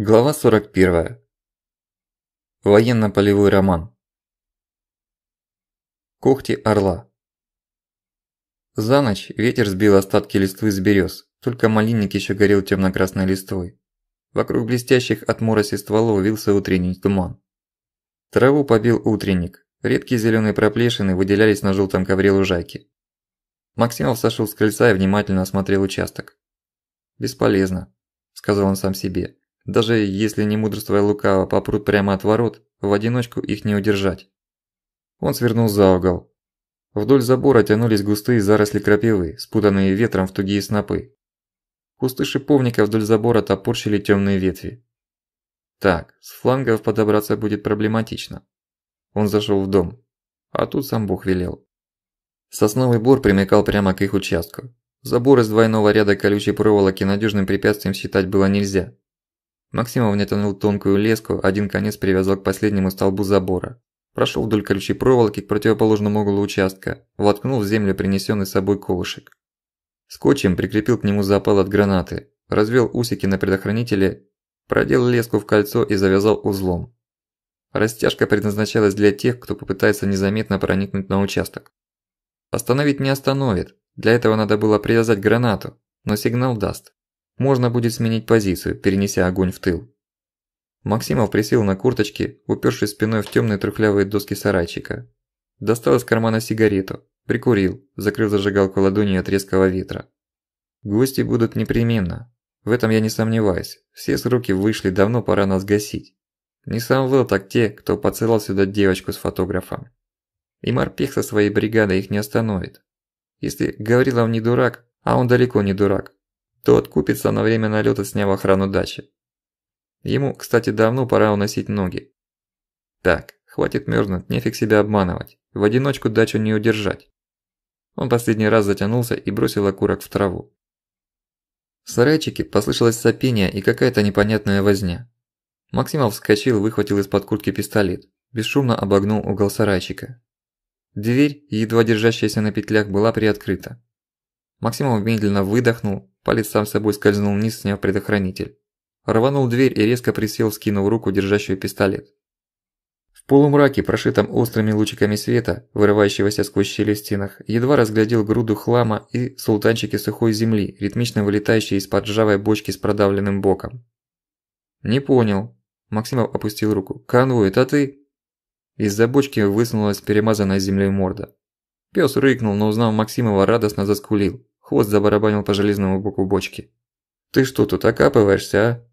Глава 41. Военно-полевой роман. Когти орла. За ночь ветер сбил остатки листвы с берез, только малинник еще горел темно-красной листвой. Вокруг блестящих от мороси стволов вился утренний туман. Траву побил утренник, редкие зеленые проплешины выделялись на желтом ковре лужайки. Максимов сошел с крыльца и внимательно осмотрел участок. «Бесполезно», – сказал он сам себе. Даже если не мудрство и лукаво попрут прямо от ворот, в одиночку их не удержать. Он свернул за угол. Вдоль забора тянулись густые заросли крапивы, спутанные ветром в тугие снопы. Кусты шиповника вдоль забора топорщили темные ветви. Так, с флангов подобраться будет проблематично. Он зашел в дом. А тут сам Бог велел. Сосновый бор примыкал прямо к их участку. Забор из двойного ряда колючей проволоки надежным препятствием считать было нельзя, Максимов натянул тонкую леску, один конец привязал к последнему столбу забора. Прошел вдоль колючей проволоки к противоположному углу участка, воткнул в землю принесенный с собой колышек. Скотчем прикрепил к нему запал от гранаты, развел усики на предохранителе, продел леску в кольцо и завязал узлом. Растяжка предназначалась для тех, кто попытается незаметно проникнуть на участок. Остановить не остановит, для этого надо было привязать гранату, но сигнал даст. Можно будет сменить позицию, перенеся огонь в тыл. Максимов присел на курточке, упершись спиной в темные трухлявые доски сарайчика. Достал из кармана сигарету, прикурил, закрыв зажигалку ладонью от резкого ветра. Гости будут непременно. В этом я не сомневаюсь. Все с руки вышли, давно пора нас гасить. Не сам Вэл, так те, кто поцелал сюда девочку с фотографом. И морпех со своей бригадой их не остановит. Если Гаврилов не дурак, а он далеко не дурак, то откупится на время налета, сняв охрану дачи. Ему, кстати, давно пора уносить ноги. Так, хватит мерзнуть, нефиг себя обманывать. В одиночку дачу не удержать. Он последний раз затянулся и бросил окурок в траву. В сарайчике послышалось сопение и какая-то непонятная возня. Максимов вскочил, выхватил из-под куртки пистолет. Бесшумно обогнул угол сарайчика. Дверь, едва держащаяся на петлях, была приоткрыта. Максимов медленно выдохнул, Палец сам собой скользнул вниз, сняв предохранитель. Рванул дверь и резко присел, скинув руку, держащую пистолет. В полумраке, прошитом острыми лучиками света, вырывающегося сквозь щели в стенах, едва разглядел груду хлама и султанчики сухой земли, ритмично вылетающие из-под ржавой бочки с продавленным боком. «Не понял». Максимов опустил руку. «Конвой, это ты?» Из-за бочки высунулась перемазанная землей морда. Пес рыкнул, но узнав Максимова, радостно заскулил. Хвост забарабанил по железному боку бочки. «Ты что тут окапываешься, а?»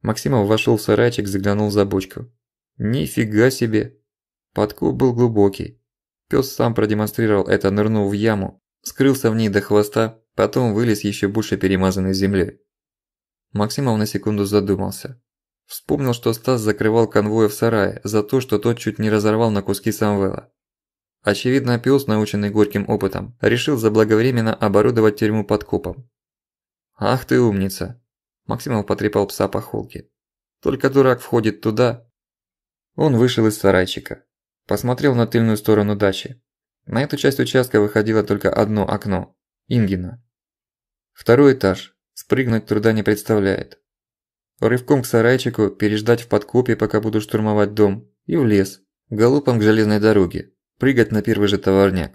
Максимов вошел в сарайчик, заглянул за бочку. «Нифига себе!» Подкоп был глубокий. Пёс сам продемонстрировал это, нырнул в яму, скрылся в ней до хвоста, потом вылез еще больше перемазанной землей. Максимов на секунду задумался. Вспомнил, что Стас закрывал конвоя в сарае за то, что тот чуть не разорвал на куски Самвела. Очевидно, пёс, наученный горьким опытом, решил заблаговременно оборудовать тюрьму под копом. «Ах ты умница!» Максимов потрепал пса по холке. «Только дурак входит туда!» Он вышел из сарайчика. Посмотрел на тыльную сторону дачи. На эту часть участка выходило только одно окно – Ингина. Второй этаж. Спрыгнуть труда не представляет. Рывком к сарайчику, переждать в подкопе, пока буду штурмовать дом, и в лес, голубом к железной дороге, Прыгать на первый же товарняк.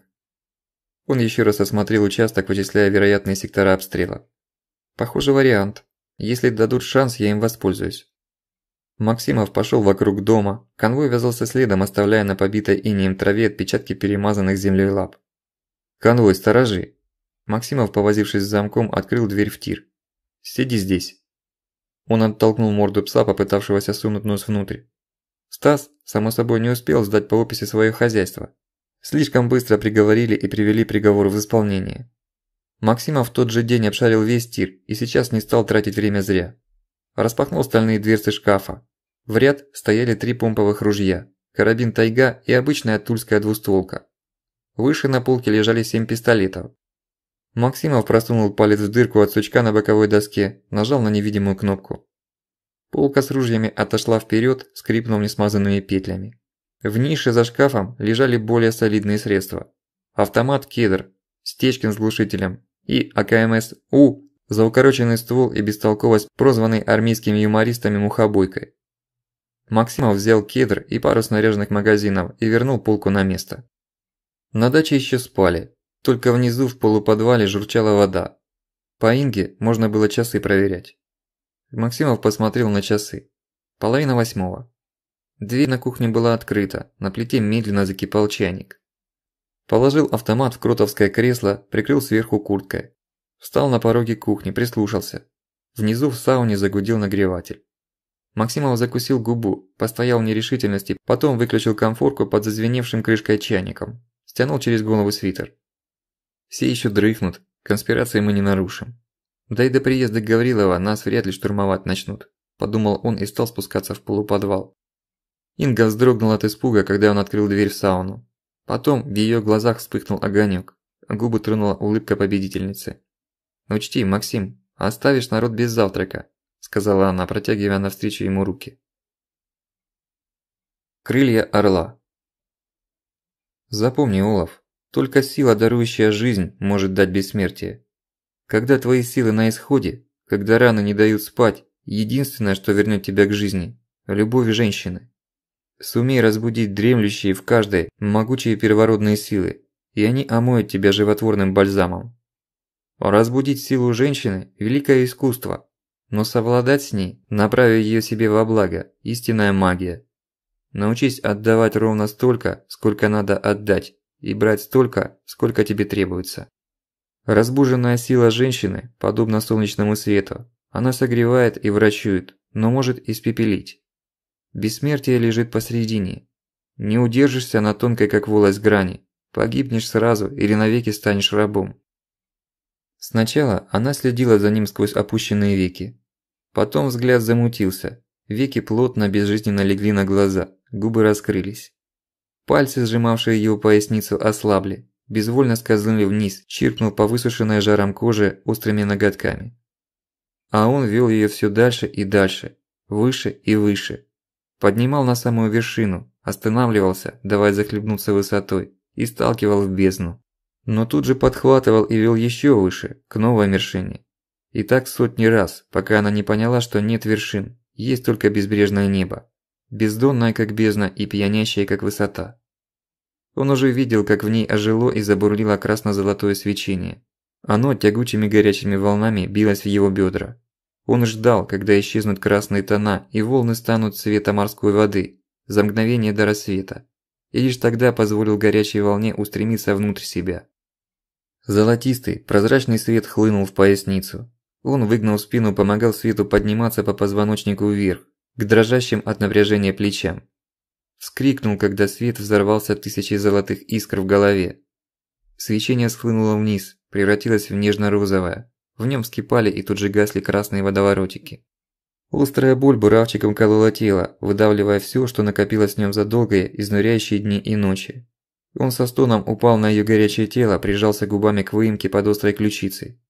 Он еще раз осмотрел участок, вычисляя вероятные сектора обстрела. Похоже, вариант. Если дадут шанс, я им воспользуюсь. Максимов пошел вокруг дома. Конвой вязался следом, оставляя на побитой инеем траве отпечатки перемазанных землей лап. «Конвой, сторожи!» Максимов, повозившись с замком, открыл дверь в тир. «Сиди здесь!» Он оттолкнул морду пса, попытавшегося сунуть нос внутрь. Стас, само собой, не успел сдать по описи свое хозяйство. Слишком быстро приговорили и привели приговор в исполнение. Максимов в тот же день обшарил весь тир и сейчас не стал тратить время зря. Распахнул стальные дверцы шкафа. В ряд стояли три помповых ружья, карабин «Тайга» и обычная тульская двустволка. Выше на полке лежали семь пистолетов. Максимов просунул палец в дырку от сучка на боковой доске, нажал на невидимую кнопку. Полка с ружьями отошла вперед, скрипнув несмазанными петлями. В нише за шкафом лежали более солидные средства. Автомат «Кедр», стечкин с глушителем и АКМС «У» за укороченный ствол и бестолковость, прозванный армейскими юмористами мухобойкой. Максимов взял кедр и пару снаряженных магазинов и вернул полку на место. На даче еще спали, только внизу в полуподвале журчала вода. По Инге можно было часы проверять. Максимов посмотрел на часы. Половина восьмого. Дверь на кухне была открыта, на плите медленно закипал чайник. Положил автомат в кротовское кресло, прикрыл сверху курткой. Встал на пороге кухни, прислушался. Внизу в сауне загудел нагреватель. Максимов закусил губу, постоял в нерешительности, потом выключил конфорку под зазвеневшим крышкой чайником. Стянул через голову свитер. Все еще дрыхнут, конспирации мы не нарушим. Да и до приезда Гаврилова нас вряд ли штурмовать начнут, подумал он и стал спускаться в полуподвал. Инга вздрогнула от испуга, когда он открыл дверь в сауну. Потом в её глазах вспыхнул огонёк, губы тронула улыбка победительницы. «Учти, «Ну, Максим, оставишь народ без завтрака», – сказала она, протягивая навстречу ему руки. Крылья орла Запомни, Олаф, только сила, дарующая жизнь, может дать бессмертие. Когда твои силы на исходе, когда раны не дают спать, единственное, что вернет тебя к жизни – любовь женщины. Сумей разбудить дремлющие в каждой могучие первородные силы, и они омоют тебя животворным бальзамом. Разбудить силу женщины – великое искусство, но совладать с ней, направив ее себе во благо – истинная магия. Научись отдавать ровно столько, сколько надо отдать, и брать столько, сколько тебе требуется. Разбуженная сила женщины, подобно солнечному свету, она согревает и врачует, но может испепелить. Бессмертие лежит посредине. Не удержишься на тонкой как волость грани, погибнешь сразу или навеки станешь рабом. Сначала она следила за ним сквозь опущенные веки. Потом взгляд замутился, веки плотно безжизненно легли на глаза, губы раскрылись. Пальцы, сжимавшие его поясницу, ослабли, безвольно скользнули вниз, чиркнув по высушенной жаром коже острыми ноготками. А он вел ее все дальше и дальше, выше и выше. Поднимал на самую вершину, останавливался, давая захлебнуться высотой, и сталкивал в бездну. Но тут же подхватывал и вел еще выше, к новой вершине. И так сотни раз, пока она не поняла, что нет вершин, есть только безбрежное небо. Бездонное, как бездна, и пьянящее, как высота. Он уже видел, как в ней ожило и забурлило красно-золотое свечение. Оно тягучими горячими волнами билось в его бедра. Он ждал, когда исчезнут красные тона и волны станут цвета морской воды, за мгновение до рассвета, и лишь тогда позволил горячей волне устремиться внутрь себя. Золотистый, прозрачный свет хлынул в поясницу. Он выгнал спину, помогал свету подниматься по позвоночнику вверх, к дрожащим от напряжения плечам. Вскрикнул, когда свет взорвался тысячей золотых искр в голове. Свечение схлынуло вниз, превратилось в нежно-розовое. В нем вскипали и тут же гасли красные водоворотики. Острая боль буравчиком колола тело, выдавливая все, что накопилось в нем за долгие, изнуряющие дни и ночи. Он со стоном упал на ее горячее тело, прижался губами к выемке под острой ключицей.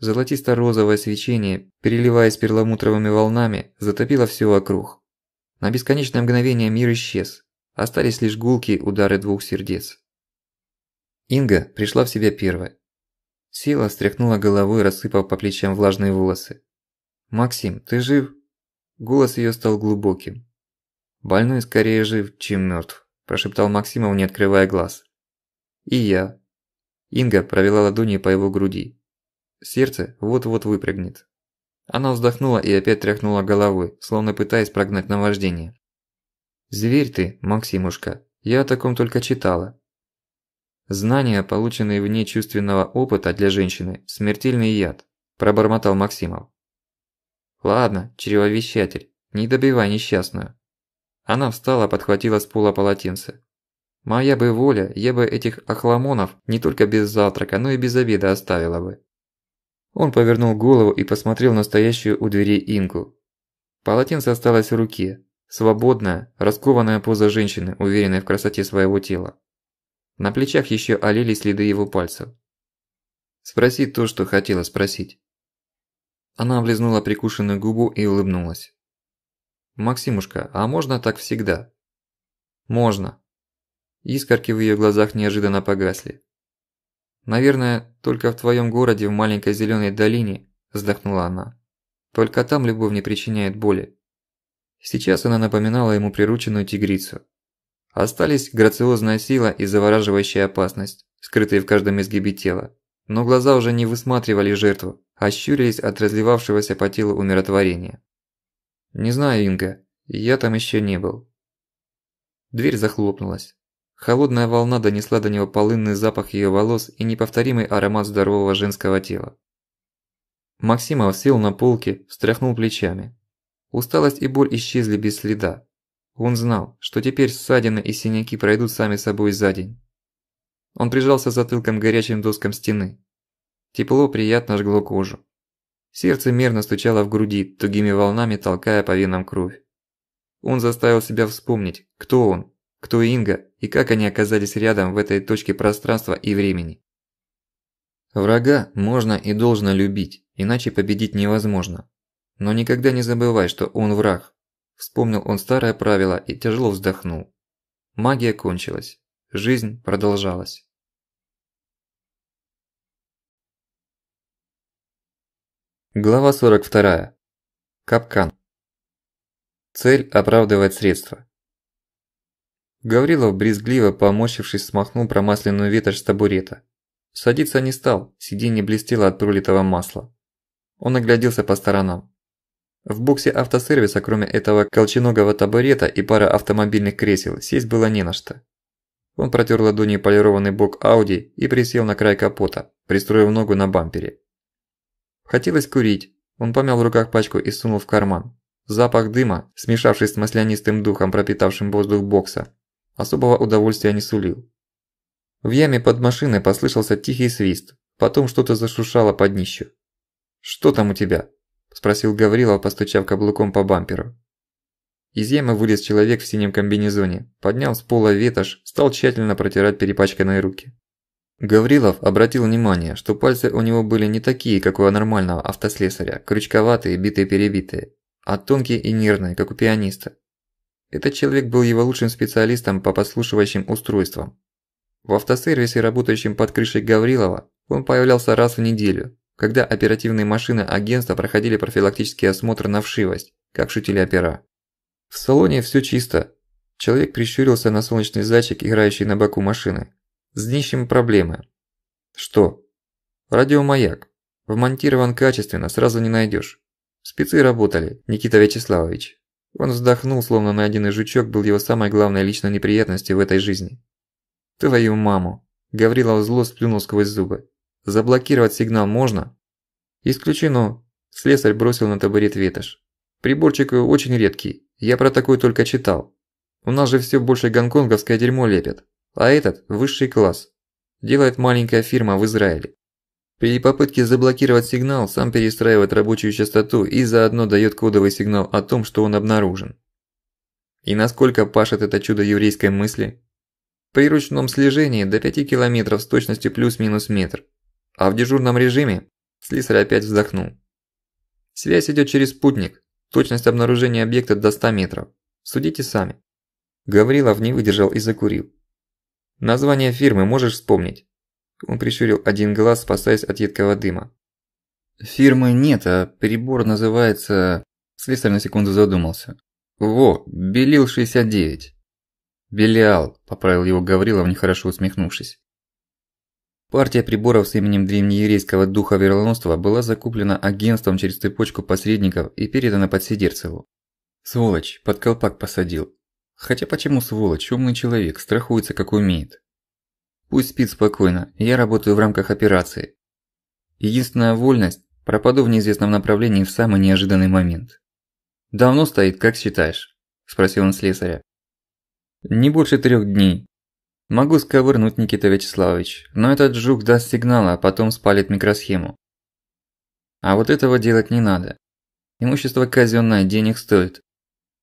Золотисто-розовое свечение, переливаясь перламутровыми волнами, затопило все вокруг. На бесконечное мгновение мир исчез. Остались лишь гулки удары двух сердец. Инга пришла в себя первой, Сила стряхнула головой, рассыпав по плечам влажные волосы. «Максим, ты жив?» Голос её стал глубоким. «Больной скорее жив, чем мёртв», – прошептал Максимов, не открывая глаз. «И я». Инга провела ладони по его груди. Сердце вот-вот выпрыгнет. Она вздохнула и опять тряхнула головой, словно пытаясь прогнать наваждение. «Зверь ты, Максимушка, я о таком только читала». «Знания, полученные вне чувственного опыта для женщины, смертельный яд», – пробормотал Максимов. «Ладно, чревовещатель, не добивай несчастную». Она встала, подхватила с пола полотенце. «Моя бы воля, я бы этих охламонов не только без завтрака, но и без обеда оставила бы». Он повернул голову и посмотрел на стоящую у двери Инку. Полотенце осталось в руке. Свободная, раскованная поза женщины, уверенная в красоте своего тела. На плечах еще олели следы его пальцев. «Спроси то, что хотела спросить». Она облизнула прикушенную губу и улыбнулась. «Максимушка, а можно так всегда?» «Можно». Искорки в ее глазах неожиданно погасли. Наверное, только в твоем городе в маленькой зеленой долине, вздохнула она. Только там любовь не причиняет боли. Сейчас она напоминала ему прирученную тигрицу. Остались грациозная сила и завораживающая опасность, скрытые в каждом изгибе тела. Но глаза уже не высматривали жертву, а щурились от разливавшегося по телу умиротворения. «Не знаю, Инга, я там еще не был». Дверь захлопнулась. Холодная волна донесла до него полынный запах её волос и неповторимый аромат здорового женского тела. Максимов сел на полке, встряхнул плечами. Усталость и боль исчезли без следа. Он знал, что теперь ссадины и синяки пройдут сами собой за день. Он прижался затылком к горячим доскам стены. Тепло приятно жгло кожу. Сердце мерно стучало в груди, тугими волнами толкая по венам кровь. Он заставил себя вспомнить, кто он кто Инга и как они оказались рядом в этой точке пространства и времени. Врага можно и должно любить, иначе победить невозможно. Но никогда не забывай, что он враг. Вспомнил он старое правило и тяжело вздохнул. Магия кончилась. Жизнь продолжалась. Глава 42. Капкан. Цель оправдывает средства. Гаврилов брезгливо, поморщившись, смахнул промасленную ветошь с табурета. Садиться не стал, сиденье блестело от пролитого масла. Он огляделся по сторонам. В боксе автосервиса, кроме этого колченогого табурета и пары автомобильных кресел, сесть было не на что. Он протер ладонью полированный бок Ауди и присел на край капота, пристроив ногу на бампере. Хотелось курить. Он помял в руках пачку и сунул в карман. Запах дыма, смешавшись с маслянистым духом, пропитавшим воздух бокса, особого удовольствия не сулил. В яме под машиной послышался тихий свист, потом что-то зашуршало под днищу. «Что там у тебя?» – спросил Гаврилов, постучав каблуком по бамперу. Из ямы вылез человек в синем комбинезоне, поднял с пола ветошь, стал тщательно протирать перепачканные руки. Гаврилов обратил внимание, что пальцы у него были не такие, как у нормального автослесаря, крючковатые, битые-перебитые, а тонкие и нервные, как у пианиста. Этот человек был его лучшим специалистом по подслушивающим устройствам. В автосервисе, работающем под крышей Гаврилова, он появлялся раз в неделю, когда оперативные машины агентства проходили профилактический осмотр на вшивость, как шутили опера. В салоне все чисто. Человек прищурился на солнечный зайчик, играющий на боку машины. С днищем проблемы. Что? Радиомаяк. Вмонтирован качественно, сразу не найдешь. Спецы работали, Никита Вячеславович. Он вздохнул, словно на найденный жучок был его самой главной личной неприятностью в этой жизни. «Твою маму!» – Гаврилов зло сплюнул сквозь зубы. «Заблокировать сигнал можно?» «Исключено!» – слесарь бросил на табурет ветошь. «Приборчик очень редкий, я про такой только читал. У нас же все больше гонконговское дерьмо лепят, а этот – высший класс. Делает маленькая фирма в Израиле. При попытке заблокировать сигнал, сам перестраивает рабочую частоту и заодно даёт кодовый сигнал о том, что он обнаружен. И насколько пашет это чудо еврейской мысли? При ручном слежении до 5 километров с точностью плюс-минус метр. А в дежурном режиме слесарь опять вздохнул. Связь идёт через спутник. Точность обнаружения объекта до 100 метров. Судите сами. Гаврилов не выдержал и закурил. Название фирмы можешь вспомнить? Он прищурил один глаз, спасаясь от едкого дыма. «Фирмы нет, а прибор называется...» Слесарь на секунду задумался. «Во, Белил 69». «Белиал», – поправил его Гаврилов, нехорошо усмехнувшись. Партия приборов с именем древнееврейского духа верлонства была закуплена агентством через цепочку посредников и передана под Сидерцеву. Сволочь, под колпак посадил. Хотя почему сволочь, умный человек, страхуется как умеет. Пусть спит спокойно, я работаю в рамках операции. Единственная вольность – пропаду в неизвестном направлении в самый неожиданный момент. «Давно стоит, как считаешь?» – спросил он слесаря. «Не больше трех дней. Могу сковырнуть, Никита Вячеславович, но этот жук даст сигнал, а потом спалит микросхему. А вот этого делать не надо. Имущество казённое денег стоит».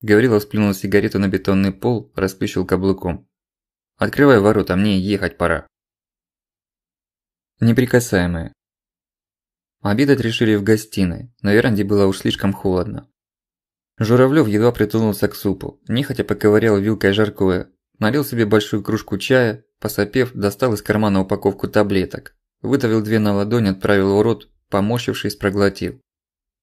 Гаврилов сплюнул сигарету на бетонный пол, расплющил каблуком. Открывай ворота, мне ехать пора. Неприкасаемые. Обедать решили в гостиной, на веранде было уж слишком холодно. Журавлёв едва притунулся к супу, нехотя поковырял вилкой жаркое, налил себе большую кружку чая, посопев, достал из кармана упаковку таблеток, выдавил две на ладонь, отправил в рот, поморщившись, проглотил.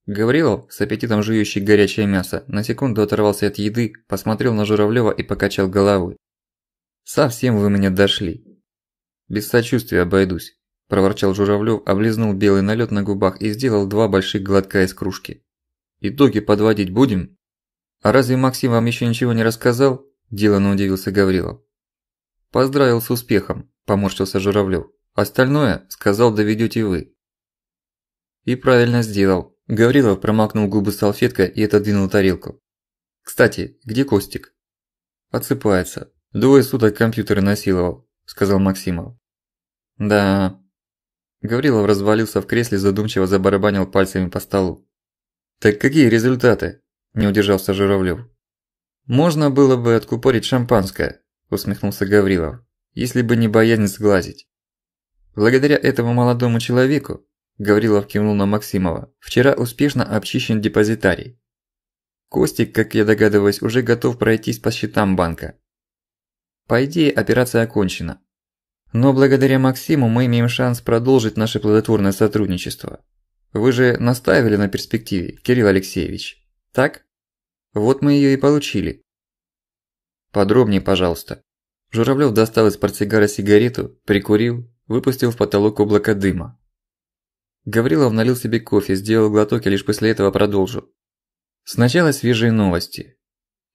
Гаврилов, с аппетитом жующий горячее мясо, на секунду оторвался от еды, посмотрел на Журавлёва и покачал головой. Совсем вы меня дошли. Без сочувствия обойдусь, проворчал Журавлёв, облизнул белый налет на губах и сделал два больших глотка из кружки. Итоги подводить будем? А разве Максим вам еще ничего не рассказал? делано удивился Гаврилов. Поздравил с успехом, поморщился Журавлёв. Остальное, сказал, доведете вы. И правильно сделал. Гаврилов промокнул губы салфеткой и отодвинул тарелку. Кстати, где Костик? Отсыпается, Двое суток компьютеры насиловал, сказал Максимов. Да. Гаврилов развалился в кресле, задумчиво забарабанил пальцами по столу. Так какие результаты? не удержался Журавлёв. Можно было бы откупорить шампанское, усмехнулся Гаврилов, если бы не боязнь сглазить. Благодаря этому молодому человеку, Гаврилов кивнул на Максимова, вчера успешно обчищен депозитарий. Костик, как я догадываюсь, уже готов пройтись по счетам банка. По идее, операция окончена. Но благодаря Максиму мы имеем шанс продолжить наше плодотворное сотрудничество. Вы же настаивали на перспективе, Кирилл Алексеевич. Так? Вот мы её и получили. Подробнее, пожалуйста. Журавлёв достал из портсигара сигарету, прикурил, выпустил в потолок облако дыма. Гаврилов налил себе кофе, сделал глоток и лишь после этого продолжил. Сначала свежие новости.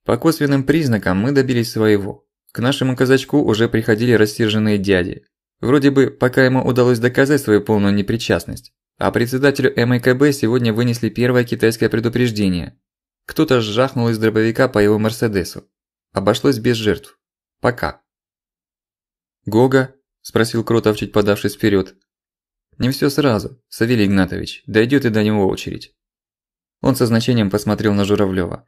По косвенным признакам мы добились своего. К нашему казачку уже приходили рассерженные дяди. Вроде бы, пока ему удалось доказать свою полную непричастность. А председателю МКБ сегодня вынесли первое китайское предупреждение. Кто-то сжахнул из дробовика по его Мерседесу. Обошлось без жертв. Пока. «Гога?» – спросил Кротов, чуть подавшись вперед. «Не все сразу, Савелий Игнатович. Дойдет и до него очередь». Он со значением посмотрел на Журавлёва.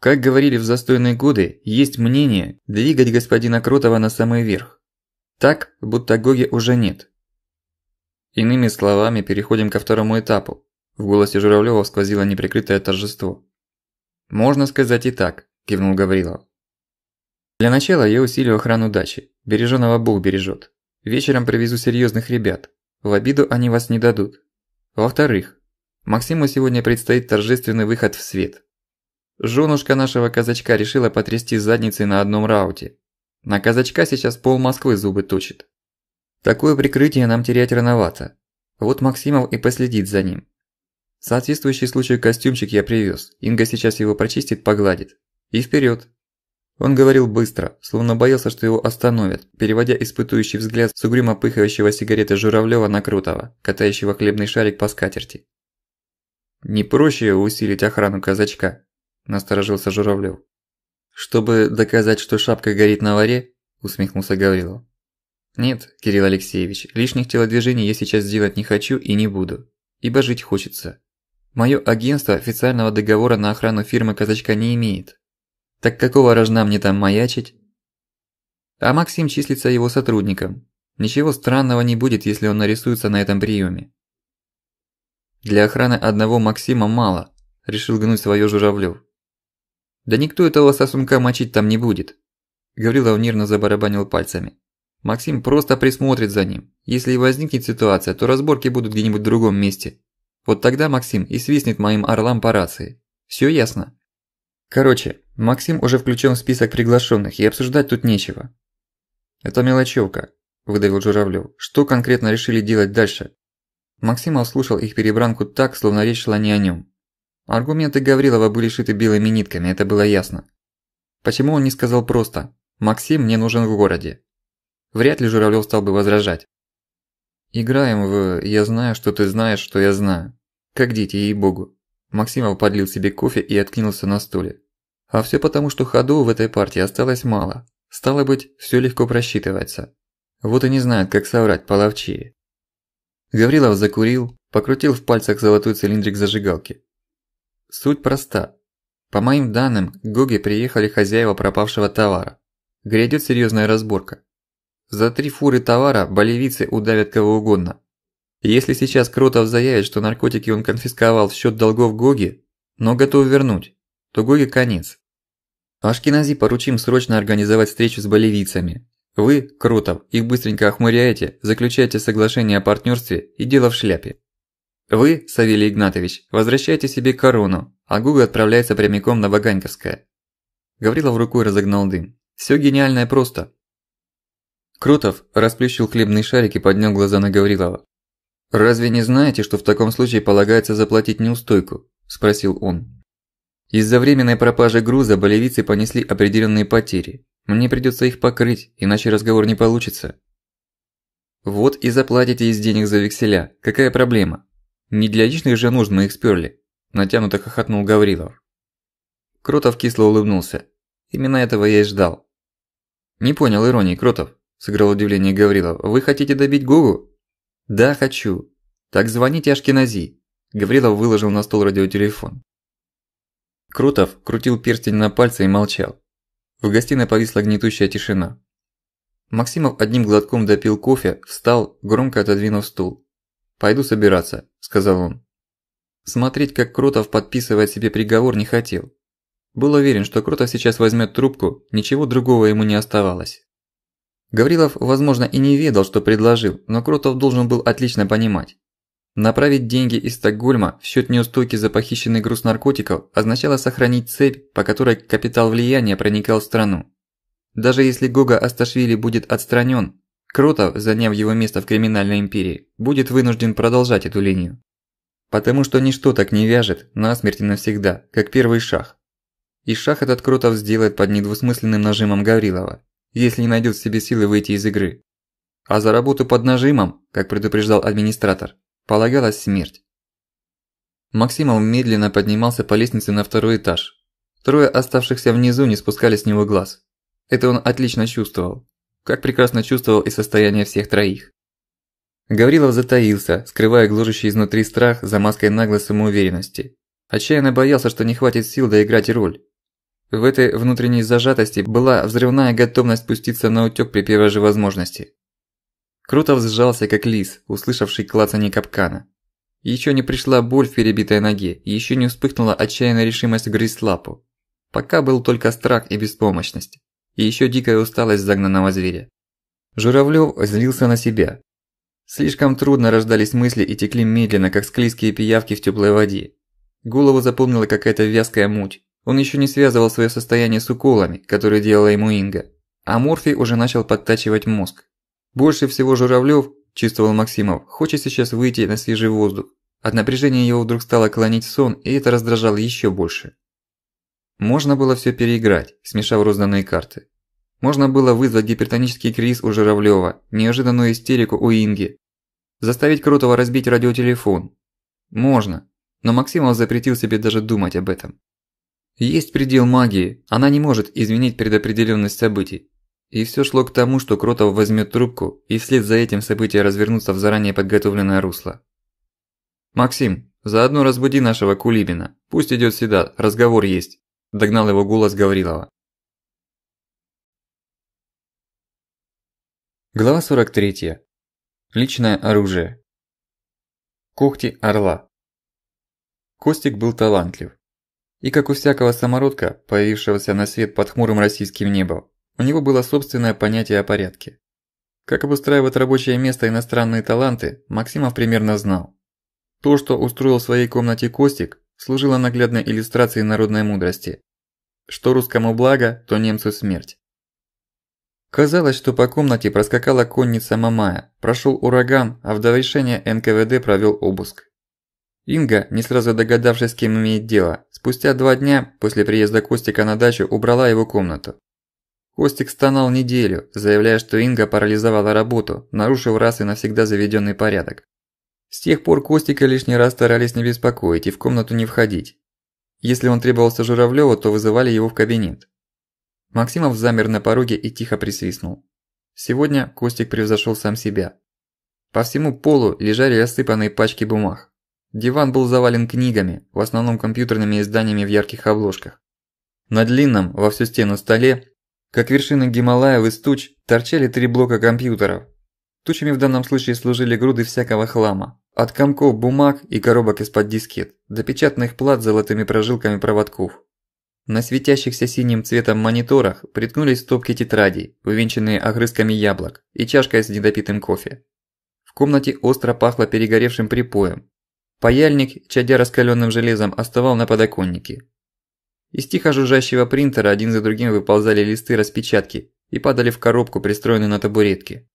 Как говорили в застойные годы, есть мнение двигать господина Кротова на самый верх. Так, будто Гоги уже нет. Иными словами, переходим ко второму этапу. В голосе Журавлёва сквозило неприкрытое торжество. «Можно сказать и так», – кивнул Гаврилов. «Для начала я усилю охрану дачи. Бережёного Бог бережёт. Вечером привезу серьёзных ребят. В обиду они вас не дадут. Во-вторых, Максиму сегодня предстоит торжественный выход в свет. Женушка нашего казачка решила потрясти задницей на одном рауте. На казачка сейчас пол Москвы зубы точит. Такое прикрытие нам терять рановато. Вот Максимов и последит за ним. Соответствующий случаю костюмчик я привез. Инга сейчас его прочистит, погладит. И вперед. Он говорил быстро, словно боялся, что его остановят, переводя испытующий взгляд с угрюмо пыхающего сигареты Журавлёва на Крутого, катающего хлебный шарик по скатерти. Не проще усилить охрану казачка, – насторожился Журавлёв. «Чтобы доказать, что шапка горит на варе?» – усмехнулся Гаврилов. «Нет, Кирилл Алексеевич, лишних телодвижений я сейчас делать не хочу и не буду, ибо жить хочется. Моё агентство официального договора на охрану фирмы «Казачка» не имеет. Так какого рожна мне там маячить?» А Максим числится его сотрудником. Ничего странного не будет, если он нарисуется на этом приёме. Для охраны одного Максима мало, решил гнуть своё Журавлёв. Да никто этого сосунка мочить там не будет. Гаврилов нервно забарабанил пальцами. Максим просто присмотрит за ним. Если и возникнет ситуация, то разборки будут где-нибудь в другом месте. Вот тогда Максим и свистнет моим орлам по рации. Всё ясно. Короче, Максим уже включен в список приглашенных, и обсуждать тут нечего. Это мелочевка, выдавил Журавлёв. Что конкретно решили делать дальше? Максим слушал их перебранку так, словно речь шла не о нем. Аргументы Гаврилова были шиты белыми нитками, это было ясно. Почему он не сказал просто «Максим, мне нужен в городе»? Вряд ли Журавлёв стал бы возражать. «Играем в «Я знаю, что ты знаешь, что я знаю». Как дети, ей-богу». Максимов подлил себе кофе и откинулся на стуле. А всё потому, что ходу в этой партии осталось мало. Стало быть, всё легко просчитывается. Вот и не знают, как соврать половчее. Гаврилов закурил, покрутил в пальцах золотой цилиндрик зажигалки. Суть проста. По моим данным, к Гоге приехали хозяева пропавшего товара. Грядет серьезная разборка. За три фуры товара болевицы удавят кого угодно. Если сейчас Кротов заявит, что наркотики он конфисковал в счет долгов Гоги, но готов вернуть, то Гоге конец. Ашкенази поручим срочно организовать встречу с болевицами. Вы, Кротов, их быстренько охмуряете, заключаете соглашение о партнерстве и дело в шляпе. Вы, Савелий Игнатович, возвращайте себе корону, а Гуга отправляется прямиком на Ваганьковское. Гаврилов рукой разогнал дым. Все гениальное просто. Крутов расплющил хлебный шарик и поднял глаза на Гаврилова. «Разве не знаете, что в таком случае полагается заплатить неустойку?» – спросил он. «Из-за временной пропажи груза болевицы понесли определенные потери. Мне придется их покрыть, иначе разговор не получится». «Вот и заплатите из денег за векселя. Какая проблема?» Не для личных же нужд мы их сперли, натянуто хохотнул Гаврилов. Кротов кисло улыбнулся. Именно этого я и ждал. Не понял иронии, Кротов, сыграл удивление Гаврилов. Вы хотите добить Гогу? Да, хочу. Так звоните Ашкенази. Гаврилов выложил на стол радиотелефон. Кротов крутил перстень на пальце и молчал. В гостиной повисла гнетущая тишина. Максимов одним глотком допил кофе, встал, громко отодвинув стул. Пойду собираться», – сказал он. Смотреть, как Кротов подписывает себе приговор, не хотел. Был уверен, что Кротов сейчас возьмет трубку, ничего другого ему не оставалось. Гаврилов, возможно, и не ведал, что предложил, но Кротов должен был отлично понимать. Направить деньги из Стокгольма в счет неустойки за похищенный груз наркотиков означало сохранить цепь, по которой капитал влияния проникал в страну. Даже если Гога Асташвили будет отстранен, Крутов, заняв его место в криминальной империи, будет вынужден продолжать эту линию. Потому что ничто так не вяжет, насмерть и навсегда, как первый шаг. И шаг этот Крутов сделает под недвусмысленным нажимом Гаврилова, если не найдет в себе силы выйти из игры. А за работу под нажимом, как предупреждал администратор, полагалась смерть. Максимов медленно поднимался по лестнице на второй этаж. Трое оставшихся внизу не спускали с него глаз. Это он отлично чувствовал как прекрасно чувствовал и состояние всех троих. Гаврилов затаился, скрывая гложущий изнутри страх за маской наглой самоуверенности. Отчаянно боялся, что не хватит сил доиграть роль. В этой внутренней зажатости была взрывная готовность спуститься на утёк при первой же возможности. Крутов сжался, как лис, услышавший клацанье капкана. Ещё не пришла боль в перебитой ноге, ещё не вспыхнула отчаянная решимость грызть лапу. Пока был только страх и беспомощность и еще дикая усталость загнанного зверя. Журавлёв злился на себя. Слишком трудно рождались мысли и текли медленно, как склизкие пиявки в теплой воде. Голову заполнила какая-то вязкая муть. Он еще не связывал свое состояние с уколами, которые делала ему Инга. А Морфий уже начал подтачивать мозг. Больше всего Журавлёв, чувствовал Максимов, хочет сейчас выйти на свежий воздух. От напряжения его вдруг стало клонить сон, и это раздражало еще больше. Можно было все переиграть, смешав розданные карты. Можно было вызвать гипертонический криз у Журавлёва, неожиданную истерику у Инги, заставить Крутого разбить радиотелефон. Можно, но Максимов запретил себе даже думать об этом. Есть предел магии, она не может изменить предопределенность событий. И все шло к тому, что Кротов возьмет трубку, и вслед за этим события развернутся в заранее подготовленное русло. «Максим, заодно разбуди нашего Кулибина. Пусть идет сюда, разговор есть» догнал его голос Гаврилова. Глава 43. Личное оружие. Когти орла. Костик был талантлив. И как у всякого самородка, появившегося на свет под хмурым российским небом, у него было собственное понятие о порядке. Как обустраивать рабочее место иностранные таланты, Максимов примерно знал. То, что устроил в своей комнате Костик, служила наглядной иллюстрацией народной мудрости. Что русскому благо, то немцу смерть. Казалось, что по комнате проскакала конница Мамая, прошёл ураган, а в довершение НКВД провёл обыск. Инга, не сразу догадавшись, с кем имеет дело, спустя два дня после приезда Костика на дачу убрала его комнату. Костик стонал неделю, заявляя, что Инга парализовала работу, нарушив раз и навсегда заведённый порядок. С тех пор Костика лишний раз старались не беспокоить и в комнату не входить. Если он требовался Журавлёва, то вызывали его в кабинет. Максимов замер на пороге и тихо присвистнул. Сегодня Костик превзошёл сам себя. По всему полу лежали осыпанные пачки бумаг. Диван был завален книгами, в основном компьютерными изданиями в ярких обложках. На длинном, во всю стену столе, как вершины Гималая из туч, торчали три блока компьютеров, Тучами в данном случае служили груды всякого хлама. От комков бумаг и коробок из-под дискет, до печатных плат с золотыми прожилками проводков. На светящихся синим цветом мониторах приткнулись стопки тетрадей, увенчанные огрызками яблок и чашка с недопитым кофе. В комнате остро пахло перегоревшим припоем. Паяльник, чадя раскаленным железом, оставал на подоконнике. Из тихо жужжащего принтера один за другим выползали листы распечатки и падали в коробку, пристроенную на табуретке.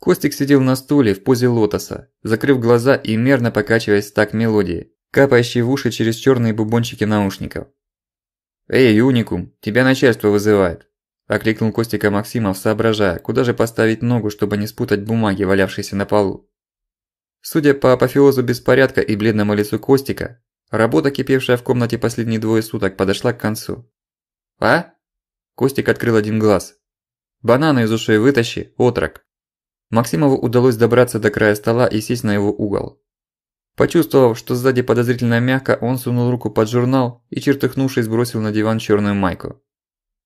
Костик сидел на стуле в позе лотоса, закрыв глаза и мерно покачиваясь так такт мелодии, капающей в уши через черные бубончики наушников. «Эй, уникум, тебя начальство вызывает!» – окликнул Костика Максимов, соображая, куда же поставить ногу, чтобы не спутать бумаги, валявшиеся на полу. Судя по апофеозу беспорядка и бледному лицу Костика, работа, кипевшая в комнате последние двое суток, подошла к концу. «А?» – Костик открыл один глаз. «Бананы из ушей вытащи, отрок!» Максимову удалось добраться до края стола и сесть на его угол. Почувствовав, что сзади подозрительно мягко, он сунул руку под журнал и, чертыхнувшись, бросил на диван черную майку.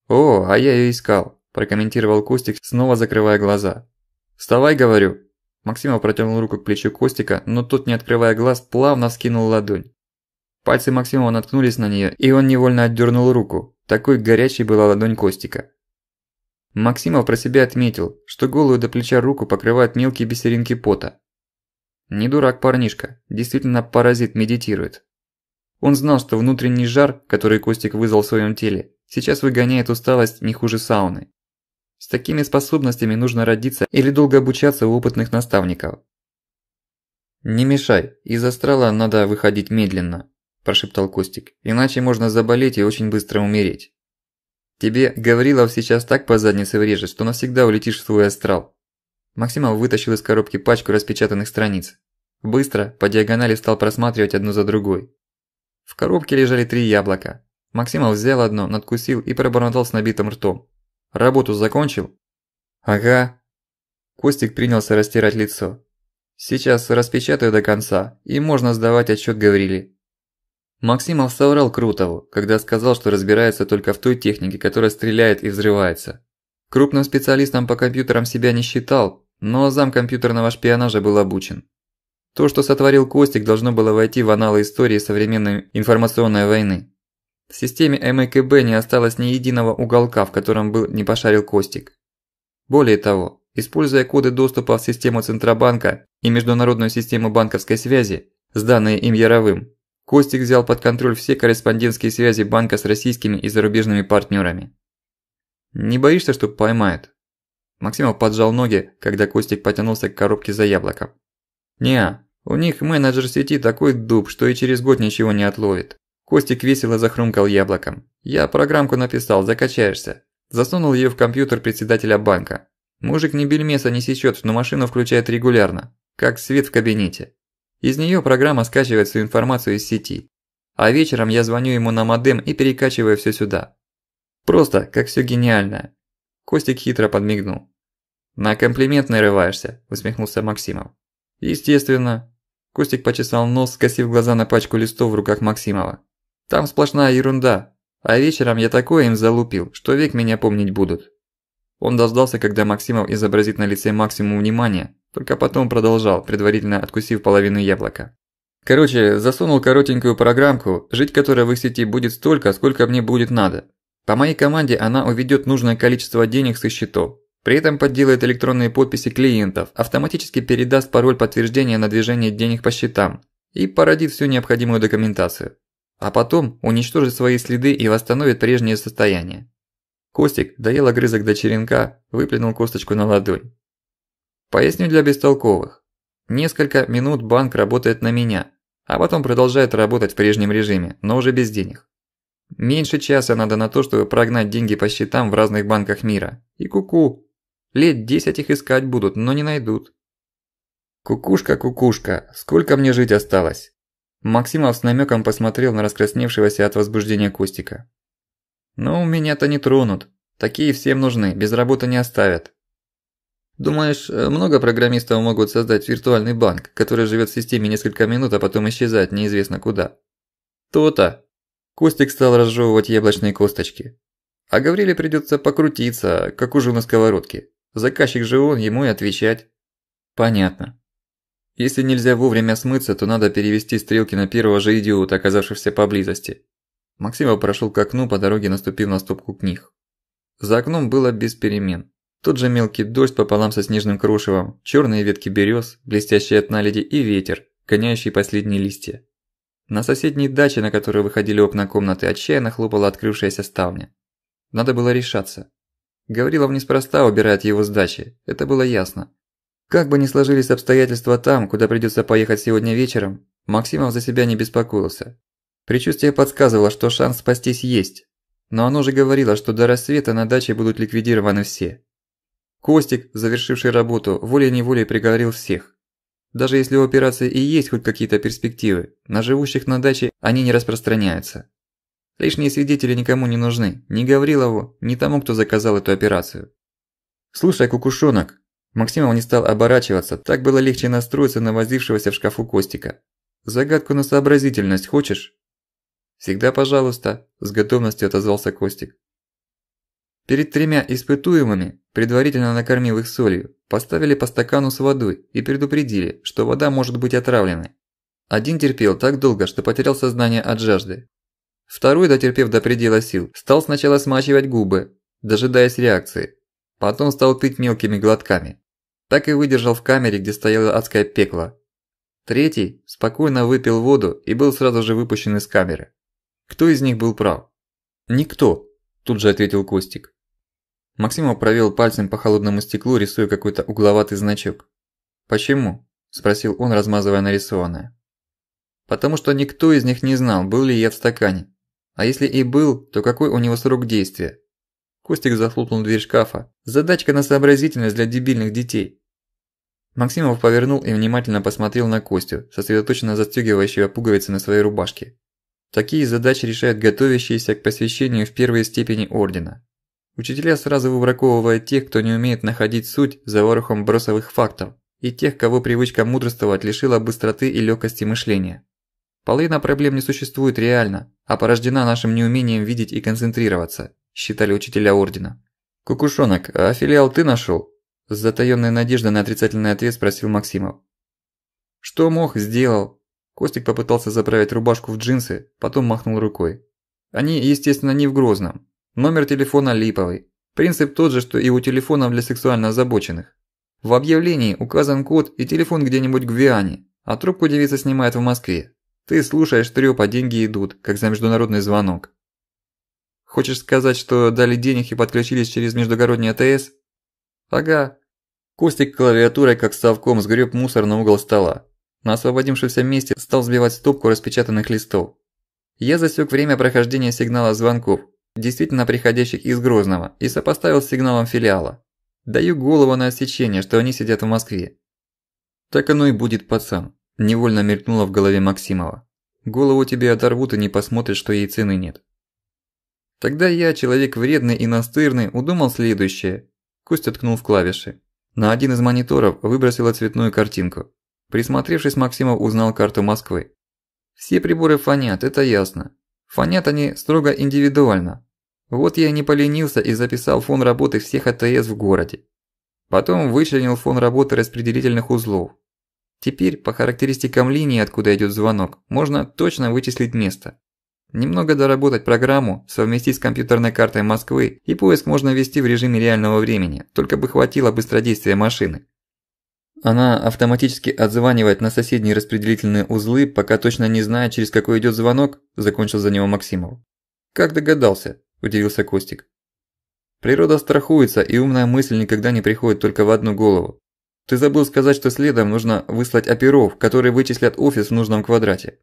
«О, а я ее искал», – прокомментировал Костик, снова закрывая глаза. «Вставай, говорю». Максимов протянул руку к плечу Костика, но тот, не открывая глаз, плавно вскинул ладонь. Пальцы Максимова наткнулись на нее, и он невольно отдернул руку. Такой горячей была ладонь Костика. Максимов про себя отметил, что голую до плеча руку покрывают мелкие бисеринки пота. Не дурак парнишка, действительно паразит медитирует. Он знал, что внутренний жар, который Костик вызвал в своем теле, сейчас выгоняет усталость не хуже сауны. С такими способностями нужно родиться или долго обучаться у опытных наставников. «Не мешай, из астрала надо выходить медленно», – прошептал Костик, – «иначе можно заболеть и очень быстро умереть». Тебе Гаврилов сейчас так по заднице врежет, что навсегда улетишь в свой астрал. Максимов вытащил из коробки пачку распечатанных страниц. Быстро, по диагонали стал просматривать одну за другой. В коробке лежали три яблока. Максимов взял одно, надкусил и пробормотал с набитым ртом. «Работу закончил?» «Ага». Костик принялся растирать лицо. «Сейчас распечатаю до конца, и можно сдавать отчёт Гавриле. Максимов соврал Крутову, когда сказал, что разбирается только в той технике, которая стреляет и взрывается. Крупным специалистом по компьютерам себя не считал, но зам компьютерного шпионажа был обучен. То, что сотворил Костик, должно было войти в аналы истории современной информационной войны. В системе МКБ не осталось ни единого уголка, в котором был не пошарил Костик. Более того, используя коды доступа в систему Центробанка и международную систему банковской связи, сданные им Яровым, Костик взял под контроль все корреспондентские связи банка с российскими и зарубежными партнерами. «Не боишься, что поймают?» Максимов поджал ноги, когда Костик потянулся к коробке за яблоком. «Не, у них менеджер сети такой дуб, что и через год ничего не отловит». Костик весело захрумкал яблоком. «Я программку написал, закачаешься». Засунул ее в компьютер председателя банка. Мужик ни бельмеса не сечет, но машину включает регулярно. Как свет в кабинете. Из нее программа скачивает всю информацию из сети. А вечером я звоню ему на модем и перекачиваю все сюда. Просто, как все гениальное. Костик хитро подмигнул. На комплимент нарываешься, усмехнулся Максимов. Естественно. Костик почесал нос, скосив глаза на пачку листов в руках Максимова. Там сплошная ерунда. А вечером я такое им залупил, что век меня помнить будут. Он дождался, когда Максимов изобразит на лице максимум внимания, только потом продолжал, предварительно откусив половину яблока. Короче, засунул коротенькую программку, жить которой в их сети будет столько, сколько мне будет надо. По моей команде она уведет нужное количество денег со счетов. При этом подделает электронные подписи клиентов, автоматически передаст пароль подтверждения на движение денег по счетам и породит всю необходимую документацию. А потом уничтожит свои следы и восстановит прежнее состояние. Костик доел огрызок до черенка, выплюнул косточку на ладонь. Поясню для бестолковых. Несколько минут банк работает на меня, а потом продолжает работать в прежнем режиме, но уже без денег. Меньше часа надо на то, чтобы прогнать деньги по счетам в разных банках мира. И куку. -ку. Лет 10 их искать будут, но не найдут. Кукушка, кукушка, сколько мне жить осталось? Максимов с намеком посмотрел на раскрасневшегося от возбуждения Костика. Но у меня меня-то не тронут. Такие всем нужны, без работы не оставят». «Думаешь, э, много программистов могут создать виртуальный банк, который живет в системе несколько минут, а потом исчезает неизвестно куда?» «То-то!» Костик стал разжевывать яблочные косточки. «А Гавриле придется покрутиться, как ужин на сковородке. Заказчик же он, ему и отвечать». «Понятно», если нельзя вовремя смыться, то надо перевести стрелки на первого же идиота, оказавшегося поблизости. Максимов прошел к окну, по дороге наступив на стопку книг. За окном было без перемен. Тот же мелкий дождь пополам со снежным крушевом, черные ветки берез, блестящие от наледи и ветер, гоняющий последние листья. На соседней даче, на которую выходили окна комнаты, отчаянно хлопала открывшаяся ставня. Надо было решаться. Гаврилов неспроста убирает его с дачи, это было ясно. Как бы ни сложились обстоятельства там, куда придётся поехать сегодня вечером, Максимов за себя не беспокоился. Причувствие подсказывало, что шанс спастись есть, но оно же говорило, что до рассвета на даче будут ликвидированы все. Костик, завершивший работу, волей-неволей приговорил всех. Даже если у операции и есть хоть какие-то перспективы, на живущих на даче они не распространяются. Лишние свидетели никому не нужны, ни Гаврилову, ни тому, кто заказал эту операцию. «Слушай, кукушонок!» Максимов не стал оборачиваться, так было легче настроиться на возившегося в шкафу Костика. «Загадку на сообразительность хочешь?» «Всегда пожалуйста», – с готовностью отозвался Костик. Перед тремя испытуемыми, предварительно накормив их солью, поставили по стакану с водой и предупредили, что вода может быть отравленной. Один терпел так долго, что потерял сознание от жажды. Второй, дотерпев до предела сил, стал сначала смачивать губы, дожидаясь реакции. Потом стал пить мелкими глотками. Так и выдержал в камере, где стояло адское пекло. Третий спокойно выпил воду и был сразу же выпущен из камеры. Кто из них был прав? Никто, тут же ответил Костик. Максимов провел пальцем по холодному стеклу, рисуя какой-то угловатый значок. «Почему?» – спросил он, размазывая нарисованное. «Потому что никто из них не знал, был ли я в стакане. А если и был, то какой у него срок действия?» Костик захлопнул дверь шкафа. «Задачка на сообразительность для дебильных детей». Максимов повернул и внимательно посмотрел на Костю, сосредоточенно застегивающего пуговицы на своей рубашке. Такие задачи решают готовящиеся к посвящению в первой степени ордена. Учителя сразу выбраковывают тех, кто не умеет находить суть за ворохом бросовых фактов, и тех, кого привычка мудрствовать лишила быстроты и легкости мышления. Половина проблем не существует реально, а порождена нашим неумением видеть и концентрироваться, считали учителя ордена. «Кукушонок, а филиал ты нашел? С затаённой надеждой на отрицательный ответ спросил Максимов. «Что мог, сделал. Костик попытался заправить рубашку в джинсы, потом махнул рукой. Они, естественно, не в Грозном. Номер телефона липовый. Принцип тот же, что и у телефонов для сексуально озабоченных. В объявлении указан код и телефон где-нибудь в Гвиане, а трубку девица снимает в Москве. Ты слушаешь трёп, а деньги идут, как за международный звонок. Хочешь сказать, что дали денег и подключились через междугородний АТС? Ага. Костик клавиатурой как совком сгреб мусор на угол стола. На освободившемся месте стал сбивать стопку распечатанных листов. Я засек время прохождения сигнала звонков, действительно приходящих из Грозного, и сопоставил с сигналом филиала. Даю голову на отсечение, что они сидят в Москве. Так оно и будет, пацан, невольно мелькнуло в голове Максимова. Голову тебе оторвут и не посмотрят, что ей цены нет. Тогда я, человек вредный и настырный, удумал следующее. Костя ткнул в клавиши. На один из мониторов выбросила цветную картинку. Присмотревшись, Максимов узнал карту Москвы. Все приборы фонят, это ясно. Фонят они строго индивидуально. Вот я не поленился и записал фон работы всех АТС в городе. Потом вычленил фон работы распределительных узлов. Теперь по характеристикам линии, откуда идёт звонок, можно точно вычислить место. Немного доработать программу, совместить с компьютерной картой Москвы, и поиск можно вести в режиме реального времени, только бы хватило быстродействия машины. Она автоматически отзванивает на соседние распределительные узлы, пока точно не знает, через какой идёт звонок, закончил за него Максимов. Как догадался? удивился Костик. Природа страхуется, и умная мысль никогда не приходит только в одну голову. Ты забыл сказать, что следом нужно выслать оперов, которые вычислят офис в нужном квадрате.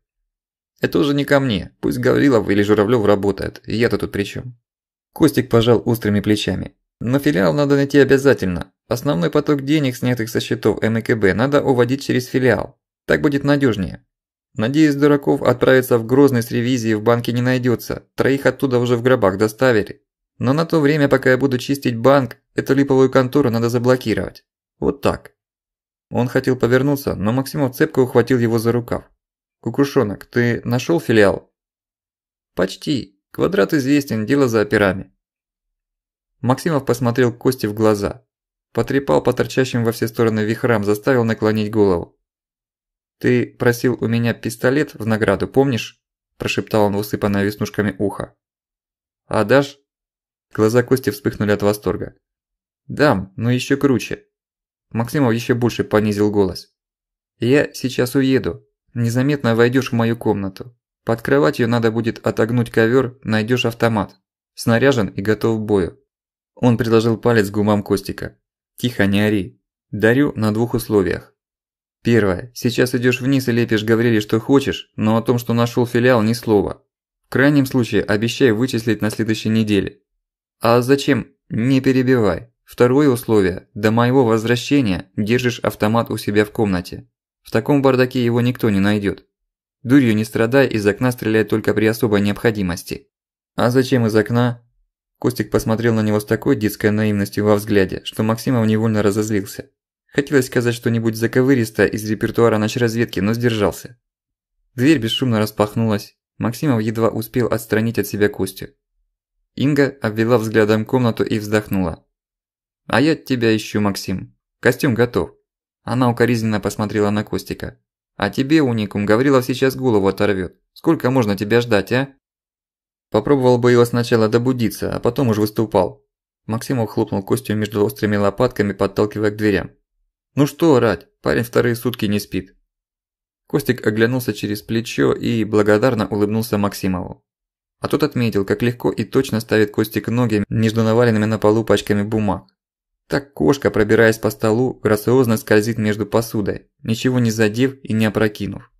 Это уже не ко мне. Пусть Гаврилов или Журавлёв работает. Я-то тут при чём? Костик пожал острыми плечами. Но филиал надо найти обязательно. Основной поток денег, снятых со счетов МКБ, надо уводить через филиал. Так будет надёжнее. Надеюсь, дураков отправиться в Грозный с ревизией в банке не найдётся. Троих оттуда уже в гробах доставили. Но на то время, пока я буду чистить банк, эту липовую контору надо заблокировать. Вот так. Он хотел повернуться, но Максимов цепко ухватил его за рукав. «Кукушонок, ты нашёл филиал?» «Почти. Квадрат известен, дело за операми. Максимов посмотрел Кости в глаза. Потрепал по торчащим во все стороны вихрам, заставил наклонить голову. «Ты просил у меня пистолет в награду, помнишь?» – прошептал он в усыпанное веснушками ухо. «А дашь?» Глаза Кости вспыхнули от восторга. «Дам, но еще круче». Максимов еще больше понизил голос. «Я сейчас уеду. Незаметно войдешь в мою комнату. Под кроватью надо будет отогнуть ковер, найдешь автомат. Снаряжен и готов к бою. Он приложил палец к губам Костика. «Тихо, не ори. Дарю на двух условиях. Первое. Сейчас идёшь вниз и лепишь Гавриле что хочешь, но о том, что нашёл филиал, ни слова. В крайнем случае, обещай вычислить на следующей неделе. А зачем? Не перебивай. Второе условие. До моего возвращения держишь автомат у себя в комнате. В таком бардаке его никто не найдёт. Дурью не страдай, из окна стреляй только при особой необходимости. А зачем из окна? Костик посмотрел на него с такой детской наивностью во взгляде, что Максимов невольно разозлился. Хотелось сказать что-нибудь заковыристое из репертуара ночразведки, но сдержался. Дверь бесшумно распахнулась. Максимов едва успел отстранить от себя Костю. Инга обвела взглядом комнату и вздохнула. «А я тебя ищу, Максим. Костюм готов». Она укоризненно посмотрела на Костика. «А тебе, уникум, Гаврилов сейчас голову оторвёт. Сколько можно тебя ждать, а?» Попробовал бы его сначала добудиться, а потом уж выступал. Максимов хлопнул костью между острыми лопатками, подталкивая к дверям. «Ну что орать? Парень вторые сутки не спит». Костик оглянулся через плечо и благодарно улыбнулся Максимову. А тот отметил, как легко и точно ставит Костик ноги между наваленными на полу пачками бумаг. Так кошка, пробираясь по столу, грациозно скользит между посудой, ничего не задев и не опрокинув.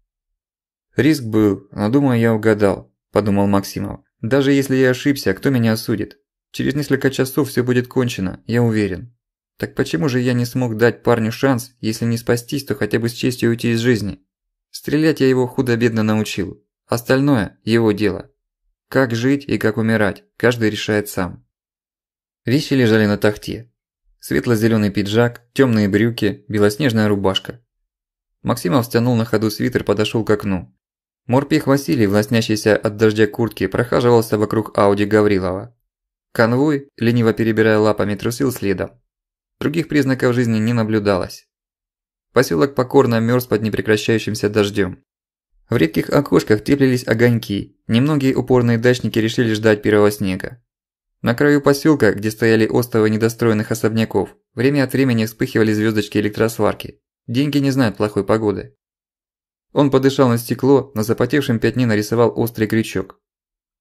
«Риск был, но думаю, я угадал», – подумал Максимов. Даже если я ошибся, кто меня осудит? Через несколько часов все будет кончено, я уверен. Так почему же я не смог дать парню шанс, если не спастись, то хотя бы с честью уйти из жизни? Стрелять я его худо-бедно научил. Остальное – его дело. Как жить и как умирать, каждый решает сам. Вещи лежали на тахте. Светло-зелёный пиджак, тёмные брюки, белоснежная рубашка. Максимов стянул на ходу свитер, подошёл к окну. Морпех Василий в лоснящейся от дождя куртке прохаживался вокруг Ауди Гаврилова. Конвой, лениво перебирая лапами, трусил следом. Других признаков жизни не наблюдалось. Поселок покорно мерз под непрекращающимся дождем. В редких окошках теплились огоньки, немногие упорные дачники решили ждать первого снега. На краю поселка, где стояли остовы недостроенных особняков, время от времени вспыхивали звездочки электросварки. Деньги не знают плохой погоды. Он подышал на стекло, на запотевшем пятне нарисовал острый крючок.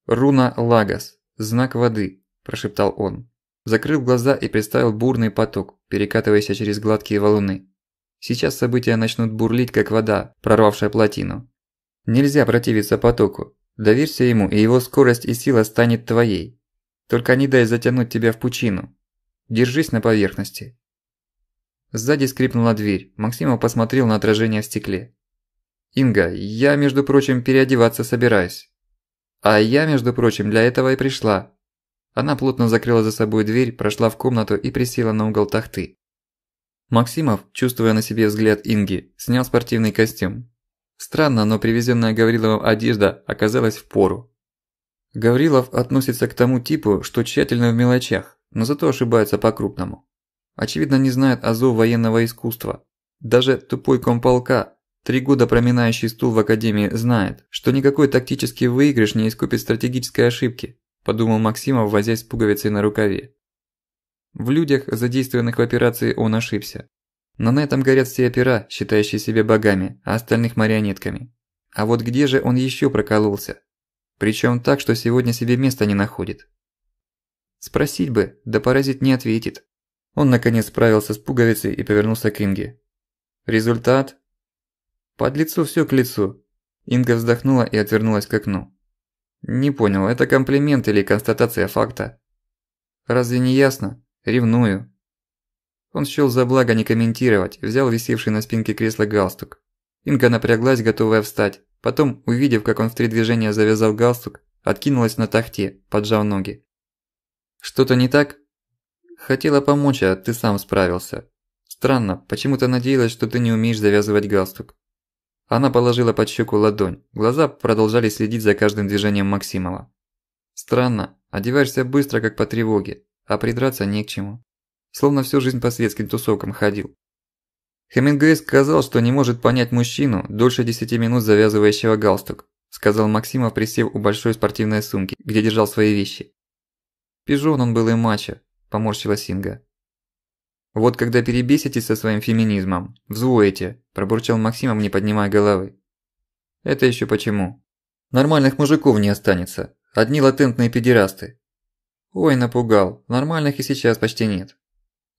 «Руна Лагас. Знак воды», – прошептал он. Закрыл глаза и представил бурный поток, перекатываясь через гладкие валуны. Сейчас события начнут бурлить, как вода, прорвавшая плотину. Нельзя противиться потоку. Доверься ему, и его скорость и сила станет твоей. Только не дай затянуть тебя в пучину. Держись на поверхности. Сзади скрипнула дверь. Максимов посмотрел на отражение в стекле. «Инга, я, между прочим, переодеваться собираюсь». «А я, между прочим, для этого и пришла». Она плотно закрыла за собой дверь, прошла в комнату и присела на угол тахты. Максимов, чувствуя на себе взгляд Инги, снял спортивный костюм. Странно, но привезенная Гавриловым одежда оказалась в пору. Гаврилов относится к тому типу, что тщательно в мелочах, но зато ошибается по-крупному. Очевидно, не знает азов военного искусства. Даже тупой комполка Три года проминающий стул в академии знает, что никакой тактический выигрыш не искупит стратегической ошибки, подумал Максимов, возясь с пуговицей на рукаве. В людях, задействованных в операции, он ошибся. Но на этом горят все опера, считающие себя богами, а остальных марионетками. А вот где же он еще прокололся? Причем так, что сегодня себе места не находит. Спросить бы, да паразит не ответит. Он наконец справился с пуговицей и повернулся к Инге. Результат под лицу все к лицу. Инга вздохнула и отвернулась к окну. Не понял, это комплимент или констатация факта? Разве не ясно? Ревную. Он счёл за благо не комментировать, взял висевший на спинке кресла галстук. Инга напряглась, готовая встать. Потом, увидев, как он в три движения завязал галстук, откинулась на тахте, поджав ноги. «Что-то не так?» «Хотела помочь, а ты сам справился. Странно, почему-то надеялась, что ты не умеешь завязывать галстук». Она положила под щеку ладонь, глаза продолжали следить за каждым движением Максимова. «Странно, одеваешься быстро, как по тревоге, а придраться не к чему. Словно всю жизнь по светским тусовкам ходил». Хемингуэй сказал, что не может понять мужчину, дольше 10 минут завязывающего галстук, сказал Максимов, присев у большой спортивной сумки, где держал свои вещи. «Пижон он был и мачо», – поморщилась Инга. «Вот когда перебеситесь со своим феминизмом, взвоете», – пробурчал Максимов, не поднимая головы. «Это еще почему?» «Нормальных мужиков не останется. Одни латентные педерасты». «Ой, напугал. Нормальных и сейчас почти нет».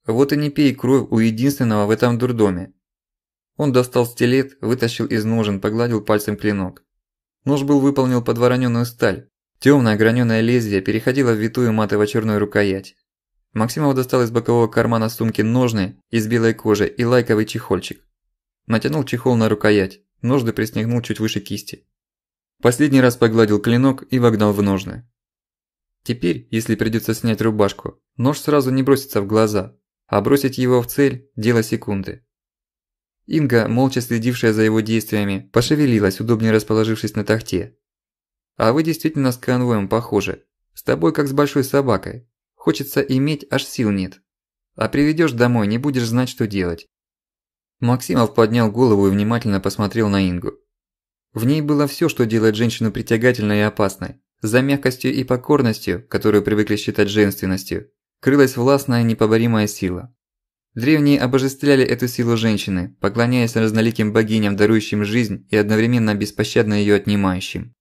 «Вот и не пей кровь у единственного в этом дурдоме». Он достал стилет, вытащил из ножен, погладил пальцем клинок. Нож был выполнен под воронёную сталь. Тёмное гранёное лезвие переходило в витую матово-чёрную рукоять. Максимов достал из бокового кармана сумки ножны из белой кожи и лайковый чехольчик. Натянул чехол на рукоять, ножды приснегнул чуть выше кисти. Последний раз погладил клинок и вогнал в ножны. Теперь, если придётся снять рубашку, нож сразу не бросится в глаза, а бросить его в цель – дело секунды. Инга, молча следившая за его действиями, пошевелилась, удобнее расположившись на тахте. «А вы действительно с конвоем похожи. С тобой как с большой собакой. Хочется иметь, аж сил нет. А приведёшь домой, не будешь знать, что делать. Максимов поднял голову и внимательно посмотрел на Ингу. В ней было всё, что делает женщину притягательной и опасной. За мягкостью и покорностью, которую привыкли считать женственностью, крылась властная непоборимая сила. Древние обожествляли эту силу женщины, поклоняясь разноликим богиням, дарующим жизнь и одновременно беспощадно её отнимающим.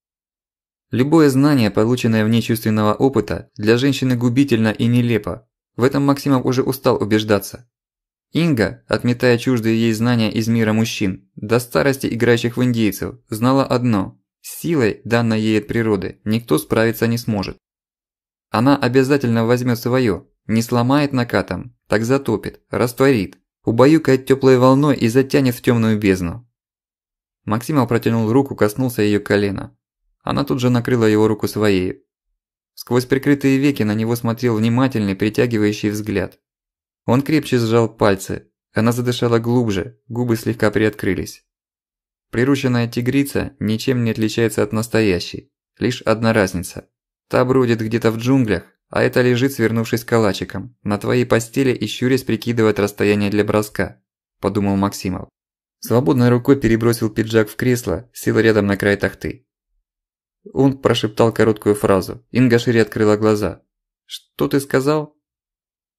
Любое знание, полученное вне чувственного опыта, для женщины губительно и нелепо. В этом Максимов уже устал убеждаться. Инга, отметая чуждые ей знания из мира мужчин, до старости играющих в индейцев, знала одно – с силой, данной ей от природы, никто справиться не сможет. Она обязательно возьмет свое, не сломает накатом, так затопит, растворит, убаюкает теплой волной и затянет в темную бездну. Максимов протянул руку, коснулся ее колена. Она тут же накрыла его руку своей. Сквозь прикрытые веки на него смотрел внимательный, притягивающий взгляд. Он крепче сжал пальцы. Она задышала глубже, губы слегка приоткрылись. Прирученная тигрица ничем не отличается от настоящей. Лишь одна разница. Та бродит где-то в джунглях, а эта лежит, свернувшись калачиком, на твоей постели и щурясь прикидывает расстояние для броска, подумал Максимов. Свободной рукой перебросил пиджак в кресло, сел рядом на край тахты. Он прошептал короткую фразу. Инга шире открыла глаза. «Что ты сказал?»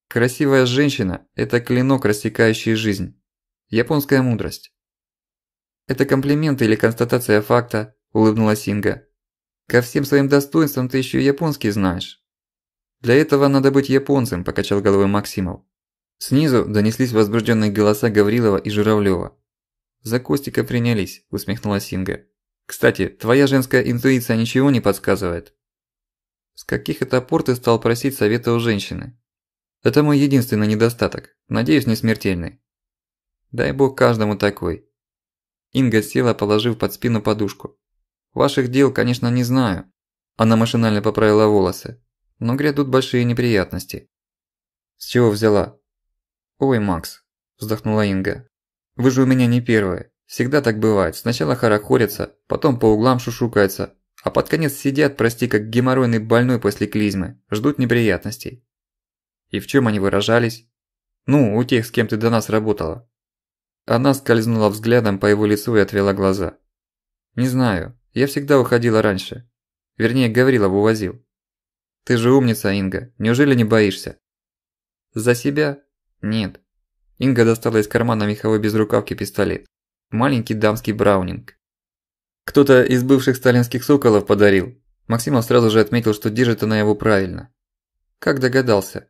«Красивая женщина – это клинок, рассекающий жизнь. Японская мудрость». «Это комплимент или констатация факта?» – улыбнулась Инга. «Ко всем своим достоинствам ты еще и японский знаешь». «Для этого надо быть японцем», – покачал головой Максимов. Снизу донеслись возбужденные голоса Гаврилова и Журавлева. «За Костика принялись», – усмехнулась Инга. Кстати, твоя женская интуиция ничего не подсказывает? С каких это пор ты стал просить совета у женщины? Это мой единственный недостаток, надеюсь, не смертельный. Дай бог каждому такой. Инга села, положив под спину подушку. Ваших дел, конечно, не знаю. Она машинально поправила волосы. Но грядут большие неприятности. С чего взяла? Ой, Макс, вздохнула Инга. Вы же у меня не первые. Всегда так бывает. Сначала хорохорятся, потом по углам шушукаются, а под конец сидят, прости, как геморройный больной после клизмы, ждут неприятностей. И в чем они выражались? Ну, у тех, с кем ты до нас работала. Она скользнула взглядом по его лицу и отвела глаза. Не знаю, я всегда уходила раньше. Вернее, Гаврилов вывозил. Ты же умница, Инга, неужели не боишься? За себя? Нет. Инга достала из кармана меховой безрукавки пистолет маленький дамский браунинг. Кто-то из бывших сталинских соколов подарил. Максимов сразу же отметил, что держит она его правильно. Как догадался.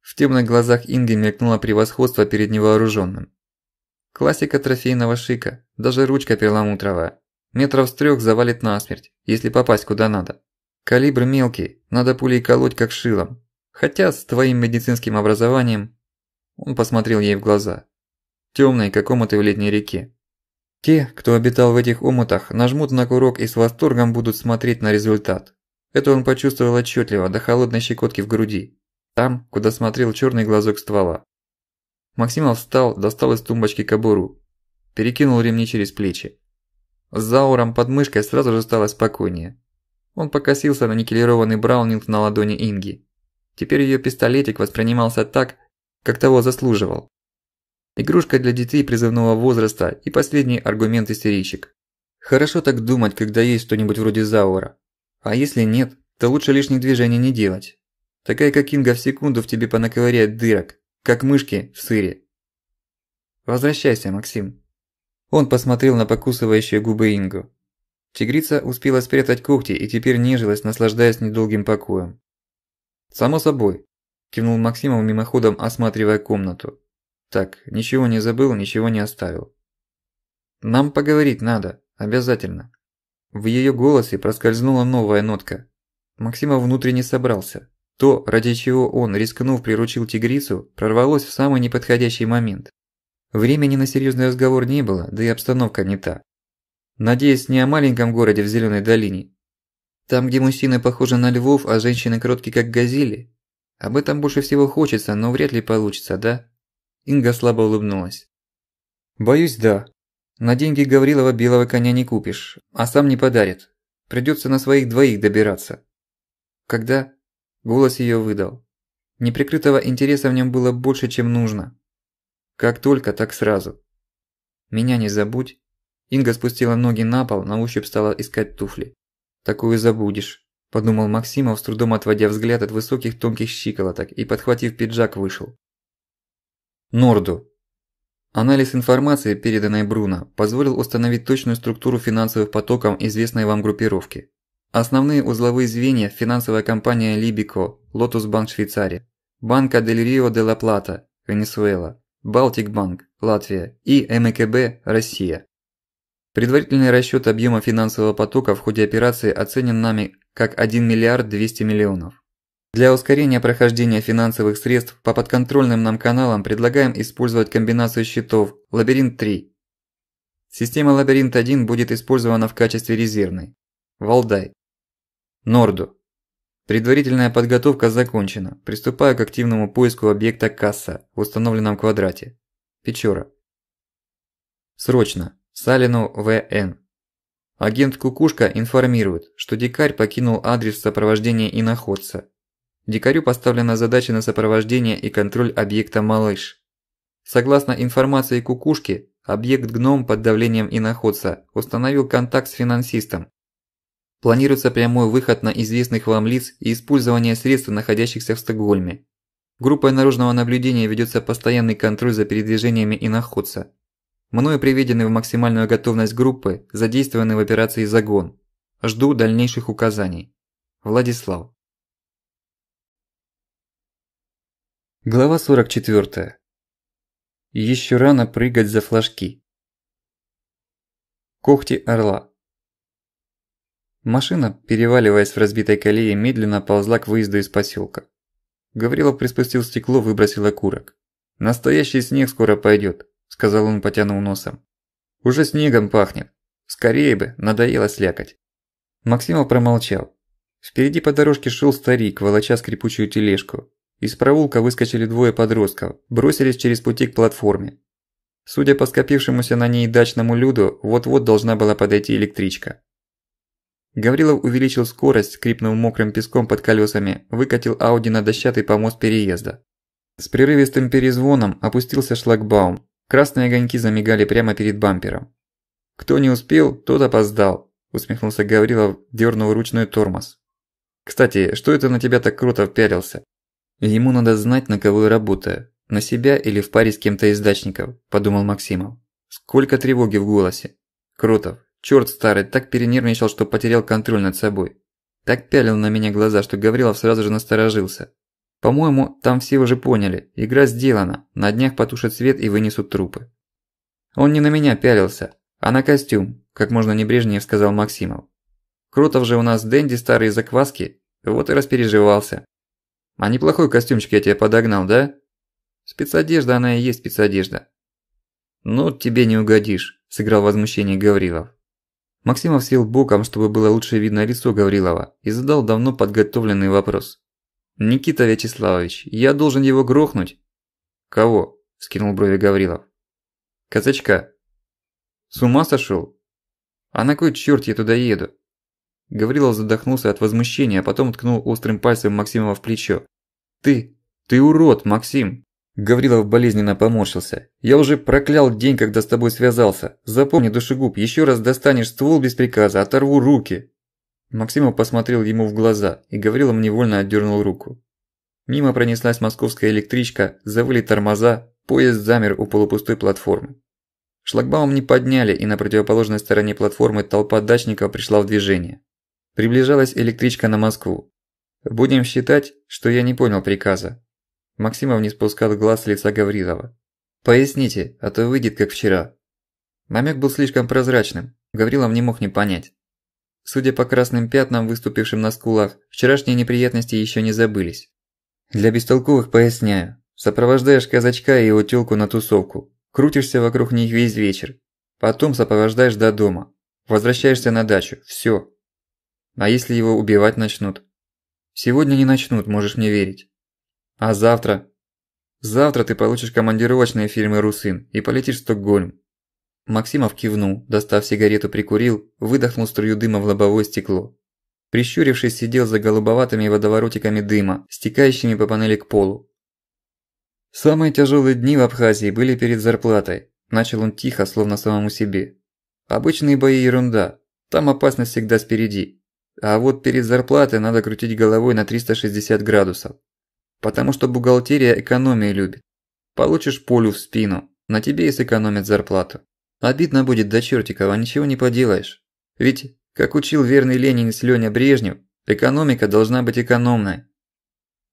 В темных глазах Инги мелькнуло превосходство перед невооруженным. Классика трофейного шика, даже ручка перламутровая. Метров с трёх завалит насмерть, если попасть куда надо. Калибр мелкий, надо пулей колоть как шилом. Хотя с твоим медицинским образованием... Он посмотрел ей в глаза. Тёмной, как омуты в летней реке. Те, кто обитал в этих омутах, нажмут на курок и с восторгом будут смотреть на результат. Это он почувствовал отчетливо, до холодной щекотки в груди. Там, куда смотрел черный глазок ствола. Максимов встал, достал из тумбочки кобуру. Перекинул ремни через плечи. С зауром под мышкой сразу же стало спокойнее. Он покосился на никелированный браунинг на ладони Инги. Теперь ее пистолетик воспринимался так, как того заслуживал. Игрушка для детей призывного возраста и последний аргумент истеричек. Хорошо так думать, когда есть что-нибудь вроде Заура. А если нет, то лучше лишних движений не делать. Такая как Инга в секунду в тебе понаковыряет дырок, как мышки в сыре. Возвращайся, Максим. Он посмотрел на покусывающие губы Ингу. Тигрица успела спрятать когти и теперь нежилась, наслаждаясь недолгим покоем. «Само собой», – кивнул Максимом мимоходом, осматривая комнату. Так, ничего не забыл, ничего не оставил. Нам поговорить надо, обязательно. В её голосе проскользнула новая нотка. Максима внутренне собрался. То, ради чего он, рискнув, приручил тигрицу, прорвалось в самый неподходящий момент. Времени на серьёзный разговор не было, да и обстановка не та. Надеюсь, не о маленьком городе в Зелёной долине. Там, где мужчины похожи на львов, а женщины кротки как газели. Об этом больше всего хочется, но вряд ли получится, да? Инга слабо улыбнулась. «Боюсь, да. На деньги Гаврилова белого коня не купишь, а сам не подарит. Придётся на своих двоих добираться». «Когда?» – голос её выдал. Неприкрытого интереса в нём было больше, чем нужно. Как только, так сразу. «Меня не забудь». Инга спустила ноги на пол, на ощупь стала искать туфли. «Такую забудешь», – подумал Максимов, с трудом отводя взгляд от высоких тонких щиколоток и, подхватив пиджак, вышел. Норду. Анализ информации, переданной Бруно, позволил установить точную структуру финансовых потоков известной вам группировки. Основные узловые звенья – финансовая компания Либико, Лотусбанк Швейцария, Банка Дель Рио де ла Плата, Венесуэла, Baltic Bank, Латвия и МКБ, Россия. Предварительный расчёт объёма финансового потока в ходе операции оценен нами как 1 миллиард 200 миллионов. Для ускорения прохождения финансовых средств по подконтрольным нам каналам предлагаем использовать комбинацию счетов «Лабиринт 3». Система «Лабиринт 1» будет использована в качестве резервной. Валдай. Норду. Предварительная подготовка закончена. Приступаю к активному поиску объекта касса в установленном квадрате. Печора. Срочно. Салину В.Н. Агент Кукушка информирует, что дикарь покинул адрес сопровождения и иноходца. Дикарю поставлена задача на сопровождение и контроль объекта «Малыш». Согласно информации кукушки, объект «Гном» под давлением иноходца установил контакт с финансистом. Планируется прямой выход на известных вам лиц и использование средств, находящихся в Стокгольме. Группой наружного наблюдения ведется постоянный контроль за передвижениями иноходца. Мною приведены в максимальную готовность группы, задействованы в операции «Загон». Жду дальнейших указаний. Владислав. Глава 44. Еще рано прыгать за флажки. Когти орла. Машина, переваливаясь в разбитой колее, медленно ползла к выезду из поселка. Гаврилов приспустил стекло, выбросил окурок. «Настоящий снег скоро пойдет, сказал он, потянув носом. «Уже снегом пахнет. Скорее бы, надоело слякать». Максимов промолчал. Впереди по дорожке шел старик, волоча скрипучую тележку. Из проулка выскочили двое подростков, бросились через пути к платформе. Судя по скопившемуся на ней дачному люду, вот-вот должна была подойти электричка. Гаврилов увеличил скорость, скрипнув мокрым песком под колесами, выкатил Ауди на дощатый помост переезда. С прерывистым перезвоном опустился шлагбаум. Красные огоньки замигали прямо перед бампером. «Кто не успел, тот опоздал», – усмехнулся Гаврилов, дернув ручной тормоз. «Кстати, что это на тебя так круто впялился? Ему надо знать, на кого я работаю, на себя или в паре с кем-то из дачников, подумал Максимов. Сколько тревоги в голосе. Кротов, чёрт старый, так перенервничал, что потерял контроль над собой. Так пялил на меня глаза, что Гаврилов сразу же насторожился. По-моему, там все уже поняли, игра сделана, на днях потушат свет и вынесут трупы. Он не на меня пялился, а на костюм, как можно небрежнее сказал Максимов. Крутов же у нас Дэнди старые закваски, вот и распереживался. А неплохой костюмчик я тебе подогнал, да? Спецодежда она и есть спецодежда. Ну, тебе не угодишь, сыграл возмущение Гаврилов. Максимов сел боком, чтобы было лучше видно лицо Гаврилова, и задал давно подготовленный вопрос. «Никита Вячеславович, я должен его грохнуть?» «Кого?» – скинул брови Гаврилов. «Казачка». «С ума сошёл? А на кой чёрт я туда еду? Гаврилов задохнулся от возмущения, а потом ткнул острым пальцем Максимова в плечо. «Ты! Ты урод, Максим!» Гаврилов болезненно поморщился. «Я уже проклял день, когда с тобой связался. Запомни, душегуб, еще раз достанешь ствол без приказа, оторву руки!» Максимов посмотрел ему в глаза, и Гаврилов невольно отдернул руку. Мимо пронеслась московская электричка, завыли тормоза, поезд замер у полупустой платформы. Шлагбаум не подняли, и на противоположной стороне платформы толпа дачников пришла в движение. Приближалась электричка на Москву. Будем считать, что я не понял приказа. Максимов не спускал глаз с лица Гаврилова. Поясните, а то выйдет как вчера. Намек был слишком прозрачным. Гаврилов не мог не понять. Судя по красным пятнам, выступившим на скулах, вчерашние неприятности еще не забылись. Для бестолковых поясняю. Сопровождаешь казачка и его тёлку на тусовку. Крутишься вокруг них весь вечер. Потом сопровождаешь до дома. Возвращаешься на дачу. Всё. А если его убивать начнут? Сегодня не начнут, можешь мне верить. А завтра? Завтра ты получишь командировочные фирмы «Русин» и полетишь в Стокгольм. Максимов кивнул, достав сигарету прикурил, выдохнул струю дыма в лобовое стекло. Прищурившись, сидел за голубоватыми водоворотиками дыма, стекающими по панели к полу. Самые тяжелые дни в Абхазии были перед зарплатой. Начал он тихо, словно самому себе. Обычные бои ерунда. Там опасность всегда спереди. А вот перед зарплатой надо крутить головой на 360 градусов. Потому что бухгалтерия экономии любит. Получишь полю в спину, на тебе и сэкономят зарплату. Обидно будет до чертиков, а ничего не поделаешь. Ведь, как учил верный Ленин с Лёня Брежнев, экономика должна быть экономной.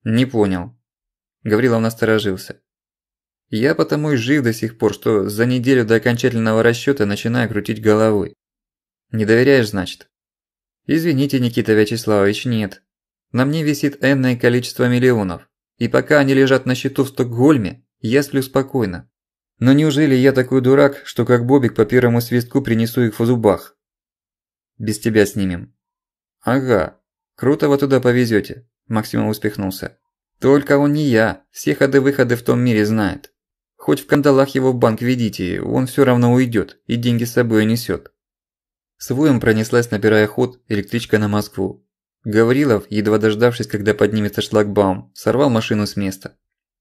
Не понял. Гаврилов насторожился. Я потому и жив до сих пор, что за неделю до окончательного расчёта начинаю крутить головой. Не доверяешь, значит? Извините, Никита Вячеславович, нет. На мне висит энное количество миллионов. И пока они лежат на счету в Стокгольме, я сплю спокойно. Но неужели я такой дурак, что как Бобик по первому свистку принесу их в зубах? Без тебя снимем. Ага. Круто вы туда повезете. Максимов успехнулся. Только он не я. Все ходы-выходы в том мире знает. Хоть в кандалах его в банк ведите, он все равно уйдет и деньги с собой несёт. С воем пронеслась, набирая ход, электричка на Москву. Гаврилов, едва дождавшись, когда поднимется шлагбаум, сорвал машину с места.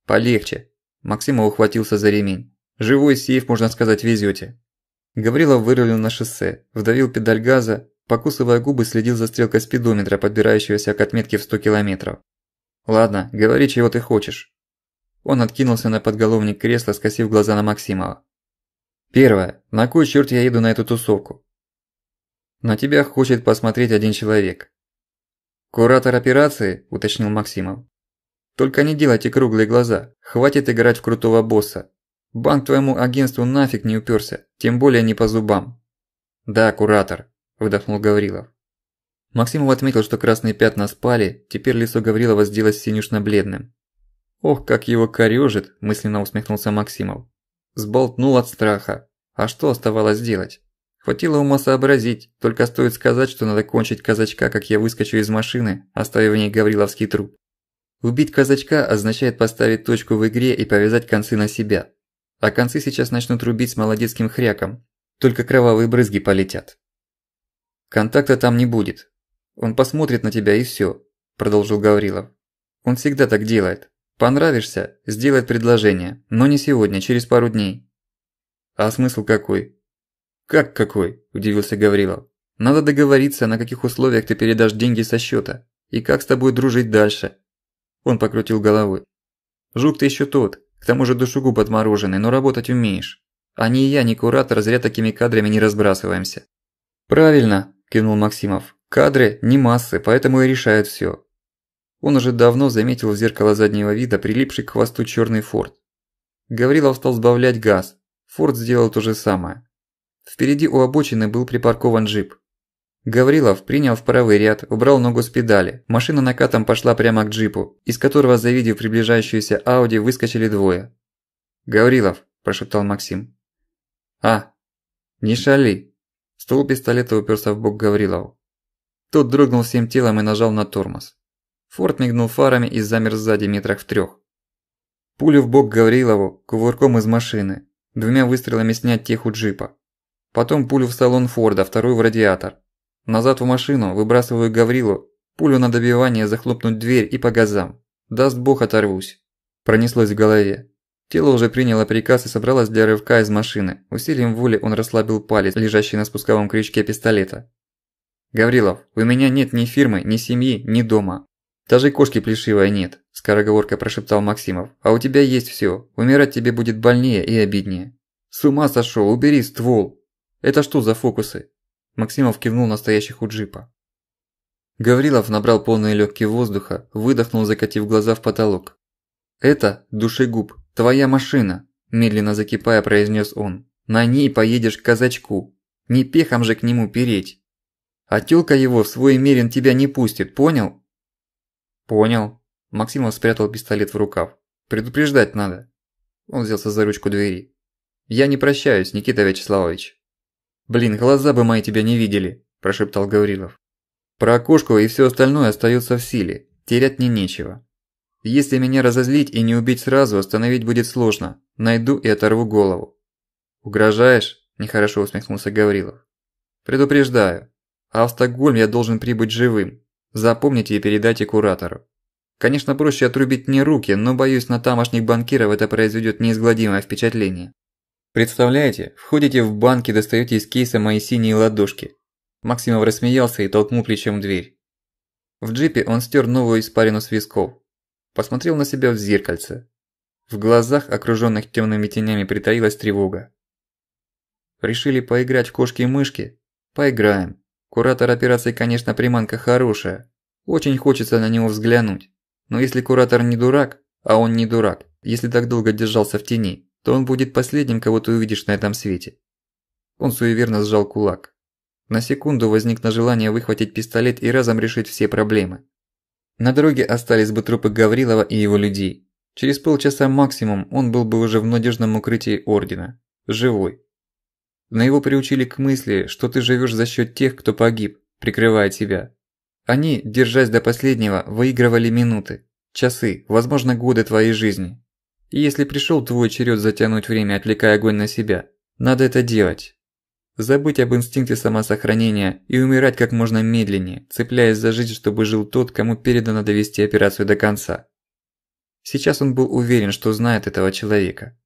«Полегче!» Максима ухватился за ремень. «Живой сейф, можно сказать, везете. Гаврилов вырвал на шоссе, вдавил педаль газа, покусывая губы, следил за стрелкой спидометра, подбирающегося к отметке в 100 километров. «Ладно, говори, чего ты хочешь». Он откинулся на подголовник кресла, скосив глаза на Максимова. «Первое. На кой чёрт я еду на эту тусовку? На тебя хочет посмотреть один человек. Куратор операции, уточнил Максимов. Только не делайте круглые глаза. Хватит играть в крутого босса. Банк твоему агентству нафиг не уперся, тем более не по зубам. Да, куратор, выдохнул Гаврилов. Максимов отметил, что красные пятна спали, теперь лицо Гаврилова сделалось синюшно-бледным. Ох, как его корёжит, мысленно усмехнулся Максимов. Сболтнул от страха. А что оставалось делать? Хватило ума сообразить, только стоит сказать, что надо кончить казачка, как я выскочу из машины, оставив в ней гавриловский труп. Убить казачка означает поставить точку в игре и повязать концы на себя. А концы сейчас начнут рубить с молодецким хряком, только кровавые брызги полетят. Контакта там не будет. Он посмотрит на тебя и всё, продолжил Гаврилов. Он всегда так делает. Понравишься – сделает предложение, но не сегодня, через пару дней. А смысл какой? «Как какой?» – удивился Гаврилов. «Надо договориться, на каких условиях ты передашь деньги со счета и как с тобой дружить дальше». Он покрутил головой. «Жук ты еще тот, к тому же душегуб отмороженный, но работать умеешь. А ни я, ни куратор зря такими кадрами не разбрасываемся». «Правильно», – кивнул Максимов. «Кадры не массы, поэтому и решают все. Он уже давно заметил в зеркало заднего вида прилипший к хвосту черный форт. Гаврилов стал сбавлять газ. Форд сделал то же самое. Впереди у обочины был припаркован джип. Гаврилов принял в правый ряд, убрал ногу с педали. Машина накатом пошла прямо к джипу, из которого, завидев приближающуюся Ауди, выскочили двое. «Гаврилов», – прошептал Максим. «А, не шали». Стол пистолета уперся в бок Гаврилову. Тот дрогнул всем телом и нажал на тормоз. Форд мигнул фарами и замер сзади метрах в трёх. Пулю в бок Гаврилову, кувырком из машины, двумя выстрелами снять теху джипа. Потом пулю в салон Форда, вторую в радиатор. Назад в машину, выбрасываю Гаврилу, пулю на добивание, захлопнуть дверь и по газам. Даст бог оторвусь. Пронеслось в голове. Тело уже приняло приказ и собралось для рывка из машины. Усилием воли он расслабил палец, лежащий на спусковом крючке пистолета. «Гаврилов, у меня нет ни фирмы, ни семьи, ни дома. Даже кошки плешивой нет», – скороговорка прошептал Максимов. «А у тебя есть всё. Умирать тебе будет больнее и обиднее». «С ума сошёл, убери ствол!» «Это что за фокусы?» Максимов кивнул настоящих у джипа. Гаврилов набрал полные легкие воздуха, выдохнул, закатив глаза в потолок. «Это, душегуб, твоя машина!» – медленно закипая произнес он. «На ней поедешь к казачку. Не пехом же к нему переть. А тёлка его в свой мерин тебя не пустит, понял?» «Понял». Максимов спрятал пистолет в рукав. «Предупреждать надо». Он взялся за ручку двери. «Я не прощаюсь, Никита Вячеславович». «Блин, глаза бы мои тебя не видели», – прошептал Гаврилов. «Про окошку и все остальное остается в силе, терять мне нечего. Если меня разозлить и не убить сразу, остановить будет сложно, найду и оторву голову». «Угрожаешь?» – нехорошо усмехнулся Гаврилов. «Предупреждаю, а в Стокгольм я должен прибыть живым. Запомните и передайте куратору. Конечно, проще отрубить мне руки, но, боюсь, на тамошних банкиров это произведет неизгладимое впечатление. Представляете, входите в банк и достаёте из кейса мои синие ладошки. Максимов рассмеялся и толкнул плечом дверь. В джипе он стер новую испарину с висков. Посмотрел на себя в зеркальце. В глазах, окруженных темными тенями, притаилась тревога. Решили поиграть в кошки-мышки? и Поиграем. Куратор операции, конечно, приманка хорошая. Очень хочется на него взглянуть. Но если куратор не дурак, а он не дурак, если так долго держался в тени, то он будет последним, кого ты увидишь на этом свете. Он суеверно сжал кулак. На секунду возникло желание выхватить пистолет и разом решить все проблемы. На дороге остались бы трупы Гаврилова и его людей. Через полчаса максимум он был бы уже в надежном укрытии Ордена. Живой. Но его приучили к мысли, что ты живешь за счет тех, кто погиб, прикрывая тебя. Они, держась до последнего, выигрывали минуты, часы, возможно, годы твоей жизни. И если пришёл твой черед затянуть время, отвлекая огонь на себя, надо это делать. Забыть об инстинкте самосохранения и умирать как можно медленнее, цепляясь за жизнь, чтобы жил тот, кому передано довести операцию до конца. Сейчас он был уверен, что знает этого человека.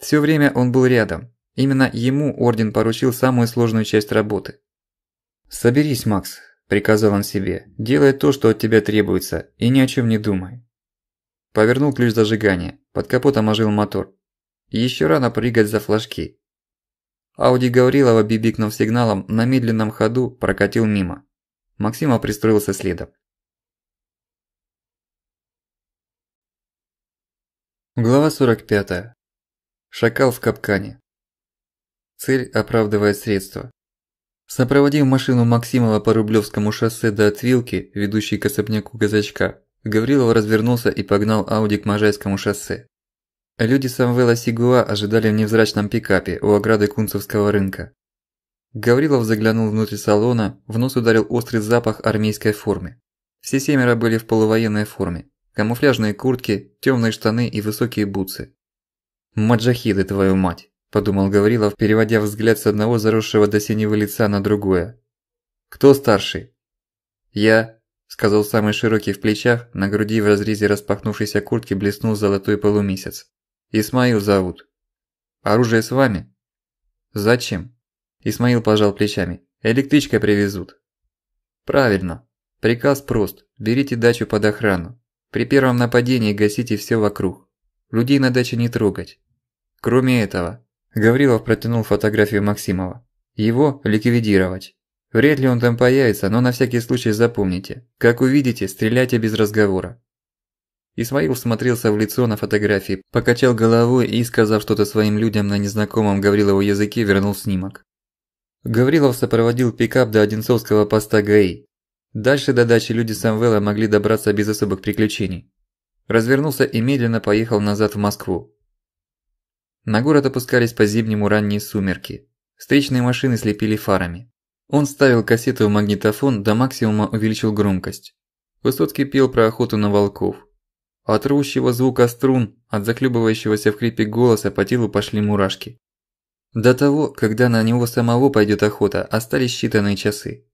Всё время он был рядом. Именно ему Орден поручил самую сложную часть работы. «Соберись, Макс», – приказал он себе, – «делай то, что от тебя требуется, и ни о чём не думай. Повернул ключ зажигания. Под капотом ожил мотор. Еще рано прыгать за флажки. Ауди Гаврилова, бибикнув сигналом, на медленном ходу прокатил мимо. Максима пристроился следом. Глава 45. Шакал в капкане. Цель оправдывает средства. Сопроводив машину Максимова по Рублевскому шоссе до отвилки, ведущей к особняку казачка, Гаврилов развернулся и погнал Audi к Можайскому шоссе. Люди Самвела Сигуа ожидали в невзрачном пикапе у ограды Кунцевского рынка. Гаврилов заглянул внутрь салона, в нос ударил острый запах армейской формы. Все семеро были в полувоенной форме. Камуфляжные куртки, тёмные штаны и высокие бутсы. «Маджахиды, твою мать!» – подумал Гаврилов, переводя взгляд с одного заросшего до синего лица на другое. «Кто старший?» «Я», сказал самый широкий в плечах, на груди в разрезе распахнувшейся куртки блеснул золотой полумесяц. «Исмаил зовут». «Оружие с вами?» «Зачем?» Исмаил пожал плечами. «Электричкой привезут». «Правильно. Приказ прост. Берите дачу под охрану. При первом нападении гасите все вокруг. Людей на даче не трогать. Кроме этого...» Гаврилов протянул фотографию Максимова. «Его ликвидировать». Вряд ли он там появится, но на всякий случай запомните. Как увидите, стреляйте без разговора. Исмаил смотрелся в лицо на фотографии, покачал головой и, сказав что-то своим людям на незнакомом Гаврилову языке, вернул снимок. Гаврилов сопроводил пикап до Одинцовского поста ГАИ. Дальше до дачи люди Самвела могли добраться без особых приключений. Развернулся и медленно поехал назад в Москву. На город опускались по-зимнему ранние сумерки. Встречные машины слепили фарами. Он ставил кассету в магнитофон, до максимума увеличил громкость. Высоцкий пел про охоту на волков. От рущего звука струн, от захлебывающегося в хрипе голоса по телу пошли мурашки. До того, когда на него самого пойдет охота, остались считанные часы.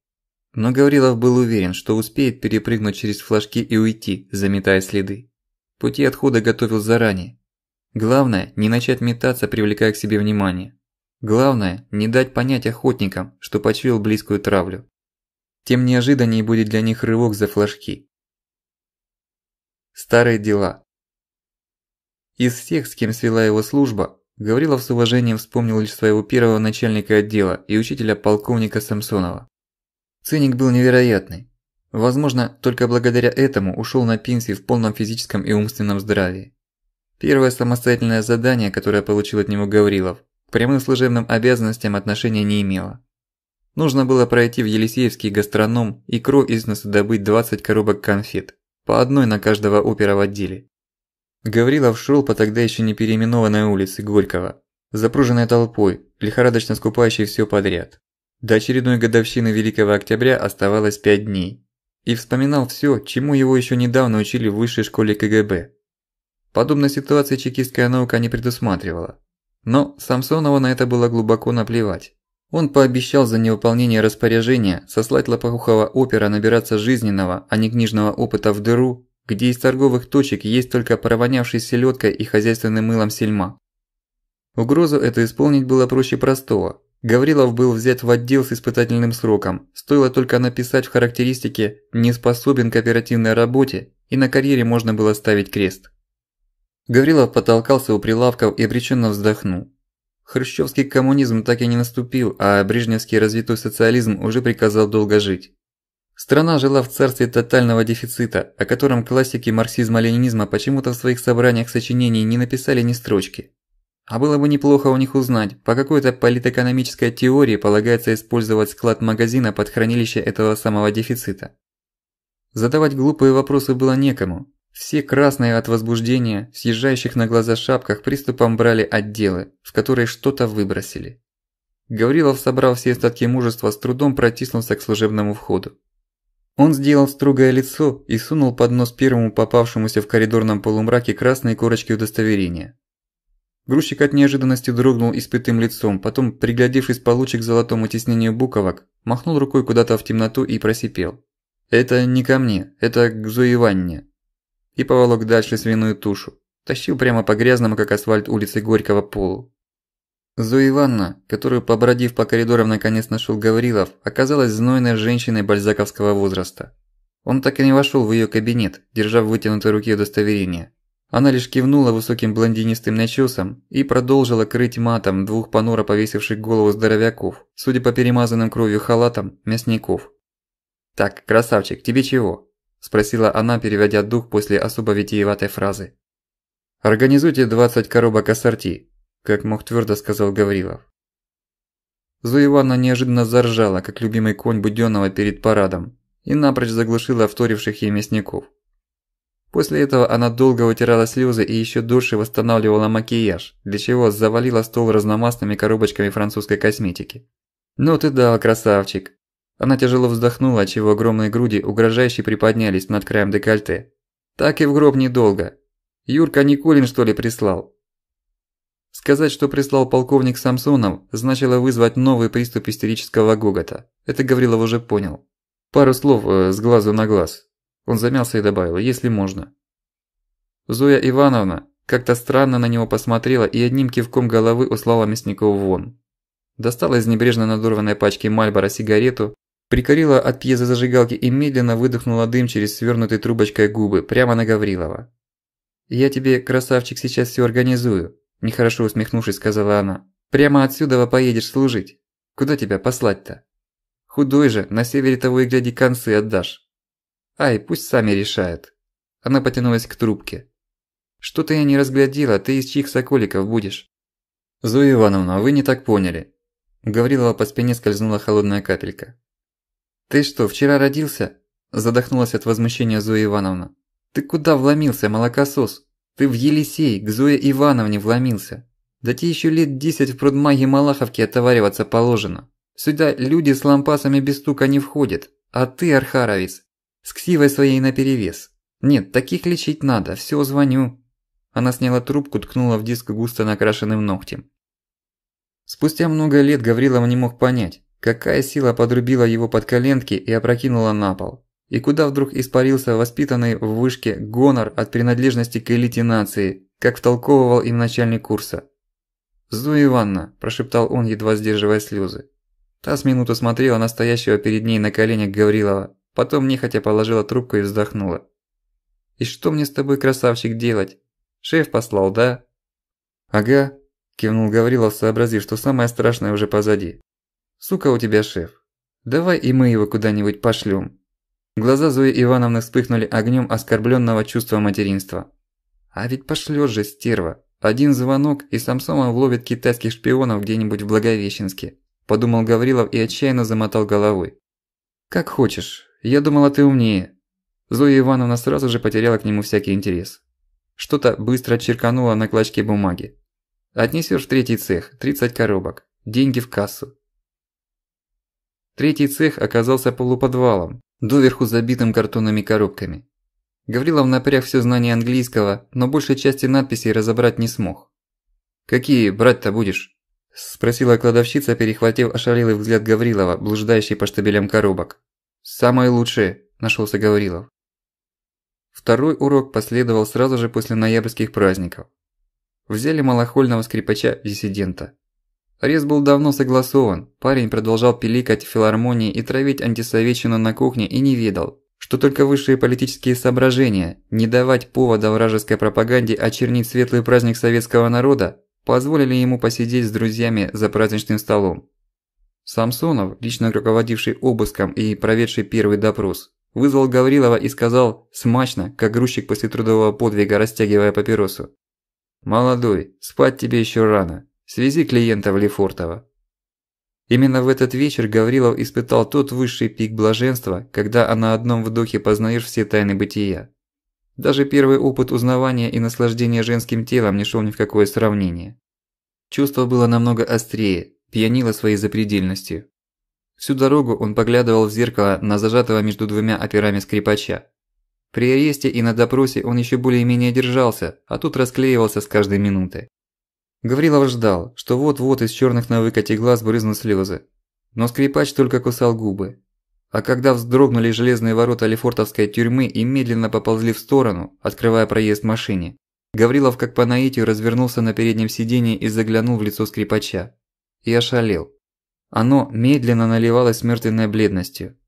Но Гаврилов был уверен, что успеет перепрыгнуть через флажки и уйти, заметая следы. Пути отхода готовил заранее. Главное, не начать метаться, привлекая к себе внимание. Главное, не дать понять охотникам, что почуял близкую травлю. Тем неожиданнее будет для них рывок за флажки. Старые дела. Из всех, с кем свела его служба, Гаврилов с уважением вспомнил лишь своего первого начальника отдела и учителя полковника Самсонова. Циник был невероятный. Возможно, только благодаря этому ушёл на пенсию в полном физическом и умственном здравии. Первое самостоятельное задание, которое получил от него Гаврилов, к прямым служебным обязанностям отношения не имела. Нужно было пройти в Елисеевский гастроном и кро из носа добыть 20 коробок конфет, по одной на каждого опера в отделе. Гаврилов шёл по тогда еще не переименованной улице Горького, запруженной толпой, лихорадочно скупающей все подряд. До очередной годовщины Великого Октября оставалось пять дней. И вспоминал все, чему его еще недавно учили в высшей школе КГБ. Подобной ситуации чекистская наука не предусматривала. Но Самсонова на это было глубоко наплевать. Он пообещал за невыполнение распоряжения сослать Лопоухова опера набираться жизненного, а не книжного опыта в дыру, где из торговых точек есть только провонявший селедкой и хозяйственным мылом сельма. Угрозу эту исполнить было проще простого. Гаврилов был взят в отдел с испытательным сроком, стоило только написать в характеристике «не способен к оперативной работе» и на карьере можно было ставить крест. Гаврилов потолкался у прилавков и обреченно вздохнул. Хрущевский коммунизм так и не наступил, а брежневский развитой социализм уже приказал долго жить. Страна жила в царстве тотального дефицита, о котором классики марксизма-ленинизма почему-то в своих собраниях сочинений не написали ни строчки. А было бы неплохо у них узнать, по какой-то политэкономической теории полагается использовать склад магазина под хранилище этого самого дефицита. Задавать глупые вопросы было некому, все красные от возбуждения, съезжающих на глаза шапках приступом брали отделы, в которые что-то выбросили. Гаврилов, собрал все остатки мужества, с трудом протиснулся к служебному входу. Он сделал строгое лицо и сунул под нос первому попавшемуся в коридорном полумраке красные корочки удостоверения. Грузчик от неожиданности дрогнул испытым лицом, потом, приглядевшись получше к золотому тиснению буковок, махнул рукой куда-то в темноту и просипел. «Это не ко мне, это к Ванне" и поволок дальше свиную тушу. Тащил прямо по грязному, как асфальт улицы Горького полу. Зоя Ивановна, которую, побродив по коридорам, наконец нашел Гаврилов, оказалась знойной женщиной бальзаковского возраста. Он так и не вошел в ее кабинет, держа в вытянутой руке удостоверение. Она лишь кивнула высоким блондинистым начесом и продолжила крыть матом двух понуро повесивших голову здоровяков, судя по перемазанным кровью халатам, мясников. «Так, красавчик, тебе чего?» – спросила она, переводя дух после особо витиеватой фразы. «Организуйте 20 коробок ассорти», – как мог твердо сказал Гаврилов. Зоя Ивановна неожиданно заржала, как любимый конь Будённого перед парадом, и напрочь заглушила вторивших ей мясников. После этого она долго вытирала слезы и еще дольше восстанавливала макияж, для чего завалила стол разномастными коробочками французской косметики. «Ну ты дал, красавчик!» Она тяжело вздохнула, отчего огромные груди угрожающе приподнялись над краем декольте. Так и в гроб недолго. Юрка Никулин, что ли, прислал? Сказать, что прислал полковник Самсонов, значило вызвать новый приступ истерического гогота. Это Гаврилов уже понял. Пару слов э, с глазу на глаз. Он замялся и добавил, если можно. Зоя Ивановна как-то странно на него посмотрела и одним кивком головы услала Мясникову вон. Достала из небрежно надорванной пачки Мальбора сигарету, Прикорила от пьезозажигалки и медленно выдохнула дым через свернутой трубочкой губы прямо на Гаврилова. «Я тебе, красавчик, сейчас все организую», – нехорошо усмехнувшись, сказала она. «Прямо отсюда поедешь служить. Куда тебя послать-то? Худой же, на севере того и гляди концы отдашь». «Ай, пусть сами решают». Она потянулась к трубке. «Что-то я не разглядела, ты из чьих соколиков будешь?» «Зоя Ивановна, вы не так поняли». Гаврилова по спине скользнула холодная капелька. «Ты что, вчера родился?» – задохнулась от возмущения Зоя Ивановна. «Ты куда вломился, молокосос? Ты в Елисей, к Зое Ивановне вломился. Да тебе еще лет десять в прудмаге Малаховке отовариваться положено. Сюда люди с лампасами без стука не входят, а ты, архаровец, с ксивой своей наперевес. Нет, таких лечить надо, все звоню». Она сняла трубку, ткнула в диск густо накрашенным ногтем. Спустя много лет Гаврилов не мог понять, Какая сила подрубила его под коленки и опрокинула на пол? И куда вдруг испарился воспитанный в вышке гонор от принадлежности к элите нации, как втолковывал им начальник курса? «Зоя Ивановна», – прошептал он, едва сдерживая слезы. Та с минуту смотрела на стоящего перед ней на коленях Гаврилова, потом нехотя положила трубку и вздохнула. «И что мне с тобой, красавчик, делать? Шеф послал, да?» «Ага», – кивнул Гаврилов, сообразив, что самое страшное уже позади. Сука у тебя шеф. Давай и мы его куда-нибудь пошлем. Глаза Зои Ивановны вспыхнули огнем оскорбленного чувства материнства. А ведь пошлёт же, стерва. Один звонок, и Самсонов ловит китайских шпионов где-нибудь в Благовещенске. Подумал Гаврилов и отчаянно замотал головой. Как хочешь. Я думала, ты умнее. Зоя Ивановна сразу же потеряла к нему всякий интерес. Что-то быстро черкануло на клочке бумаги. Отнесешь в третий цех, 30 коробок. Деньги в кассу. Третий цех оказался полуподвалом, доверху забитым картонными коробками. Гаврилов напряг все знание английского, но большей части надписей разобрать не смог. «Какие брать-то будешь?» – спросила кладовщица, перехватив ошалелый взгляд Гаврилова, блуждающий по штабелям коробок. «Самые лучшие», – нашелся Гаврилов. Второй урок последовал сразу же после ноябрьских праздников. Взяли малохольного скрипача-диссидента. Арест был давно согласован, парень продолжал пиликать в филармонии и травить антисоветчину на кухне и не видел, что только высшие политические соображения, не давать повода вражеской пропаганде очернить светлый праздник советского народа, позволили ему посидеть с друзьями за праздничным столом. Самсонов, лично руководивший обыском и проведший первый допрос, вызвал Гаврилова и сказал смачно, как грузчик после трудового подвига, растягивая папиросу. «Молодой, спать тебе еще рано. Связи клиентов Лефортова. Именно в этот вечер Гаврилов испытал тот высший пик блаженства, когда на одном вдохе познаешь все тайны бытия. Даже первый опыт узнавания и наслаждения женским телом не шел ни в какое сравнение. Чувство было намного острее, пьянило своей запредельностью. Всю дорогу он поглядывал в зеркало на зажатого между двумя операми скрипача. При аресте и на допросе он еще более-менее держался, а тут расклеивался с каждой минуты. Гаврилов ждал, что вот-вот из черных навыкатей глаз брызнут слезы. Но скрипач только кусал губы. А когда вздрогнули железные ворота Лефортовской тюрьмы и медленно поползли в сторону, открывая проезд машине, Гаврилов как по наитию развернулся на переднем сиденье и заглянул в лицо скрипача. И ошалел. Оно медленно наливалось смертельной бледностью.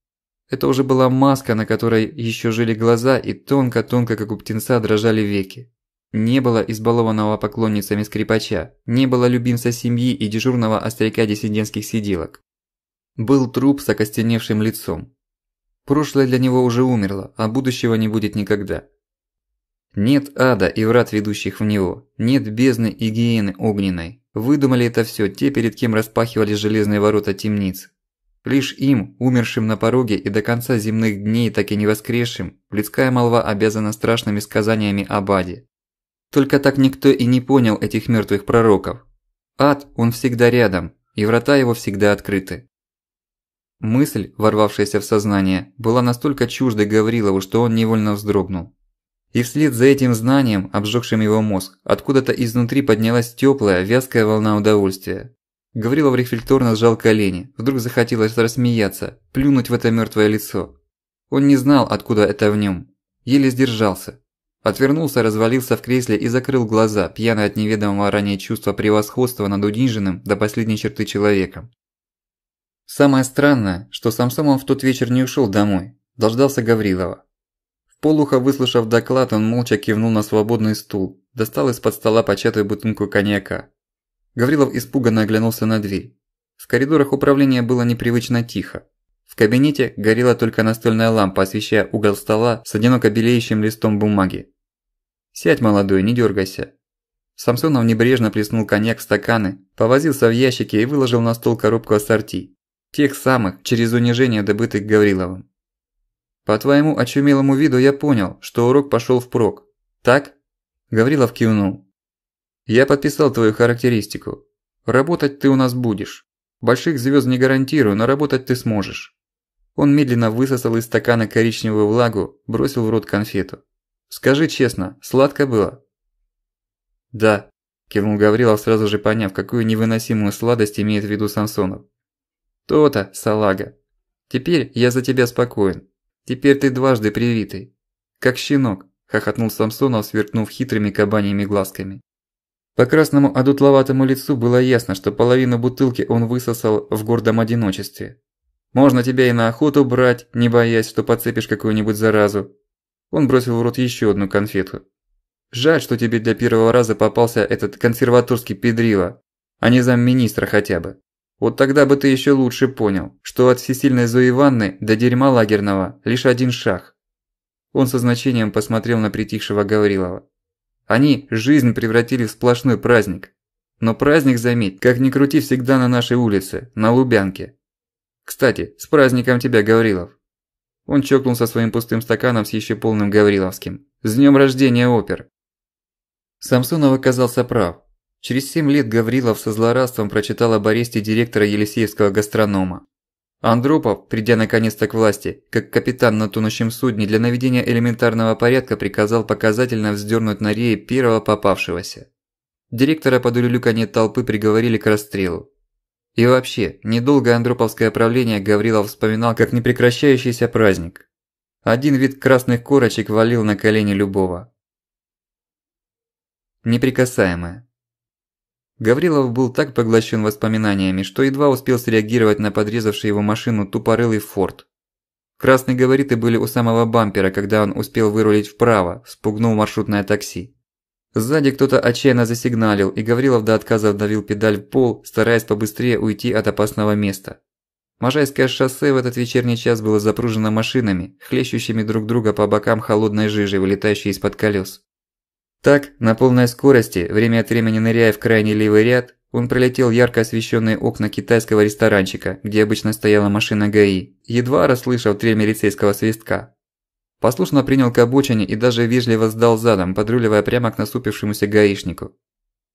Это уже была маска, на которой еще жили глаза и тонко-тонко, как у птенца, дрожали веки. Не было избалованного поклонницами скрипача, не было любимца семьи и дежурного остряка диссидентских сиделок. Был труп с окостеневшим лицом. Прошлое для него уже умерло, а будущего не будет никогда. Нет ада и врат, ведущих в него, нет бездны и гиены огненной. Выдумали это все те, перед кем распахивали железные ворота темниц. Лишь им, умершим на пороге и до конца земных дней так и не воскресшим, людская молва обязана страшными сказаниями об аде, только так никто и не понял этих мертвых пророков. Ад, он всегда рядом, и врата его всегда открыты. Мысль, ворвавшаяся в сознание, была настолько чуждой Гаврилову, что он невольно вздрогнул. И вслед за этим знанием, обжёгшим его мозг, откуда-то изнутри поднялась тёплая, вязкая волна удовольствия. Гаврилов рефлекторно сжал колени, вдруг захотелось рассмеяться, плюнуть в это мёртвое лицо. Он не знал, откуда это в нём. Еле сдержался. Отвернулся, развалился в кресле и закрыл глаза, пьяный от неведомого ранее чувства превосходства над удинженным до последней черты человека. Самое странное, что Самсонов в тот вечер не ушёл домой, дождался Гаврилова. В полухо выслушав доклад, он молча кивнул на свободный стул, достал из-под стола початую бутылку коньяка. Гаврилов испуганно оглянулся на дверь. В коридорах управления было непривычно тихо. В кабинете горела только настольная лампа, освещая угол стола с одиноко белеющим листом бумаги, «Сядь, молодой, не дёргайся». Самсонов небрежно плеснул коньяк в стаканы, повозился в ящике и выложил на стол коробку ассорти. Тех самых, через унижение добытых Гавриловым. «По твоему очумелому виду я понял, что урок пошёл впрок. Так?» Гаврилов кивнул. «Я подписал твою характеристику. Работать ты у нас будешь. Больших звёзд не гарантирую, но работать ты сможешь». Он медленно высосал из стакана коричневую влагу, бросил в рот конфету. Скажи честно, сладко было?» «Да», – кивнул Гаврилов, сразу же поняв, какую невыносимую сладость имеет в виду Самсонов. «То-то, салага. Теперь я за тебя спокоен. Теперь ты дважды привитый. Как щенок», – хохотнул Самсонов, сверкнув хитрыми кабаньими глазками. По красному одутловатому лицу было ясно, что половину бутылки он высосал в гордом одиночестве. «Можно тебя и на охоту брать, не боясь, что подцепишь какую-нибудь заразу, он бросил в рот ещё одну конфету. «Жаль, что тебе для первого раза попался этот консерваторский педрила, а не замминистра хотя бы. Вот тогда бы ты ещё лучше понял, что от всесильной Зои Ивановны до дерьма лагерного лишь один шаг». Он со значением посмотрел на притихшего Гаврилова. «Они жизнь превратили в сплошной праздник. Но праздник, заметь, как ни крути, всегда на нашей улице, на Лубянке. Кстати, с праздником тебя, Гаврилов!» Он чокнул со своим пустым стаканом с еще полным Гавриловским. «С днем рождения, опер!» Самсонов оказался прав. Через семь лет Гаврилов со злорадством прочитал об аресте директора Елисеевского гастронома. Андропов, придя наконец-то к власти, как капитан на тонущем судне для наведения элементарного порядка приказал показательно вздернуть на рее первого попавшегося. Директора под улюлюканье толпы приговорили к расстрелу. И вообще, недолго Андроповское правление Гаврилов вспоминал как непрекращающийся праздник. Один вид красных корочек валил на колени любого. Неприкасаемое. Гаврилов был так поглощен воспоминаниями, что едва успел среагировать на подрезавший его машину тупорылый форт. Красные габариты были у самого бампера, когда он успел вырулить вправо, спугнул маршрутное такси. Сзади кто-то отчаянно засигналил, и Гаврилов до отказа вдавил педаль в пол, стараясь побыстрее уйти от опасного места. Можайское шоссе в этот вечерний час было запружено машинами, хлещущими друг друга по бокам холодной жижи, вылетающей из-под колес. Так, на полной скорости, время от времени ныряя в крайний левый ряд, он пролетел ярко освещенные окна китайского ресторанчика, где обычно стояла машина ГАИ, едва расслышав трель милицейского свистка. Послушно принял к обочине и даже вежливо сдал задом, подруливая прямо к насупившемуся гаишнику.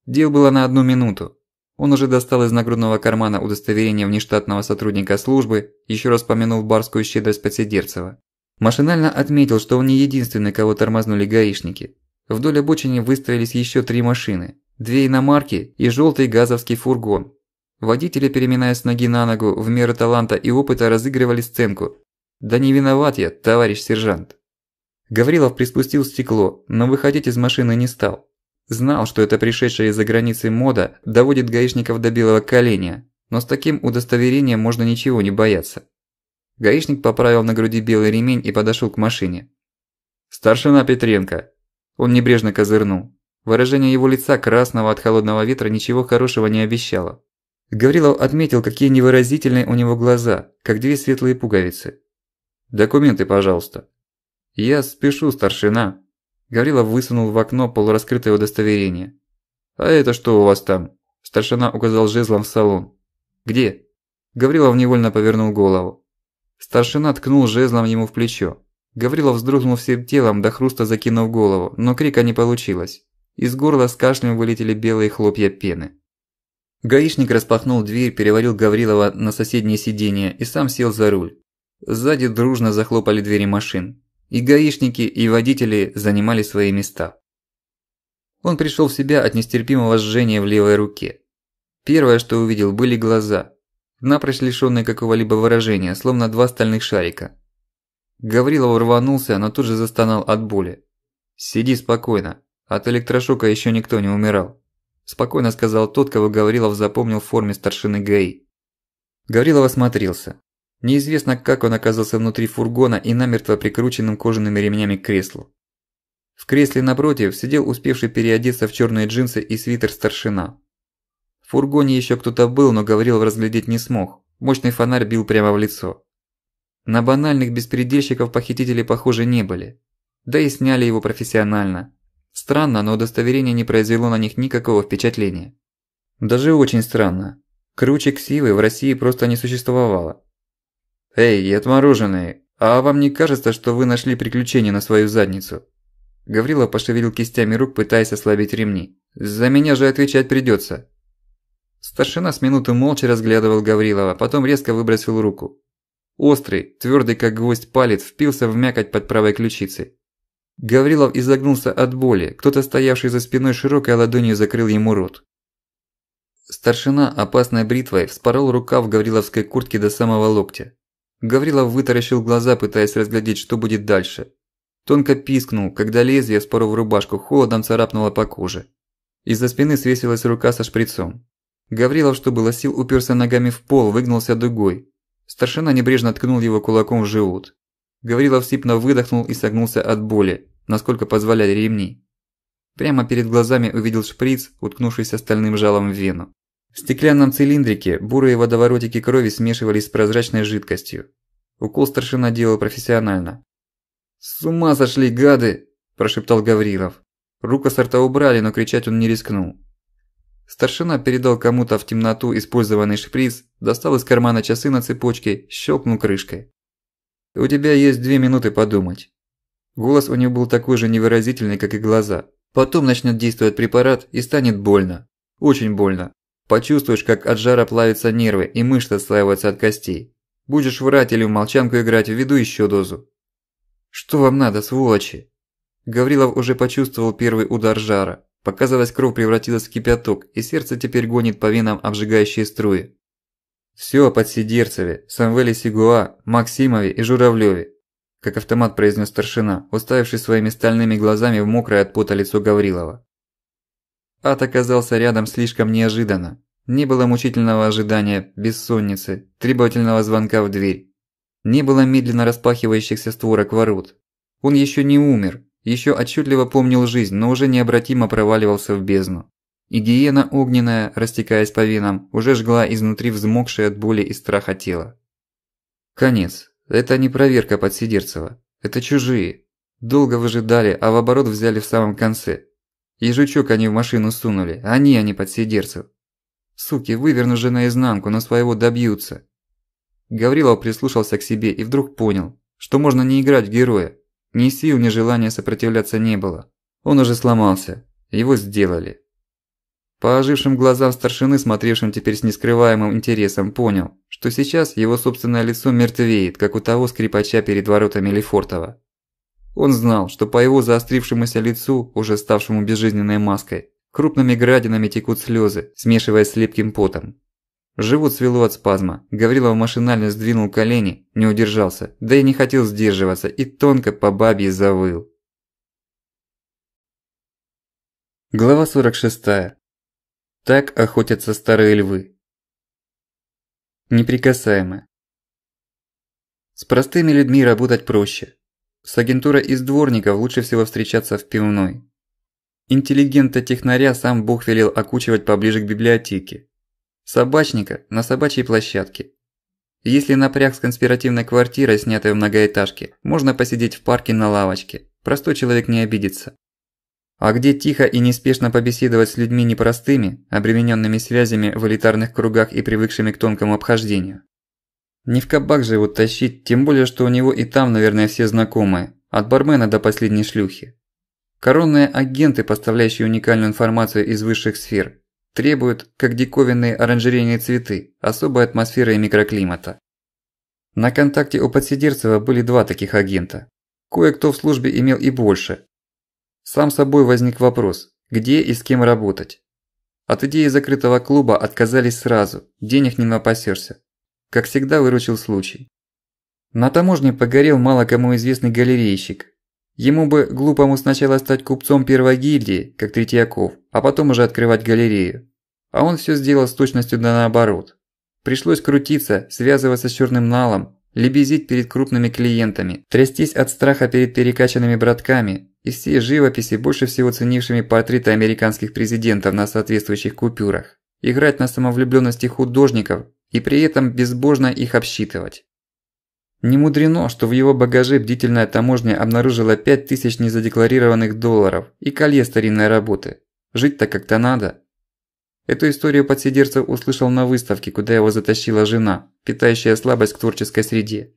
Дел было на одну минуту. Он уже достал из нагрудного кармана удостоверение внештатного сотрудника службы, еще раз помянув барскую щедрость Подсидерцева. Машинально отметил, что он не единственный, кого тормознули гаишники. Вдоль обочины выстроились еще три машины. Две иномарки и желтый газовский фургон. Водители, переминаясь ноги на ногу, в меры таланта и опыта разыгрывали сценку. «Да не виноват я, товарищ сержант». Гаврилов приспустил стекло, но выходить из машины не стал. Знал, что это пришедшая из-за границы мода доводит гаишников до белого коленя, но с таким удостоверением можно ничего не бояться. Гаишник поправил на груди белый ремень и подошёл к машине. «Старшина Петренко!» Он небрежно козырнул. Выражение его лица красного от холодного ветра ничего хорошего не обещало. Гаврилов отметил, какие невыразительные у него глаза, как две светлые пуговицы. «Документы, пожалуйста», «Я спешу, старшина!» Гаврилов высунул в окно полураскрытое удостоверение. «А это что у вас там?» Старшина указал жезлом в салон. «Где?» Гаврилов невольно повернул голову. Старшина ткнул жезлом ему в плечо. Гаврилов вздрогнул всем телом, до хруста закинув голову, но крика не получилось. Из горла с кашлем вылетели белые хлопья пены. Гаишник распахнул дверь, перевалил Гаврилова на соседнее сиденье и сам сел за руль. Сзади дружно захлопали двери машин. И гаишники, и водители занимали свои места. Он пришел в себя от нестерпимого жжения в левой руке. Первое, что увидел, были глаза, напрочь лишённые какого-либо выражения, словно два стальных шарика. Гаврилов рванулся, но тут же застонал от боли. «Сиди спокойно, от электрошока еще никто не умирал», – спокойно сказал тот, кого Гаврилов запомнил в форме старшины ГАИ. Гаврилов осмотрелся. Неизвестно, как он оказался внутри фургона и намертво прикрученным кожаными ремнями к креслу. В кресле напротив сидел успевший переодеться в черные джинсы и свитер старшина. В фургоне еще кто-то был, но говорил разглядеть не смог. Мощный фонарь бил прямо в лицо. На банальных беспредельщиков похитители похожи не были. Да и сняли его профессионально. Странно, но удостоверение не произвело на них никакого впечатления. Даже очень странно. Круче ксивы в России просто не существовало. «Эй, отмороженные, а вам не кажется, что вы нашли приключение на свою задницу?» Гаврила пошевелил кистями рук, пытаясь ослабить ремни. «За меня же отвечать придётся!» Старшина с минуты молча разглядывал Гаврилова, а потом резко выбросил руку. Острый, твёрдый как гвоздь палец впился в мякоть под правой ключицей. Гаврилов изогнулся от боли, кто-то стоявший за спиной широкой ладонью закрыл ему рот. Старшина опасной бритвой вспорол рукав гавриловской куртки до самого локтя. Гаврилов вытаращил глаза, пытаясь разглядеть, что будет дальше. Тонко пискнул, когда лезвие, вспоров рубашку, холодом царапнуло по коже. Из-за спины свесилась рука со шприцом. Гаврилов, что было сил, уперся ногами в пол, выгнулся дугой. Старшина небрежно ткнул его кулаком в живот. Гаврилов сипно выдохнул и согнулся от боли, насколько позволяли ремни. Прямо перед глазами увидел шприц, уткнувшийся стальным жалом в вену. В стеклянном цилиндрике бурые водоворотики крови смешивались с прозрачной жидкостью. Укол старшина делал профессионально. «С ума сошли, гады!» – прошептал Гаврилов. Руку с рта убрали, но кричать он не рискнул. Старшина передал кому-то в темноту использованный шприц, достал из кармана часы на цепочке, щелкнул крышкой. «У тебя есть две минуты подумать». Голос у него был такой же невыразительный, как и глаза. «Потом начнет действовать препарат и станет больно. Очень больно. Почувствуешь, как от жара плавятся нервы и мышцы отслаиваются от костей. Будешь врать или в молчанку играть, введу еще дозу. Что вам надо, сволочи? Гаврилов уже почувствовал первый удар жара. Показалось, кровь превратилась в кипяток, и сердце теперь гонит по венам обжигающие струи. Все о подсидерцеве, Самвеле Сигуа, Максимове и Журавлеве, как автомат произнес старшина, уставивший своими стальными глазами в мокрое от пота лицо Гаврилова. Ад оказался рядом слишком неожиданно. Не было мучительного ожидания, бессонницы, требовательного звонка в дверь. Не было медленно распахивающихся створок ворот. Он еще не умер, еще отчетливо помнил жизнь, но уже необратимо проваливался в бездну. И гиена огненная, растекаясь по венам, уже жгла изнутри взмокшее от боли и страха тело. Конец. Это не проверка Подсидерцева. Это чужие. Долго выжидали, а в оборот взяли в самом конце, и они в машину сунули, а они, а не подсидерцев. Суки, выверну же наизнанку, но своего добьются. Гаврилов прислушался к себе и вдруг понял, что можно не играть в героя. Ни сил, ни желания сопротивляться не было. Он уже сломался. Его сделали. По ожившим глазам старшины, смотревшим теперь с нескрываемым интересом, понял, что сейчас его собственное лицо мертвеет, как у того скрипача перед воротами Лефортова. Он знал, что по его заострившемуся лицу, уже ставшему безжизненной маской, крупными градинами текут слезы, смешиваясь с липким потом. Живот свело от спазма. Гаврилов машинально сдвинул колени, не удержался, да и не хотел сдерживаться, и тонко по бабье завыл. Глава 46. Так охотятся старые львы. Неприкасаемые. С простыми людьми работать проще. С агентурой из дворников лучше всего встречаться в пивной. Интеллигента-технаря сам Бог велел окучивать поближе к библиотеке. Собачника – на собачьей площадке. Если напряг с конспиративной квартирой, снятой в многоэтажке, можно посидеть в парке на лавочке. Простой человек не обидится. А где тихо и неспешно побеседовать с людьми непростыми, обремененными связями в элитарных кругах и привыкшими к тонкому обхождению? Не в кабак же его тащить, тем более, что у него и там, наверное, все знакомые. От бармена до последней шлюхи. Коронные агенты, поставляющие уникальную информацию из высших сфер, требуют, как диковинные оранжерейные цветы, особой атмосферы и микроклимата. На контакте у Подсидерцева были два таких агента. Кое-кто в службе имел и больше. Сам собой возник вопрос, где и с кем работать. От идеи закрытого клуба отказались сразу, денег не напасешься. Как всегда выручил случай. На таможне погорел мало кому известный галерейщик. Ему бы глупому сначала стать купцом первой гильдии, как Третьяков, а потом уже открывать галерею. А он всё сделал с точностью да наоборот. Пришлось крутиться, связываться с чёрным налом, лебезить перед крупными клиентами, трястись от страха перед перекачанными братками и все живописи, больше всего ценившими портреты американских президентов на соответствующих купюрах, играть на самовлюблённости художников, и при этом безбожно их обсчитывать. Не мудрено, что в его багаже бдительная таможня обнаружила 5000 незадекларированных долларов и колье старинной работы. Жить-то как-то надо. Эту историю подсидерцев услышал на выставке, куда его затащила жена, питающая слабость к творческой среде.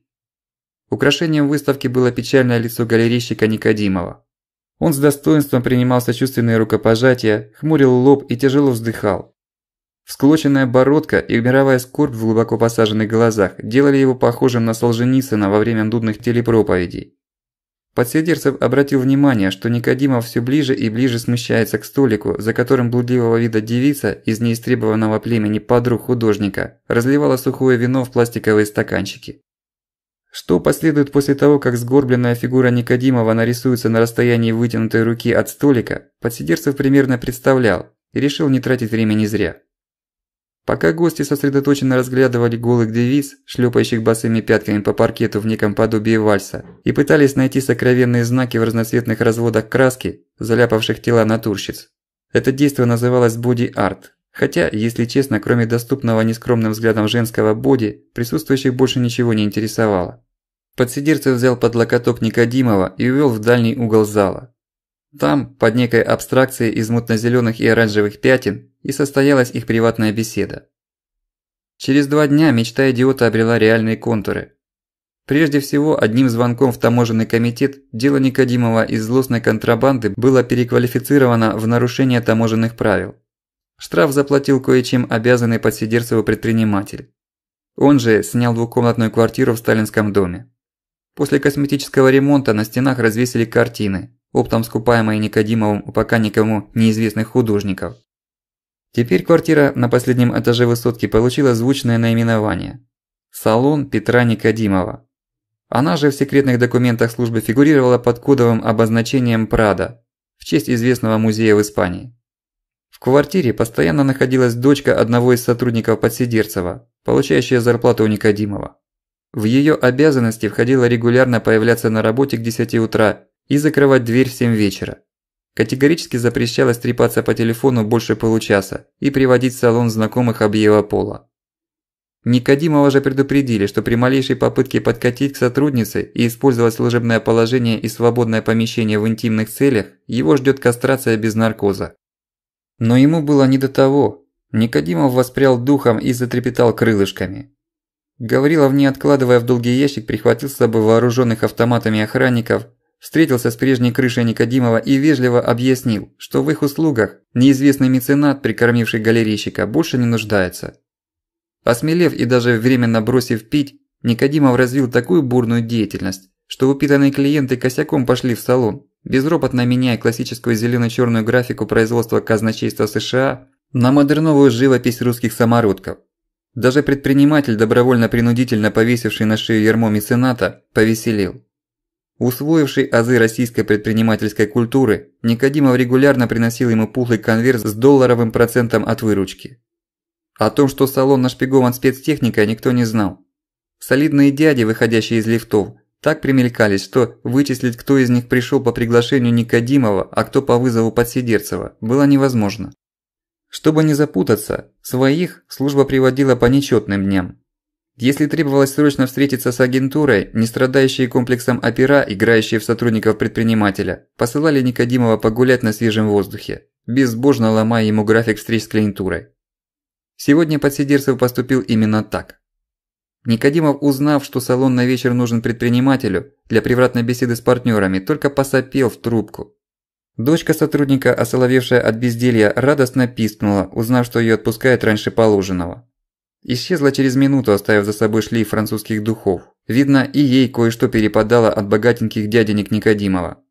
Украшением выставки было печальное лицо галерейщика Никодимова. Он с достоинством принимал сочувственные рукопожатия, хмурил лоб и тяжело вздыхал. Склоченная бородка и мировая скорбь в глубоко посаженных глазах делали его похожим на Солженицына во время нудных телепроповедей. Подсидерцев обратил внимание, что Никодимов все ближе и ближе смещается к столику, за которым блудливого вида девица из неистребованного племени подруг художника разливала сухое вино в пластиковые стаканчики. Что последует после того, как сгорбленная фигура Никодимова нарисуется на расстоянии вытянутой руки от столика, подсидерцев примерно представлял и решил не тратить времени зря. Пока гости сосредоточенно разглядывали голых девиз, шлепающих босыми пятками по паркету в неком подобии вальса, и пытались найти сокровенные знаки в разноцветных разводах краски, заляпавших тела натурщиц. Это действие называлось боди-арт. Хотя, если честно, кроме доступного нескромным взглядом женского боди, присутствующих больше ничего не интересовало. Подсидерцев взял под локоток Никодимова и увел в дальний угол зала. Там, под некой абстракцией из мутно-зелёных и оранжевых пятен, и состоялась их приватная беседа. Через два дня мечта идиота обрела реальные контуры. Прежде всего, одним звонком в таможенный комитет дело Никодимова из злостной контрабанды было переквалифицировано в нарушение таможенных правил. Штраф заплатил кое-чем обязанный подсидерцеву предприниматель. Он же снял двухкомнатную квартиру в сталинском доме. После косметического ремонта на стенах развесили картины, оптом скупаемой Никодимовым пока никому неизвестных художников. Теперь квартира на последнем этаже высотки получила звучное наименование – «Салон Петра Никодимова». Она же в секретных документах службы фигурировала под кодовым обозначением «Прада» в честь известного музея в Испании. В квартире постоянно находилась дочка одного из сотрудников Подсидерцева, получающая зарплату у Никодимова. В её обязанности входило регулярно появляться на работе к 10 утра и закрывать дверь в 7 вечера. Категорически запрещалось трепаться по телефону больше получаса и приводить в салон знакомых объела пола. Никодимова же предупредили, что при малейшей попытке подкатить к сотруднице и использовать служебное положение и свободное помещение в интимных целях, его ждёт кастрация без наркоза. Но ему было не до того. Никодимов воспрял духом и затрепетал крылышками. Гаврилов, не откладывая в долгий ящик, прихватил с собой вооружённых автоматами охранников, встретился с прежней крышей Никодимова и вежливо объяснил, что в их услугах неизвестный меценат, прикормивший галерейщика, больше не нуждается. Осмелев и даже временно бросив пить, Никодимов развил такую бурную деятельность, что упитанные клиенты косяком пошли в салон, безропотно меняя классическую зелено-чёрную графику производства казначейства США на модерновую живопись русских самородков. Даже предприниматель, добровольно-принудительно повесивший на шею ярмо мецената, повеселел. Усвоивший азы российской предпринимательской культуры, Никодимов регулярно приносил ему пухлый конверт с долларовым процентом от выручки. О том, что салон нашпигован спецтехникой, никто не знал. Солидные дяди, выходящие из лифтов, так примелькались, что вычислить, кто из них пришёл по приглашению Никодимова, а кто по вызову Подсидерцева, было невозможно. Чтобы не запутаться, своих служба приводила по нечётным дням, если требовалось срочно встретиться с агентурой, не страдающие комплексом опера, играющие в сотрудников предпринимателя, посылали Никодимова погулять на свежем воздухе, безбожно ломая ему график встреч с клиентурой. Сегодня Подсидерцев поступил именно так. Никодимов, узнав, что салон на вечер нужен предпринимателю для привратной беседы с партнерами, только посопел в трубку. Дочка сотрудника, осоловевшая от безделья, радостно пискнула, узнав, что ее отпускают раньше положенного. Исчезла через минуту, оставив за собой шлейф французских духов. Видно, и ей кое-что перепадало от богатеньких дяденек Никодимова.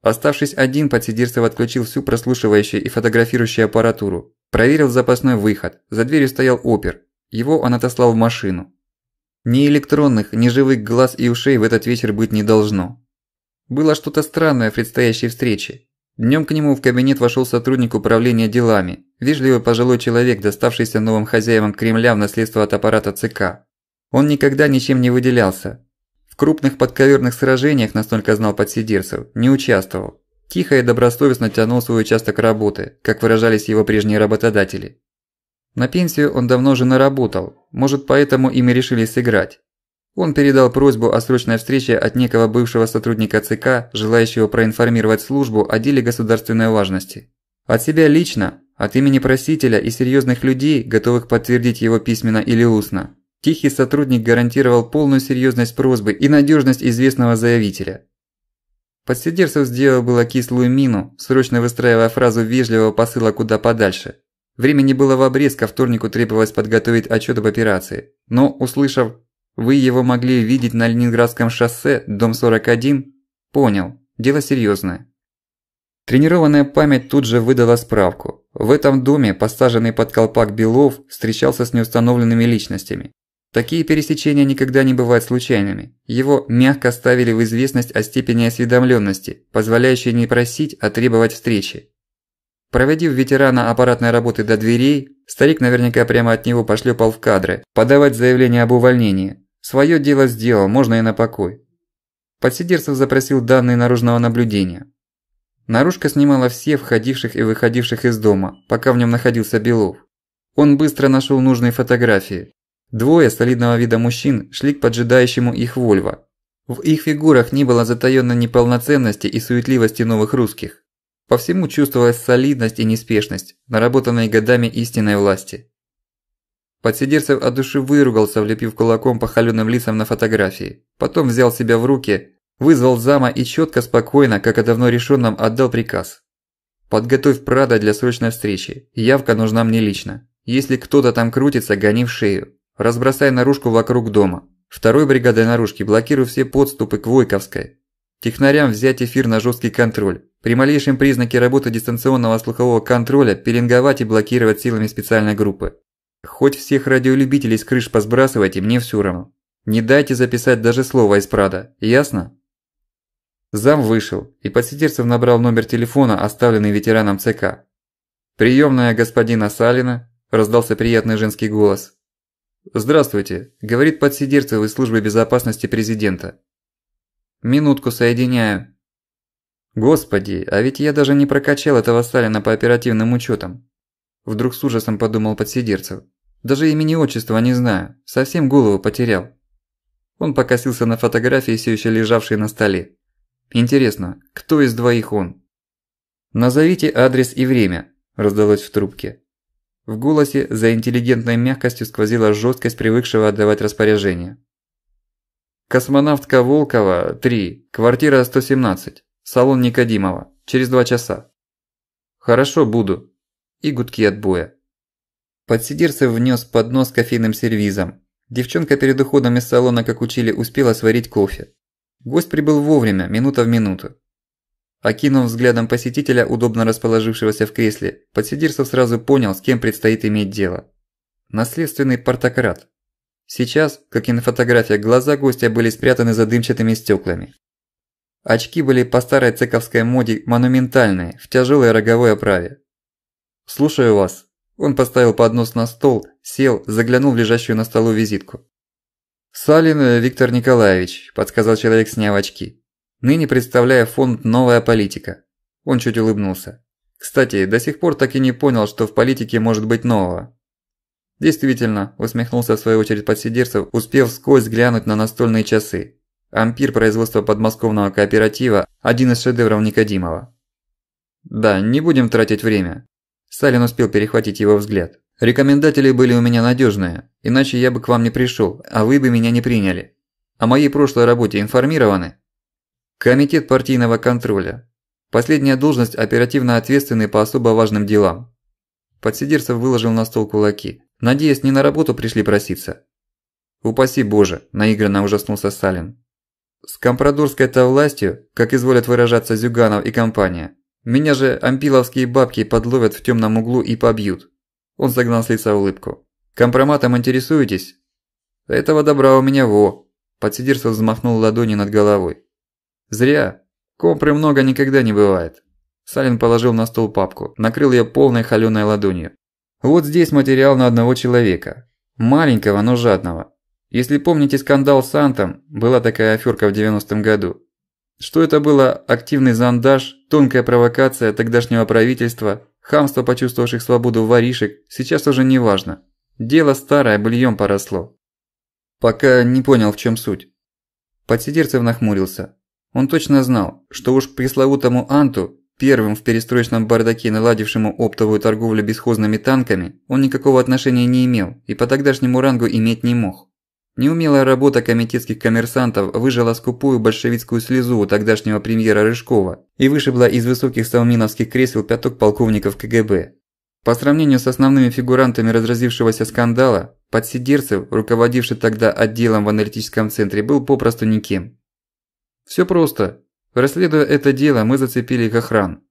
Оставшись один, подсидирцев отключил всю прослушивающую и фотографирующую аппаратуру. Проверил запасной выход. За дверью стоял опер. Его он отослал в машину. Ни электронных, ни живых глаз и ушей в этот вечер быть не должно. Было что-то странное в предстоящей встрече. Днем к нему в кабинет вошел сотрудник управления делами, вежливый пожилой человек, доставшийся новым хозяевам Кремля в наследство от аппарата ЦК. Он никогда ничем не выделялся. В крупных подковерных сражениях, настолько знал подсидерцев, не участвовал. Тихо и добросовестно тянул свой участок работы, как выражались его прежние работодатели. На пенсию он давно же наработал, может поэтому им и решили сыграть. Он передал просьбу о срочной встрече от некого бывшего сотрудника ЦК, желающего проинформировать службу о деле государственной важности. От себя лично, от имени просителя и серьёзных людей, готовых подтвердить его письменно или устно, тихий сотрудник гарантировал полную серьёзность просьбы и надёжность известного заявителя. Подсидерцев сделал было кислую мину, срочно выстраивая фразу вежливого посыла куда подальше. Времени было в обрез, ко вторнику требовалось подготовить отчёт об операции. Но, услышав вы его могли видеть на Ленинградском шоссе, дом 41? Понял, дело серьёзное. Тренированная память тут же выдала справку. В этом доме посаженный под колпак Белов встречался с неустановленными личностями. Такие пересечения никогда не бывают случайными. Его мягко ставили в известность о степени осведомлённости, позволяющей не просить, а требовать встречи. Проводив ветерана аппаратной работы до дверей, старик наверняка прямо от него пошлёпал в кадры, подавать заявление об увольнении, Своё дело сделал, можно и на покой. Подсидерцев запросил данные наружного наблюдения. Наружка снимала все входивших и выходивших из дома, пока в нём находился Белов. Он быстро нашёл нужные фотографии. Двое солидного вида мужчин шли к поджидающему их Вольво. В их фигурах не было затаённой неполноценности и суетливости новых русских. По всему чувствовалась солидность и неспешность, наработанные годами истинной власти. Подсидерцев от души выругался, влепив кулаком по холёным лицам на фотографии. Потом взял себя в руки, вызвал зама и чётко, спокойно, как о давно решённом, отдал приказ. «Подготовь Прада для срочной встречи. Явка нужна мне лично. Если кто-то там крутится, гони в шею. Разбросай наружку вокруг дома. Второй бригадой наружки блокируй все подступы к Войковской. Технарям взять эфир на жёсткий контроль. При малейшем признаке работы дистанционного слухового контроля пеленговать и блокировать силами специальной группы. Хоть всех радиолюбителей с крыш посбрасывайте, мне всё равно. Не дайте записать даже слово из Прада, ясно? Зам вышел, и Подсидерцев набрал номер телефона, оставленный ветераном ЦК. «Приёмная господина Салина», – раздался приятный женский голос. «Здравствуйте», – говорит Подсидерцев из службы безопасности президента. «Минутку соединяю». «Господи, а ведь я даже не прокачал этого Салина по оперативным учётам», – вдруг с ужасом подумал Подсидерцев. Даже имени отчества не знаю, совсем голову потерял. Он покосился на фотографии, все еще лежавшей на столе. Интересно, кто из двоих он? Назовите адрес и время, раздалось в трубке. В голосе за интеллигентной мягкостью сквозила жесткость привыкшего отдавать распоряжения. Космонавтка Волкова, 3, квартира 117, салон Никодимова, через 2 часа. Хорошо, буду. И гудки отбоя. Подсидерцев внес поднос с кофейным сервизом. Девчонка перед уходом из салона, как учили, успела сварить кофе. Гость прибыл вовремя, минута в минуту. Окинув взглядом посетителя, удобно расположившегося в кресле, Подсидерцев сразу понял, с кем предстоит иметь дело. Наследственный портократ. Сейчас, как и на фотографиях, глаза гостя были спрятаны за дымчатыми стёклами. Очки были по старой цековской моде монументальные, в тяжёлой роговой оправе. «Слушаю вас», он поставил поднос на стол, сел, заглянул в лежащую на столу визитку. «Салин э, Виктор Николаевич», – подсказал человек, сняв очки. «Ныне представляя фонд «Новая политика». Он чуть улыбнулся. Кстати, до сих пор так и не понял, что в политике может быть нового. Действительно, усмехнулся в свою очередь подсидерцев, успев сквозь глянуть на настольные часы. Ампир производства подмосковного кооператива – один из шедевров Никодимова. Да, не будем тратить время. Сталин успел перехватить его взгляд. «Рекомендатели были у меня надежные, иначе я бы к вам не пришел, а вы бы меня не приняли. О моей прошлой работе информированы?» «Комитет партийного контроля. Последняя должность оперативно ответственный по особо важным делам». Подсидерцев выложил на стол кулаки. «Надеюсь, не на работу пришли проситься?» «Упаси Боже!» – наигранно ужаснулся Сталин. «С компрадорской-то властью, как изволят выражаться Зюганов и компания, меня же ампиловские бабки подловят в темном углу и побьют. Он загнал с лица улыбку. Компроматом интересуетесь? Этого добра у меня во. Подсидирцев взмахнул ладонью над головой. Зря. Компры много никогда не бывает. Салин положил на стол папку, накрыл ее полной холёной ладонью. Вот здесь материал на одного человека. Маленького, но жадного. Если помните скандал с Антом, была такая аферка в 90-м году. Что это было активный зондаж, тонкая провокация тогдашнего правительства, хамство почувствовавших свободу воришек, сейчас уже не важно. Дело старое, бульон поросло. Пока не понял, в чем суть. Подсидерцев нахмурился. Он точно знал, что уж к пресловутому Анту, первым в перестроечном бардаке наладившему оптовую торговлю бесхозными танками, он никакого отношения не имел и по тогдашнему рангу иметь не мог. Неумелая работа комитетских коммерсантов выжила скупую большевистскую слезу у тогдашнего премьера Рыжкова и вышибла из высоких совминовских кресел пяток полковников КГБ. По сравнению с основными фигурантами разразившегося скандала, Подсидерцев, руководивший тогда отделом в аналитическом центре, был попросту никем. Все просто. Расследуя это дело, мы зацепили Хохран.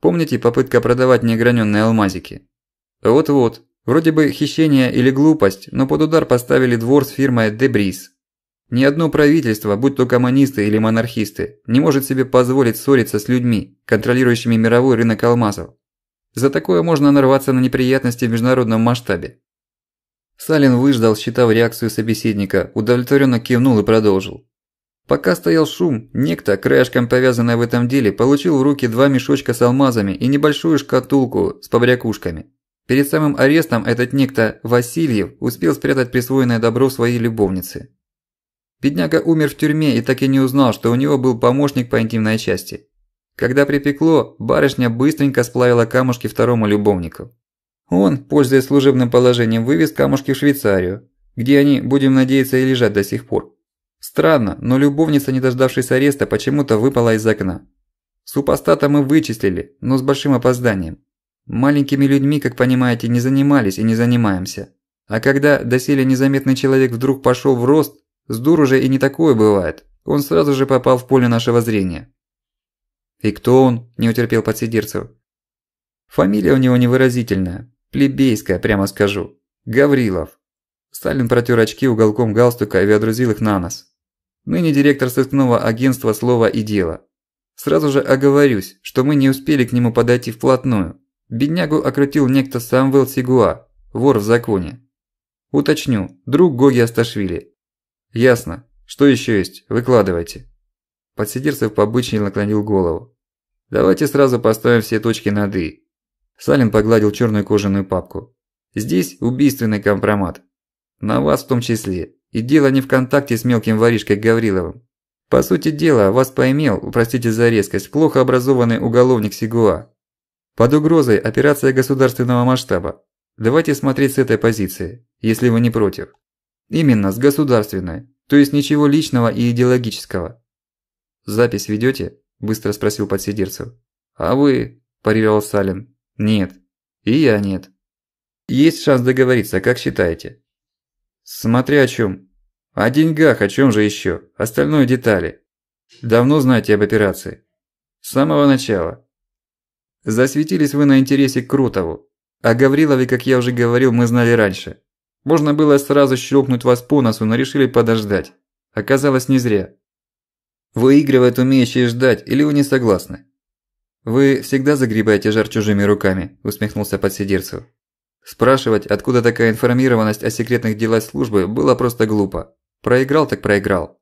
Помните попытка продавать неогранённые алмазики? Вот-вот, Вроде бы хищение или глупость, но под удар поставили двор с фирмой «Дебрис». Ни одно правительство, будь то коммунисты или монархисты, не может себе позволить ссориться с людьми, контролирующими мировой рынок алмазов. За такое можно нарваться на неприятности в международном масштабе. Салин выждал, считав реакцию собеседника, удовлетворенно кивнул и продолжил. Пока стоял шум, некто, краешком повязанный в этом деле, получил в руки два мешочка с алмазами и небольшую шкатулку с побрякушками. Перед самым арестом этот некто Васильев успел спрятать присвоенное добро своей любовницы. Бедняга умер в тюрьме и так и не узнал, что у него был помощник по интимной части. Когда припекло, барышня быстренько сплавила камушки второму любовнику. Он, пользуясь служебным положением, вывез камушки в Швейцарию, где они, будем надеяться, и лежат до сих пор. Странно, но любовница, не дождавшись ареста, почему-то выпала из окна. Супостата мы вычислили, но с большим опозданием. Маленькими людьми, как понимаете, не занимались и не занимаемся. А когда доселе незаметный человек вдруг пошёл в рост, с дур уже и не такое бывает. Он сразу же попал в поле нашего зрения. И кто он? не утерпел подсидерцев. Фамилия у него невыразительная, плебейская, прямо скажу. Гаврилов. Сталин протёр очки уголком галстука и водрузил их на нос. Ныне директор сыскного агентства «Слово и дело». Сразу же оговорюсь, что мы не успели к нему подойти вплотную. Беднягу окрутил некто Самвел Сигуа, вор в законе. Уточню, друг Гоги Асташвили. Ясно. Что еще есть? Выкладывайте. Подсидерцев по обычаю наклонил голову. Давайте сразу поставим все точки над «и». Салин погладил черную кожаную папку. Здесь убийственный компромат. На вас в том числе. И дело не в контакте с мелким воришкой Гавриловым. По сути дела, вас поймел, простите за резкость, плохо образованный уголовник Сигуа. Под угрозой операция государственного масштаба. Давайте смотреть с этой позиции, если вы не против. Именно с государственной, то есть ничего личного и идеологического. Запись ведёте? быстро спросил подсидерцев. А вы? парировал Салин. Нет. И я нет. Есть шанс договориться, как считаете? Смотря о чём. О деньгах, о чём же ещё? Остальные детали. Давно знаете об операции? С самого начала. Засветились вы на интересе к Крутову. О Гаврилове, как я уже говорил, мы знали раньше. Можно было сразу щелкнуть вас по носу, но решили подождать. Оказалось, не зря. Выигрывают умеющие ждать, или вы не согласны? Вы всегда загребаете жар чужими руками, усмехнулся подсидирцев. Спрашивать, откуда такая информированность о секретных делах службы, было просто глупо. Проиграл так проиграл.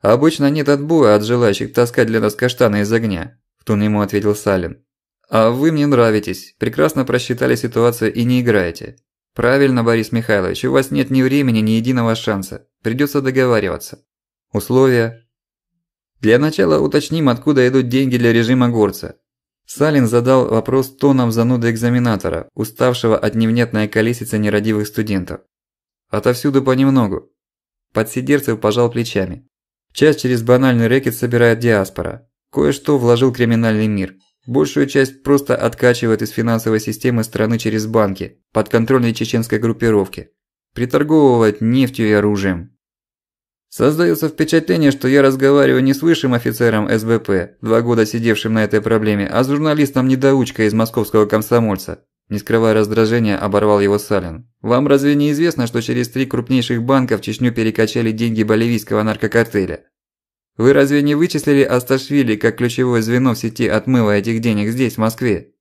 Обычно нет отбоя от желающих таскать для нас каштаны из огня, в тон ему ответил Салин. А вы мне нравитесь, прекрасно просчитали ситуацию и не играете. Правильно, Борис Михайлович, у вас нет ни времени, ни единого шанса. Придётся договариваться. Условия. Для начала уточним, откуда идут деньги для режима горца. Салин задал вопрос тоном зануды экзаменатора, уставшего от невнятной колесицы нерадивых студентов. Отовсюду понемногу. Подсидерцев пожал плечами. Часть через банальный рэкет собирает диаспора. Кое-что вложил криминальный мир – Большую часть просто откачивает из финансовой системы страны через банки, под подконтрольной чеченской группировки. Приторговывает нефтью и оружием. Создается впечатление, что я разговариваю не с высшим офицером СБП, два года сидевшим на этой проблеме, а с журналистом-недоучкой из московского комсомольца. Не скрывая раздражения, оборвал его Салин. «Вам разве не известно, что через три крупнейших банка в Чечню перекачали деньги боливийского наркокартеля? Вы разве не вычислили Асташвили как ключевое звено в сети отмыва этих денег здесь, в Москве?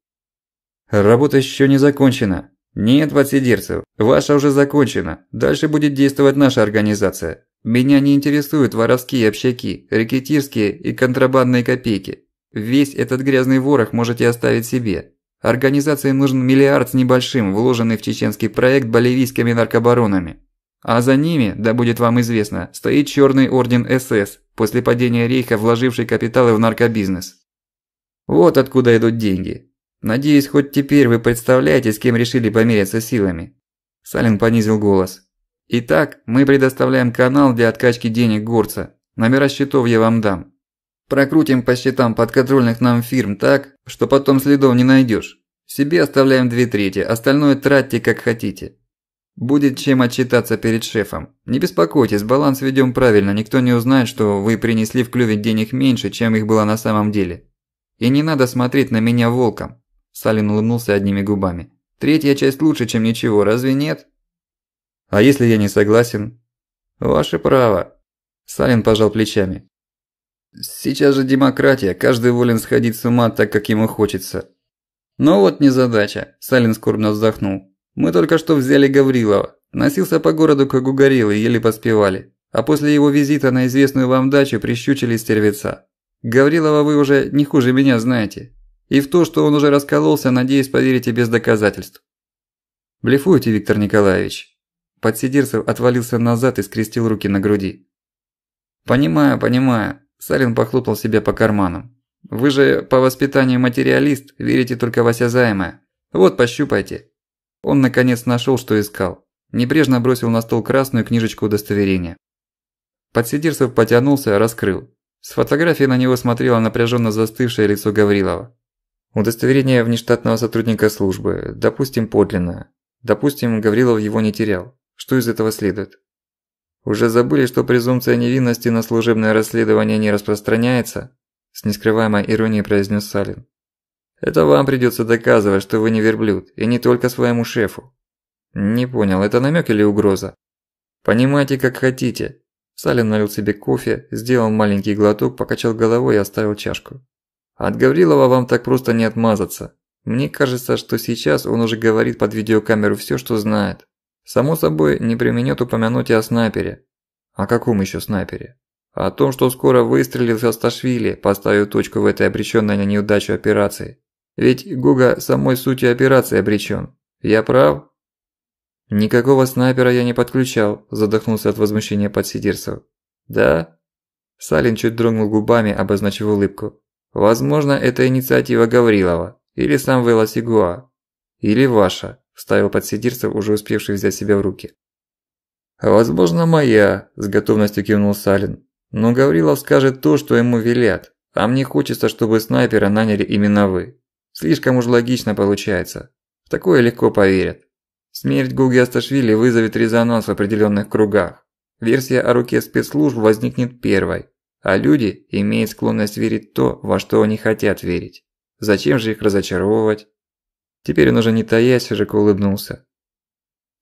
Работа еще не закончена. Нет, подсидерцев, ваша уже закончена. Дальше будет действовать наша организация. Меня не интересуют воровские общаки, рекетирские и контрабандные копейки. Весь этот грязный ворох можете оставить себе. Организации нужен миллиард с небольшим, вложенный в чеченский проект боливийскими наркобаронами. А за ними, да будет вам известно, стоит Черный Орден СС, после падения Рейха вложивший капиталы в наркобизнес. Вот откуда идут деньги. Надеюсь, хоть теперь вы представляете, с кем решили помериться силами. Салин понизил голос. Итак, мы предоставляем канал для откачки денег горца. Номера счетов я вам дам. Прокрутим по счетам подконтрольных нам фирм так, что потом следов не найдешь. Себе оставляем две трети, остальное тратьте как хотите. Будет чем отчитаться перед шефом. Не беспокойтесь, баланс ведем правильно, никто не узнает, что вы принесли в клюве денег меньше, чем их было на самом деле. И не надо смотреть на меня волком. Салин улыбнулся одними губами. Третья часть лучше, чем ничего, разве нет? А если я не согласен? Ваше право. Салин пожал плечами. Сейчас же демократия, каждый волен сходить с ума так, как ему хочется. Но вот незадача, Салин скорбно вздохнул. Мы только что взяли Гаврилова. Носился по городу, как угорелый, еле поспевали. А после его визита на известную вам дачу прищучили стервеца. Гаврилова вы уже не хуже меня знаете. И в то, что он уже раскололся, надеюсь, поверите без доказательств. Блефуете, Виктор Николаевич. Подсидирцев отвалился назад и скрестил руки на груди. Понимаю, понимаю. Сарин похлопал себя по карманам. Вы же по воспитанию материалист, верите только в осязаемое. Вот пощупайте. Он наконец нашёл, что искал. Небрежно бросил на стол красную книжечку удостоверения. Подсидирцев потянулся, раскрыл. С фотографии на него смотрело напряжённо застывшее лицо Гаврилова. Удостоверение внештатного сотрудника службы, допустим, подлинное. Допустим, Гаврилов его не терял. Что из этого следует? Уже забыли, что презумпция невинности на служебное расследование не распространяется? С нескрываемой иронией произнес Салин. Это вам придется доказывать, что вы не верблюд, и не только своему шефу. Не понял, это намек или угроза? Понимайте, как хотите. Салин налил себе кофе, сделал маленький глоток, покачал головой и оставил чашку. От Гаврилова вам так просто не отмазаться. Мне кажется, что сейчас он уже говорит под видеокамеру все, что знает. Само собой, не применет упомянуть и о снайпере. О каком еще снайпере? О том, что скоро выстрелил Шасташвили, поставив точку в этой обреченной на неудачу операции. Ведь Гуга самой сути операции обречен. Я прав? Никакого снайпера я не подключал, задохнулся от возмущения подсидирцев. Да? Салин чуть дрогнул губами, обозначив улыбку. Возможно, это инициатива Гаврилова. Или сам Вэлас Игуа. Или ваша, вставил подсидирцев, уже успевший взять себя в руки. «Возможно, моя», – с готовностью кивнул Салин. «Но Гаврилов скажет то, что ему велят, а мне хочется, чтобы снайпера наняли именно вы. Слишком уж логично получается. В такое легко поверят. Смерть Гуги Асташвили вызовет резонанс в определенных кругах. Версия о руке спецслужб возникнет первой, а люди имеют склонность верить то, во что они хотят верить. Зачем же их разочаровывать? Теперь он уже не таясь, Жеко улыбнулся.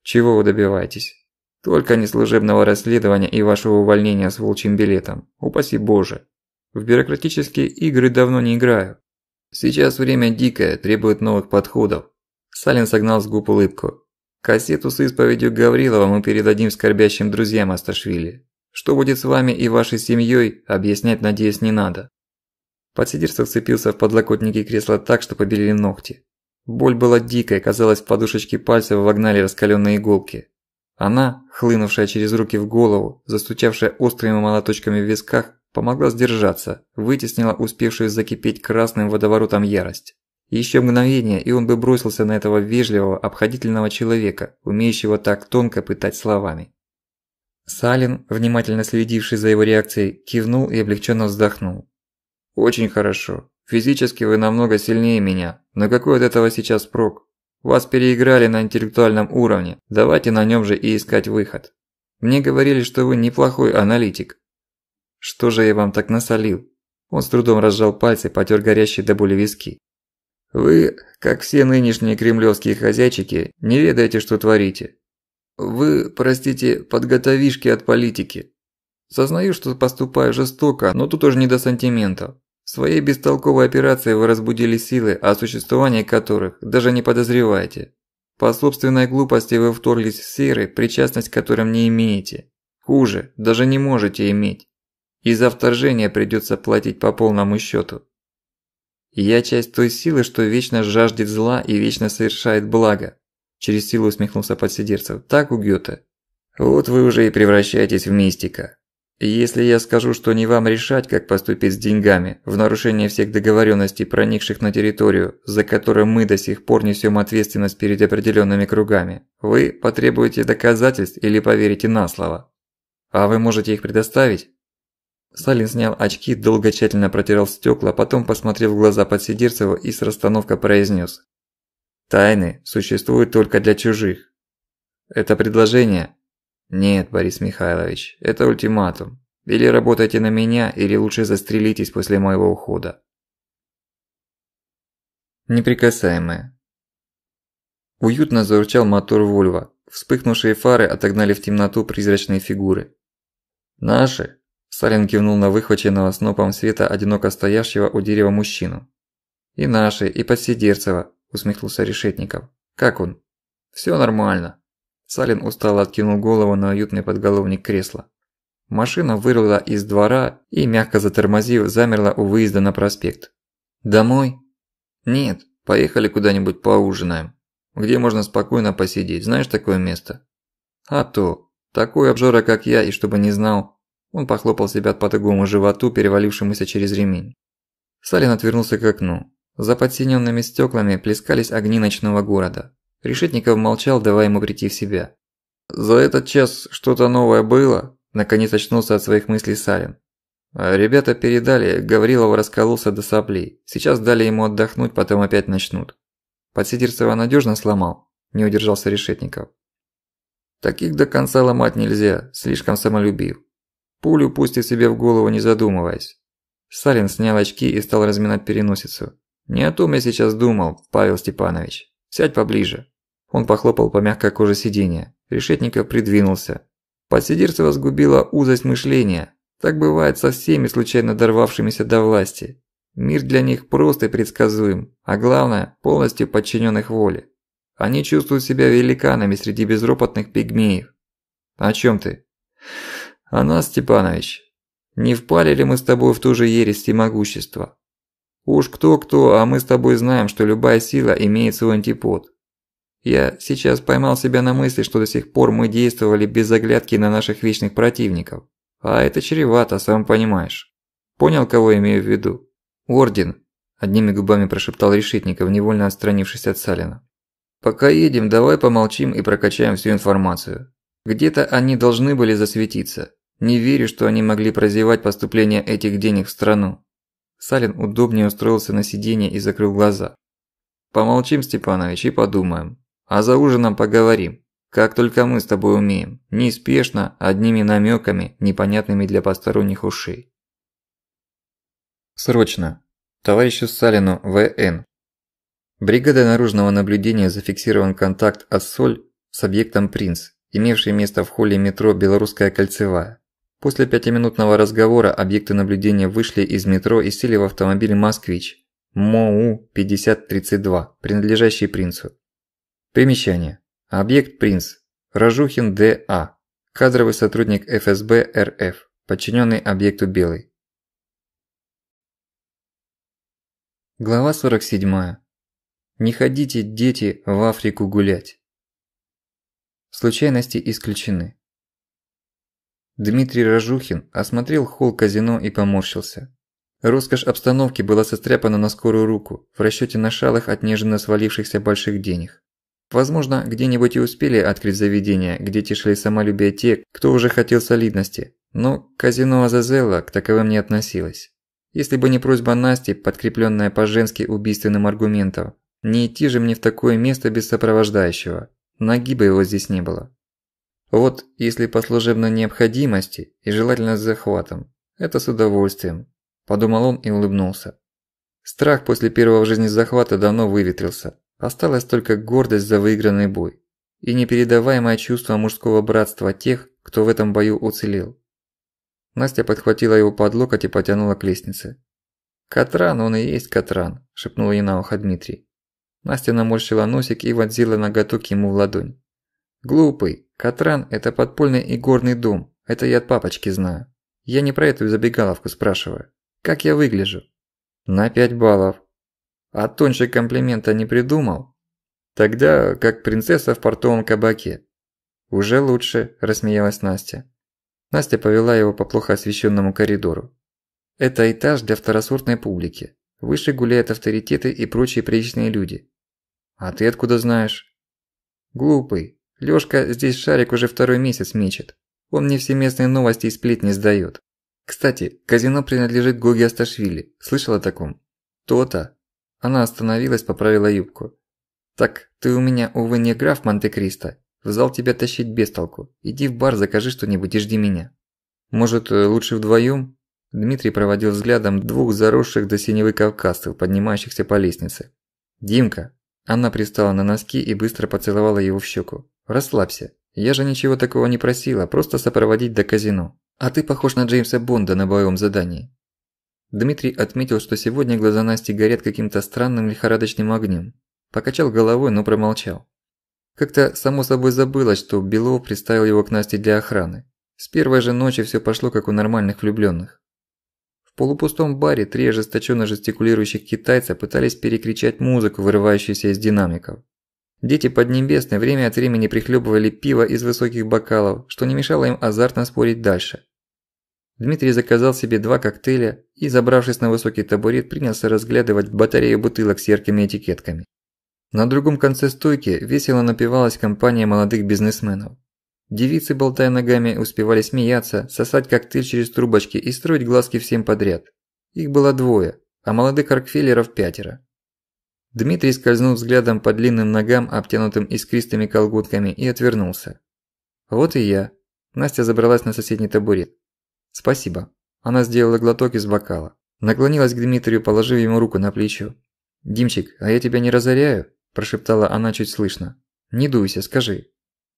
Чего вы добиваетесь? Только не служебного расследования и вашего увольнения с волчьим билетом. Упаси боже. В бюрократические игры давно не играю. Сейчас время дикое, требует новых подходов. Салин согнал с губ улыбку. Кассету с исповедью Гаврилова мы передадим скорбящим друзьям Асташвили. Что будет с вами и вашей семьёй, объяснять, надеюсь, не надо. Подсидерство вцепился в подлокотники кресла так, что побелели ногти. Боль была дикой, казалось, в подушечки пальцев вогнали раскалённые иголки. Она, хлынувшая через руки в голову, застучавшая острыми молоточками в висках, Помогла сдержаться, вытеснила успевшую закипеть красным водоворотом ярость. Еще мгновение, и он бы бросился на этого вежливого, обходительного человека, умеющего так тонко пытать словами. Салин, внимательно следивший за его реакцией, кивнул и облегченно вздохнул. «Очень хорошо. Физически вы намного сильнее меня, но какой от этого сейчас прок? Вас переиграли на интеллектуальном уровне, давайте на нем же и искать выход. Мне говорили, что вы неплохой аналитик, что же я вам так насолил? Он с трудом разжал пальцы, потёр горящие до боли виски. Вы, как все нынешние кремлевские хозяйчики, не ведаете, что творите. Вы, простите, подготовишки от политики. Сознаю, что поступаю жестоко, но тут уже не до сантиментов. Своей бестолковой операцией вы разбудили силы, о существовании которых даже не подозреваете. По собственной глупости вы вторглись в сферы, причастность к которым не имеете. Хуже, даже не можете иметь и за вторжение придется платить по полному счету. Я часть той силы, что вечно жаждет зла и вечно совершает благо. Через силу усмехнулся подсидерцев. Так у Гёте. Вот вы уже и превращаетесь в мистика. Если я скажу, что не вам решать, как поступить с деньгами, в нарушение всех договоренностей, проникших на территорию, за которую мы до сих пор несем ответственность перед определенными кругами, вы потребуете доказательств или поверите на слово. А вы можете их предоставить? Салин снял очки, долго тщательно протирал стекла, потом посмотрел в глаза подсидерцева и с расстановкой произнес: «Тайны существуют только для чужих». «Это предложение?» «Нет, Борис Михайлович, это ультиматум. Или работайте на меня, или лучше застрелитесь после моего ухода». Неприкасаемые. Уютно заурчал мотор Вольво. Вспыхнувшие фары отогнали в темноту призрачные фигуры. «Наши?» Салин кивнул на выхваченного снопом света одиноко стоящего у дерева мужчину. «И наши, и Подсидерцева», – усмехнулся Решетников. «Как он?» «Всё нормально». Салин устало откинул голову на уютный подголовник кресла. Машина вырвала из двора и, мягко затормозив, замерла у выезда на проспект. «Домой?» «Нет, поехали куда-нибудь поужинаем. Где можно спокойно посидеть, знаешь такое место?» «А то. Такой обжора, как я, и чтобы не знал, он похлопал себя по тугому животу, перевалившемуся через ремень. Салин отвернулся к окну. За подсиненными стеклами плескались огни ночного города. Решетников молчал, давая ему прийти в себя. «За этот час что-то новое было?» Наконец очнулся от своих мыслей Салин. «А «Ребята передали, Гаврилов раскололся до соплей. Сейчас дали ему отдохнуть, потом опять начнут». «Подсидерцева надежно сломал?» – не удержался Решетников. «Таких до конца ломать нельзя, слишком самолюбив. Пулю пустит себе в голову, не задумываясь. Салин снял очки и стал разминать переносицу. «Не о том я сейчас думал, Павел Степанович. Сядь поближе». Он похлопал по мягкой коже сиденья. Решетников придвинулся. Подсидерство сгубило узость мышления. Так бывает со всеми случайно дорвавшимися до власти. Мир для них прост и предсказуем, а главное – полностью подчинён их воле. Они чувствуют себя великанами среди безропотных пигмеев. «О чём ты?» Она, а Степанович, не впали ли мы с тобой в ту же ересь всемогущества? Уж кто-кто, а мы с тобой знаем, что любая сила имеет свой антипод. Я сейчас поймал себя на мысли, что до сих пор мы действовали без оглядки на наших вечных противников. А это чревато, сам понимаешь. Понял, кого имею в виду? Орден, одними губами прошептал Решетников, невольно отстранившись от Салина. Пока едем, давай помолчим и прокачаем всю информацию. Где-то они должны были засветиться. Не верю, что они могли прозевать поступление этих денег в страну. Салин удобнее устроился на сиденье и закрыл глаза. Помолчим, Степанович, и подумаем. А за ужином поговорим. Как только мы с тобой умеем. Неспешно, одними намеками, непонятными для посторонних ушей. Срочно. Товарищу Салину, ВН. Бригада наружного наблюдения зафиксирован контакт Ассоль с объектом Принц, имевший место в холле метро Белорусская кольцевая. После пятиминутного разговора объекты наблюдения вышли из метро и сели в автомобиль «Москвич» МОУ-5032, принадлежащий принцу. Примечание. Объект «Принц». Рожухин Д.А. Кадровый сотрудник ФСБ РФ, подчиненный объекту «Белый». Глава 47. Не ходите, дети, в Африку гулять. Случайности исключены. Дмитрий Рожухин осмотрел холл казино и поморщился. Роскошь обстановки была состряпана на скорую руку, в расчёте на шалых от нежно свалившихся больших денег. Возможно, где-нибудь и успели открыть заведение, где тешили самолюбие те, кто уже хотел солидности, но казино Азазелла к таковым не относилось. Если бы не просьба Насти, подкреплённая по-женски убийственным аргументом, не идти же мне в такое место без сопровождающего, ноги бы его здесь не было. Вот если по служебной необходимости и желательно с захватом, это с удовольствием, подумал он и улыбнулся. Страх после первого в жизни захвата давно выветрился. Осталась только гордость за выигранный бой и непередаваемое чувство мужского братства тех, кто в этом бою уцелел. Настя подхватила его под локоть и потянула к лестнице. «Катран, он и есть Катран», – шепнул ей на ухо Дмитрий. Настя наморщила носик и вонзила ноготок ему в ладонь. «Глупый, Катран – это подпольный и горный дом, это я от папочки знаю. Я не про эту забегаловку спрашиваю. Как я выгляжу? На пять баллов. А тоньше комплимента не придумал? Тогда как принцесса в портовом кабаке. Уже лучше, рассмеялась Настя. Настя повела его по плохо освещенному коридору. Это этаж для второсортной публики. Выше гуляют авторитеты и прочие приличные люди. А ты откуда знаешь? Глупый, Лёшка здесь шарик уже второй месяц мечет. Он мне все местные новости и сплетни сдаёт. Кстати, казино принадлежит Гоге Асташвили. Слышал о таком? То-то. Она остановилась, поправила юбку. Так, ты у меня, увы, не граф Монте-Кристо. В зал тебя тащить без толку. Иди в бар, закажи что-нибудь и жди меня. Может, э, лучше вдвоём? Дмитрий проводил взглядом двух заросших до синевы кавказцев, поднимающихся по лестнице. «Димка!» Она пристала на носки и быстро поцеловала его в щеку. «Расслабься. Я же ничего такого не просила, просто сопроводить до казино. А ты похож на Джеймса Бонда на боевом задании». Дмитрий отметил, что сегодня глаза Насти горят каким-то странным лихорадочным огнем. Покачал головой, но промолчал. Как-то само собой забылось, что Белов приставил его к Насте для охраны. С первой же ночи все пошло как у нормальных влюбленных. В полупустом баре три ожесточённо жестикулирующих китайца пытались перекричать музыку, вырывающуюся из динамиков. Дети Поднебесной время от времени прихлебывали пиво из высоких бокалов, что не мешало им азартно спорить дальше. Дмитрий заказал себе два коктейля и, забравшись на высокий табурет, принялся разглядывать батарею бутылок с яркими этикетками. На другом конце стойки весело напивалась компания молодых бизнесменов. Девицы, болтая ногами, успевали смеяться, сосать коктейль через трубочки и строить глазки всем подряд. Их было двое, а молодых Рокфеллеров пятеро. Дмитрий скользнул взглядом по длинным ногам, обтянутым искристыми колготками, и отвернулся. «Вот и я». Настя забралась на соседний табурет. «Спасибо». Она сделала глоток из бокала. Наклонилась к Дмитрию, положив ему руку на плечо. «Димчик, а я тебя не разоряю?» – прошептала она чуть слышно. «Не дуйся, скажи».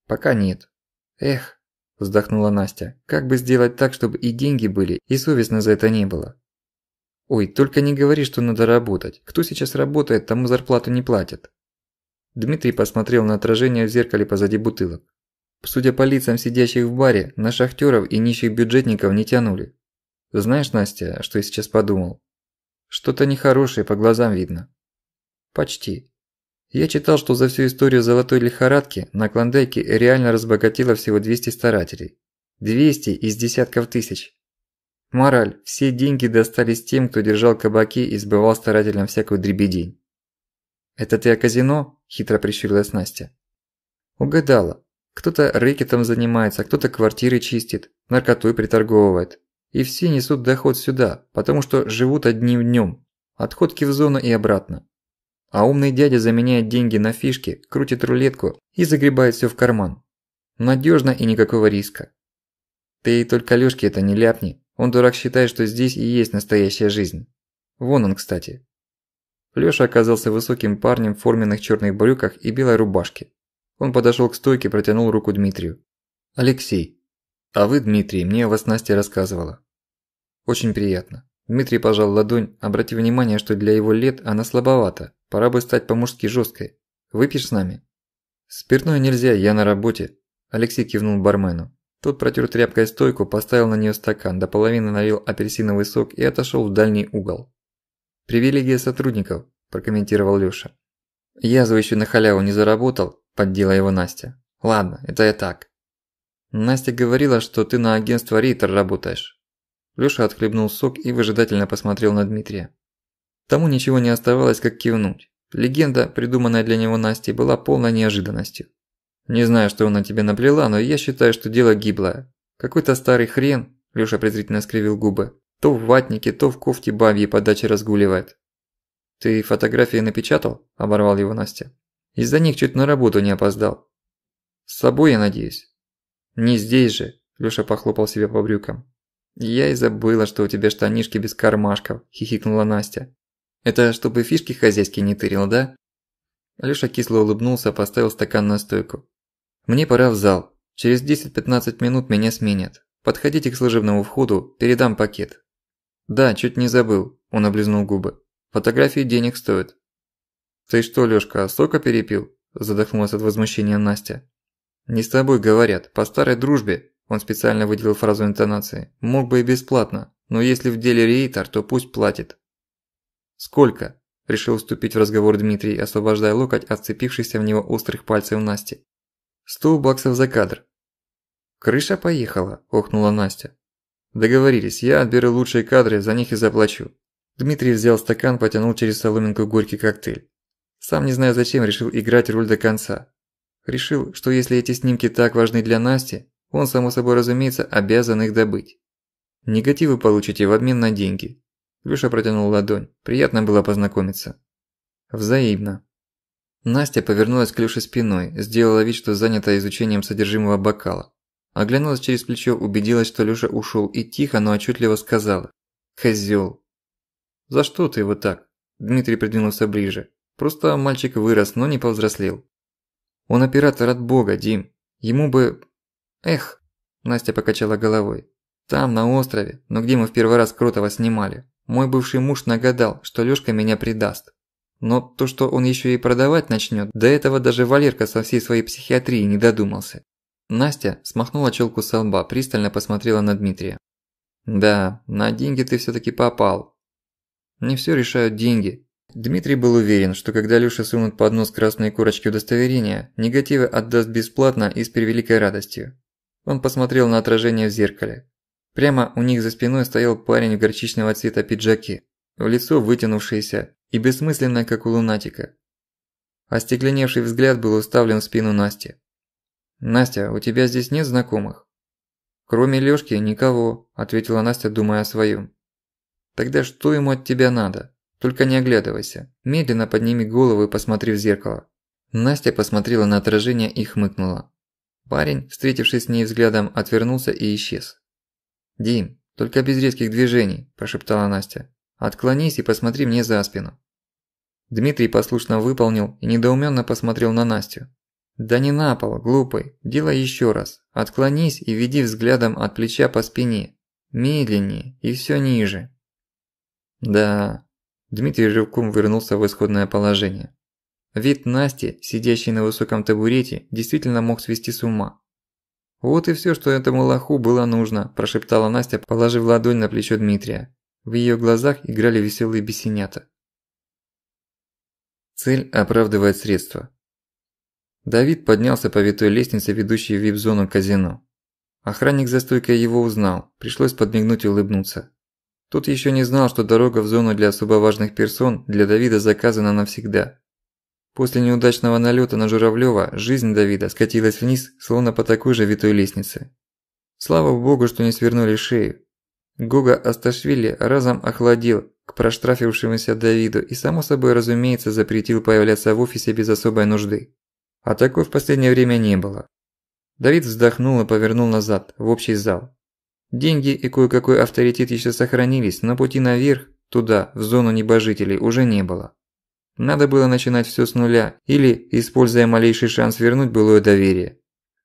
«Пока нет». «Эх», – вздохнула Настя, – «как бы сделать так, чтобы и деньги были, и совестно за это не было?» Ой, только не говори, что надо работать. Кто сейчас работает, тому зарплату не платят. Дмитрий посмотрел на отражение в зеркале позади бутылок. Судя по лицам сидящих в баре, на шахтёров и нищих бюджетников не тянули. Знаешь, Настя, что я сейчас подумал? Что-то нехорошее по глазам видно. Почти. Я читал, что за всю историю золотой лихорадки на Клондайке реально разбогатело всего 200 старателей. 200 из десятков тысяч. Мораль. Все деньги достались тем, кто держал кабаки и сбывал старателям всякую дребедень. «Это ты о казино?» – хитро прищурилась Настя. «Угадала. Кто-то рэкетом занимается, а кто-то квартиры чистит, наркотой приторговывает. И все несут доход сюда, потому что живут одним днём. Отходки в зону и обратно. А умный дядя заменяет деньги на фишки, крутит рулетку и загребает всё в карман. Надёжно и никакого риска. Ты только Лёшке это не ляпни, он, дурак, считает, что здесь и есть настоящая жизнь. Вон он, кстати. Лёша оказался высоким парнем в форменных чёрных брюках и белой рубашке. Он подошёл к стойке протянул руку Дмитрию. «Алексей, а вы, Дмитрий, мне о вас Настя рассказывала». «Очень приятно». Дмитрий пожал ладонь, обратив внимание, что для его лет она слабовата, пора бы стать по-мужски жёсткой. Выпьешь с нами? Спиртное нельзя, я на работе, Алексей кивнул бармену. Тот протер тряпкой стойку, поставил на нее стакан, до половины налил апельсиновый сок и отошел в дальний угол. «Привилегия сотрудников», – прокомментировал Лёша. «Язву еще на халяву не заработал», – поддела его Настя. «Ладно, это я так». «Настя говорила, что ты на агентство Рейтер работаешь». Лёша отхлебнул сок и выжидательно посмотрел на Дмитрия. Тому ничего не оставалось, как кивнуть. Легенда, придуманная для него Настей, была полной неожиданностью. Не знаю, что она тебе наплела, но я считаю, что дело гиблое. Какой-то старый хрен, Лёша презрительно скривил губы, то в ватнике, то в кофте бабьей по даче разгуливает. Ты фотографии напечатал? Оборвал его Настя. Из-за них чуть на работу не опоздал. С собой, я надеюсь. Не здесь же, Лёша похлопал себя по брюкам. Я и забыла, что у тебя штанишки без кармашков, хихикнула Настя. Это чтобы фишки хозяйские не тырил, да? Лёша кисло улыбнулся, поставил стакан на стойку. Мне пора в зал. Через 10-15 минут меня сменят. Подходите к служебному входу, передам пакет. Да, чуть не забыл. Он облизнул губы. Фотографии денег стоят. Ты что, Лёшка, сока перепил? Задохнулась от возмущения Настя. Не с тобой говорят, по старой дружбе. Он специально выделил фразу интонации. Мог бы и бесплатно, но если в деле рейтер, то пусть платит. Сколько? Решил вступить в разговор Дмитрий, освобождая локоть от вцепившихся в него острых пальцев Насти. Сто баксов за кадр. Крыша поехала, охнула Настя. Договорились, я отберу лучшие кадры, за них и заплачу. Дмитрий взял стакан, потянул через соломинку горький коктейль. Сам не знаю зачем, решил играть роль до конца. Решил, что если эти снимки так важны для Насти, он, само собой разумеется, обязан их добыть. Негативы получите в обмен на деньги. Лёша протянул ладонь. Приятно было познакомиться. Взаимно. Настя повернулась к Лёше спиной, сделала вид, что занята изучением содержимого бокала. Оглянулась через плечо, убедилась, что Лёша ушёл и тихо, но отчетливо сказала. «Козёл!» «За что ты вот так?» Дмитрий придвинулся ближе. «Просто мальчик вырос, но не повзрослел». «Он оператор от бога, Дим. Ему бы...» «Эх!» Настя покачала головой. «Там, на острове, но где мы в первый раз Кротова снимали, мой бывший муж нагадал, что Лёшка меня предаст. Но то, что он еще и продавать начнет, до этого даже Валерка со всей своей психиатрией не додумался. Настя смахнула челку со лба, пристально посмотрела на Дмитрия. «Да, на деньги ты все-таки попал». «Не все решают деньги». Дмитрий был уверен, что когда Лёша сунут под нос красные корочки удостоверения, негативы отдаст бесплатно и с превеликой радостью. Он посмотрел на отражение в зеркале. Прямо у них за спиной стоял парень в горчичного цвета пиджаке в лицо вытянувшееся и бессмысленное, как у лунатика. Остекленевший взгляд был уставлен в спину Насти. «Настя, у тебя здесь нет знакомых?» «Кроме Лёшки никого», – ответила Настя, думая о своём. «Тогда что ему от тебя надо? Только не оглядывайся. Медленно подними голову и посмотри в зеркало». Настя посмотрела на отражение и хмыкнула. Парень, встретившись с ней взглядом, отвернулся и исчез. «Дим, только без резких движений», – прошептала Настя. Отклонись и посмотри мне за спину». Дмитрий послушно выполнил и недоуменно посмотрел на Настю. «Да не на пол, глупый, делай еще раз. Отклонись и веди взглядом от плеча по спине. Медленнее и все ниже». «Да...» Дмитрий рывком вернулся в исходное положение. Вид Насти, сидящей на высоком табурете, действительно мог свести с ума. «Вот и все, что этому лоху было нужно», – прошептала Настя, положив ладонь на плечо Дмитрия. В её глазах играли веселые бесенята. Цель оправдывает средства. Давид поднялся по витой лестнице, ведущей в вип-зону казино. Охранник за стойкой его узнал, пришлось подмигнуть и улыбнуться. Тот ещё не знал, что дорога в зону для особо важных персон для Давида заказана навсегда. После неудачного налёта на Журавлёва жизнь Давида скатилась вниз, словно по такой же витой лестнице. Слава богу, что не свернули шею. Гуга Асташвили разом охладил к проштрафившемуся Давиду и, само собой разумеется, запретил появляться в офисе без особой нужды. А такой в последнее время не было. Давид вздохнул и повернул назад, в общий зал. Деньги и кое-какой авторитет еще сохранились, но пути наверх, туда, в зону небожителей, уже не было. Надо было начинать все с нуля, или, используя малейший шанс вернуть былое доверие.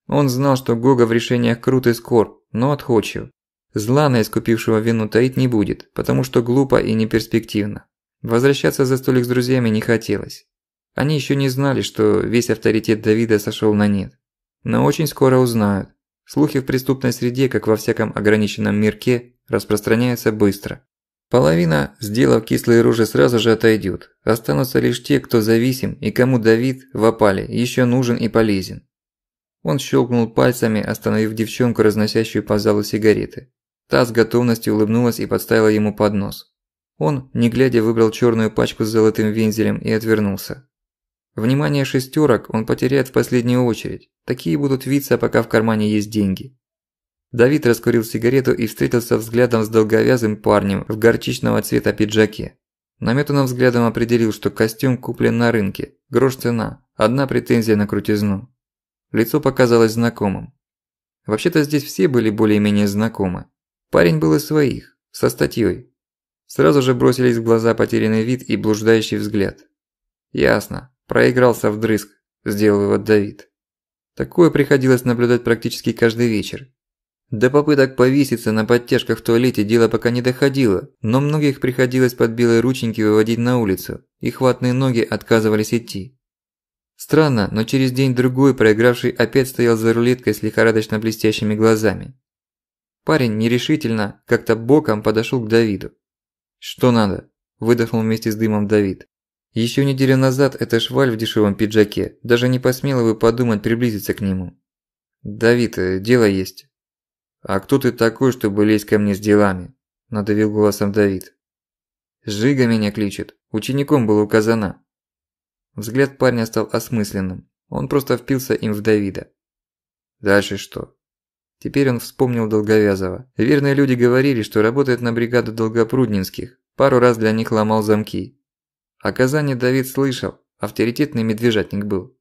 Он знал, что Гога в решениях крут и скор, но отходчив. Зла на искупившего вину таить не будет, потому что глупо и неперспективно. Возвращаться за столик с друзьями не хотелось. Они еще не знали, что весь авторитет Давида сошел на нет. Но очень скоро узнают. Слухи в преступной среде, как во всяком ограниченном мирке, распространяются быстро. Половина, сделав кислые рожи, сразу же отойдет. Останутся лишь те, кто зависим и кому Давид в опале еще нужен и полезен. Он щелкнул пальцами, остановив девчонку, разносящую по залу сигареты. Та с готовностью улыбнулась и подставила ему поднос. Он, не глядя, выбрал черную пачку с золотым вензелем и отвернулся. Внимание шестерок он потеряет в последнюю очередь. Такие будут виться, пока в кармане есть деньги. Давид раскурил сигарету и встретился взглядом с долговязым парнем в горчичного цвета пиджаке. Наметанным взглядом определил, что костюм куплен на рынке. Грош цена. Одна претензия на крутизну. Лицо показалось знакомым. Вообще-то здесь все были более-менее знакомы. Парень был из своих, со статьей. Сразу же бросились в глаза потерянный вид и блуждающий взгляд. Ясно, проигрался вдрызг, сделал его Давид. Такое приходилось наблюдать практически каждый вечер. До попыток повеситься на подтяжках в туалете дело пока не доходило, но многих приходилось под белые рученьки выводить на улицу, и хватные ноги отказывались идти. Странно, но через день-другой проигравший опять стоял за рулеткой с лихорадочно блестящими глазами, Парень нерешительно, как-то боком подошел к Давиду. «Что надо?» – выдохнул вместе с дымом Давид. Еще неделю назад эта шваль в дешевом пиджаке даже не посмела бы подумать приблизиться к нему. «Давид, э, дело есть». «А кто ты такой, чтобы лезть ко мне с делами?» – надавил голосом Давид. «Жига меня кличет. Учеником был у Взгляд парня стал осмысленным. Он просто впился им в Давида. «Дальше что?» Теперь он вспомнил Долговязова. Верные люди говорили, что работает на бригаду Долгопрудненских. Пару раз для них ломал замки. О а Казани Давид слышал. Авторитетный медвежатник был.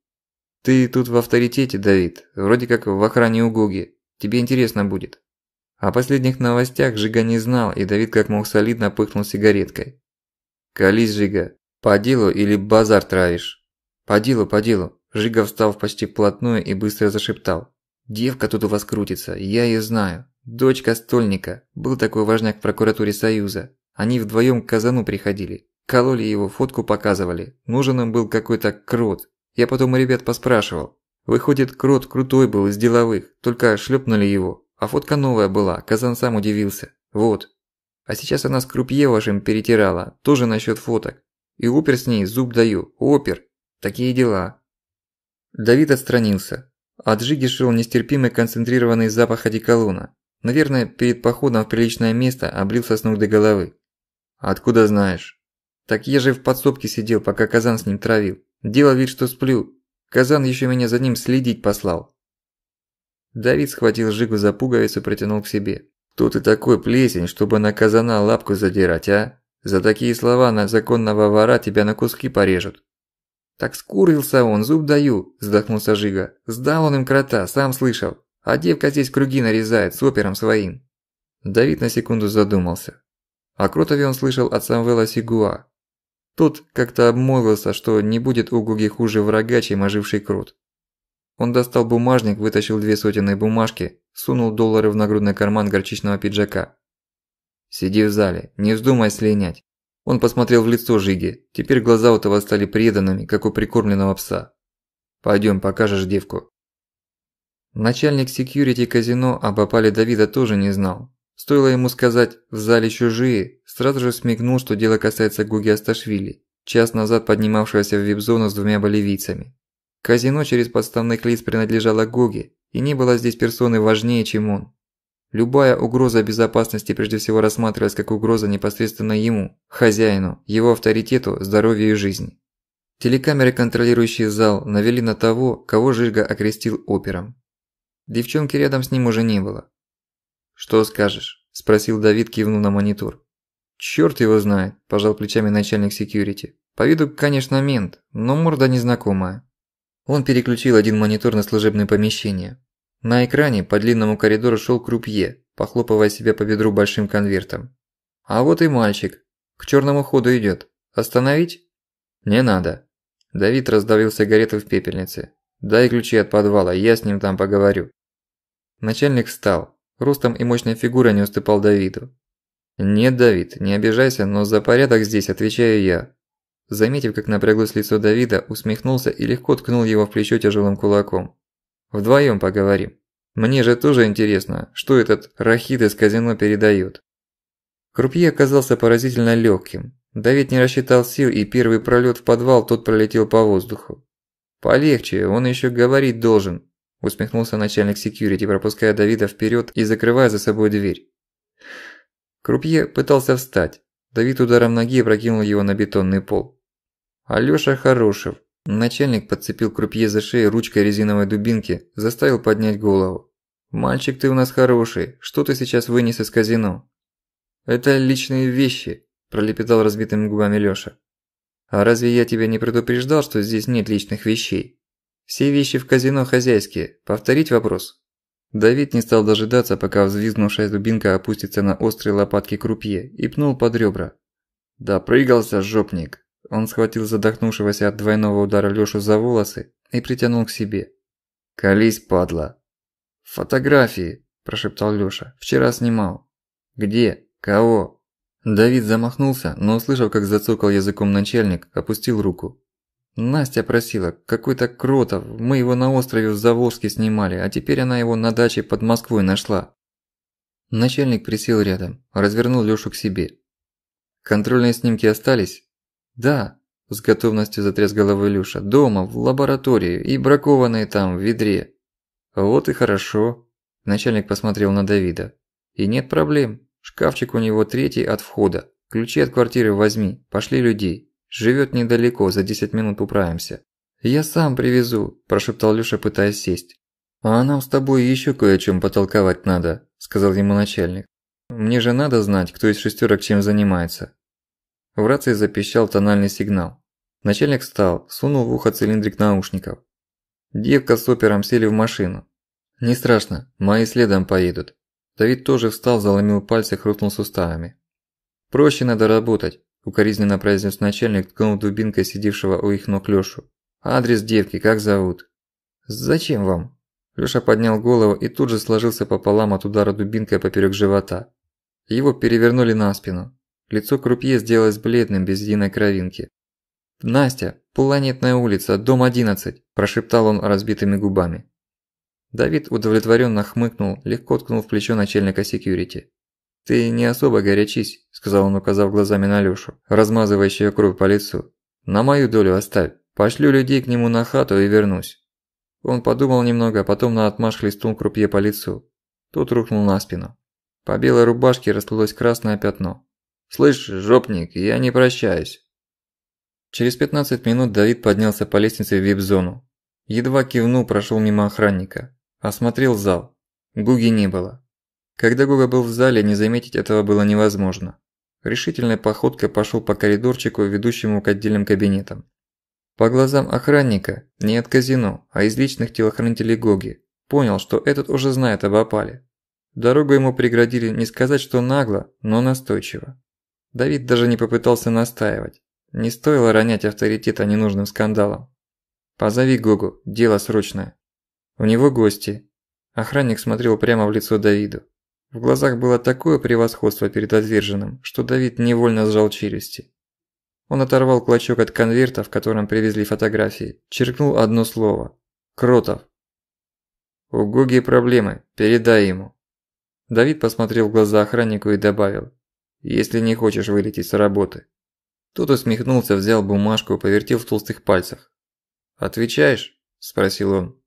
«Ты тут в авторитете, Давид. Вроде как в охране у Гоги. Тебе интересно будет». О последних новостях Жига не знал, и Давид как мог солидно пыхнул сигареткой. «Колись, Жига. По делу или базар травишь?» «По делу, по делу». Жига встал почти вплотную и быстро зашептал. Девка тут у вас крутится, я ее знаю. Дочка стольника. Был такой важняк в прокуратуре Союза. Они вдвоем к Казану приходили. Кололи его, фотку показывали. Нужен им был какой-то крот. Я потом у ребят поспрашивал. Выходит, крот крутой был из деловых, только шлепнули его. А фотка новая была, Казан сам удивился. Вот. А сейчас она с крупье вашим перетирала, тоже насчет фоток. И опер с ней, зуб даю, опер. Такие дела. Давид отстранился, от а Жиги шел нестерпимый концентрированный запах одеколона. Наверное, перед походом в приличное место облился с ног до головы. «Откуда знаешь?» «Так я же в подсобке сидел, пока Казан с ним травил. Делал вид, что сплю. Казан еще меня за ним следить послал». Давид схватил Жигу за пуговицу и притянул к себе. «Кто ты такой, плесень, чтобы на Казана лапку задирать, а? За такие слова на законного вора тебя на куски порежут». «Так скурился он, зуб даю», – вздохнулся Жига. «Сдал он им крота, сам слышал. А девка здесь круги нарезает с опером своим». Давид на секунду задумался. О Кротове он слышал от Самвела Сигуа. Тот как-то обмолвился, что не будет у Гуги хуже врага, чем оживший крот. Он достал бумажник, вытащил две сотенные бумажки, сунул доллары в нагрудный карман горчичного пиджака. «Сиди в зале, не вздумай слинять. Он посмотрел в лицо Жиги. Теперь глаза у того стали преданными, как у прикормленного пса. Пойдем, покажешь девку. Начальник секьюрити казино об опале Давида тоже не знал. Стоило ему сказать «в зале чужие», сразу же смекнул, что дело касается Гуги Асташвили, час назад поднимавшегося в вип-зону с двумя боливийцами. Казино через подставных лиц принадлежало Гуге, и не было здесь персоны важнее, чем он. Любая угроза безопасности прежде всего рассматривалась как угроза непосредственно ему, хозяину, его авторитету, здоровью и жизни. Телекамеры, контролирующие зал, навели на того, кого Жирга окрестил опером. Девчонки рядом с ним уже не было. «Что скажешь?» – спросил Давид, кивнув на монитор. «Чёрт его знает», – пожал плечами начальник секьюрити. «По виду, конечно, мент, но морда незнакомая». Он переключил один монитор на служебное помещение. На экране по длинному коридору шел крупье, похлопывая себя по бедру большим конвертом. «А вот и мальчик. К чёрному ходу идёт. Остановить?» «Не надо». Давид раздавил сигареты в пепельнице. «Дай ключи от подвала, я с ним там поговорю». Начальник встал. Ростом и мощной фигурой не уступал Давиду. «Нет, Давид, не обижайся, но за порядок здесь отвечаю я». Заметив, как напряглось лицо Давида, усмехнулся и легко ткнул его в плечо тяжелым кулаком. Вдвоем поговорим. Мне же тоже интересно, что этот рахит из казино передает. Крупье оказался поразительно легким. Давид не рассчитал сил, и первый пролет в подвал тот пролетел по воздуху. Полегче, он еще говорить должен, усмехнулся начальник секьюрити, пропуская Давида вперед и закрывая за собой дверь. Крупье пытался встать. Давид ударом ноги прокинул его на бетонный пол. Алёша Хорошев, Начальник подцепил крупье за шею ручкой резиновой дубинки, заставил поднять голову. «Мальчик ты у нас хороший, что ты сейчас вынес из казино?» «Это личные вещи», – пролепетал разбитыми губами Лёша. «А разве я тебя не предупреждал, что здесь нет личных вещей? Все вещи в казино хозяйские. Повторить вопрос?» Давид не стал дожидаться, пока взвизгнувшая дубинка опустится на острые лопатки крупье и пнул под ребра. Да, прыгался жопник!» Он схватил задохнувшегося от двойного удара Лёшу за волосы и притянул к себе. «Колись, падла!» «Фотографии!» – прошептал Лёша. «Вчера снимал». «Где? Кого?» Давид замахнулся, но услышав, как зацокал языком начальник, опустил руку. «Настя просила, какой-то Кротов, мы его на острове в Заволжске снимали, а теперь она его на даче под Москвой нашла». Начальник присел рядом, развернул Лёшу к себе. «Контрольные снимки остались?» «Да», – с готовностью затряс головой Илюша, – «дома, в лаборатории и бракованные там, в ведре». «Вот и хорошо», – начальник посмотрел на Давида. «И нет проблем. Шкафчик у него третий от входа. Ключи от квартиры возьми, пошли людей. Живет недалеко, за 10 минут управимся». «Я сам привезу», – прошептал Люша, пытаясь сесть. «А нам с тобой еще кое чем потолковать надо», – сказал ему начальник. «Мне же надо знать, кто из шестерок чем занимается. В рации запищал тональный сигнал. Начальник встал, сунул в ухо цилиндрик наушников. Девка с опером сели в машину. «Не страшно, мои следом поедут». Давид тоже встал, заломил пальцы, хрустнул суставами. «Проще надо работать», – укоризненно произнес начальник, ткнул дубинкой сидевшего у их ног Лёшу. «Адрес девки, как зовут?» «Зачем вам?» Лёша поднял голову и тут же сложился пополам от удара дубинкой поперек живота. Его перевернули на спину. Лицо крупье сделалось бледным, без единой кровинки. «Настя, Планетная улица, дом 11», – прошептал он разбитыми губами. Давид удовлетворенно хмыкнул, легко ткнул в плечо начальника секьюрити. «Ты не особо горячись», – сказал он, указав глазами на Лёшу, размазывающую кровь по лицу. «На мою долю оставь. Пошлю людей к нему на хату и вернусь». Он подумал немного, а потом наотмашь хлестнул крупье по лицу. Тот рухнул на спину. По белой рубашке расплылось красное пятно. «Слышь, жопник, я не прощаюсь». Через 15 минут Давид поднялся по лестнице в вип-зону. Едва кивнул, прошел мимо охранника. Осмотрел зал. Гуги не было. Когда Гуга был в зале, не заметить этого было невозможно. Решительной походкой пошел по коридорчику, ведущему к отдельным кабинетам. По глазам охранника, не от казино, а из личных телохранителей Гоги, понял, что этот уже знает об опале. Дорогу ему преградили не сказать, что нагло, но настойчиво. Давид даже не попытался настаивать. Не стоило ронять авторитета ненужным скандалом. «Позови Гогу, дело срочное». «У него гости». Охранник смотрел прямо в лицо Давиду. В глазах было такое превосходство перед отверженным, что Давид невольно сжал челюсти. Он оторвал клочок от конверта, в котором привезли фотографии, черкнул одно слово. «Кротов». «У Гоги проблемы, передай ему». Давид посмотрел в глаза охраннику и добавил если не хочешь вылететь с работы. Тот усмехнулся, взял бумажку, и повертел в толстых пальцах. «Отвечаешь?» – спросил он.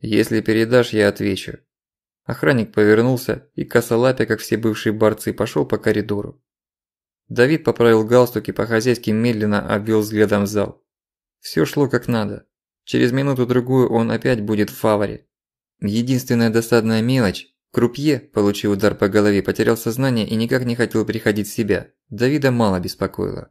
«Если передашь, я отвечу». Охранник повернулся и косолапя, как все бывшие борцы, пошел по коридору. Давид поправил галстук и по-хозяйски медленно обвел взглядом зал. Все шло как надо. Через минуту-другую он опять будет в фаворе. Единственная досадная мелочь Крупье, получив удар по голове, потерял сознание и никак не хотел приходить в себя. Давида мало беспокоило.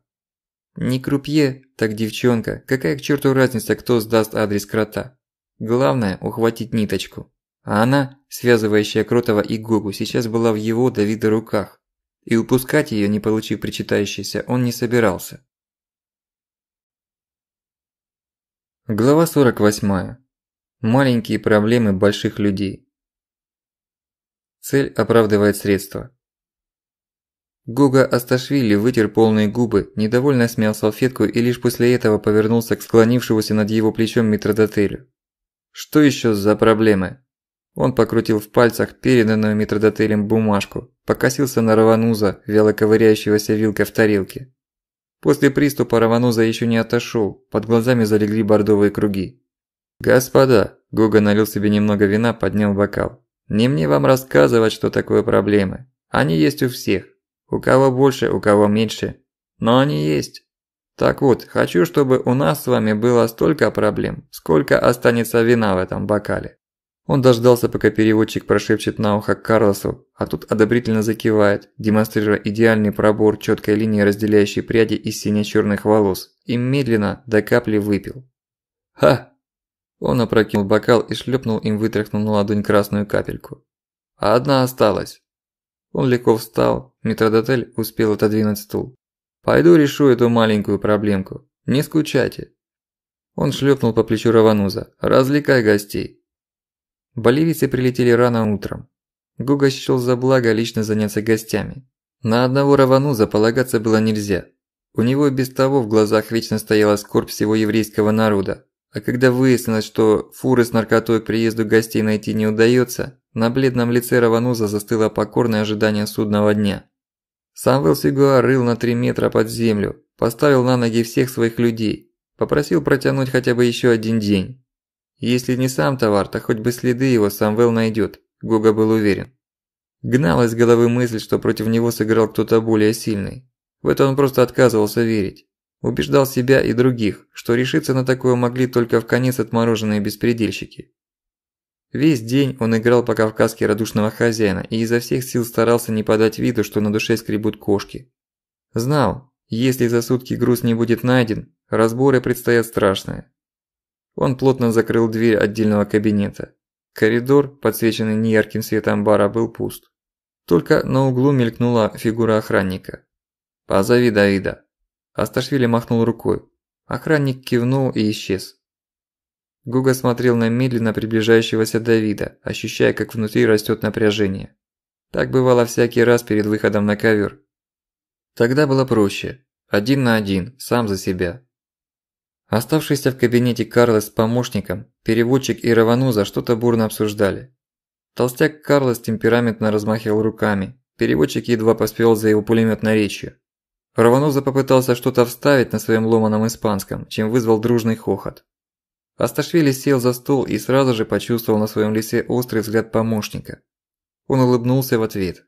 Не крупье, так девчонка. Какая к черту разница, кто сдаст адрес крота? Главное – ухватить ниточку. А она, связывающая Кротова и Гогу, сейчас была в его, Давида, руках. И упускать ее не получив причитающейся, он не собирался. Глава 48. Маленькие проблемы больших людей. Цель оправдывает средства. Гуга Асташвили вытер полные губы, недовольно смял салфетку и лишь после этого повернулся к склонившемуся над его плечом митродотелю. «Что еще за проблемы?» Он покрутил в пальцах переданную митродотелем бумажку, покосился на Равануза, вяло ковыряющегося вилкой в тарелке. После приступа Равануза еще не отошел, под глазами залегли бордовые круги. «Господа!» – Гуга налил себе немного вина, поднял бокал. Не мне вам рассказывать, что такое проблемы. Они есть у всех. У кого больше, у кого меньше. Но они есть. Так вот, хочу, чтобы у нас с вами было столько проблем, сколько останется вина в этом бокале. Он дождался, пока переводчик прошепчет на ухо Карлосу, а тут одобрительно закивает, демонстрируя идеальный пробор четкой линии, разделяющей пряди из сине-черных волос, и медленно до капли выпил. «Ха, он опрокинул бокал и шлепнул им вытряхнул на ладонь красную капельку. «А одна осталась». Он легко встал, метродотель успел отодвинуть стул. «Пойду решу эту маленькую проблемку. Не скучайте». Он шлепнул по плечу Равануза. «Развлекай гостей». Боливицы прилетели рано утром. Гуга счёл за благо лично заняться гостями. На одного Равануза полагаться было нельзя. У него без того в глазах вечно стояла скорбь всего еврейского народа, а когда выяснилось, что фуры с наркотой к приезду гостей найти не удается, на бледном лице Равануза застыло покорное ожидание судного дня. Самвел Сигуа рыл на три метра под землю, поставил на ноги всех своих людей, попросил протянуть хотя бы еще один день. Если не сам товар, то хоть бы следы его Самвел найдет, Гуга был уверен. Гналась из головы мысль, что против него сыграл кто-то более сильный. В это он просто отказывался верить. Убеждал себя и других, что решиться на такое могли только в конец отмороженные беспредельщики. Весь день он играл по-кавказски радушного хозяина и изо всех сил старался не подать виду, что на душе скребут кошки. Знал, если за сутки груз не будет найден, разборы предстоят страшные. Он плотно закрыл дверь отдельного кабинета. Коридор, подсвеченный неярким светом бара, был пуст. Только на углу мелькнула фигура охранника. «Позови Давида», Асташвили махнул рукой. Охранник кивнул и исчез. Гуга смотрел на медленно приближающегося Давида, ощущая, как внутри растёт напряжение. Так бывало всякий раз перед выходом на ковер. Тогда было проще. Один на один, сам за себя. Оставшийся в кабинете Карлос с помощником, переводчик и Равануза что-то бурно обсуждали. Толстяк Карлос темпераментно размахивал руками, переводчик едва поспевал за его пулемётной речью. Раваноза попытался что-то вставить на своем ломаном испанском, чем вызвал дружный хохот. Асташвили сел за стол и сразу же почувствовал на своем лице острый взгляд помощника. Он улыбнулся в ответ.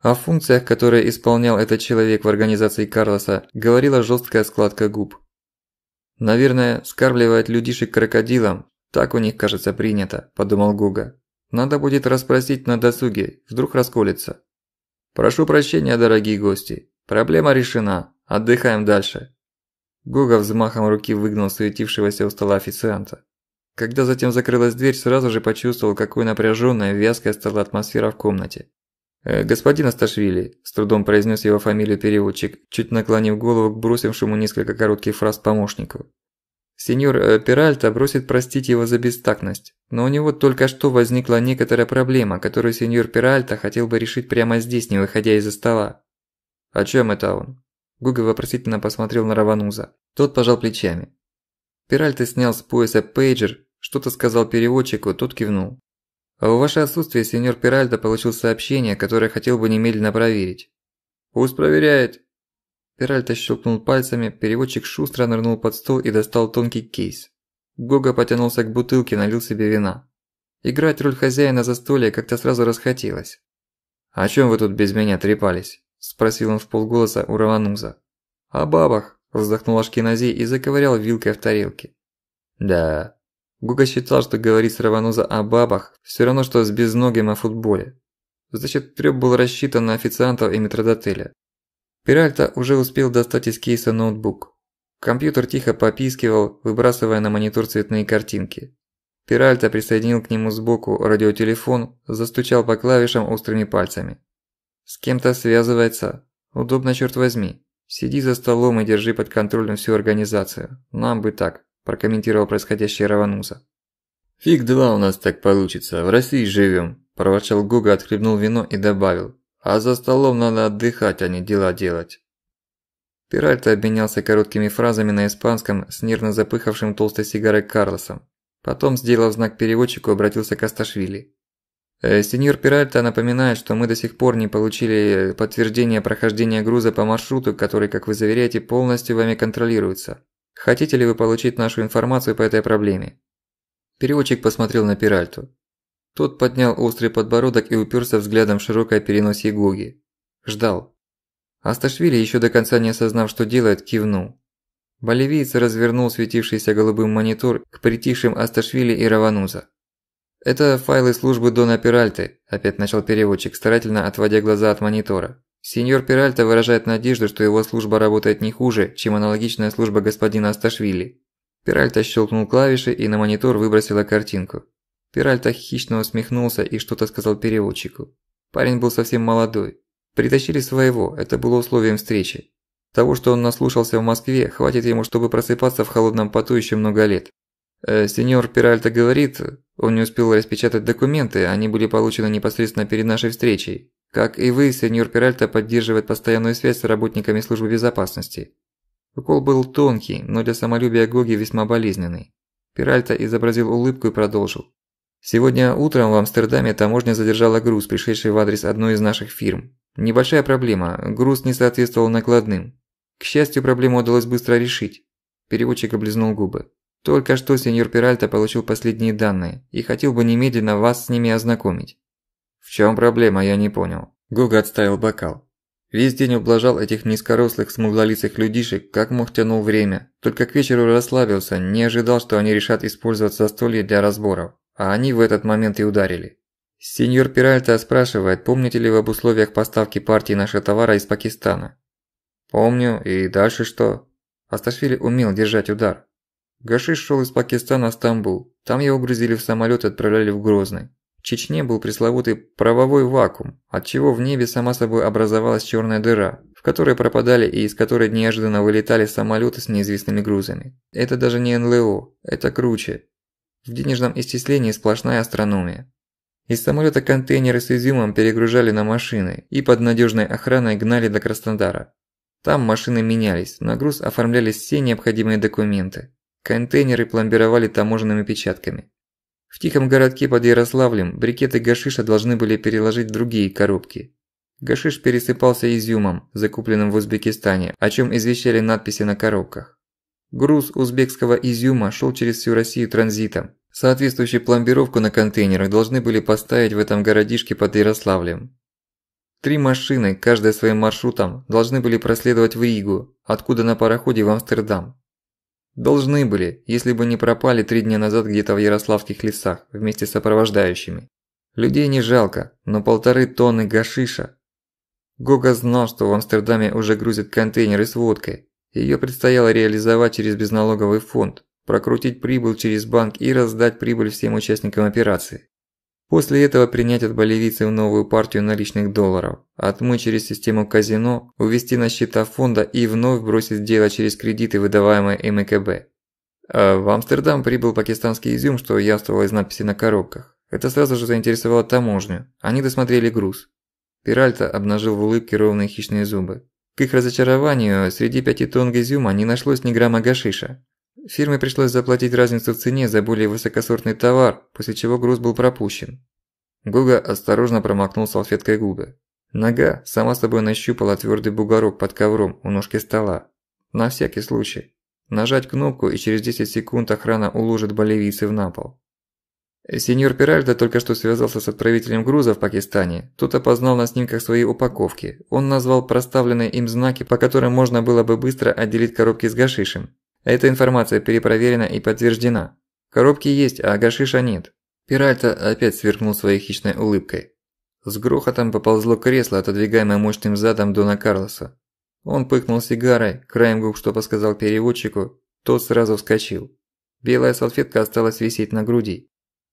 О функциях, которые исполнял этот человек в организации Карлоса, говорила жесткая складка губ. «Наверное, скармливает людишек крокодилам, так у них, кажется, принято», – подумал Гуга. «Надо будет расспросить на досуге, вдруг расколется». «Прошу прощения, дорогие гости, Проблема решена. Отдыхаем дальше. Гога взмахом руки выгнал суетившегося у стола официанта. Когда затем закрылась дверь, сразу же почувствовал, какой напряженная, вязкая стала атмосфера в комнате. «Э, «Господин Асташвили», – с трудом произнёс его фамилию переводчик, чуть наклонив голову к бросившему несколько коротких фраз помощнику. Сеньор э, Пиральта просит простить его за бестактность, но у него только что возникла некоторая проблема, которую сеньор Пиральта хотел бы решить прямо здесь, не выходя из-за стола. «О «А чем это он?» Гуга вопросительно посмотрел на Равануза. Тот пожал плечами. Пиральто снял с пояса пейджер, что-то сказал переводчику, тот кивнул. «А в ваше отсутствие сеньор Пиральто получил сообщение, которое хотел бы немедленно проверить». «Пусть проверяет». Пиральто щелкнул пальцами, переводчик шустро нырнул под стол и достал тонкий кейс. Гога потянулся к бутылке, налил себе вина. Играть роль хозяина застолья как-то сразу расхотелось. «О «А чем вы тут без меня трепались?» спросил он в полголоса у Равануза. О бабах, вздохнул Ашкенази и заковырял вилкой в тарелке. Да. Гуга считал, что говорить с Равануза о бабах все равно что с безногим о футболе. Значит, трёп был рассчитан на официантов и метрдотеля. Пиральта уже успел достать из кейса ноутбук. Компьютер тихо попискивал, выбрасывая на монитор цветные картинки. Пиральта присоединил к нему сбоку радиотелефон, застучал по клавишам острыми пальцами. С кем-то связывается. Удобно, черт возьми. Сиди за столом и держи под контролем всю организацию. Нам бы так, прокомментировал происходящее Равануса. Фиг два у нас так получится, в России живем, проворчал Гуга, отхлебнул вино и добавил. А за столом надо отдыхать, а не дела делать. Пиральто обменялся короткими фразами на испанском с нервно запыхавшим толстой сигарой Карлосом. Потом, сделав знак переводчику, обратился к Асташвили. Э, сеньор Пиральто напоминает, что мы до сих пор не получили э, подтверждение прохождения груза по маршруту, который, как вы заверяете, полностью вами контролируется. Хотите ли вы получить нашу информацию по этой проблеме? Переводчик посмотрел на Пиральто. Тот поднял острый подбородок и уперся взглядом в широкое переносье Гоги. Ждал. Асташвили, еще до конца не осознав, что делает, кивнул. Боливиец развернул светившийся голубым монитор к притихшим Асташвили и Равануза. «Это файлы службы Дона Пиральты», – опять начал переводчик, старательно отводя глаза от монитора. Сеньор Пиральта выражает надежду, что его служба работает не хуже, чем аналогичная служба господина Асташвили. Пиральта щелкнул клавиши и на монитор выбросила картинку. Пиральта хищно усмехнулся и что-то сказал переводчику. Парень был совсем молодой. Притащили своего, это было условием встречи. Того, что он наслушался в Москве, хватит ему, чтобы просыпаться в холодном поту еще много лет. Э, сеньор Пиральто говорит, он не успел распечатать документы, они были получены непосредственно перед нашей встречей. Как и вы, сеньор Пиральто поддерживает постоянную связь с работниками службы безопасности. Укол был тонкий, но для самолюбия Гоги весьма болезненный. Пиральто изобразил улыбку и продолжил. Сегодня утром в Амстердаме таможня задержала груз, пришедший в адрес одной из наших фирм. Небольшая проблема, груз не соответствовал накладным. К счастью, проблему удалось быстро решить. Переводчик облизнул губы. Только что сеньор Пиральта получил последние данные и хотел бы немедленно вас с ними ознакомить. В чем проблема, я не понял. Гуга отставил бокал. Весь день ублажал этих низкорослых, смуглолицых людишек, как мог тянул время. Только к вечеру расслабился, не ожидал, что они решат использовать застолье для разборов. А они в этот момент и ударили. Сеньор Пиральта спрашивает, помните ли вы об условиях поставки партии нашего товара из Пакистана? Помню, и дальше что? Асташвили умел держать удар. Гашиш шел из Пакистана в Стамбул. Там его грузили в самолет и отправляли в Грозный. В Чечне был пресловутый правовой вакуум, от чего в небе сама собой образовалась черная дыра, в которой пропадали и из которой неожиданно вылетали самолеты с неизвестными грузами. Это даже не НЛО, это круче. В денежном исчислении сплошная астрономия. Из самолета контейнеры с изюмом перегружали на машины и под надежной охраной гнали до Краснодара. Там машины менялись, на груз оформлялись все необходимые документы. Контейнеры пломбировали таможенными печатками. В тихом городке под Ярославлем брикеты гашиша должны были переложить в другие коробки. Гашиш пересыпался изюмом, закупленным в Узбекистане, о чем извещали надписи на коробках. Груз узбекского изюма шел через всю Россию транзитом. Соответствующую пломбировку на контейнерах должны были поставить в этом городишке под Ярославлем. Три машины, каждая своим маршрутом, должны были проследовать в Ригу, откуда на пароходе в Амстердам. Должны были, если бы не пропали три дня назад где-то в Ярославских лесах вместе с сопровождающими. Людей не жалко, но полторы тонны гашиша. Гога знал, что в Амстердаме уже грузят контейнеры с водкой. Её предстояло реализовать через безналоговый фонд, прокрутить прибыль через банк и раздать прибыль всем участникам операции. После этого принять от боливийцев новую партию наличных долларов, отмыть через систему казино, увести на счета фонда и вновь бросить дело через кредиты, выдаваемые МКБ. А в Амстердам прибыл пакистанский изюм, что явствовало из надписи на коробках. Это сразу же заинтересовало таможню. Они досмотрели груз. Пиральта обнажил в улыбке ровные хищные зубы. К их разочарованию, среди пяти тонн изюма не нашлось ни грамма гашиша. Фирме пришлось заплатить разницу в цене за более высокосортный товар, после чего груз был пропущен. Гуга осторожно промокнул салфеткой губы. Нога сама собой нащупала твердый бугорок под ковром у ножки стола. На всякий случай. Нажать кнопку, и через 10 секунд охрана уложит болевийцев на пол. Сеньор Пиральдо только что связался с отправителем груза в Пакистане. Тот опознал на снимках свои упаковки. Он назвал проставленные им знаки, по которым можно было бы быстро отделить коробки с гашишем. Эта информация перепроверена и подтверждена. Коробки есть, а гашиша нет. Пиральто опять сверкнул своей хищной улыбкой. С грохотом поползло кресло, отодвигаемое мощным задом Дона Карлоса. Он пыхнул сигарой, краем губ что подсказал переводчику, тот сразу вскочил. Белая салфетка осталась висеть на груди.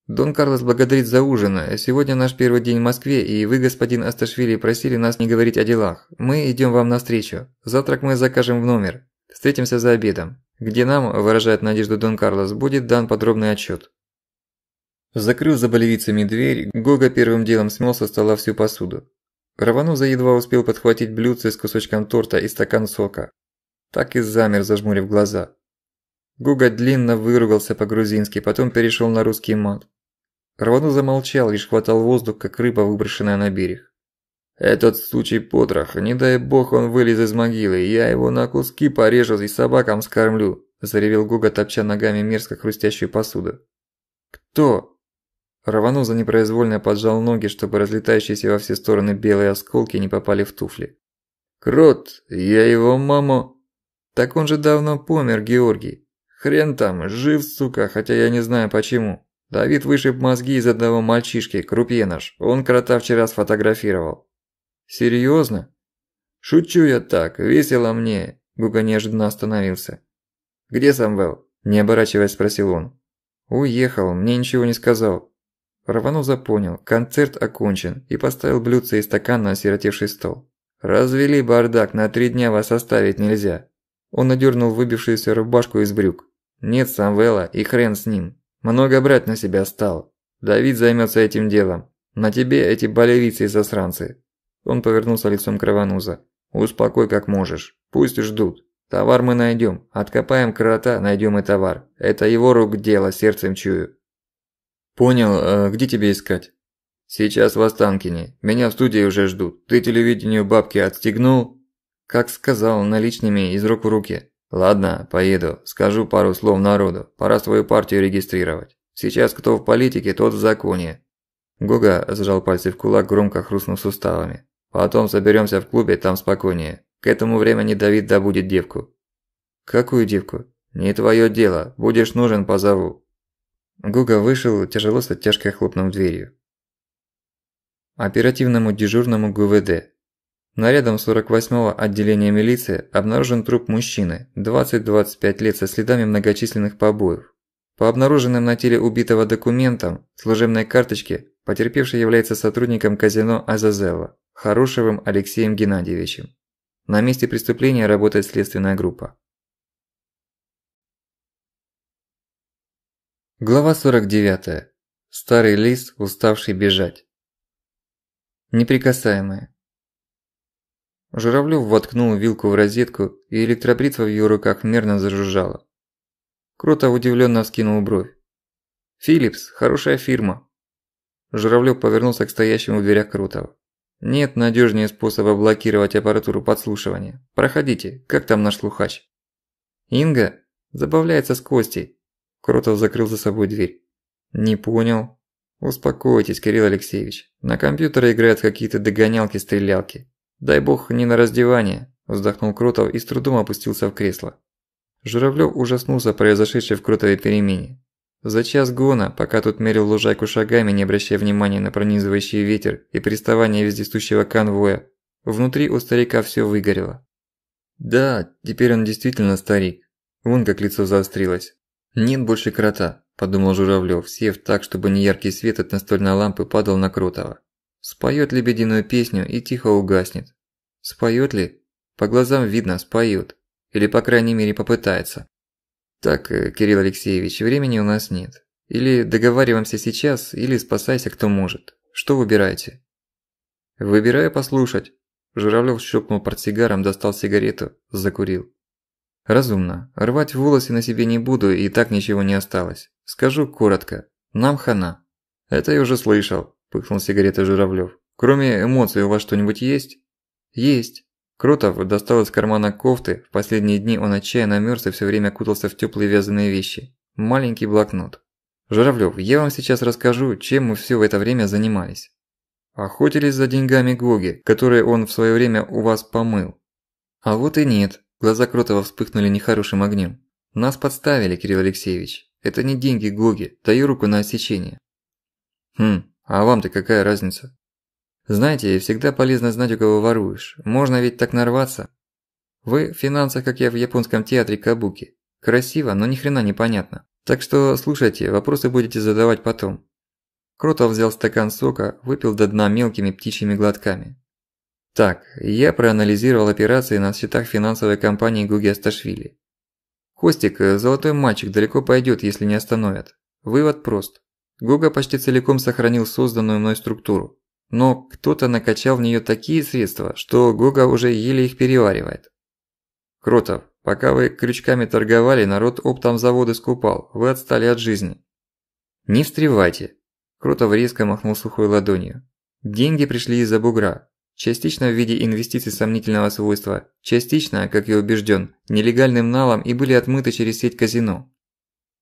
«Дон Карлос благодарит за ужин. Сегодня наш первый день в Москве, и вы, господин Асташвили, просили нас не говорить о делах. Мы идём вам навстречу. Завтрак мы закажем в номер. Встретимся за обедом где нам, выражает надежду Дон Карлос, будет дан подробный отчет. Закрыв за боливийцами дверь, Гога первым делом смел со стола всю посуду. Равану за едва успел подхватить блюдце с кусочком торта и стакан сока. Так и замер, зажмурив глаза. Гуга длинно выругался по-грузински, потом перешел на русский мат. Равану замолчал, лишь хватал воздух, как рыба, выброшенная на берег. Этот сучий потрох, не дай бог он вылез из могилы, я его на куски порежу и собакам скормлю, заревел Гуга, топча ногами мерзко хрустящую посуду. Кто? Равануза непроизвольно поджал ноги, чтобы разлетающиеся во все стороны белые осколки не попали в туфли. Крот, я его маму. Так он же давно помер, Георгий. Хрен там, жив, сука, хотя я не знаю почему. Давид вышиб мозги из одного мальчишки, крупье наш. Он крота вчера сфотографировал. Серьезно? Шучу я так, весело мне. Гуга неожиданно остановился. Где Самвел? Не оборачиваясь, спросил он. Уехал, мне ничего не сказал. Рвануза понял, концерт окончен и поставил блюдце и стакан на осиротевший стол. «Развели бардак, на три дня вас оставить нельзя!» Он надернул выбившуюся рубашку из брюк. «Нет Самвела, и хрен с ним. Много брать на себя стал. Давид займется этим делом. На тебе эти болевицы и засранцы. Он повернулся лицом к Равануза. «Успокой как можешь. Пусть ждут. Товар мы найдем. Откопаем крота, найдем и товар. Это его рук дело, сердцем чую». «Понял. А где тебе искать?» «Сейчас в Останкине. Меня в студии уже ждут. Ты телевидению бабки отстегнул?» «Как сказал, наличными из рук в руки». «Ладно, поеду. Скажу пару слов народу. Пора свою партию регистрировать. Сейчас кто в политике, тот в законе. Гуга сжал пальцы в кулак, громко хрустнув суставами. «Потом соберемся в клубе, там спокойнее. К этому времени Давид добудет девку». «Какую девку?» «Не твое дело. Будешь нужен, позову». Гуга вышел, тяжело с оттяжкой хлопнув дверью. Оперативному дежурному ГУВД. Нарядом 48-го отделения милиции обнаружен труп мужчины, 20-25 лет, со следами многочисленных побоев. По обнаруженным на теле убитого документам, служебной карточке, Потерпевший является сотрудником казино «Азазелла» Хорошевым Алексеем Геннадьевичем. На месте преступления работает следственная группа. Глава 49. Старый лис, уставший бежать. Неприкасаемые. Журавлёв воткнул вилку в розетку, и электробритва в её руках мерно зажужжала. Кротов удивлённо вскинул бровь. «Филлипс – хорошая фирма, Журавлёв повернулся к стоящему в дверях Крутову. «Нет надежнее способа блокировать аппаратуру подслушивания. Проходите, как там наш слухач?» «Инга?» «Забавляется с Костей». Кротов закрыл за собой дверь. «Не понял». «Успокойтесь, Кирилл Алексеевич. На компьютере играют какие-то догонялки-стрелялки. Дай бог не на раздевание», – вздохнул Кротов и с трудом опустился в кресло. Журавлёв ужаснулся произошедшей в Кротове перемене. За час гона, пока тут мерил лужайку шагами, не обращая внимания на пронизывающий ветер и приставание вездесущего конвоя, внутри у старика всё выгорело. Да, теперь он действительно старик. Вон как лицо заострилось. Нет больше крота, подумал Журавлёв, сев так, чтобы неяркий свет от настольной лампы падал на Кротова. Споёт лебединую песню и тихо угаснет. Споёт ли? По глазам видно, споёт. Или, по крайней мере, попытается. Так, э, Кирилл Алексеевич, времени у нас нет. Или договариваемся сейчас, или спасайся, кто может. Что выбираете? Выбираю послушать. Журавлёв щелкнул портсигаром, достал сигарету, закурил. Разумно. Рвать волосы на себе не буду, и так ничего не осталось. Скажу коротко. Нам хана. Это я уже слышал, пыхнул сигаретой Журавлёв. Кроме эмоций у вас что-нибудь есть? Есть. Кротов достал из кармана кофты, в последние дни он отчаянно мерз и все время кутался в теплые вязаные вещи, маленький блокнот. «Журавлёв, я вам сейчас расскажу, чем мы все в это время занимались. Охотились за деньгами Гоги, которые он в свое время у вас помыл». «А вот и нет», глаза Кротова вспыхнули нехорошим огнем. «Нас подставили, Кирилл Алексеевич. Это не деньги Гоги, даю руку на осечение. «Хм, а вам-то какая разница? Знаете, всегда полезно знать, у кого воруешь. Можно ведь так нарваться. Вы в финансах, как я в японском театре Кабуки. Красиво, но ни хрена не понятно. Так что слушайте, вопросы будете задавать потом. Кротов взял стакан сока, выпил до дна мелкими птичьими глотками. Так, я проанализировал операции на счетах финансовой компании Гуги Асташвили. Костик, э, золотой мальчик, далеко пойдет, если не остановят. Вывод прост. Гуга почти целиком сохранил созданную мной структуру. Но кто-то накачал в нее такие средства, что Гога уже еле их переваривает. Кротов, пока вы крючками торговали, народ оптом заводы скупал, вы отстали от жизни. Не встревайте. Кротов резко махнул сухой ладонью. Деньги пришли из-за бугра. Частично в виде инвестиций сомнительного свойства, частично, как я убежден, нелегальным налом и были отмыты через сеть казино.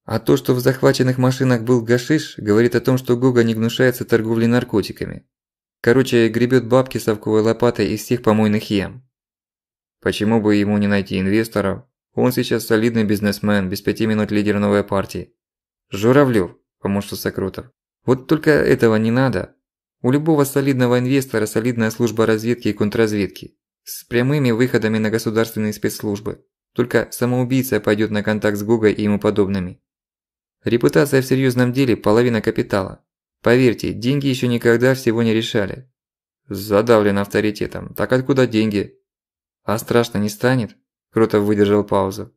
А то, что в захваченных машинах был гашиш, говорит о том, что Гога не гнушается торговлей наркотиками. Короче, гребет бабки совковой лопатой из всех помойных ям. Почему бы ему не найти инвесторов? Он сейчас солидный бизнесмен, без пяти минут лидер новой партии. Журавлёв, помощился Крутов. Вот только этого не надо. У любого солидного инвестора солидная служба разведки и контрразведки. С прямыми выходами на государственные спецслужбы. Только самоубийца пойдёт на контакт с Гугой и ему подобными. Репутация в серьёзном деле – половина капитала. Поверьте, деньги еще никогда всего не решали. Задавлен авторитетом. Так откуда деньги? А страшно не станет? Кротов выдержал паузу.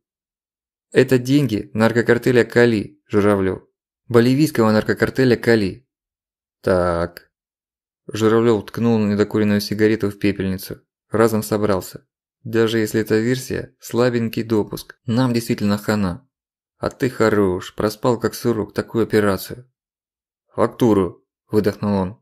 Это деньги наркокартеля Кали, Журавлёв. Боливийского наркокартеля Кали. Так. Журавлёв ткнул недокуренную сигарету в пепельницу. Разом собрался. Даже если это версия, слабенький допуск. Нам действительно хана. А ты хорош, проспал как сурок такую операцию. «Фактуру!» – выдохнул он.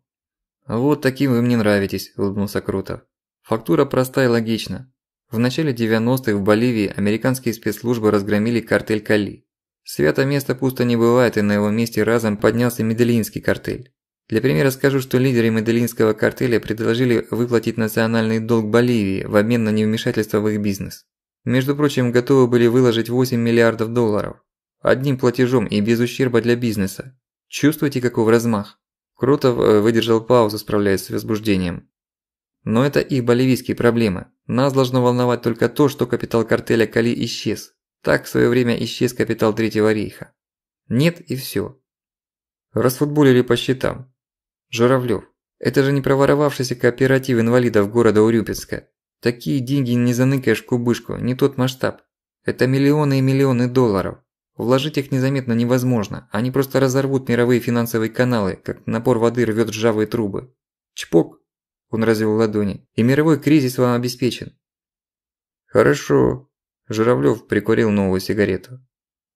«Вот таким вы мне нравитесь», – улыбнулся Крутов. «Фактура проста и логична. В начале 90-х в Боливии американские спецслужбы разгромили картель Кали. Свято место пусто не бывает, и на его месте разом поднялся Медельинский картель. Для примера скажу, что лидеры Медельинского картеля предложили выплатить национальный долг Боливии в обмен на невмешательство в их бизнес. Между прочим, готовы были выложить 8 миллиардов долларов. Одним платежом и без ущерба для бизнеса. Чувствуете, какой размах? Крутов э, выдержал паузу, справляясь с возбуждением. Но это их боливийские проблемы. Нас должно волновать только то, что капитал картеля Кали исчез. Так в своё время исчез капитал Третьего рейха. Нет и всё. Расфутболили по счетам. Журавлёв, это же не проворовавшийся кооператив инвалидов города Урюпинска. Такие деньги не заныкаешь кубышку, не тот масштаб. Это миллионы и миллионы долларов. Вложить их незаметно невозможно, они просто разорвут мировые финансовые каналы, как напор воды рвёт ржавые трубы. Чпок! Он развел ладони. И мировой кризис вам обеспечен. Хорошо. Журавлёв прикурил новую сигарету.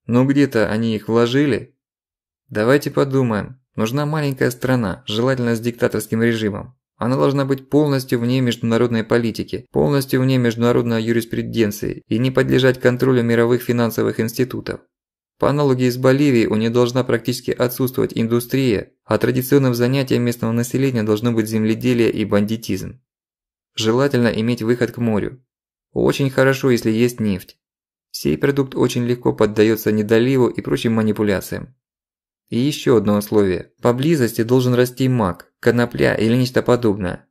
Но ну где-то они их вложили? Давайте подумаем. Нужна маленькая страна, желательно с диктаторским режимом. Она должна быть полностью вне международной политики, полностью вне международной юриспруденции и не подлежать контролю мировых финансовых институтов. По аналогии с Боливией у нее должна практически отсутствовать индустрия, а традиционным занятием местного населения должно быть земледелие и бандитизм. Желательно иметь выход к морю. Очень хорошо, если есть нефть. Сей продукт очень легко поддается недоливу и прочим манипуляциям. И еще одно условие. Поблизости должен расти мак, конопля или нечто подобное.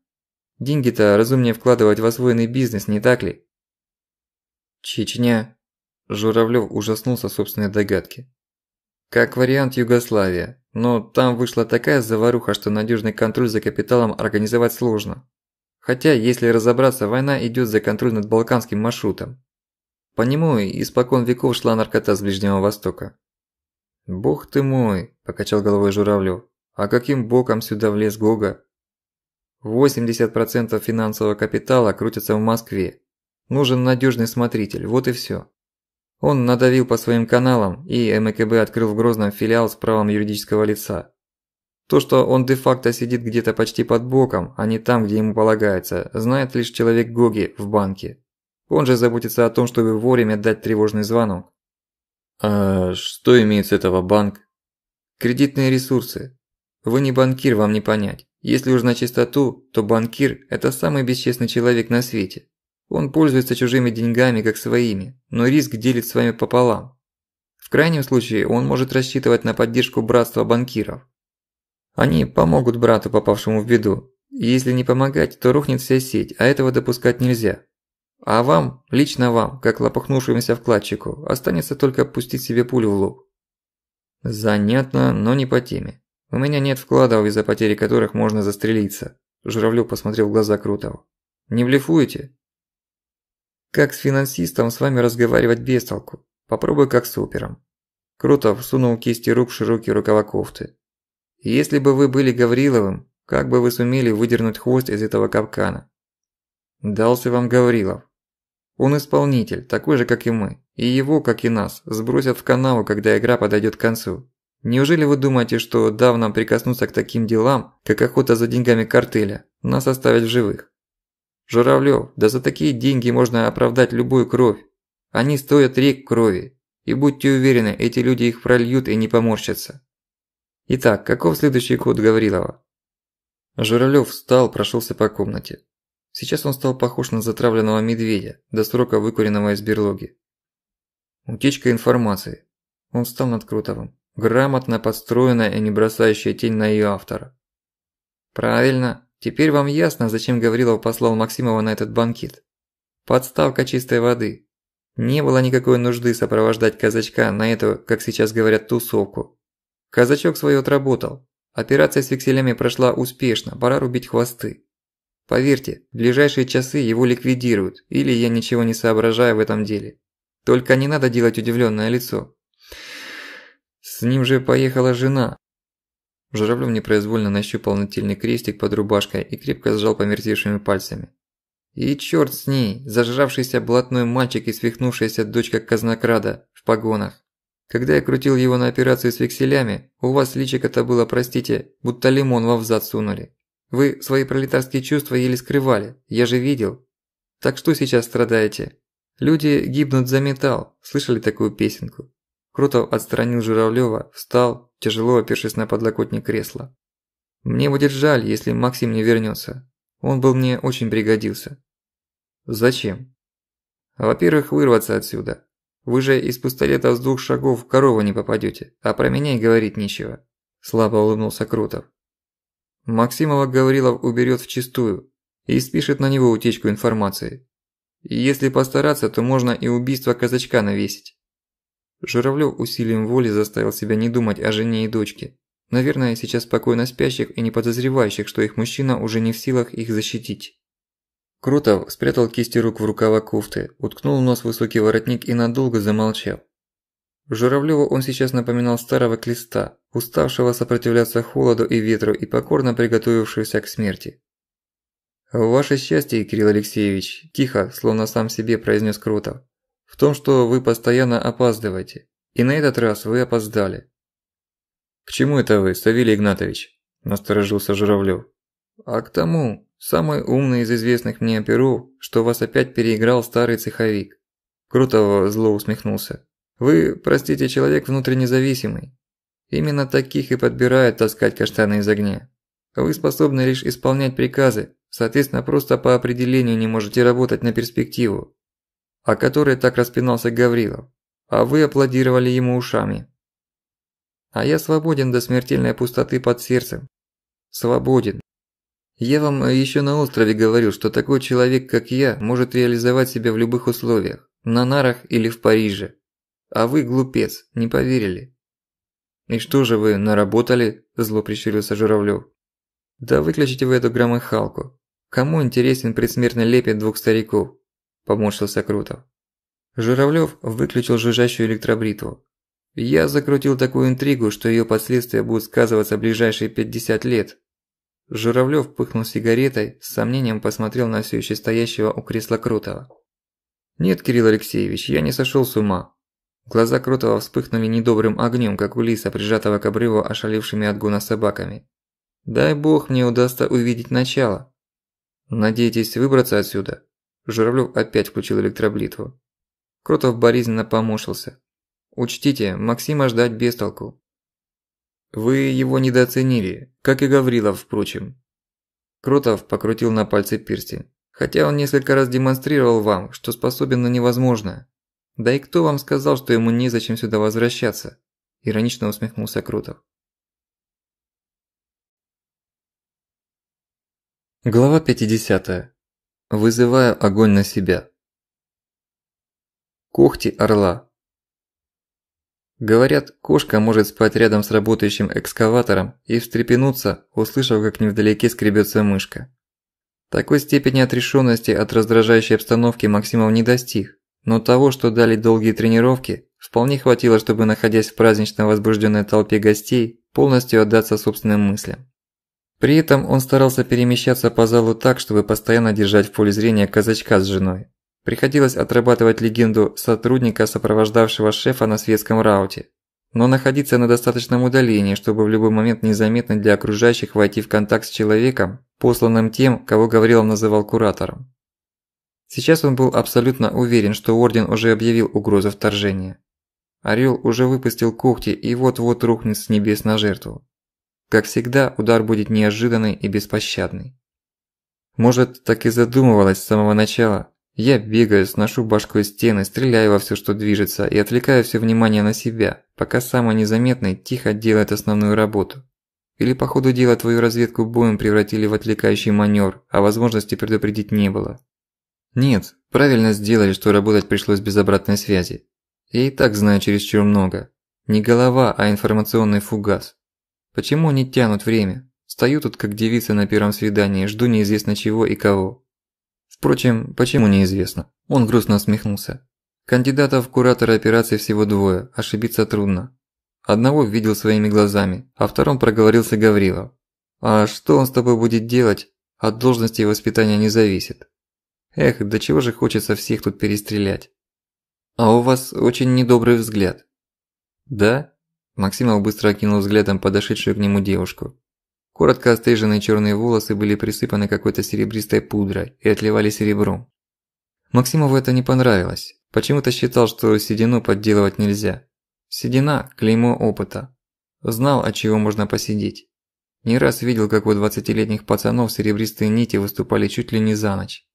Деньги-то разумнее вкладывать в освоенный бизнес, не так ли? Чечня, Журавлёв ужаснулся собственной догадке. Как вариант Югославия, но там вышла такая заваруха, что надежный контроль за капиталом организовать сложно. Хотя, если разобраться, война идет за контроль над балканским маршрутом. По нему испокон веков шла наркота с Ближнего Востока. «Бог ты мой!» – покачал головой Журавлёв. «А каким боком сюда влез Гога?» 80% финансового капитала крутятся в Москве. Нужен надежный смотритель, вот и все. Он надавил по своим каналам, и МКБ открыл в Грозном филиал с правом юридического лица. То, что он де-факто сидит где-то почти под боком, а не там, где ему полагается, знает лишь человек Гоги в банке. Он же заботится о том, чтобы вовремя дать тревожный звонок. А что имеет с этого банк? Кредитные ресурсы. Вы не банкир, вам не понять. Если уж на чистоту, то банкир – это самый бесчестный человек на свете. Он пользуется чужими деньгами, как своими, но риск делит с вами пополам. В крайнем случае он может рассчитывать на поддержку братства банкиров. Они помогут брату, попавшему в беду. если не помогать, то рухнет вся сеть, а этого допускать нельзя. А вам, лично вам, как лопухнувшемуся вкладчику, останется только пустить себе пулю в лоб. Занятно, но не по теме. У меня нет вкладов, из-за потери которых можно застрелиться. Журавлёв посмотрел в глаза Крутого. Не блефуете? Как с финансистом с вами разговаривать без толку? Попробуй как с опером. Крутов сунул кисти рук в широкие рукава кофты. Если бы вы были Гавриловым, как бы вы сумели выдернуть хвост из этого капкана? Дался вам Гаврилов. Он исполнитель, такой же, как и мы. И его, как и нас, сбросят в канаву, когда игра подойдет к концу. Неужели вы думаете, что дав нам прикоснуться к таким делам, как охота за деньгами картеля, нас оставят в живых? Журавлёв, да за такие деньги можно оправдать любую кровь. Они стоят рек крови. И будьте уверены, эти люди их прольют и не поморщатся. Итак, каков следующий код Гаврилова? Журавлёв встал, прошёлся по комнате. Сейчас он стал похож на затравленного медведя, до срока выкуренного из берлоги. Утечка информации. Он встал над Крутовым. Грамотно подстроенная и не бросающая тень на её автора. Правильно, Теперь вам ясно, зачем Гаврилов послал Максимова на этот банкет. Подставка чистой воды. Не было никакой нужды сопровождать казачка на эту, как сейчас говорят, тусовку. Казачок свой отработал. Операция с векселями прошла успешно, пора рубить хвосты. Поверьте, в ближайшие часы его ликвидируют, или я ничего не соображаю в этом деле. Только не надо делать удивленное лицо. С ним же поехала жена, Журавлёв непроизвольно нащупал нательный крестик под рубашкой и крепко сжал помертвевшими пальцами. И чёрт с ней, зажравшийся блатной мальчик и свихнувшаяся дочка казнокрада в погонах. Когда я крутил его на операцию с векселями, у вас личико это было, простите, будто лимон во взад сунули. Вы свои пролетарские чувства еле скрывали, я же видел. Так что сейчас страдаете? Люди гибнут за металл, слышали такую песенку? Крутов отстранил Журавлёва, встал, тяжело опершись на подлокотник кресла. «Мне будет жаль, если Максим не вернётся. Он был мне очень пригодился». «Зачем?» «Во-первых, вырваться отсюда. Вы же из пистолета с двух шагов в корову не попадёте, а про меня и говорить нечего», – слабо улыбнулся Крутов. Максимова Гаврилов уберёт вчистую и спишет на него утечку информации. Если постараться, то можно и убийство казачка навесить. Журавлёв усилием воли заставил себя не думать о жене и дочке. Наверное, сейчас спокойно спящих и не подозревающих, что их мужчина уже не в силах их защитить. Крутов спрятал кисти рук в рукава кофты, уткнул в нос высокий воротник и надолго замолчал. Журавлёву он сейчас напоминал старого клеста, уставшего сопротивляться холоду и ветру и покорно приготовившегося к смерти. «Ваше счастье, Кирилл Алексеевич!» – тихо, словно сам себе произнес Крутов. В том, что вы постоянно опаздываете. И на этот раз вы опоздали. К чему это вы, Савелий Игнатович? Насторожился Журавлёв. А к тому, самый умный из известных мне оперу, что вас опять переиграл старый цеховик. Крутов зло усмехнулся. Вы, простите, человек внутренне зависимый. Именно таких и подбирают таскать каштаны из огня. Вы способны лишь исполнять приказы, соответственно, просто по определению не можете работать на перспективу о которой так распинался Гаврилов, а вы аплодировали ему ушами. А я свободен до смертельной пустоты под сердцем. Свободен. Я вам еще на острове говорил, что такой человек, как я, может реализовать себя в любых условиях, на нарах или в Париже. А вы глупец, не поверили. И что же вы наработали? зло прищурился Журавлёв. Да выключите вы эту громыхалку. Кому интересен предсмертный лепет двух стариков? поморщился Крутов. Журавлёв выключил жужжащую электробритву. Я закрутил такую интригу, что её последствия будут сказываться ближайшие 50 лет. Журавлёв пыхнул сигаретой, с сомнением посмотрел на всё ещё стоящего у кресла Крутова. «Нет, Кирилл Алексеевич, я не сошёл с ума». Глаза Крутова вспыхнули недобрым огнём, как у лиса, прижатого к обрыву ошалевшими от гуна собаками. «Дай бог мне удастся увидеть начало. Надеетесь выбраться отсюда?» Журавлёв опять включил электроблитву. Кротов болезненно помошился. «Учтите, Максима ждать без толку. «Вы его недооценили, как и Гаврилов, впрочем». Кротов покрутил на пальце перстень. «Хотя он несколько раз демонстрировал вам, что способен на невозможное. Да и кто вам сказал, что ему незачем сюда возвращаться?» Иронично усмехнулся Кротов. Глава 50. Вызываю огонь на себя. Когти орла. Говорят, кошка может спать рядом с работающим экскаватором и встрепенуться, услышав, как невдалеке скребется мышка. Такой степени отрешенности от раздражающей обстановки Максимов не достиг, но того, что дали долгие тренировки, вполне хватило, чтобы, находясь в празднично возбужденной толпе гостей, полностью отдаться собственным мыслям. При этом он старался перемещаться по залу так, чтобы постоянно держать в поле зрения казачка с женой. Приходилось отрабатывать легенду сотрудника, сопровождавшего шефа на светском рауте, но находиться на достаточном удалении, чтобы в любой момент незаметно для окружающих войти в контакт с человеком, посланным тем, кого Гаврилов называл куратором. Сейчас он был абсолютно уверен, что Орден уже объявил угрозу вторжения. Орёл уже выпустил когти и вот-вот рухнет с небес на жертву. Как всегда, удар будет неожиданный и беспощадный. Может, так и задумывалось с самого начала. Я бегаю, сношу башку стены, стреляю во все, что движется, и отвлекаю все внимание на себя, пока самый незаметный тихо делает основную работу. Или по ходу дела твою разведку боем превратили в отвлекающий маневр, а возможности предупредить не было. Нет, правильно сделали, что работать пришлось без обратной связи. Я и так знаю чересчур много. Не голова, а информационный фугас. Почему они тянут время? Стою тут как девица на первом свидании, жду неизвестно чего и кого. Впрочем, почему неизвестно? Он грустно усмехнулся. Кандидатов в кураторы операции всего двое, ошибиться трудно. Одного видел своими глазами, а втором проговорился Гаврилов. А что он с тобой будет делать, от должности и воспитания не зависит. Эх, до чего же хочется всех тут перестрелять. А у вас очень недобрый взгляд. Да? Максимов быстро окинул взглядом подошедшую к нему девушку. Коротко остриженные черные волосы были присыпаны какой-то серебристой пудрой и отливали серебром. Максимову это не понравилось. Почему-то считал, что седину подделывать нельзя. Седина – клеймо опыта. Знал, от чего можно посидеть. Не раз видел, как у 20-летних пацанов серебристые нити выступали чуть ли не за ночь.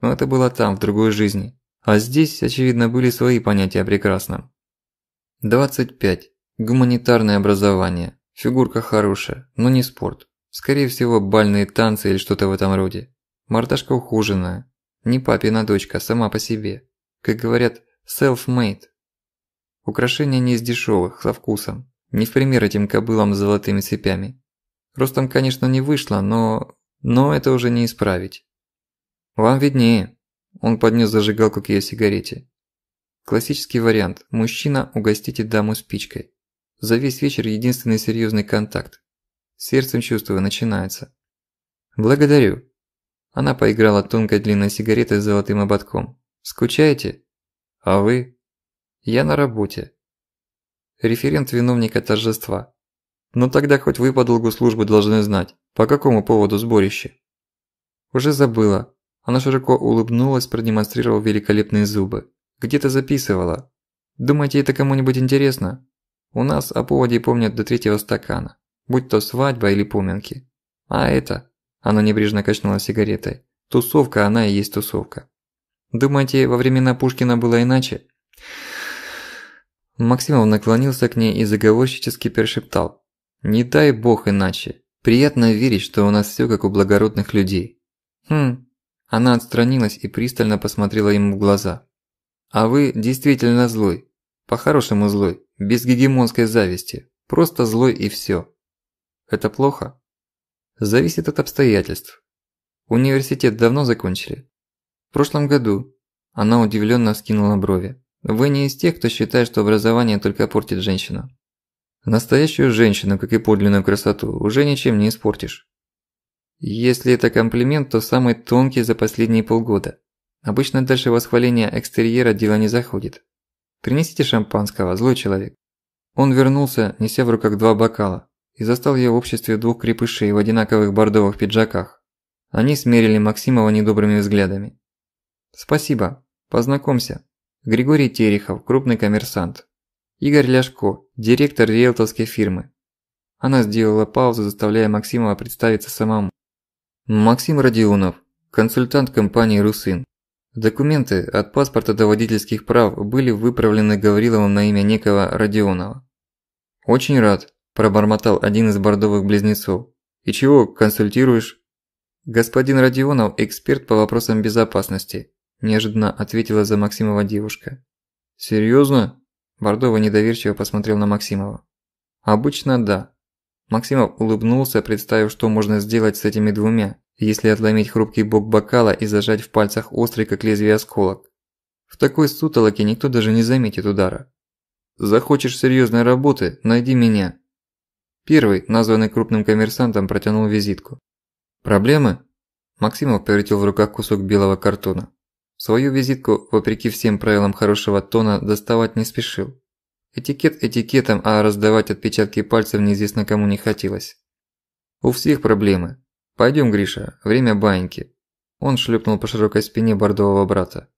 Но это было там, в другой жизни. А здесь, очевидно, были свои понятия о прекрасном. 25. Гуманитарное образование. Фигурка хорошая, но не спорт. Скорее всего, бальные танцы или что-то в этом роде. Мартошка ухоженная. Не папина дочка, а сама по себе. Как говорят, self-made. Украшения не из дешёвых, со вкусом. Не в пример этим кобылам с золотыми цепями. Ростом, конечно, не вышло, но... Но это уже не исправить. «Вам виднее». Он поднёс зажигалку к её сигарете. Классический вариант. Мужчина, угостите даму спичкой. За весь вечер единственный серьезный контакт. Сердцем чувствую, начинается. Благодарю. Она поиграла тонкой длинной сигаретой с золотым ободком. Скучаете? А вы? Я на работе. Референт виновника торжества. Но ну тогда хоть вы по долгу службы должны знать, по какому поводу сборище. Уже забыла. Она широко улыбнулась, продемонстрировав великолепные зубы. Где-то записывала. Думаете, это кому-нибудь интересно? У нас о поводе помнят до третьего стакана, будь то свадьба или поминки. А это, она небрежно качнула сигаретой, тусовка она и есть тусовка. Думаете, во времена Пушкина было иначе? Максимов наклонился к ней и заговорщически перешептал. «Не дай бог иначе. Приятно верить, что у нас всё как у благородных людей». «Хм». Она отстранилась и пристально посмотрела ему в глаза. «А вы действительно злой. По-хорошему злой. Без гегемонской зависти. Просто злой и все. Это плохо? Зависит от обстоятельств. Университет давно закончили? В прошлом году. Она удивленно вскинула брови. Вы не из тех, кто считает, что образование только портит женщину. Настоящую женщину, как и подлинную красоту, уже ничем не испортишь. Если это комплимент, то самый тонкий за последние полгода. Обычно дальше восхваления экстерьера дело не заходит. Принесите шампанского, злой человек». Он вернулся, неся в руках два бокала, и застал я в обществе двух крепышей в одинаковых бордовых пиджаках. Они смерили Максимова недобрыми взглядами. «Спасибо. Познакомься. Григорий Терехов, крупный коммерсант. Игорь Ляшко, директор риэлторской фирмы». Она сделала паузу, заставляя Максимова представиться самому. «Максим Родионов, консультант компании «Русин». Документы от паспорта до водительских прав были выправлены Гавриловым на имя некого Родионова. «Очень рад», – пробормотал один из бордовых близнецов. «И чего консультируешь?» «Господин Родионов – эксперт по вопросам безопасности», – неожиданно ответила за Максимова девушка. «Серьёзно?» – Бордова недоверчиво посмотрел на Максимова. «Обычно да». Максимов улыбнулся, представив, что можно сделать с этими двумя, если отломить хрупкий бок бокала и зажать в пальцах острый, как лезвие осколок. В такой сутолоке никто даже не заметит удара. Захочешь серьёзной работы – найди меня. Первый, названный крупным коммерсантом, протянул визитку. Проблемы? Максимов повертел в руках кусок белого картона. Свою визитку, вопреки всем правилам хорошего тона, доставать не спешил. Этикет этикетом, а раздавать отпечатки пальцев неизвестно кому не хотелось. У всех проблемы, «Пойдём, Гриша, время баньки». Он шлепнул по широкой спине бордового брата.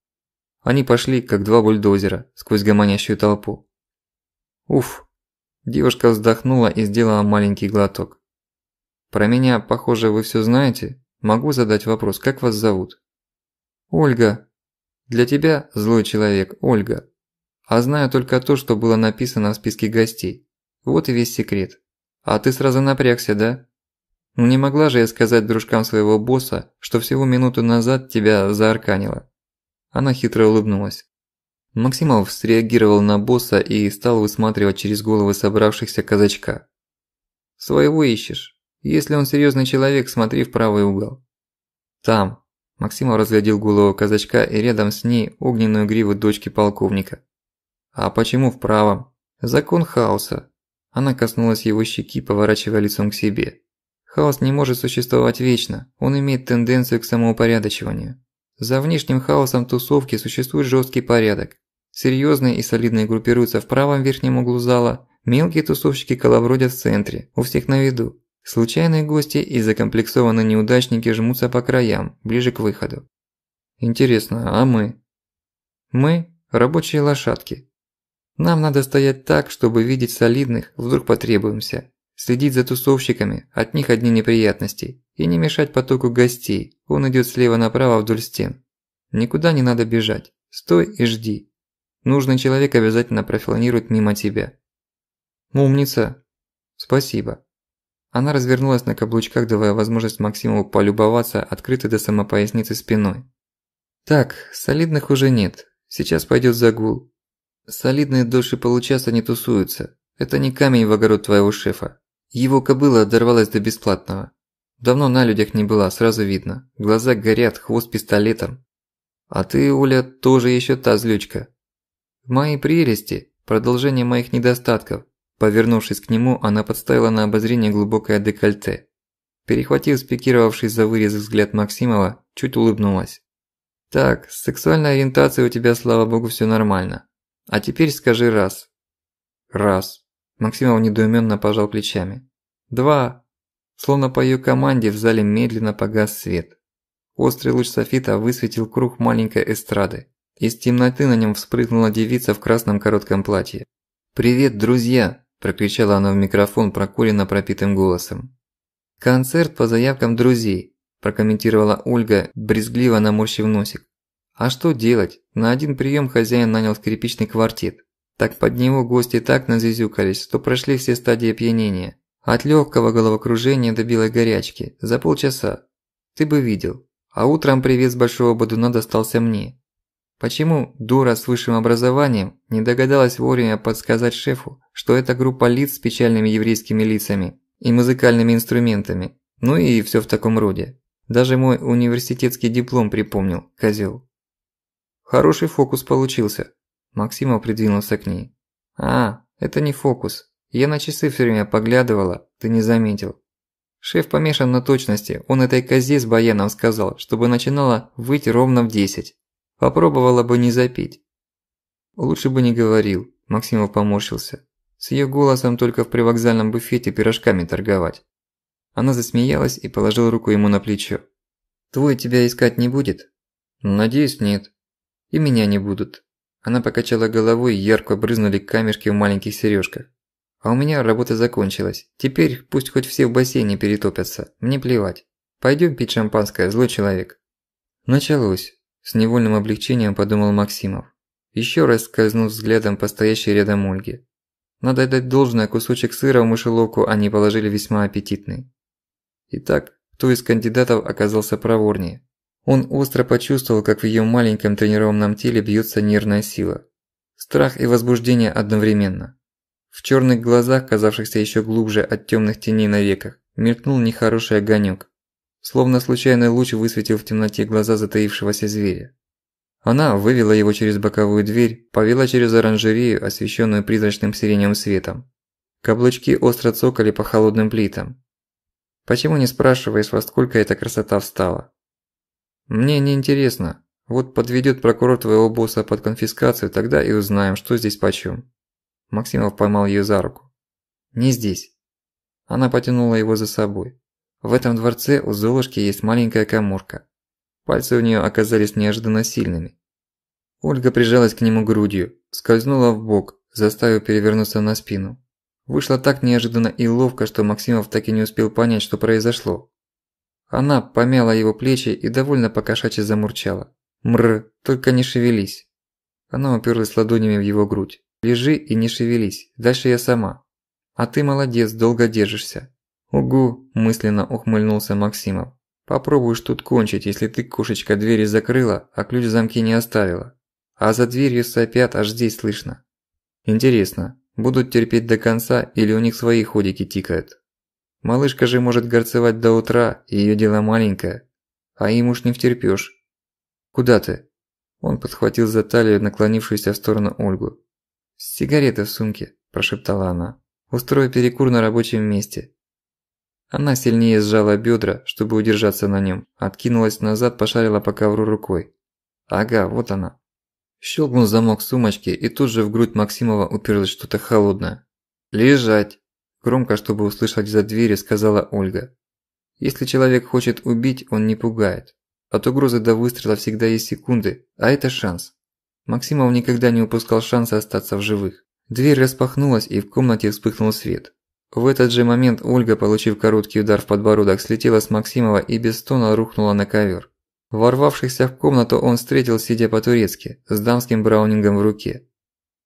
Они пошли, как два бульдозера, сквозь гомонящую толпу. «Уф!» Девушка вздохнула и сделала маленький глоток. «Про меня, похоже, вы всё знаете. Могу задать вопрос, как вас зовут?» «Ольга». «Для тебя, злой человек, Ольга. А знаю только то, что было написано в списке гостей. Вот и весь секрет. А ты сразу напрягся, да?» Не могла же я сказать дружкам своего босса, что всего минуту назад тебя заарканило. Она хитро улыбнулась. Максимов среагировал на босса и стал высматривать через головы собравшихся казачка. «Своего ищешь. Если он серьёзный человек, смотри в правый угол». «Там». Максимов разглядел голову казачка и рядом с ней огненную гриву дочки полковника. «А почему в правом?» «Закон хаоса». Она коснулась его щеки, поворачивая лицом к себе. Хаос не может существовать вечно, он имеет тенденцию к самоупорядочиванию. За внешним хаосом тусовки существует жесткий порядок. Серьезные и солидные группируются в правом верхнем углу зала, мелкие тусовщики колобродят в центре, у всех на виду. Случайные гости и закомплексованные неудачники жмутся по краям, ближе к выходу. Интересно, а мы? Мы – рабочие лошадки. Нам надо стоять так, чтобы видеть солидных, вдруг потребуемся. Следить за тусовщиками, от них одни неприятности. И не мешать потоку гостей, он идёт слева направо вдоль стен. Никуда не надо бежать, стой и жди. Нужный человек обязательно профилонирует мимо тебя. Умница. Спасибо. Она развернулась на каблучках, давая возможность Максиму полюбоваться открытой до самопоясницы спиной. Так, солидных уже нет. Сейчас пойдёт загул. Солидные дольше получаса не тусуются. Это не камень в огород твоего шефа. Его кобыла оторвалась до бесплатного. Давно на людях не была, сразу видно. Глаза горят, хвост пистолетом. А ты, Оля, тоже еще та злючка. Мои прелести, продолжение моих недостатков. Повернувшись к нему, она подставила на обозрение глубокое декольте. Перехватив спикировавший за вырез взгляд Максимова, чуть улыбнулась. «Так, с сексуальной ориентацией у тебя, слава богу, всё нормально. А теперь скажи раз». «Раз», Максимов недоуменно пожал плечами. «Два!» Словно по ее команде в зале медленно погас свет. Острый луч софита высветил круг маленькой эстрады. Из темноты на нем вспрыгнула девица в красном коротком платье. «Привет, друзья!» – прокричала она в микрофон прокуренно пропитым голосом. «Концерт по заявкам друзей», – прокомментировала Ольга, брезгливо наморщив носик. «А что делать? На один прием хозяин нанял скрипичный квартет. Так под него гости так назизюкались, что прошли все стадии опьянения. От легкого головокружения до белой горячки. За полчаса. Ты бы видел. А утром привет с большого бодуна достался мне. Почему дура с высшим образованием не догадалась вовремя подсказать шефу, что это группа лиц с печальными еврейскими лицами и музыкальными инструментами? Ну и все в таком роде. Даже мой университетский диплом припомнил, козел. Хороший фокус получился, Максимов придвинулся к ней. «А, это не фокус. Я на часы все время поглядывала, ты не заметил». Шеф помешан на точности, он этой козе с баяном сказал, чтобы начинала выйти ровно в десять. Попробовала бы не запить. Лучше бы не говорил, Максимов поморщился. С ее голосом только в привокзальном буфете пирожками торговать. Она засмеялась и положила руку ему на плечо. «Твой тебя искать не будет?» «Надеюсь, нет. И меня не будут. Она покачала головой, и ярко брызнули камешки в маленьких сережках. А у меня работа закончилась. Теперь пусть хоть все в бассейне перетопятся, мне плевать. Пойдем пить шампанское, злой человек. Началось. С невольным облегчением подумал Максимов. Еще раз скользнув взглядом по стоящей рядом Ольге. Надо дать должное, кусочек сыра в мышеловку они положили весьма аппетитный. Итак, кто из кандидатов оказался проворнее? Он остро почувствовал, как в её маленьком тренированном теле бьётся нервная сила. Страх и возбуждение одновременно. В чёрных глазах, казавшихся ещё глубже от тёмных теней на веках, мелькнул нехороший огонёк. Словно случайный луч высветил в темноте глаза затаившегося зверя. Она вывела его через боковую дверь, повела через оранжерею, освещенную призрачным сиреневым светом. Каблучки остро цокали по холодным плитам. Почему не спрашиваясь, во сколько эта красота встала? Мне не интересно. Вот подведет прокурор твоего босса под конфискацию, тогда и узнаем, что здесь почем. Максимов поймал ее за руку. Не здесь. Она потянула его за собой. В этом дворце у Золушки есть маленькая каморка. Пальцы у нее оказались неожиданно сильными. Ольга прижалась к нему грудью, скользнула в бок, заставив перевернуться на спину. Вышло так неожиданно и ловко, что Максимов так и не успел понять, что произошло. Она помяла его плечи и довольно покошачьи замурчала. «Мрр, только не шевелись!» Она уперлась ладонями в его грудь. «Лежи и не шевелись, дальше я сама». «А ты молодец, долго держишься». «Угу», – мысленно ухмыльнулся Максимов. «Попробуешь тут кончить, если ты, кошечка, двери закрыла, а ключ в замке не оставила. А за дверью сопят, аж здесь слышно». «Интересно, будут терпеть до конца или у них свои ходики тикают?» Малышка же может горцевать до утра, её дело маленькое. А им уж не втерпёшь. Куда ты? Он подхватил за талию наклонившуюся в сторону Ольгу. «Сигареты в сумке», – прошептала она. «Устрой перекур на рабочем месте». Она сильнее сжала бедра, чтобы удержаться на нем, откинулась назад, пошарила по ковру рукой. «Ага, вот она». Щелкнул замок сумочки, и тут же в грудь Максимова уперлось что-то холодное. «Лежать!» Громко, чтобы услышать за двери, сказала Ольга. Если человек хочет убить, он не пугает. От угрозы до выстрела всегда есть секунды, а это шанс. Максимов никогда не упускал шанса остаться в живых. Дверь распахнулась, и в комнате вспыхнул свет. В этот же момент Ольга, получив короткий удар в подбородок, слетела с Максимова и без стона рухнула на ковер. Ворвавшихся в комнату он встретил, сидя по-турецки, с дамским браунингом в руке.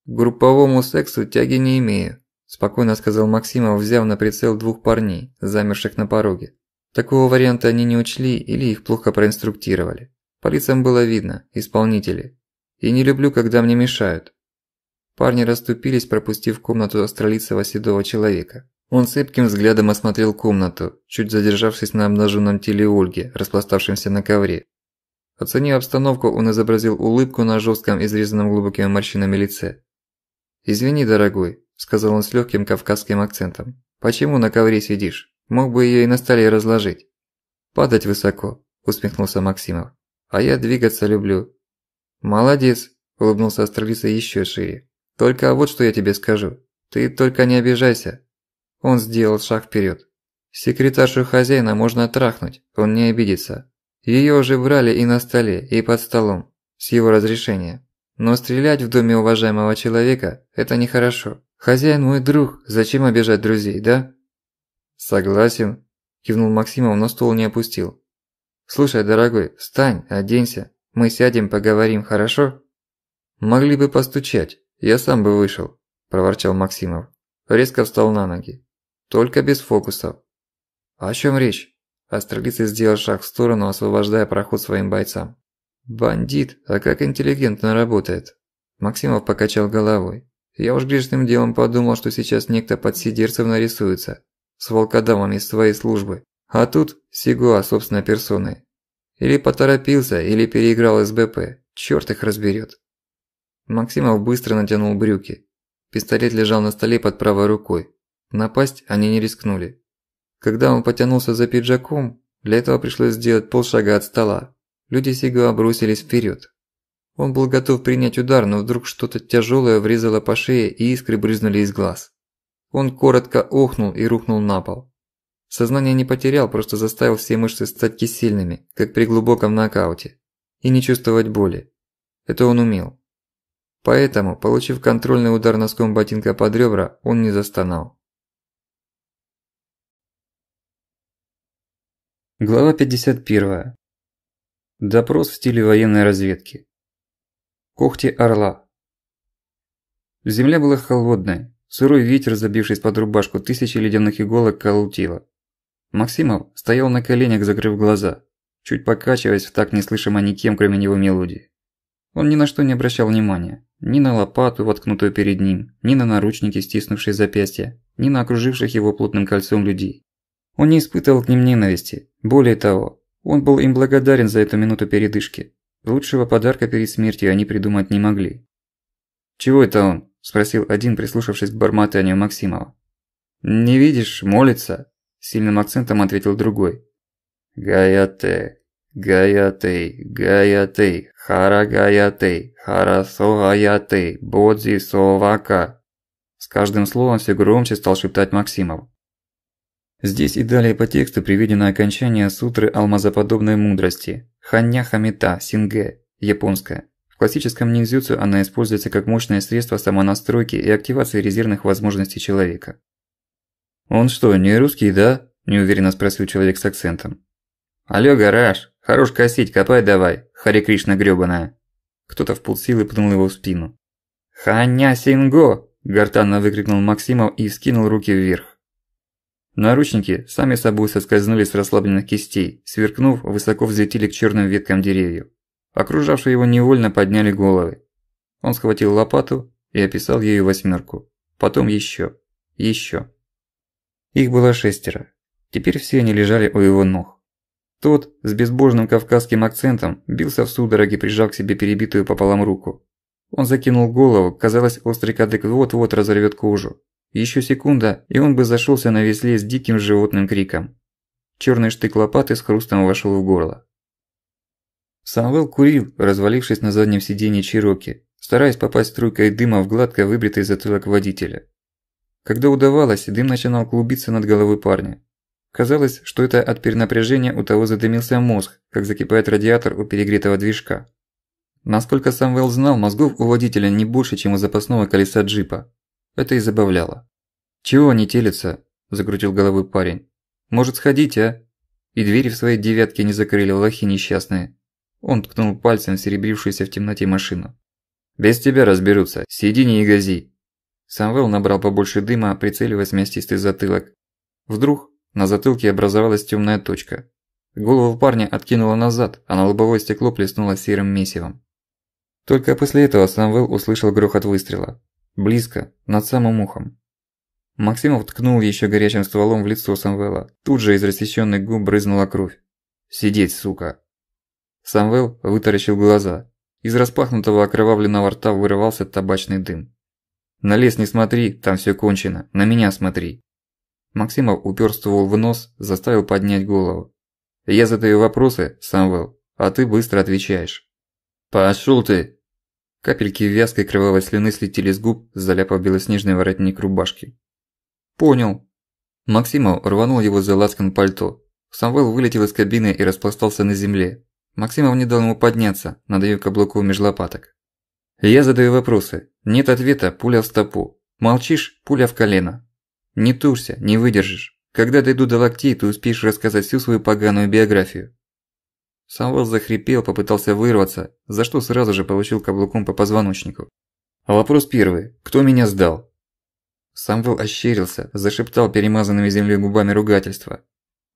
«К групповому сексу тяги не имею», спокойно сказал Максимов, а взяв на прицел двух парней, замерших на пороге. Такого варианта они не учли или их плохо проинструктировали. По лицам было видно исполнители. И не люблю, когда мне мешают. Парни расступились, пропустив в комнату астролицего седого человека. Он цепким взглядом осмотрел комнату, чуть задержавшись на обнаженном теле Ольги, распластавшемся на ковре. Оценив обстановку, он изобразил улыбку на жестком, изрезанном глубокими морщинами лице. «Извини, дорогой, – сказал он с легким кавказским акцентом. «Почему на ковре сидишь? Мог бы ее и на столе разложить». «Падать высоко», – усмехнулся Максимов. «А я двигаться люблю». «Молодец», – улыбнулся астролица еще шире. «Только вот что я тебе скажу. Ты только не обижайся». Он сделал шаг вперед. «Секретаршу хозяина можно трахнуть, он не обидится. Ее уже брали и на столе, и под столом, с его разрешения. Но стрелять в доме уважаемого человека – это нехорошо. «Хозяин мой друг, зачем обижать друзей, да?» «Согласен», – кивнул Максимов, но стол не опустил. «Слушай, дорогой, встань, оденься, мы сядем, поговорим, хорошо?» «Могли бы постучать, я сам бы вышел», – проворчал Максимов. Резко встал на ноги. «Только без фокусов». «О чем речь?» Астралиц сделал шаг в сторону, освобождая проход своим бойцам. «Бандит, а как интеллигентно работает!» Максимов покачал головой. Я уж грешным делом подумал, что сейчас некто под сидерцев нарисуется, с волкодамом из своей службы, а тут Сигуа собственной персоной. Или поторопился, или переиграл СБП, чёрт их разберёт. Максимов быстро натянул брюки. Пистолет лежал на столе под правой рукой. Напасть они не рискнули. Когда он потянулся за пиджаком, для этого пришлось сделать полшага от стола. Люди Сигуа бросились вперёд. Он был готов принять удар, но вдруг что-то тяжелое врезало по шее и искры брызнули из глаз. Он коротко охнул и рухнул на пол. Сознание не потерял, просто заставил все мышцы стать кисельными, как при глубоком нокауте, и не чувствовать боли. Это он умел. Поэтому, получив контрольный удар носком ботинка под ребра, он не застонал. Глава 51. Допрос в стиле военной разведки. Когти орла. Земля была холодная. Сырой ветер, забившись под рубашку, тысячи ледяных иголок колотило. Максимов стоял на коленях, закрыв глаза, чуть покачиваясь в так неслышимо никем, кроме него мелодии. Он ни на что не обращал внимания. Ни на лопату, воткнутую перед ним, ни на наручники, стиснувшие запястья, ни на окруживших его плотным кольцом людей. Он не испытывал к ним ненависти. Более того, он был им благодарен за эту минуту передышки. Лучшего подарка перед смертью они придумать не могли. «Чего это он?» – спросил один, прислушавшись к бормотанию Максимова. «Не видишь, молится!» – сильным акцентом ответил другой. «Гаяте, гаяте, гаяте, хара гаяте, харасо гаяте, бодзи совака!» С каждым словом все громче стал шептать Максимов. Здесь и далее по тексту приведено окончание сутры алмазоподобной мудрости, Ханья Хамита, Синге, японская. В классическом ниндзюцу она используется как мощное средство самонастройки и активации резервных возможностей человека. «Он что, не русский, да?» – неуверенно спросил человек с акцентом. Алё, гараж! Хорош косить, копай давай, Хари Кришна грёбаная!» Кто-то в полсилы пнул его в спину. Ханья Синго!» – гортанно выкрикнул Максимов и вскинул руки вверх. Наручники сами собой соскользнули с расслабленных кистей, сверкнув, высоко взлетели к черным веткам деревьев. Окружавшие его невольно подняли головы. Он схватил лопату и описал ею восьмерку. Потом еще, еще. Их было шестеро. Теперь все они лежали у его ног. Тот, с безбожным кавказским акцентом, бился в судороге, прижав к себе перебитую пополам руку. Он закинул голову, казалось, острый кадык вот-вот разорвет кожу. Еще секунда, и он бы зашелся на весле с диким животным криком. Черный штык лопаты с хрустом вошел в горло. Самвел курил, развалившись на заднем сиденье Чироки, стараясь попасть струйкой дыма в гладко выбритый затылок водителя. Когда удавалось, дым начинал клубиться над головой парня. Казалось, что это от перенапряжения у того задымился мозг, как закипает радиатор у перегретого движка. Насколько Самвел знал, мозгов у водителя не больше, чем у запасного колеса джипа. Это и забавляло. «Чего они телится?» – закрутил головой парень. «Может, сходить, а?» И двери в своей девятке не закрыли лохи несчастные. Он ткнул пальцем серебрившуюся в темноте машину. «Без тебя разберутся, сиди не и гази!» Самвел набрал побольше дыма, прицеливаясь в мястистый затылок. Вдруг на затылке образовалась темная точка. Голову парня откинуло назад, а на лобовое стекло плеснуло серым месивом. Только после этого Самвел услышал грохот выстрела. Близко, над самым ухом. Максимов ткнул еще горячим стволом в лицо Самвела. Тут же из рассечённых губ брызнула кровь. «Сидеть, сука!» Самвел вытаращил глаза. Из распахнутого окровавленного рта вырывался табачный дым. «На лес не смотри, там все кончено. На меня смотри!» Максимов упер ствол в нос, заставил поднять голову. «Я задаю вопросы, Самвел, а ты быстро отвечаешь». «Пошёл ты!» Капельки вязкой кровавой слюны слетели с губ, заляпав белоснежный воротник рубашки. «Понял». Максимов рванул его за лацкан пальто. Самвел вылетел из кабины и распластался на земле. Максимов не дал ему подняться, надавив каблуку меж лопаток. Я задаю вопросы. Нет ответа – пуля в стопу. Молчишь – пуля в колено. Не тушься, не выдержишь. Когда дойду до локтей, ты успеешь рассказать всю свою поганую биографию. Самвел захрипел, попытался вырваться, за что сразу же получил каблуком по позвоночнику. А вопрос первый. Кто меня сдал? Самвел ощерился, зашептал перемазанными землей губами ругательства.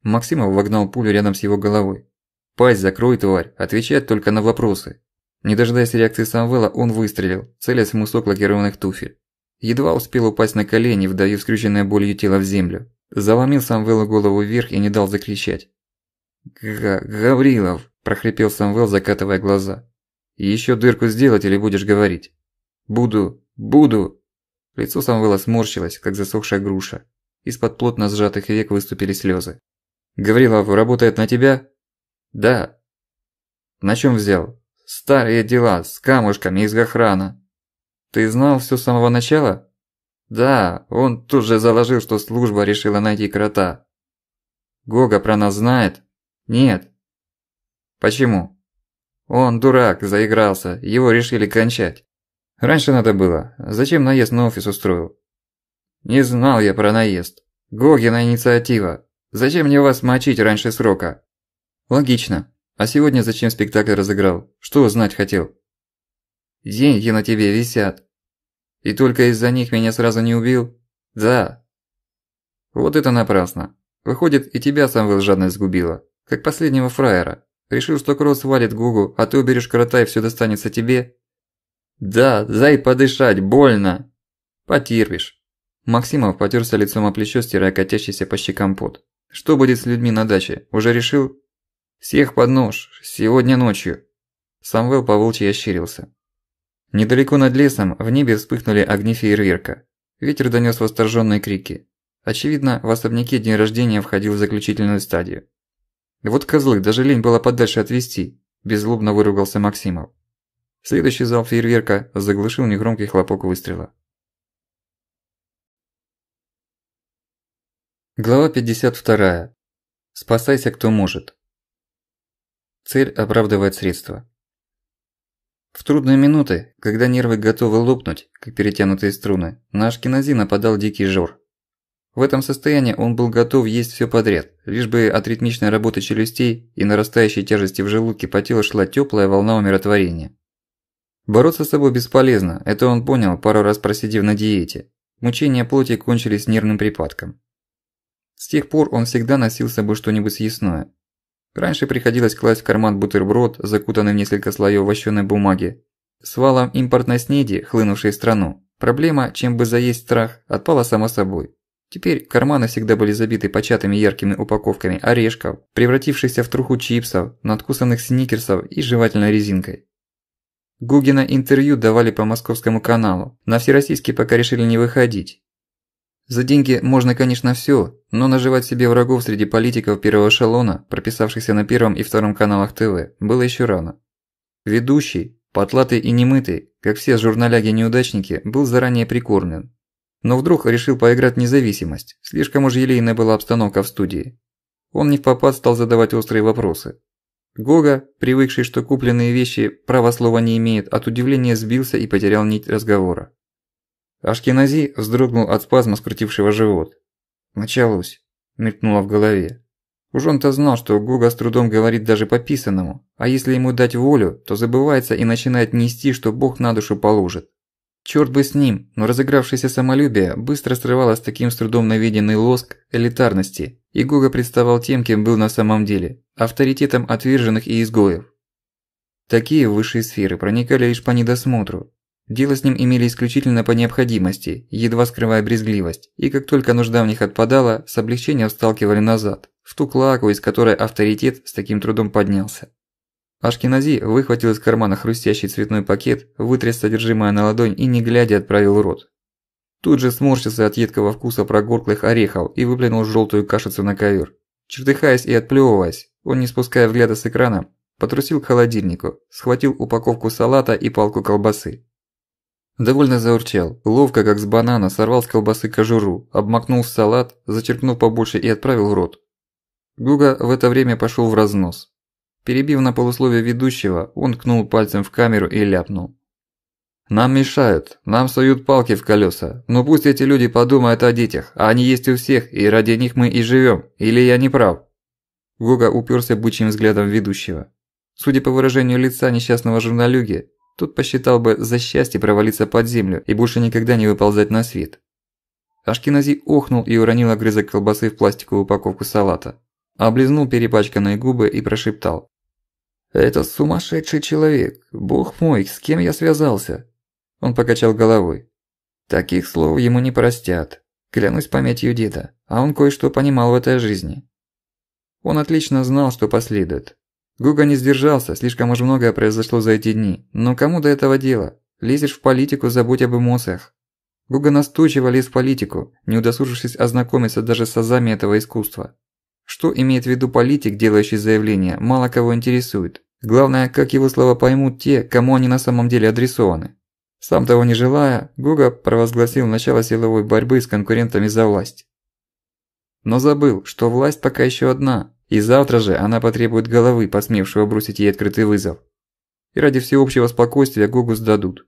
Максимов вогнал пулю рядом с его головой. «Пасть закрой, тварь, отвечать только на вопросы». Не дожидаясь реакции Самвела, он выстрелил, целясь в мусок лакированных туфель. Едва успел упасть на колени, вдавив скрюченное болью тело в землю. Заломил Самвелу голову вверх и не дал закричать. «Гаврилов!» – прохрипел Самвел, закатывая глаза. «Еще дырку сделать или будешь говорить?» «Буду! Буду!» Лицо Самвела сморщилось, как засохшая груша. Из-под плотно сжатых век выступили слезы. «Гаврилов работает на тебя?» «Да». «На чем взял?» «Старые дела, с камушками из Гохрана». «Ты знал все с самого начала?» «Да, он тут же заложил, что служба решила найти крота». «Гога про нас знает?» «Нет». «Почему?» «Он дурак, заигрался, его решили кончать. Раньше надо было. Зачем наезд на офис устроил?» «Не знал я про наезд. Гогина инициатива. Зачем мне вас мочить раньше срока?» «Логично. А сегодня зачем спектакль разыграл? Что узнать хотел?» «Деньги на тебе висят. И только из-за них меня сразу не убил?» «Да». «Вот это напрасно. Выходит, и тебя сам жадность сгубила. Как последнего фраера. Решил, что Кросс валит Гугу, а ты уберешь крота и все достанется тебе? Да, зай подышать, больно. Потерпишь. Максимов потерся лицом о плечо, стирая катящийся по щекам пот. Что будет с людьми на даче? Уже решил? Всех под нож. Сегодня ночью. Самвел по волчьи ощерился. Недалеко над лесом в небе вспыхнули огни фейерверка. Ветер донёс восторженные крики. Очевидно, в особняке день рождения входил в заключительную стадию. Вот козлы, даже лень было подальше отвести, беззлобно выругался Максимов. Следующий залп фейерверка заглушил негромкий хлопок выстрела. Глава 52. Спасайся, кто может. Цель оправдывает средства. В трудные минуты, когда нервы готовы лопнуть, как перетянутые струны, наш кинозин нападал дикий жор. В этом состоянии он был готов есть всё подряд, лишь бы от ритмичной работы челюстей и нарастающей тяжести в желудке по телу шла тёплая волна умиротворения. Бороться с собой бесполезно, это он понял, пару раз просидев на диете. Мучения плоти кончились нервным припадком. С тех пор он всегда носил с собой что-нибудь съестное. Раньше приходилось класть в карман бутерброд, закутанный в несколько слоёв вощеной бумаги. С валом импортной снеди, хлынувшей в страну, проблема, чем бы заесть страх, отпала само собой. Теперь карманы всегда были забиты початыми яркими упаковками орешков, превратившихся в труху чипсов, надкусанных сникерсов и жевательной резинкой. Гугина интервью давали по московскому каналу, на всероссийский пока решили не выходить. За деньги можно, конечно, всё, но наживать себе врагов среди политиков первого эшелона, прописавшихся на первом и втором каналах ТВ, было ещё рано. Ведущий, потлатый и немытый, как все журналяги-неудачники, был заранее прикормлен, но вдруг решил поиграть независимость, слишком уж елейная была обстановка в студии. Он не в попад стал задавать острые вопросы. Гога, привыкший, что купленные вещи права слова не имеет, от удивления сбился и потерял нить разговора. Ашкенази вздрогнул от спазма, скрутившего живот. «Началось», – мелькнуло в голове. Уж он-то знал, что Гога с трудом говорит даже по писанному, а если ему дать волю, то забывается и начинает нести, что Бог на душу положит. Чёрт бы с ним, но разыгравшееся самолюбие быстро срывало с таким с трудом наведенный лоск элитарности, и Гога представал тем, кем был на самом деле – авторитетом отверженных и изгоев. Такие высшие сферы проникали лишь по недосмотру. Дело с ним имели исключительно по необходимости, едва скрывая брезгливость, и как только нужда в них отпадала, с облегчением сталкивали назад, в ту клаку, из которой авторитет с таким трудом поднялся. Ашкинази выхватил из кармана хрустящий цветной пакет, вытряс содержимое на ладонь и не глядя отправил в рот. Тут же сморщился от едкого вкуса прогорклых орехов и выплюнул желтую кашицу на ковер. Чертыхаясь и отплевываясь, он, не спуская взгляда с экрана, потрусил к холодильнику, схватил упаковку салата и палку колбасы. Довольно заурчал, ловко как с банана сорвал с колбасы кожуру, обмакнул в салат, зачерпнул побольше и отправил в рот. Гуга в это время пошел в разнос. Перебив на полусловие ведущего, он ткнул пальцем в камеру и ляпнул. «Нам мешают, нам суют палки в колеса, но пусть эти люди подумают о детях, а они есть у всех, и ради них мы и живем, или я не прав?» Гога уперся бычьим взглядом ведущего. Судя по выражению лица несчастного журналюги, тот посчитал бы за счастье провалиться под землю и больше никогда не выползать на свет. Ашкенази охнул и уронил огрызок колбасы в пластиковую упаковку салата. Облизнул перепачканные губы и прошептал. «Это сумасшедший человек! Бог мой, с кем я связался?» Он покачал головой. «Таких слов ему не простят. Клянусь памятью деда, а он кое-что понимал в этой жизни». Он отлично знал, что последует. Гуга не сдержался, слишком уж многое произошло за эти дни. Но кому до этого дела? Лезешь в политику, забудь об эмоциях. Гуга настойчиво лез в политику, не удосужившись ознакомиться даже с азами этого искусства. Что имеет в виду политик, делающий заявление, мало кого интересует. Главное, как его слова поймут те, кому они на самом деле адресованы. Сам того не желая, Гуга провозгласил начало силовой борьбы с конкурентами за власть. Но забыл, что власть пока еще одна, и завтра же она потребует головы, посмевшего бросить ей открытый вызов. И ради всеобщего спокойствия Гугу сдадут.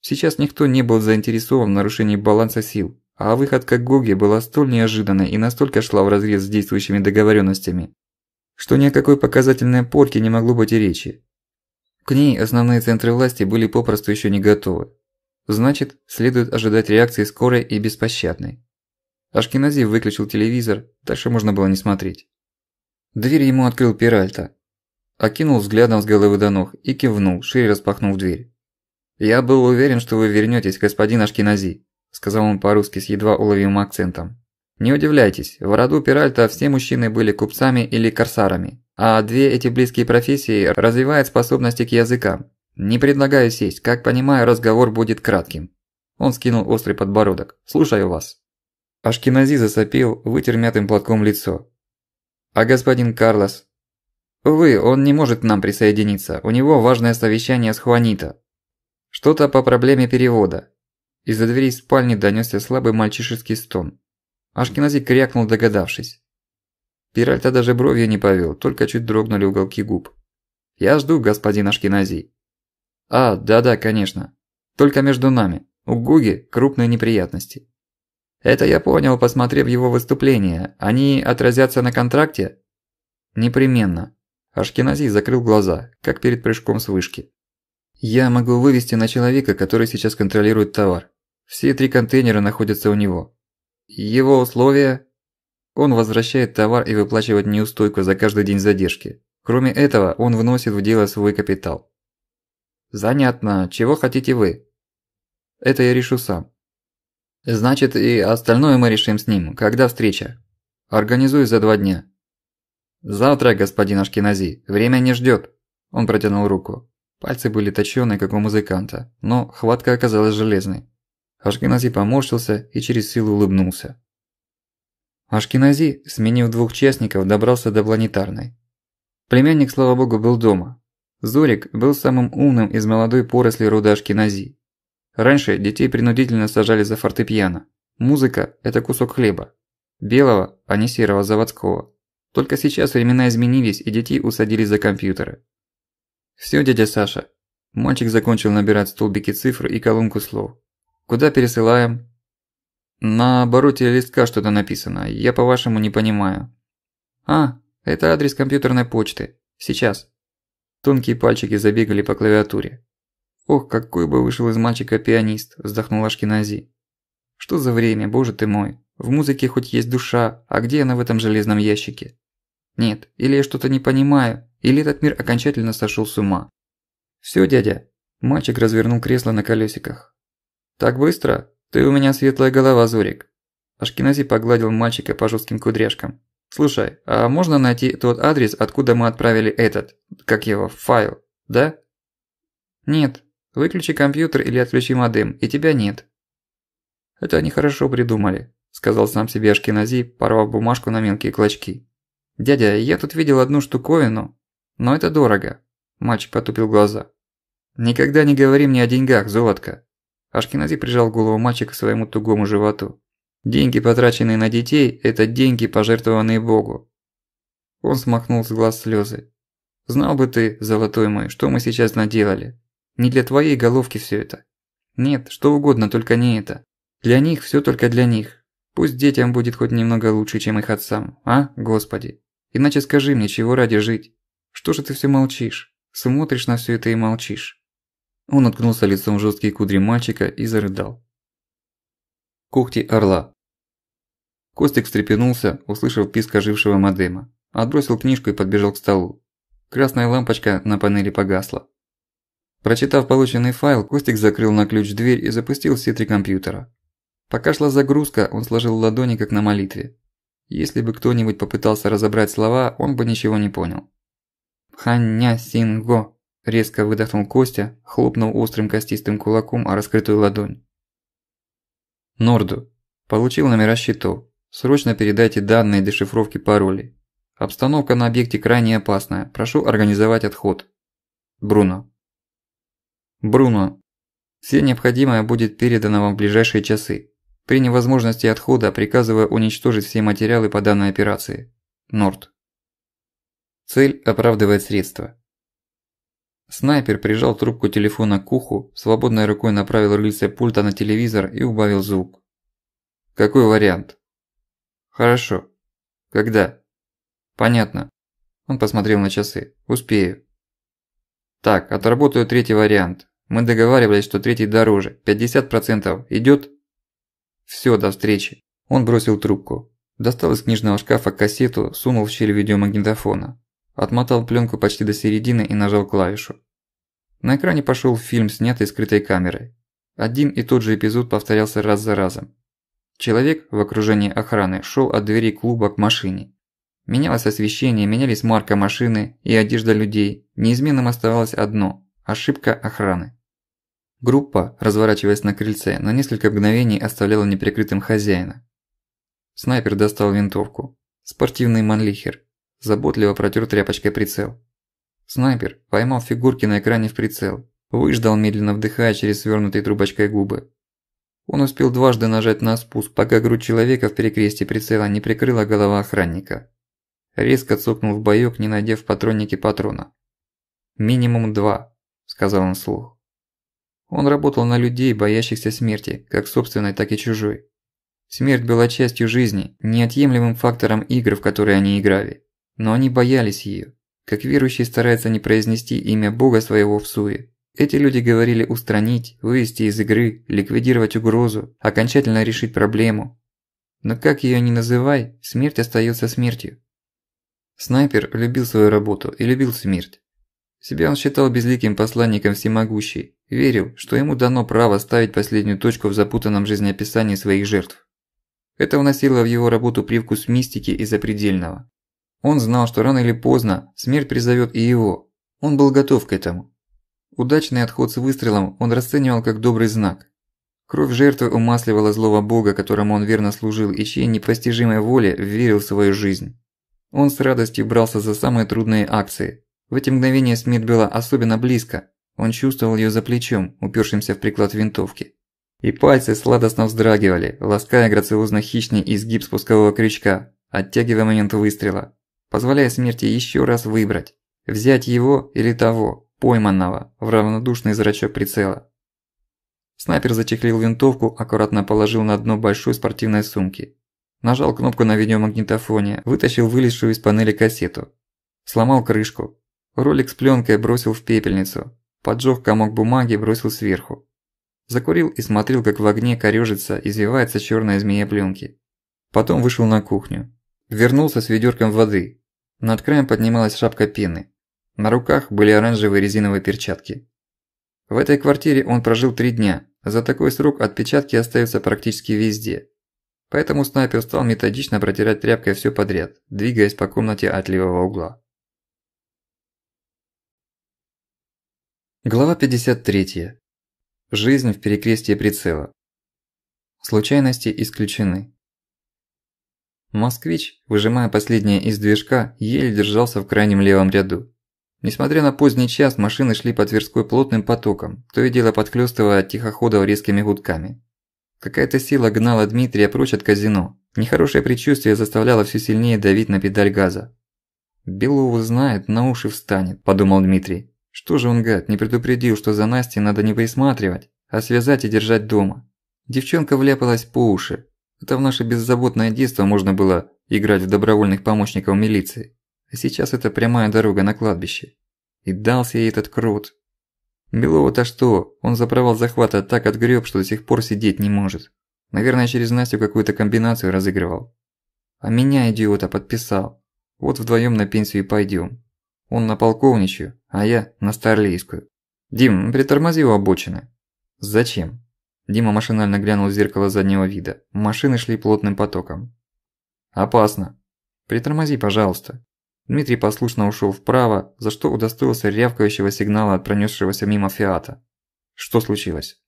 Сейчас никто не был заинтересован в нарушении баланса сил, а выходка Гоги была столь неожиданной и настолько шла вразрез с действующими договоренностями, что ни о какой показательной порке не могло быть и речи. К ней основные центры власти были попросту еще не готовы. Значит, следует ожидать реакции скорой и беспощадной. Ашкенази выключил телевизор, дальше можно было не смотреть. Дверь ему открыл Пиральта. Окинул взглядом с головы до ног и кивнул, шире распахнув дверь. «Я был уверен, что вы вернётесь, господин Ашкенази», сказал он по-русски с едва уловимым акцентом. Не удивляйтесь, в роду Пиральта все мужчины были купцами или корсарами, а две эти близкие профессии развивают способности к языкам. Не предлагаю сесть, как понимаю, разговор будет кратким. Он скинул острый подбородок. Слушаю вас. Ашкенази засопел, вытер мятым платком лицо. А господин Карлос? Увы, он не может к нам присоединиться, у него важное совещание с Хуанита. Что-то по проблеме перевода, из-за дверей спальни донёсся слабый мальчишеский стон. Ашкенази крякнул, догадавшись. Пиральта даже бровью не повёл, только чуть дрогнули уголки губ. «Я жду, господин Ашкенази». «А, да-да, конечно. Только между нами. У Гуги крупные неприятности». «Это я понял, посмотрев его выступление. Они отразятся на контракте?» «Непременно». Ашкенази закрыл глаза, как перед прыжком с вышки. «Я могу вывести на человека, который сейчас контролирует товар. Все три контейнера находятся у него. Его условия он возвращает товар и выплачивает неустойку за каждый день задержки. Кроме этого, он вносит в дело свой капитал. Занятно. Чего хотите вы? Это я решу сам. Значит, и остальное мы решим с ним. Когда встреча? Организую за два дня. Завтра, господин Ашкинази. Время не ждёт. Он протянул руку. Пальцы были точёные, как у музыканта, но хватка оказалась железной. Ашкенази поморщился и через силу улыбнулся. Ашкенази, сменив двух частников, добрался до планетарной. Племянник, слава богу, был дома. Зорик был самым умным из молодой поросли рода Ашкенази. Раньше детей принудительно сажали за фортепиано. Музыка – это кусок хлеба. Белого, а не серого заводского. Только сейчас времена изменились, и детей усадили за компьютеры. «Всё, дядя Саша». Мальчик закончил набирать столбики цифр и колонку слов. Куда пересылаем? На обороте листка что-то написано. Я по-вашему не понимаю. А, это адрес компьютерной почты. Сейчас. Тонкие пальчики забегали по клавиатуре. Ох, какой бы вышел из мальчика пианист, вздохнула Шкинази. Что за время, боже ты мой. В музыке хоть есть душа, а где она в этом железном ящике? Нет, или я что-то не понимаю, или этот мир окончательно сошёл с ума. Всё, дядя. Мальчик развернул кресло на колёсиках. «Так быстро? Ты у меня светлая голова, Зурик». Ашкенази погладил мальчика по жестким кудряшкам. «Слушай, а можно найти тот адрес, откуда мы отправили этот, как его, файл, да?» «Нет. Выключи компьютер или отключи модем, и тебя нет». «Это они хорошо придумали», – сказал сам себе Ашкенази, порвав бумажку на мелкие клочки. «Дядя, я тут видел одну штуковину, но это дорого». Мальчик потупил глаза. «Никогда не говори мне о деньгах, золотко. Ашкенази прижал голову мальчика к своему тугому животу. «Деньги, потраченные на детей, это деньги, пожертвованные Богу». Он смахнул с глаз слезы. «Знал бы ты, золотой мой, что мы сейчас наделали. Не для твоей головки все это. Нет, что угодно, только не это. Для них все только для них. Пусть детям будет хоть немного лучше, чем их отцам, а, Господи? Иначе скажи мне, чего ради жить? Что же ты все молчишь? Смотришь на все это и молчишь?» Он уткнулся лицом в жесткие кудри мальчика и зарыдал. Когти орла. Костик встрепенулся, услышав писк ожившего модема. Отбросил книжку и подбежал к столу. Красная лампочка на панели погасла. Прочитав полученный файл, Костик закрыл на ключ дверь и запустил все три компьютера. Пока шла загрузка, он сложил ладони как на молитве. Если бы кто-нибудь попытался разобрать слова, он бы ничего не понял. «Ханя Синго», Резко выдохнул Костя, хлопнул острым костистым кулаком о раскрытую ладонь. «Норду, получил номера счетов. Срочно передайте данные дешифровки паролей. Обстановка на объекте крайне опасная. Прошу организовать отход. Бруно». «Бруно, все необходимое будет передано вам в ближайшие часы. При невозможности отхода приказываю уничтожить все материалы по данной операции. Норд. Цель оправдывает средства. Снайпер прижал трубку телефона к уху, свободной рукой направил рыльце пульта на телевизор и убавил звук. «Какой вариант?» «Хорошо. Когда?» «Понятно». Он посмотрел на часы. «Успею». «Так, отработаю третий вариант. Мы договаривались, что третий дороже. 50% идёт?» «Всё, до встречи». Он бросил трубку. Достал из книжного шкафа кассету, сунул в щель видеомагнитофона. Отмотал плёнку почти до середины и нажал клавишу. На экране пошел фильм, снятый скрытой камерой. Один и тот же эпизод повторялся раз за разом. Человек в окружении охраны шел от двери клуба к машине. Менялось освещение, менялись марка машины и одежда людей. Неизменным оставалось одно – ошибка охраны. Группа, разворачиваясь на крыльце, на несколько мгновений оставляла неприкрытым хозяина. Снайпер достал винтовку. Спортивный манлихер. Заботливо протер тряпочкой прицел. Снайпер поймал фигурки на экране в прицел, выждал, медленно вдыхая через свернутой трубочкой губы. Он успел дважды нажать на спуск, пока грудь человека в перекрестии прицела не прикрыла голова охранника. Резко цокнул в боёк, не найдя в патроннике патрона. «Минимум два», – сказал он вслух. Он работал на людей, боящихся смерти, как собственной, так и чужой. Смерть была частью жизни, неотъемлемым фактором игр, в которые они играли. Но они боялись её, как верующие стараются не произнести имя Бога своего в суе. Эти люди говорили устранить, вывести из игры, ликвидировать угрозу, окончательно решить проблему. Но как её ни называй, смерть остаётся смертью. Снайпер любил свою работу и любил смерть. Себя он считал безликим посланником всемогущей, верил, что ему дано право ставить последнюю точку в запутанном жизнеописании своих жертв. Это вносило в его работу привкус мистики и запредельного. Он знал, что рано или поздно смерть призовет и его. Он был готов к этому. Удачный отход с выстрелом он расценивал как добрый знак. Кровь жертвы умасливала злого бога, которому он верно служил и чьей непостижимой воле верил в свою жизнь. Он с радостью брался за самые трудные акции. В эти мгновения смерть была особенно близко. Он чувствовал ее за плечом, упершимся в приклад винтовки. И пальцы сладостно вздрагивали, лаская грациозно хищный изгиб спускового крючка, оттягивая момент выстрела позволяя смерти еще раз выбрать, взять его или того, пойманного, в равнодушный зрачок прицела. Снайпер зачехлил винтовку, аккуратно положил на дно большой спортивной сумки. Нажал кнопку на видеомагнитофоне, вытащил вылезшую из панели кассету. Сломал крышку. Ролик с пленкой бросил в пепельницу. Поджёг комок бумаги, бросил сверху. Закурил и смотрел, как в огне корёжится, извивается черная змея пленки. Потом вышел на кухню. Вернулся с ведерком воды, над краем поднималась шапка пены. На руках были оранжевые резиновые перчатки. В этой квартире он прожил три дня. За такой срок отпечатки остаются практически везде. Поэтому снайпер стал методично протирать тряпкой всё подряд, двигаясь по комнате от левого угла. Глава 53. Жизнь в перекрестии прицела. Случайности исключены. Москвич, выжимая последнее из движка, еле держался в крайнем левом ряду. Несмотря на поздний час, машины шли по Тверской плотным потоком, то и дело подхлёстывая от тихоходов резкими гудками. Какая-то сила гнала Дмитрия прочь от казино. Нехорошее предчувствие заставляло всё сильнее давить на педаль газа. «Белову знает, на уши встанет», – подумал Дмитрий. «Что же он, гад, не предупредил, что за Настей надо не присматривать, а связать и держать дома?» Девчонка вляпалась по уши, это в наше беззаботное детство можно было играть в добровольных помощников милиции. А сейчас это прямая дорога на кладбище. И дался ей этот крот. Белова-то что, он за провал захвата так отгреб, что до сих пор сидеть не может. Наверное, через Настю какую-то комбинацию разыгрывал. А меня, идиота, подписал. Вот вдвоем на пенсию и пойдем. Он на полковничью, а я на старлейскую. Дим, притормози у обочины. Зачем? Дима машинально глянул в зеркало заднего вида. Машины шли плотным потоком. «Опасно!» «Притормози, пожалуйста!» Дмитрий послушно ушел вправо, за что удостоился рявкающего сигнала от пронесшегося мимо Фиата. «Что случилось?»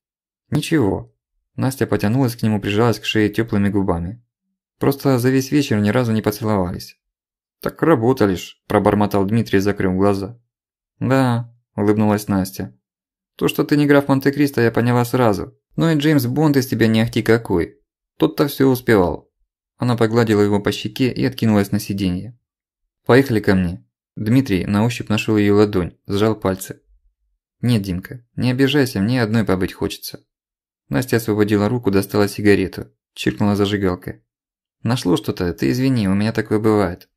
«Ничего». Настя потянулась к нему, прижалась к шее теплыми губами. «Просто за весь вечер ни разу не поцеловались». «Так работалишь», – пробормотал Дмитрий, закрыл глаза. «Да», – улыбнулась Настя. «То, что ты не граф Монте-Кристо, я поняла сразу. Ну и Джеймс Бонд из тебя не ахти какой. Тот-то все успевал. Она погладила его по щеке и откинулась на сиденье. Поехали ко мне. Дмитрий на ощупь нашел ее ладонь, сжал пальцы. Нет, Димка, не обижайся, мне одной побыть хочется. Настя освободила руку, достала сигарету, чиркнула зажигалкой. Нашло что-то, ты извини, у меня такое бывает.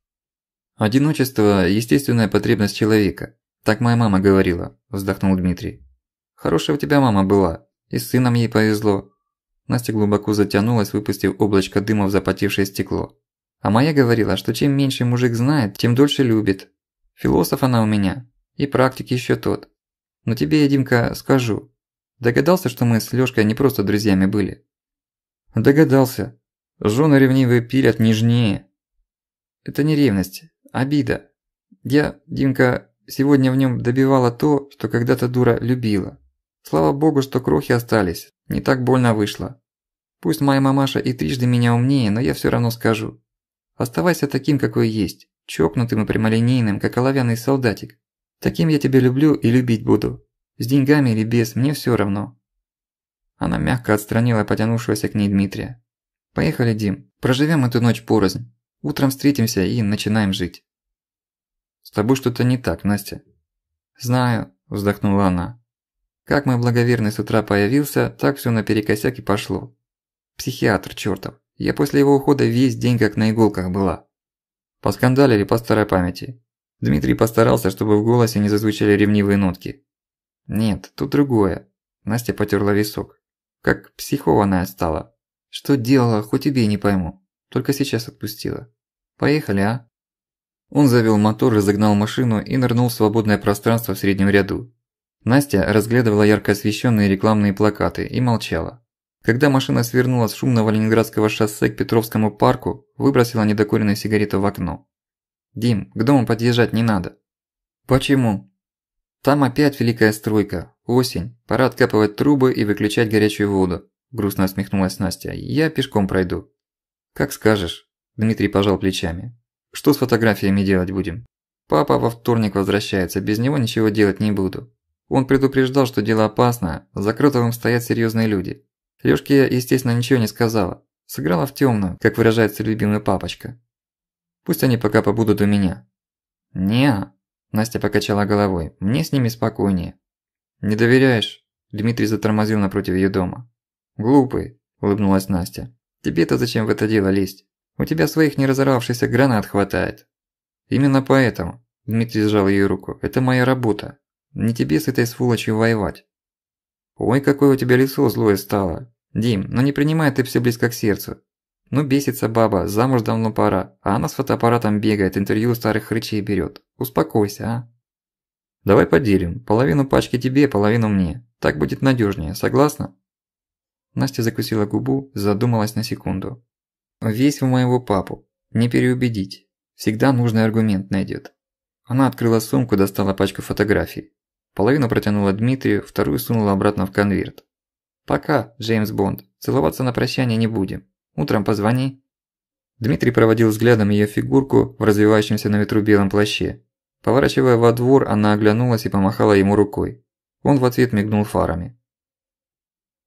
Одиночество – естественная потребность человека. Так моя мама говорила, вздохнул Дмитрий. Хорошая у тебя мама была, и с сыном ей повезло. Настя глубоко затянулась, выпустив облачко дыма в запотевшее стекло. А моя говорила, что чем меньше мужик знает, тем дольше любит. Философ она у меня. И практик еще тот. Но тебе я, Димка, скажу. Догадался, что мы с Лёшкой не просто друзьями были? Догадался. Жены ревнивые пилят нежнее. Это не ревность, обида. Я, Димка, сегодня в нем добивала то, что когда-то дура любила. Слава богу, что крохи остались, не так больно вышло. Пусть моя мамаша и трижды меня умнее, но я все равно скажу. Оставайся таким, какой есть, чокнутым и прямолинейным, как оловянный солдатик. Таким я тебя люблю и любить буду. С деньгами или без, мне все равно». Она мягко отстранила потянувшегося к ней Дмитрия. «Поехали, Дим, проживем эту ночь порознь. Утром встретимся и начинаем жить». «С тобой что-то не так, Настя». «Знаю», – вздохнула она. Как мой благоверный с утра появился, так всё наперекосяк и пошло. Психиатр чёртов. Я после его ухода весь день как на иголках была. Поскандалили по старой памяти. Дмитрий постарался, чтобы в голосе не зазвучали ревнивые нотки. Нет, тут другое. Настя потёрла висок. Как психованная стала. Что делала, хоть убей, не пойму. Только сейчас отпустила. Поехали, а? Он завёл мотор, разогнал машину и нырнул в свободное пространство в среднем ряду. Настя разглядывала ярко освещенные рекламные плакаты и молчала. Когда машина свернула с шумного Ленинградского шоссе к Петровскому парку, выбросила недокуренную сигарету в окно. «Дим, к дому подъезжать не надо». «Почему?» «Там опять великая стройка. Осень. Пора откапывать трубы и выключать горячую воду», – грустно усмехнулась Настя. «Я пешком пройду». «Как скажешь», – Дмитрий пожал плечами. «Что с фотографиями делать будем?» «Папа во вторник возвращается, без него ничего делать не буду». Он предупреждал, что дело опасное, за Кротовым стоят серьёзные люди. Лёшке, естественно, ничего не сказала. Сыграла в тёмную, как выражается любимый папочка. Пусть они пока побудут у меня. не Настя покачала головой. Мне с ними спокойнее. Не доверяешь? Дмитрий затормозил напротив её дома. Глупый, улыбнулась Настя. Тебе-то зачем в это дело лезть? У тебя своих не разорвавшихся гранат хватает. Именно поэтому, Дмитрий сжал её руку. Это моя работа. Не тебе с этой сволочью воевать. Ой, какое у тебя лицо злое стало. Дим, ну не принимай ты все близко к сердцу. Ну бесится баба, замуж давно пора, а она с фотоаппаратом бегает, интервью старых хрычей берет. Успокойся, а? Давай поделим, половину пачки тебе, половину мне. Так будет надежнее. согласна? Настя закусила губу, задумалась на секунду. Весь в моего папу. Не переубедить. Всегда нужный аргумент найдет. Она открыла сумку, достала пачку фотографий. Половину протянула Дмитрию, вторую сунула обратно в конверт. «Пока, Джеймс Бонд, целоваться на прощание не будем. Утром позвони». Дмитрий проводил взглядом ее фигурку в развивающемся на ветру белом плаще. Поворачивая во двор, она оглянулась и помахала ему рукой. Он в ответ мигнул фарами.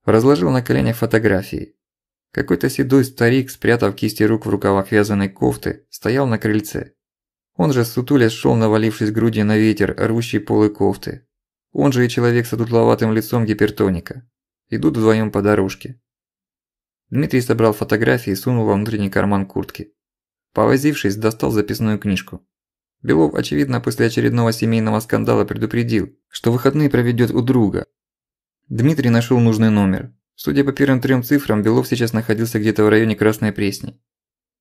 Разложил на коленях фотографии. Какой-то седой старик, спрятав кисти рук в рукавах вязаной кофты, стоял на крыльце. Он же сутуля шел, навалившись грудью на ветер, рвущий полы кофты, он же и человек с одутловатым лицом гипертоника. Идут вдвоем по дорожке. Дмитрий собрал фотографии и сунул во внутренний карман куртки. Повозившись, достал записную книжку. Белов, очевидно, после очередного семейного скандала предупредил, что выходные проведет у друга. Дмитрий нашел нужный номер. Судя по первым трем цифрам, Белов сейчас находился где-то в районе Красной Пресни.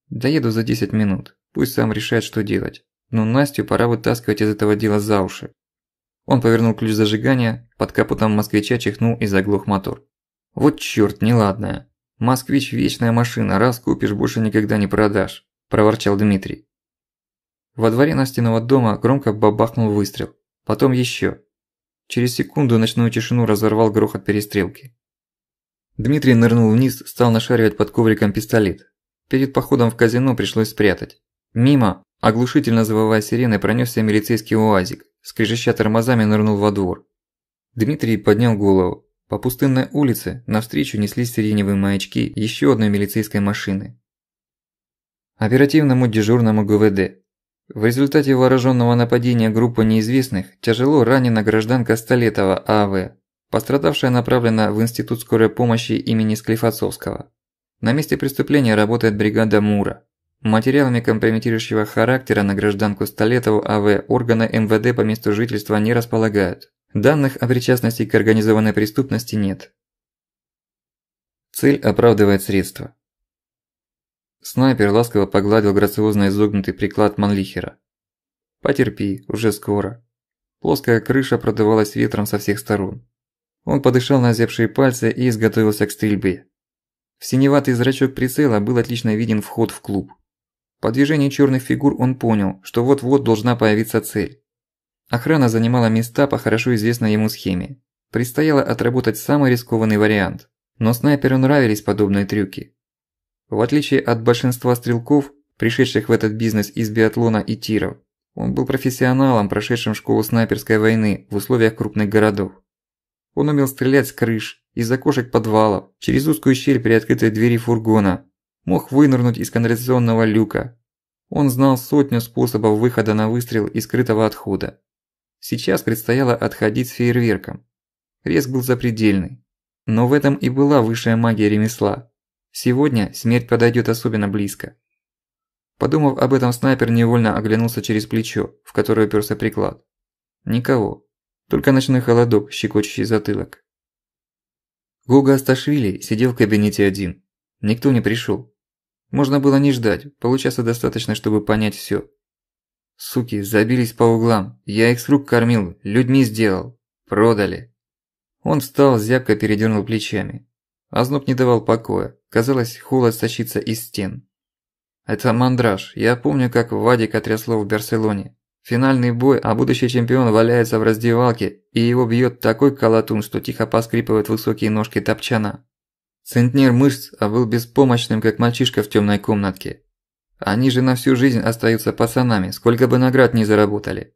Доеду за 10 минут, пусть сам решает, что делать. Но Настю пора вытаскивать из этого дела за уши. Он повернул ключ зажигания, под капотом москвича чихнул и заглох мотор. Вот чёрт, неладное. Москвич – вечная машина, раз купишь, больше никогда не продашь, проворчал Дмитрий. Во дворе Настиного дома громко бабахнул выстрел. Потом ещё. Через секунду ночную тишину разорвал грохот перестрелки. Дмитрий нырнул вниз, стал нашаривать под ковриком пистолет. Перед походом в казино пришлось спрятать. Мимо, оглушительно завывая сиреной, пронёсся милицейский уазик скрежеща тормозами нырнул во двор. Дмитрий поднял голову. По пустынной улице навстречу несли сиреневые маячки еще одной милицейской машины. Оперативному дежурному ГВД. В результате вооруженного нападения группы неизвестных тяжело ранена гражданка Столетова АВ, пострадавшая направлена в Институт скорой помощи имени Склифосовского. На месте преступления работает бригада Мура. Материалами компрометирующего характера на гражданку Столетову АВ органы МВД по месту жительства не располагают. Данных о причастности к организованной преступности нет. Цель оправдывает средства. Снайпер ласково погладил грациозно изогнутый приклад Манлихера. «Потерпи, уже скоро». Плоская крыша продувалась ветром со всех сторон. Он подышал на озябшие пальцы и изготовился к стрельбе. В синеватый зрачок прицела был отлично виден вход в клуб. По движению черных фигур он понял, что вот-вот должна появиться цель. Охрана занимала места по хорошо известной ему схеме. Предстояло отработать самый рискованный вариант. Но снайперу нравились подобные трюки. В отличие от большинства стрелков, пришедших в этот бизнес из биатлона и тиров, он был профессионалом, прошедшим школу снайперской войны в условиях крупных городов. Он умел стрелять с крыш, из окошек подвалов, через узкую щель при открытой двери фургона, мог вынырнуть из канализационного люка. Он знал сотню способов выхода на выстрел и скрытого отхода. Сейчас предстояло отходить с фейерверком. Риск был запредельный. Но в этом и была высшая магия ремесла. Сегодня смерть подойдет особенно близко. Подумав об этом, снайпер невольно оглянулся через плечо, в которое уперся приклад. Никого. Только ночной холодок, щекочущий затылок. Гога Асташвили сидел в кабинете один. Никто не пришел. Можно было не ждать, получаса достаточно, чтобы понять всё. Суки забились по углам, я их с рук кормил, людьми сделал. Продали. Он встал, зябко передёрнул плечами. Озноб не давал покоя, казалось, холод сочится из стен. Это мандраж, я помню, как Вадик отрясло в Барселоне. Финальный бой, а будущий чемпион валяется в раздевалке, и его бьёт такой колотун, что тихо поскрипывают высокие ножки топчана. Центнер мышц а был беспомощным, как мальчишка в тёмной комнатке. Они же на всю жизнь остаются пацанами, сколько бы наград ни заработали.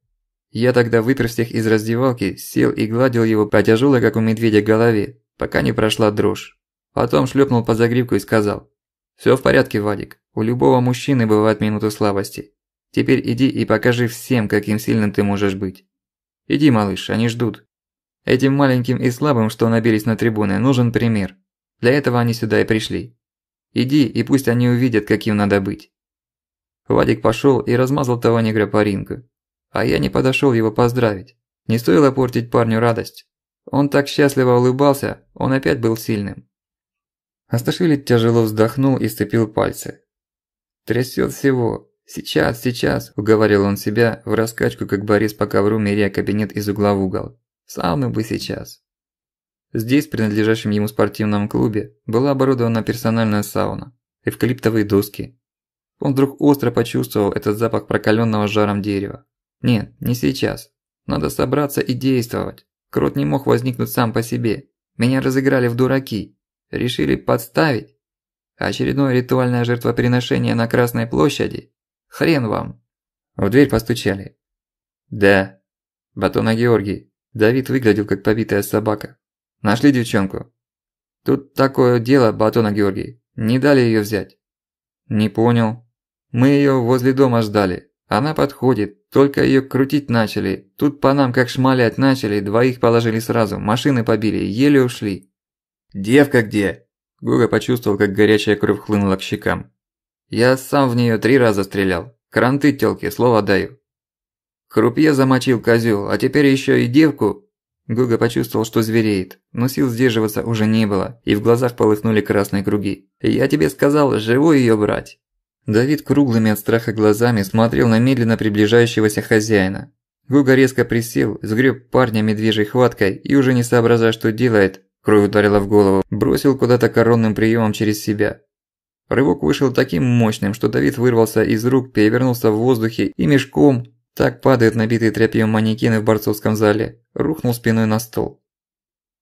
Я тогда выпер всех из раздевалки, сел и гладил его по тяжёлой, как у медведя, голове, пока не прошла дрожь. Потом шлёпнул по загривку и сказал. «Всё в порядке, Вадик. У любого мужчины бывает минута слабости. Теперь иди и покажи всем, каким сильным ты можешь быть. Иди, малыш, они ждут. Этим маленьким и слабым, что набились на трибуны, нужен пример. Для этого они сюда и пришли. Иди, и пусть они увидят, каким надо быть». Вадик пошёл и размазал того негра по рингу, А я не подошёл его поздравить. Не стоило портить парню радость. Он так счастливо улыбался, он опять был сильным. Асташилит тяжело вздохнул и сцепил пальцы. «Трясёт всего. Сейчас, сейчас», – уговорил он себя, в раскачку, как Борис по ковру меряя кабинет из угла в угол. «Сам бы сейчас». Здесь, в принадлежащем ему спортивном клубе, была оборудована персональная сауна, эвкалиптовые доски. Он вдруг остро почувствовал этот запах прокаленного жаром дерева. Нет, не сейчас. Надо собраться и действовать. Крот не мог возникнуть сам по себе. Меня разыграли в дураки. Решили подставить. Очередное ритуальное жертвоприношение на Красной площади? Хрен вам. В дверь постучали. Да. Батона Георгий. Давид выглядел как побитая собака. Нашли девчонку? Тут такое дело, Батона Георгий. Не дали её взять. Не понял. Мы её возле дома ждали. Она подходит, только её крутить начали. Тут по нам как шмалять начали, двоих положили сразу, машины побили, еле ушли. Девка где? Гуга почувствовал, как горячая кровь хлынула к щекам. Я сам в неё три раза стрелял. Кранты тёлки, слово даю. Крупье замочил козёл, а теперь ещё и девку Гуга почувствовал, что звереет, но сил сдерживаться уже не было, и в глазах полыхнули красные круги. «Я тебе сказал, живой её брать!» Давид круглыми от страха глазами смотрел на медленно приближающегося хозяина. Гуга резко присел, сгреб парня медвежьей хваткой и уже не соображая, что делает, кровь ударила в голову, бросил куда-то коронным приемом через себя. Рывок вышел таким мощным, что Давид вырвался из рук, перевернулся в воздухе и мешком, так падает набитый тряпьем манекены в борцовском зале, рухнул спиной на стол.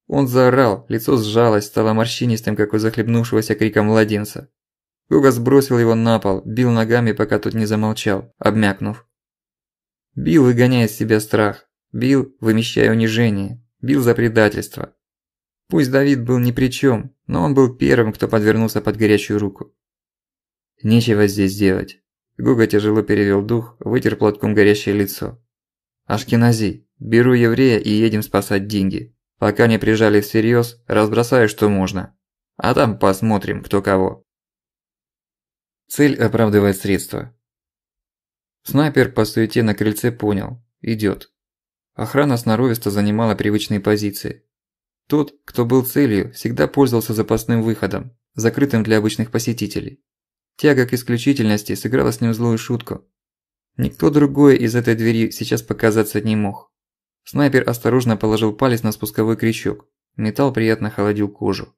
Он заорал, лицо сжалось, стало морщинистым, как у захлебнувшегося крика младенца. Гога сбросил его на пол, бил ногами, пока тот не замолчал, обмякнув. Бил, выгоняя из себя страх. Бил, вымещая унижение. Бил за предательство. Пусть Давид был ни при чём, но он был первым, кто подвернулся под горячую руку. Нечего здесь делать. Гуга тяжело перевел дух, вытер платком горящее лицо. «Ашкенази, беру еврея и едем спасать деньги. Пока не прижали всерьёз, разбросаю что можно. А там посмотрим, кто кого». Цель оправдывает средства. Снайпер по суете на крыльце понял. Идёт. Охрана сноровисто занимала привычные позиции. Тот, кто был целью, всегда пользовался запасным выходом, закрытым для обычных посетителей. Тяга к исключительности сыграла с ним злую шутку. Никто другой из этой двери сейчас показаться не мог. Снайпер осторожно положил палец на спусковой крючок. Металл приятно холодил кожу.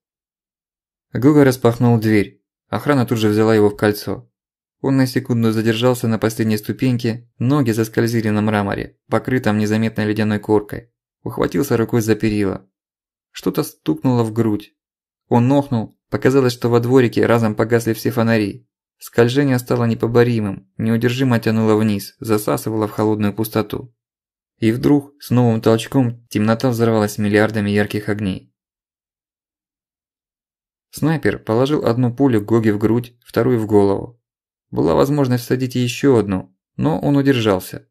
Гуга распахнул дверь. Охрана тут же взяла его в кольцо. Он на секунду задержался на последней ступеньке, ноги заскользили на мраморе, покрытом незаметной ледяной коркой. Ухватился рукой за перила. Что-то стукнуло в грудь. Он охнул, Показалось, что во дворике разом погасли все фонари. Скольжение стало непоборимым, неудержимо тянуло вниз, засасывало в холодную пустоту. И вдруг, с новым толчком, темнота взорвалась миллиардами ярких огней. Снайпер положил одну пулю Гоги в грудь, вторую в голову. Была возможность всадить еще одну, но он удержался.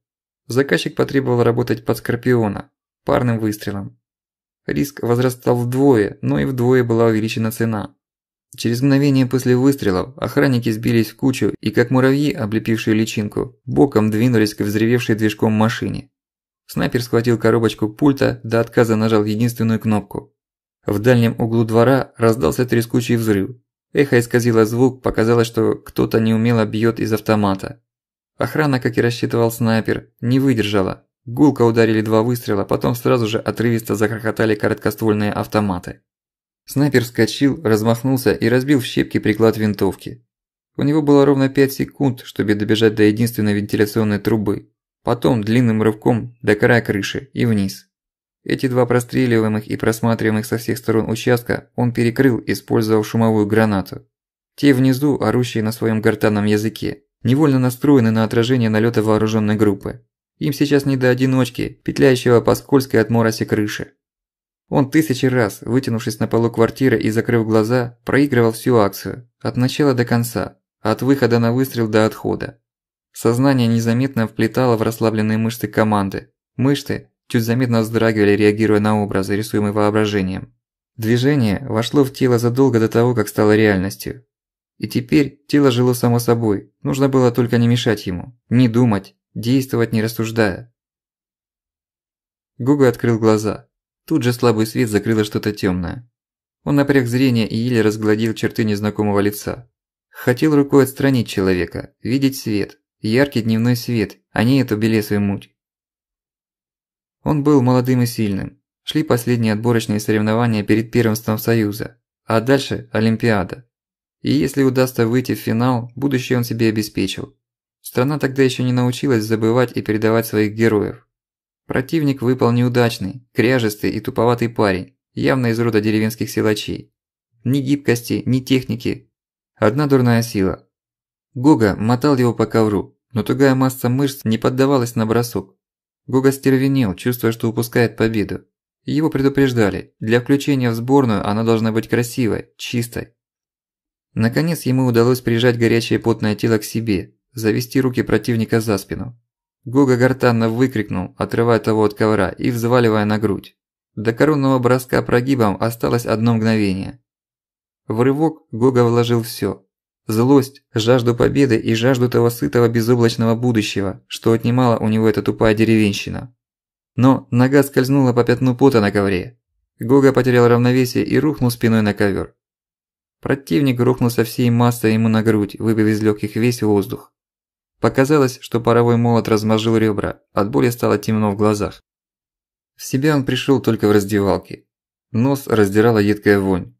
Заказчик потребовал работать под Скорпиона, парным выстрелом. Риск возрастал вдвое, но и вдвое была увеличена цена. Через мгновение после выстрелов охранники сбились в кучу и, как муравьи, облепившие личинку, боком двинулись к взревевшей движком машине. Снайпер схватил коробочку пульта, до отказа нажал единственную кнопку. В дальнем углу двора раздался трескучий взрыв. Эхо исказило звук, показалось, что кто-то неумело бьёт из автомата. Охрана, как и рассчитывал снайпер, не выдержала. Гулко ударили два выстрела, потом сразу же отрывисто захохотали короткоствольные автоматы. Снайпер вскочил, размахнулся и разбил в щепки приклад винтовки. У него было ровно 5 секунд, чтобы добежать до единственной вентиляционной трубы, потом длинным рывком до края крыши и вниз. Эти два простреливаемых и просматриваемых со всех сторон участка он перекрыл, использовав шумовую гранату. Те внизу, орущие на своем гортанном языке, невольно настроены на отражение налета вооруженной группы. Им сейчас не до одиночки, петляющего по скользкой от мороси крыши. Он тысячи раз, вытянувшись на полу квартиры и закрыв глаза, проигрывал всю акцию, от начала до конца, от выхода на выстрел до отхода. Сознание незаметно вплетало в расслабленные мышцы команды. Мышцы чуть заметно вздрагивали, реагируя на образы, рисуемые воображением. Движение вошло в тело задолго до того, как стало реальностью. И теперь тело жило само собой, нужно было только не мешать ему, не думать, действовать не рассуждая. Гуга открыл глаза. Тут же слабый свет закрыло что-то темное. Он напряг зрение и еле разгладил черты незнакомого лица. Хотел рукой отстранить человека, видеть свет, яркий дневной свет, а не эту белесую муть. Он был молодым и сильным. Шли последние отборочные соревнования перед первенством Союза, а дальше – Олимпиада. И если удастся выйти в финал, будущее он себе обеспечил. Страна тогда еще не научилась забывать и передавать своих героев. Противник выпал неудачный, кряжистый и туповатый парень, явно из рода деревенских силачей. Ни гибкости, ни техники. Одна дурная сила. Гога мотал его по ковру, но тугая масса мышц не поддавалась на бросок. Гога стервенел, чувствуя, что упускает победу. Его предупреждали, для включения в сборную она должна быть красивой, чистой. Наконец ему удалось прижать горячее потное тело к себе, завести руки противника за спину. Гога гортанно выкрикнул, отрывая того от ковра и взваливая на грудь. До коронного броска прогибом осталось одно мгновение. В рывок Гога вложил всё. Злость, жажду победы и жажду того сытого безоблачного будущего, что отнимала у него эта тупая деревенщина. Но нога скользнула по пятну пота на ковре. Гога потерял равновесие и рухнул спиной на ковёр. Противник рухнул со всей массой ему на грудь, выбив из лёгких весь воздух. Показалось, что паровой молот размозжил ребра, от боли стало темно в глазах. В себя он пришел только в раздевалке. Нос раздирала едкая вонь.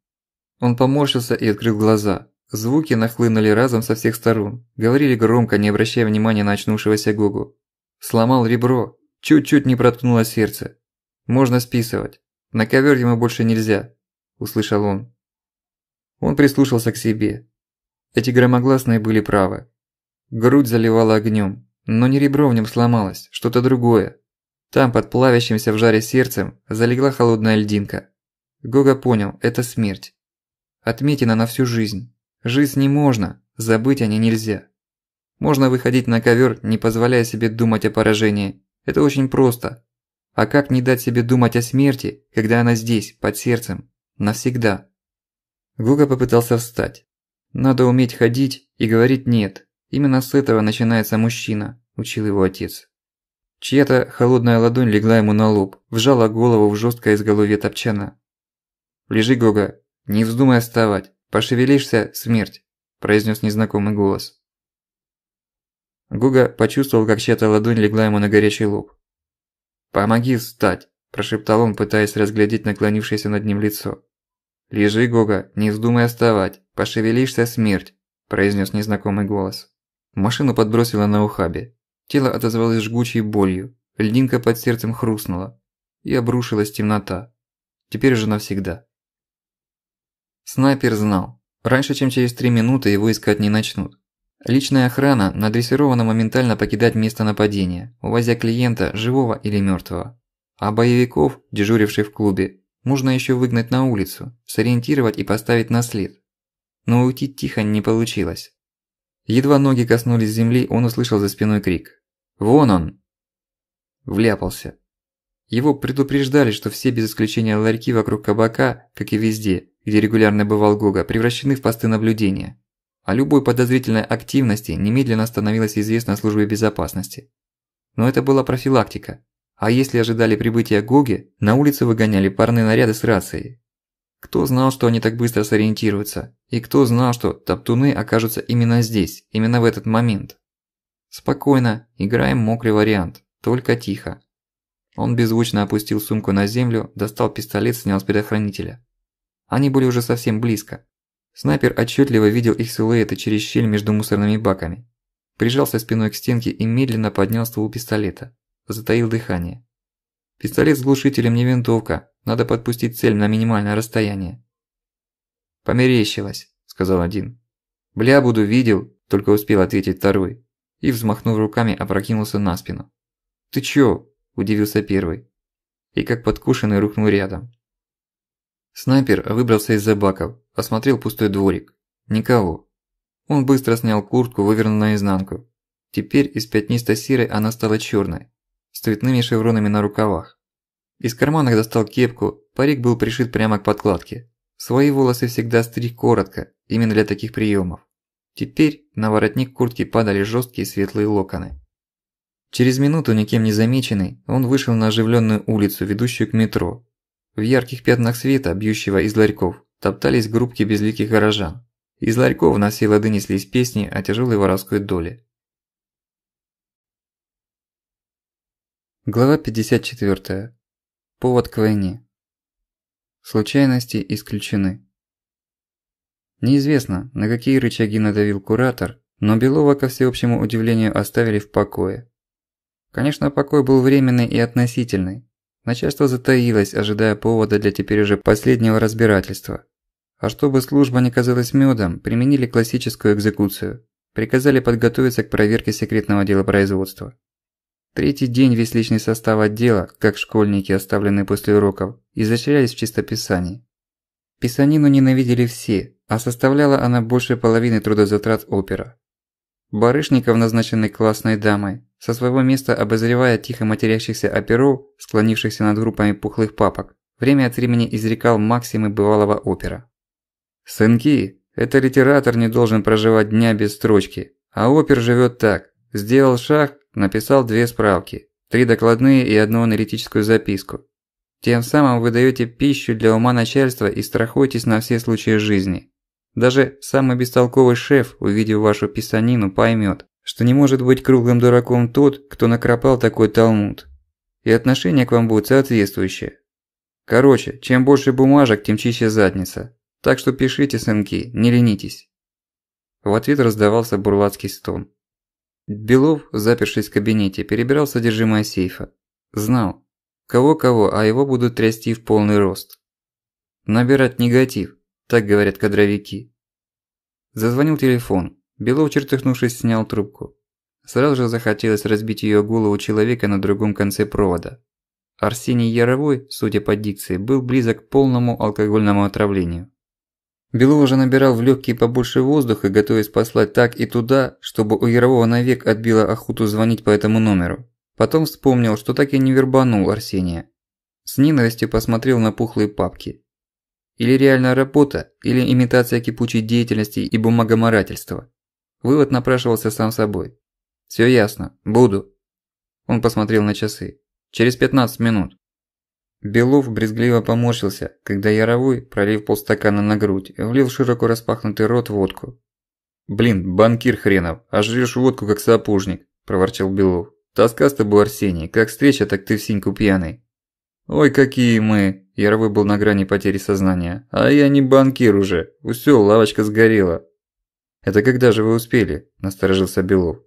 Он поморщился и открыл глаза. Звуки нахлынули разом со всех сторон, говорили громко, не обращая внимания на очнувшегося Гогу. Сломал ребро, чуть-чуть не проткнуло сердце. Можно списывать. На ковер ему больше нельзя, услышал он. Он прислушался к себе. Эти громогласные были правы. Грудь заливала огнем, но не ребровнем сломалась, что-то другое. Там, под плавящимся в жаре сердцем, залегла холодная льдинка. Гога понял, это смерть. Отметина на всю жизнь. Жить не можно, забыть о ней нельзя. Можно выходить на ковер, не позволяя себе думать о поражении. Это очень просто. А как не дать себе думать о смерти, когда она здесь, под сердцем, навсегда? Гуга попытался встать. Надо уметь ходить и говорить «нет», Именно с этого начинается мужчина, учил его отец. Чья-то холодная ладонь легла ему на лоб, вжала голову в жёсткое изголовье топчана. «Лежи, Гога, не вздумай вставать, пошевелишься – смерть», – произнёс незнакомый голос. Гога почувствовал, как чья-то ладонь легла ему на горячий лоб. «Помоги встать», – прошептал он, пытаясь разглядеть наклонившееся над ним лицо. «Лежи, Гога, не вздумай вставать, пошевелишься – смерть», – произнёс незнакомый голос. Машину подбросило на ухабе. Тело отозвалось жгучей болью, льдинка под сердцем хрустнула. И обрушилась темнота. Теперь же навсегда. Снайпер знал. Раньше, чем через три минуты, его искать не начнут. Личная охрана надрессирована моментально покидать место нападения, увозя клиента, живого или мёртвого. А боевиков, дежуривших в клубе, нужно ещё выгнать на улицу, сориентировать и поставить на след. Но уйти тихо не получилось. Едва ноги коснулись земли, он услышал за спиной крик. «Вон он!» Вляпался. Его предупреждали, что все без исключения ларьки вокруг кабака, как и везде, где регулярно бывал Гога, превращены в посты наблюдения. О а любой подозрительной активности немедленно становилось известно службе безопасности. Но это была профилактика. А если ожидали прибытия Гоги, на улицу выгоняли парные наряды с рацией, кто знал, что они так быстро сориентируются? И кто знал, что топтуны окажутся именно здесь, именно в этот момент? Спокойно, играем мокрый вариант, только тихо. Он беззвучно опустил сумку на землю, достал пистолет, снял с предохранителя. Они были уже совсем близко. Снайпер отчетливо видел их силуэты через щель между мусорными баками. Прижался спиной к стенке и медленно поднял ствол пистолета. Затаил дыхание. Пистолет с глушителем не винтовка, надо подпустить цель на минимальное расстояние. «Померещилось», – сказал один. «Бля, буду видел», – только успел ответить второй. И, взмахнув руками, опрокинулся на спину. «Ты чё?» – удивился первый. И как подкушенный рухнул рядом. Снайпер выбрался из-за баков, осмотрел пустой дворик. Никого. Он быстро снял куртку, вывернул наизнанку. Теперь из пятнисто-серой она стала чёрной, с цветными шевронами на рукавах. Из карманов достал кепку, парик был пришит прямо к подкладке. Свои волосы всегда стриг коротко, именно для таких приемов. Теперь на воротник куртки падали жесткие светлые локоны. Через минуту, никем не замеченный, он вышел на оживленную улицу, ведущую к метро. В ярких пятнах света, бьющего из ларьков, топтались группки безликих горожан. Из ларьков на все лады неслись песни о тяжелой воровской доле. Глава 54. Повод к войне. Случайности исключены. Неизвестно, на какие рычаги надавил куратор, но Белова, ко всеобщему удивлению, оставили в покое. Конечно, покой был временный и относительный. Начальство затаилось, ожидая повода для теперь уже последнего разбирательства. А чтобы служба не казалась медом, применили классическую экзекуцию. Приказали подготовиться к проверке секретного дела производства. Третий день весь личный состав отдела, как школьники, оставленные после уроков, изощрялись в чистописании. Писанину ненавидели все, а составляла она больше половины трудозатрат опера. Барышников, назначенный классной дамой, со своего места обозревая тихо матерящихся оперов, склонившихся над группами пухлых папок, время от времени изрекал максимы бывалого опера. «Сынки, это литератор не должен проживать дня без строчки, а опер живет так, сделал шаг Написал две справки, три докладные и одну аналитическую записку. Тем самым вы даёте пищу для ума начальства и страхуетесь на все случаи жизни. Даже самый бестолковый шеф, увидев вашу писанину, поймёт, что не может быть круглым дураком тот, кто накропал такой талмуд. И отношение к вам будет соответствующее. Короче, чем больше бумажек, тем чище задница. Так что пишите, сынки, не ленитесь. В ответ раздавался бурлацкий стон. Белов, запершись в кабинете, перебирал содержимое сейфа. Знал, кого-кого, а его будут трясти в полный рост. Набирать негатив, так говорят кадровики. Зазвонил телефон. Белов, чертыхнувшись, снял трубку. Сразу же захотелось разбить её голову человека на другом конце провода. Арсений Яровой, судя по дикции, был близок к полному алкогольному отравлению. Бело уже набирал в легкие побольше воздуха, готовясь послать так и туда, чтобы у Ярового навек отбило охоту звонить по этому номеру. Потом вспомнил, что так и не вербанул Арсения. С ненавистью посмотрел на пухлые папки. Или реальная работа, или имитация кипучей деятельности и бумагоморательства. Вывод напрашивался сам собой. «Всё ясно. Буду». Он посмотрел на часы. «Через 15 минут». Белов брезгливо поморщился, когда Яровой, пролив полстакана на грудь, влил широко распахнутый рот водку. «Блин, банкир хренов, а жрёшь водку как сапожник», – проворчал Белов. «Тоска с тобой, Арсений, как встреча, так ты в синьку пьяный». «Ой, какие мы!» – Яровой был на грани потери сознания. «А я не банкир уже, усё, лавочка сгорела». «Это когда же вы успели?» – насторожился Белов.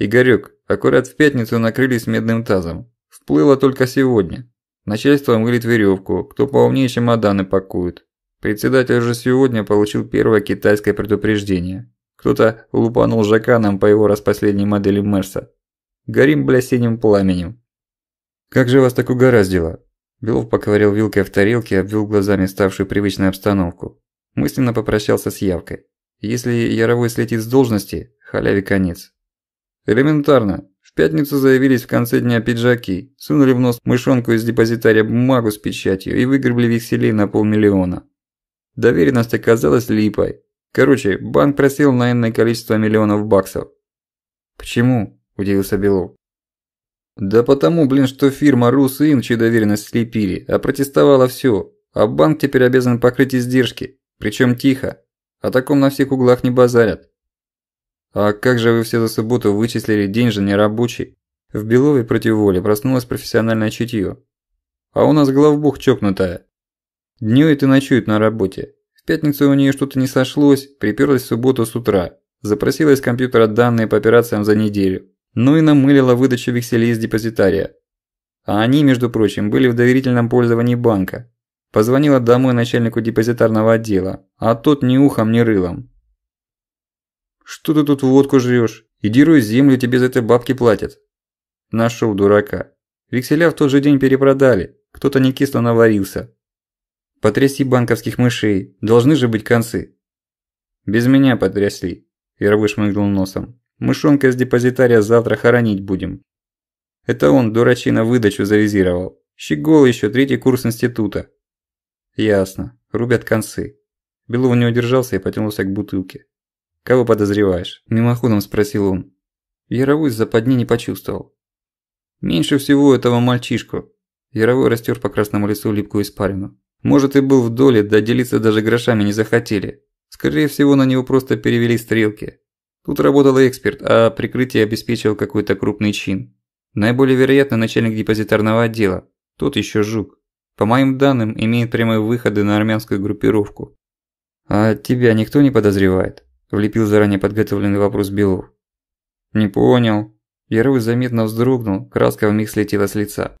«Игорёк, аккурат в пятницу накрылись медным тазом. Вплыло только сегодня». Начальство мглит веревку, кто поумнее чемоданы пакует. Председатель же сегодня получил первое китайское предупреждение. Кто-то лупанул жаканом по его распоследней модели Мерса. Горим, бля, синим пламенем. «Как же вас так угораздило?» Белов поковырял вилкой в тарелке обвел глазами ставшую привычной обстановку. Мысленно попрощался с явкой. Если Яровой слетит с должности, халяве конец. «Элементарно. В пятницу заявились в конце дня пиджаки, сунули в нос мышонку из депозитария бумагу с печатью и выгребли векселей на полмиллиона. Доверенность оказалась липой. Короче, банк просил на энное количество миллионов баксов. «Почему?» – удивился Белов. «Да потому, блин, что фирма «Рус Ин», чью доверенность слепили, опротестовала а все, а банк теперь обязан покрыть издержки, причем тихо. О таком на всех углах не базарят. «А как же вы все за субботу вычислили день же нерабочий?» В беловой против воли проснулось профессиональное чутье. «А у нас главбух чокнутая. Днюет и ночует на работе. В пятницу у нее что-то не сошлось, приперлась в субботу с утра. Запросила из компьютера данные по операциям за неделю. Ну и намылила выдачу векселей из депозитария. А они, между прочим, были в доверительном пользовании банка. Позвонила домой начальнику депозитарного отдела, а тот ни ухом, ни рылом. Что ты тут водку жрёшь? Иди землю, тебе за это бабки платят. Нашел дурака. Векселя в тот же день перепродали. Кто-то не кисло наварился. Потряси банковских мышей. Должны же быть концы. Без меня потрясли. Яровой шмыгнул носом. Мышонка из депозитария завтра хоронить будем. Это он дурачина выдачу завизировал. Щегол еще третий курс института. Ясно. Рубят концы. Белов не удержался и потянулся к бутылке. «Кого подозреваешь?» – мимоходом спросил он. Яровой западни не почувствовал. «Меньше всего этого мальчишку». Яровой растер по красному лицу липкую испарину. «Может и был в доле, да делиться даже грошами не захотели. Скорее всего, на него просто перевели стрелки. Тут работал эксперт, а прикрытие обеспечивал какой-то крупный чин. Наиболее вероятно, начальник депозитарного отдела. Тот еще жук. По моим данным, имеет прямые выходы на армянскую группировку. А тебя никто не подозревает? Влепил заранее подготовленный вопрос Белов. «Не понял». Яровый заметно вздрогнул, краска в миг слетела с лица.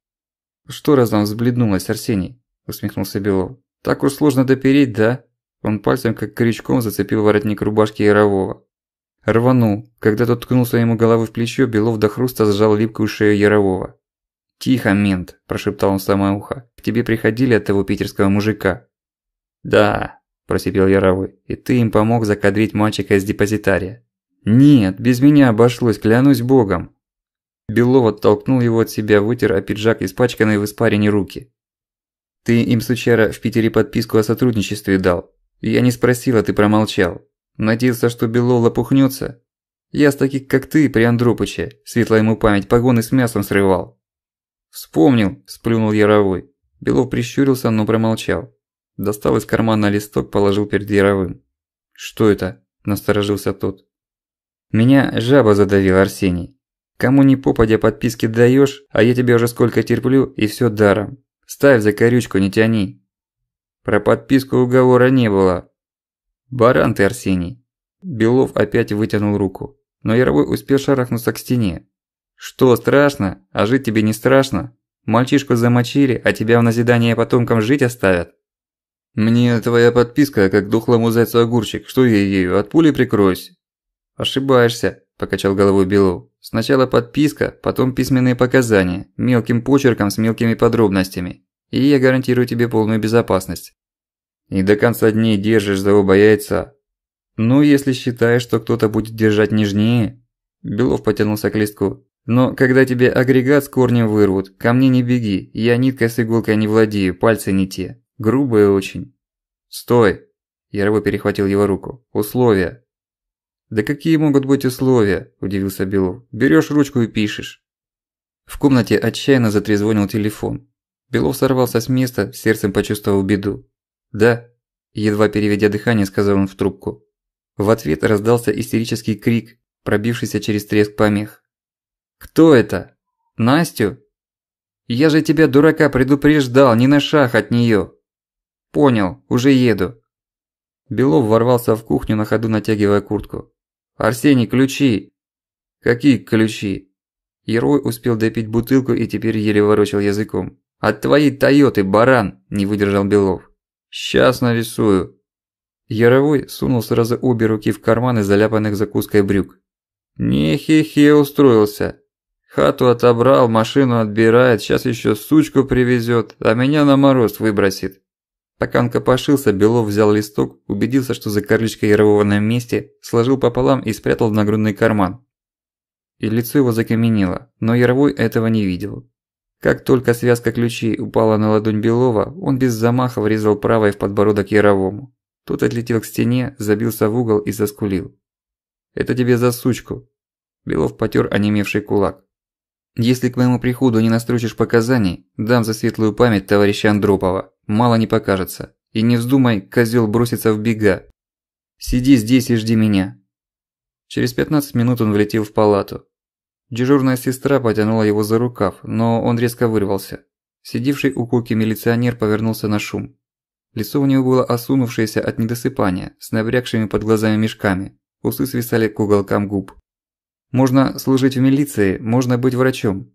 «Что разом взбледнулась, Арсений?» – усмехнулся Белов. «Так уж сложно допереть, да?» Он пальцем, как крючком, зацепил воротник рубашки Ярового. Рванул. Когда тот ткнулся ему головой в плечо, Белов до хруста сжал липкую шею Ярового. «Тихо, мент!» – прошептал он в самое ухо. «К тебе приходили от того питерского мужика?» «Да!» – просипел Яровой. «И ты им помог закадрить мальчика из депозитария?» «Нет, без меня обошлось, клянусь богом!» Белов оттолкнул его от себя, вытер о пиджак испачканные в испарине руки. «Ты им, с сучара, в Питере подписку о сотрудничестве дал. Я не спросил а ты промолчал. Надеялся, что Белов лопухнется. Я с таких, как ты, при Андропыче, светлая ему память, погоны с мясом срывал». «Вспомнил», – сплюнул Яровой. Белов прищурился, но промолчал. Достал из кармана листок, положил перед Яровым. «Что это?» – насторожился тот. «Меня жаба задавил, Арсений. Кому не попадя подписки даёшь, а я тебя уже сколько терплю, и всё даром. Ставь за корючку, не тяни». «Про подписку уговора не было». «Баран ты, Арсений». Белов опять вытянул руку, но Яровой успел шарахнуться к стене. «Что, страшно? А жить тебе не страшно? Мальчишку замочили, а тебя в назидание потомкам жить оставят?» «Мне твоя подписка, как духлому зайцу огурчик, что я ею, от пули прикройсь?» «Ошибаешься», – покачал головой Белов. «Сначала подписка, потом письменные показания, мелким почерком с мелкими подробностями, и я гарантирую тебе полную безопасность». «И до конца дней держишь за оба яйца». «Ну, если считаешь, что кто-то будет держать нежнее...» Белов потянулся к листку. «Но когда тебе агрегат с корнем вырвут, ко мне не беги, я ниткой с иголкой не владею, пальцы не те». Грубое очень. Стой! Ярово перехватил его руку. Условия. Да какие могут быть условия? Удивился Белов. Берешь ручку и пишешь. В комнате отчаянно затрезвонил телефон. Белов сорвался с места, сердцем почувствовал беду. «Да», – едва переведя дыхание, сказал он в трубку. В ответ раздался истерический крик, пробившийся через треск помех. «Кто это? Настю? Я же тебя, дурака, предупреждал, не на шаг от неё!» «Понял, уже еду». Белов ворвался в кухню на ходу, натягивая куртку. «Арсений, ключи!» «Какие ключи?» Ерой успел допить бутылку и теперь еле ворочал языком. «От твоей Тойоты, баран!» – не выдержал Белов. «Сейчас нарисую!» Яровой сунул сразу обе руки в карманы, заляпанных закуской брюк. не устроился. Хату отобрал, машину отбирает, сейчас еще сучку привезет, а меня на мороз выбросит. Пока он копошился, Белов взял листок, убедился, что за закорючка ярового на месте, сложил пополам и спрятал в нагрудный карман. И лицо его закаменело, но Яровой этого не видел. Как только связка ключей упала на ладонь Белова, он без замаха врезал правой в подбородок Яровому. Тот отлетел к стене, забился в угол и заскулил. «Это тебе за сучку!» Белов потер онемевший кулак. Если к моему приходу не настрочишь показаний, дам за светлую память товарища Андропова. Мало не покажется. И не вздумай, козёл, бросится в бега. Сиди здесь и жди меня». Через 15 минут он влетел в палату. Дежурная сестра потянула его за рукав, но он резко вырвался. Сидевший у койки милиционер повернулся на шум. Лицо у него было осунувшееся от недосыпания, с набрякшими под глазами мешками. Усы свисали к уголкам губ. Можно служить в милиции, можно быть врачом.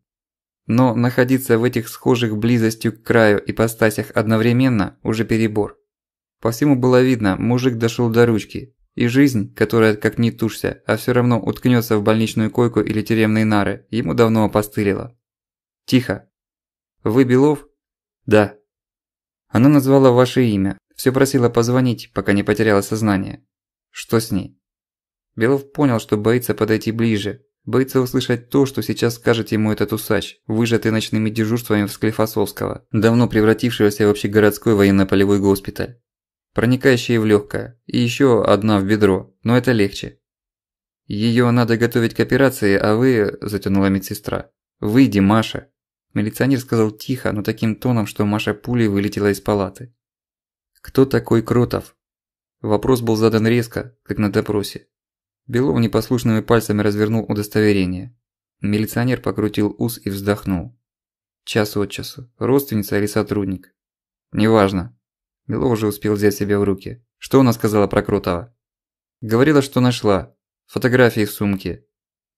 Но находиться в этих схожих близостью к краю и постасях одновременно – уже перебор. По всему было видно, мужик дошел до ручки, и жизнь, которая как не тушься, а все равно уткнется в больничную койку или тюремные нары, ему давно опостылила. Тихо. Вы Белов? Да. Она назвала ваше имя, все просила позвонить, пока не потеряла сознание. Что с ней? Белов понял, что боится подойти ближе, боится услышать то, что сейчас скажет ему этот усач, выжатый ночными дежурствами в Склифосовского, давно превратившегося в общегородской военно-полевой госпиталь. Проникающие в легкое, и еще одна в бедро, но это легче. Ее надо готовить к операции, а вы...» – затянула медсестра. «Выйди, Маша!» Милиционер сказал тихо, но таким тоном, что Маша пулей вылетела из палаты. «Кто такой Кротов?» Вопрос был задан резко, как на допросе. Белов непослушными пальцами развернул удостоверение. Милиционер покрутил ус и вздохнул. Час от часу. Родственница или сотрудник? Неважно. Белов уже успел взять себя в руки. Что она сказала про Крутого? Говорила, что нашла. Фотографии в сумке.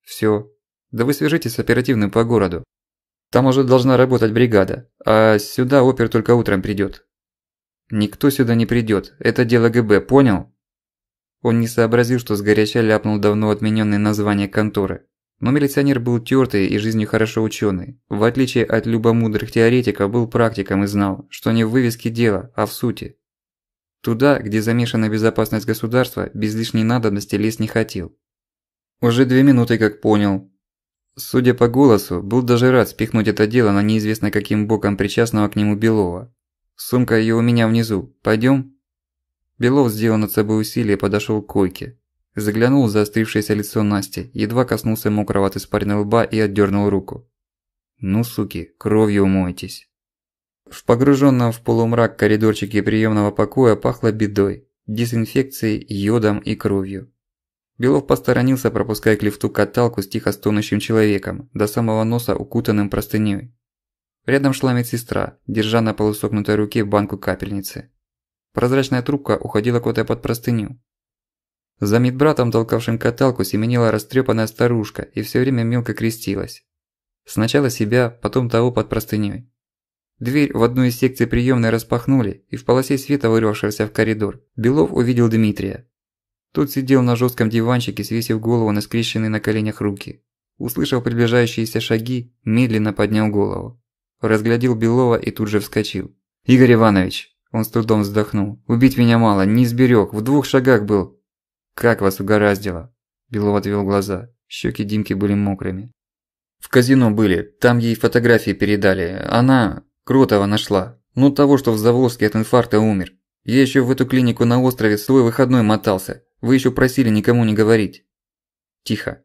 Всё. Да вы свяжитесь с оперативным по городу. Там уже должна работать бригада, а сюда опер только утром придёт. Никто сюда не придёт. Это дело ГБ, понял? Он не сообразил, что сгоряча ляпнул давно отменённое название конторы. Но милиционер был тёртый и жизнью хорошо учёный. В отличие от любомудрых теоретиков, был практиком и знал, что не в вывеске дело, а в сути. Туда, где замешана безопасность государства, без лишней надобности лезть не хотел. Уже две минуты как понял. Судя по голосу, был даже рад спихнуть это дело на неизвестно каким боком причастного к нему Белова. «Сумка её у меня внизу. Пойдём?» Белов сделал над собой усилие и подошёл к койке. Заглянул в заострившееся лицо Насти, едва коснулся мокрого от испарины лба и отдёрнул руку. «Ну, суки, кровью умойтесь». В погруженном в полумрак коридорчике приемного покоя пахло бедой, дезинфекцией, йодом и кровью. Белов посторонился, пропуская к лифту каталку с тихо стонущим человеком, до самого носа укутанным простыней. Рядом шла медсестра, держа на полусогнутой руке банку капельницы. Прозрачная трубка уходила куда-то под простыню. За медбратом, толкавшим каталку, семенила растрепанная старушка и все время мелко крестилась. Сначала себя, потом того под простыней. Дверь в одну из секций приемной распахнули, и в полосе света, вырвавшегося в коридор, Белов увидел Дмитрия. Тот сидел на жестком диванчике, свесив голову на скрещенные на коленях руки. Услышав приближающиеся шаги, медленно поднял голову. Разглядел Белова и тут же вскочил. «Игорь Иванович!» Он с трудом вздохнул. «Убить меня мало, не сберег, в двух шагах был». «Как вас угораздило?» Белов отвел глаза. Щеки Димки были мокрыми. «В казино были, там ей фотографии передали. Она... Кротова нашла. Ну того, что в Заволжске от инфаркта умер. Я еще в эту клинику на острове свой выходной мотался. Вы еще просили никому не говорить». «Тихо».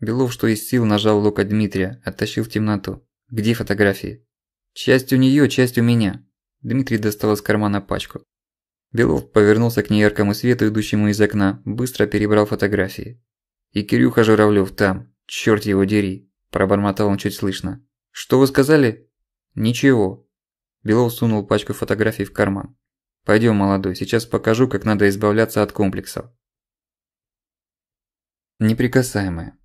Белов, что из сил, нажал локоть Дмитрия, оттащил в темноту. «Где фотографии?» «Часть у нее, часть у меня». Дмитрий достал из кармана пачку. Белов повернулся к неяркому свету, идущему из окна, быстро перебрал фотографии. «И Кирюха Журавлёв там, чёрт его дери!» – пробормотал он чуть слышно. «Что вы сказали?» «Ничего». Белов сунул пачку фотографий в карман. «Пойдём, молодой, сейчас покажу, как надо избавляться от комплексов». Неприкасаемые.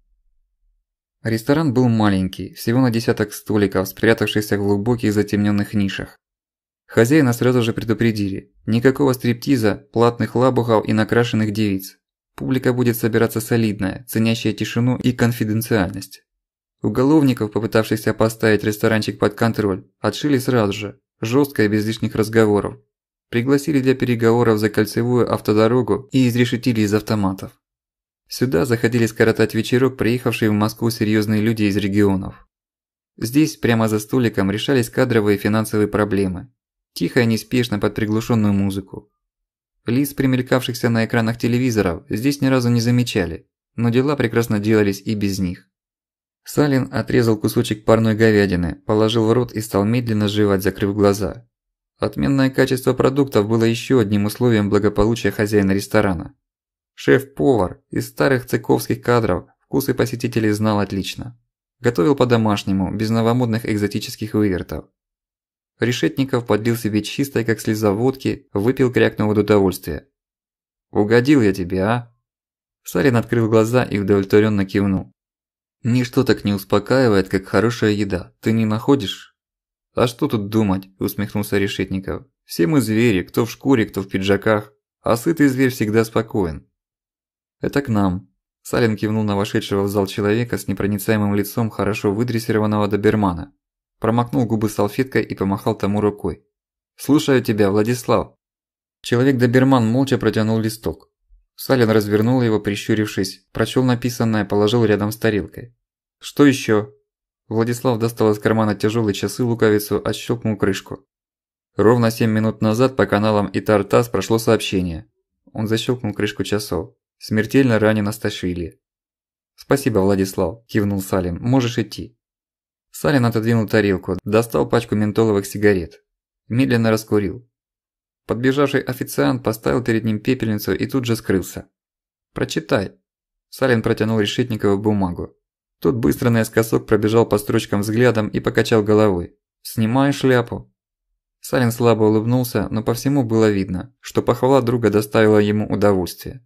Ресторан был маленький, всего на десяток столиков, спрятавшихся в глубоких затемненных нишах. Хозяина сразу же предупредили. Никакого стриптиза, платных лабухов и накрашенных девиц. Публика будет собираться солидная, ценящая тишину и конфиденциальность. Уголовников, попытавшихся поставить ресторанчик под контроль, отшили сразу же, жестко и без лишних разговоров. Пригласили для переговоров за кольцевую автодорогу и изрешетили из автоматов. Сюда заходили скоротать вечерок приехавшие в Москву серьезные люди из регионов. Здесь, прямо за столиком, решались кадровые и финансовые проблемы, тихо и неспешно под приглушенную музыку. Лиц, примелькавшихся на экранах телевизоров, здесь ни разу не замечали, но дела прекрасно делались и без них. Салин отрезал кусочек парной говядины, положил в рот и стал медленно жевать, закрыв глаза. Отменное качество продуктов было еще одним условием благополучия хозяина ресторана. Шеф-повар из старых цыковских кадров вкусы посетителей знал отлично. Готовил по-домашнему, без новомодных экзотических вывертов. Решетников подлил себе чистой, как слеза водки, выпил, крякнув удовольствия. «Угодил я тебе, а?» Сарин открыл глаза и удовлетворенно кивнул. «Ничто так не успокаивает, как хорошая еда. Ты не находишь?» «А что тут думать?» – усмехнулся Решетников. «Все мы звери, кто в шкуре, кто в пиджаках. А сытый зверь всегда спокоен». «Это к нам». Салин кивнул на вошедшего в зал человека с непроницаемым лицом хорошо выдрессированного добермана промокнул губы салфеткой и помахал тому рукой. «Слушаю тебя, Владислав!» Человек-доберман молча протянул листок. Салин развернул его, прищурившись, прочел написанное, положил рядом с тарелкой. «Что еще? Владислав достал из кармана тяжелые часы луковицу, отщелкнул крышку. Ровно семь минут назад по каналам ИТАР-ТАСС прошло сообщение. Он защелкнул крышку часов. Смертельно ранен Асташвили. «Спасибо, Владислав», – кивнул Салин. «Можешь идти». Салин отодвинул тарелку, достал пачку ментоловых сигарет. Медленно раскурил. Подбежавший официант поставил перед ним пепельницу и тут же скрылся. «Прочитай». Салин протянул Решетникову бумагу. Тот быстро наискосок пробежал по строчкам взглядом и покачал головой. Снимай шляпу». Салин слабо улыбнулся, но по всему было видно, что похвала друга доставила ему удовольствие.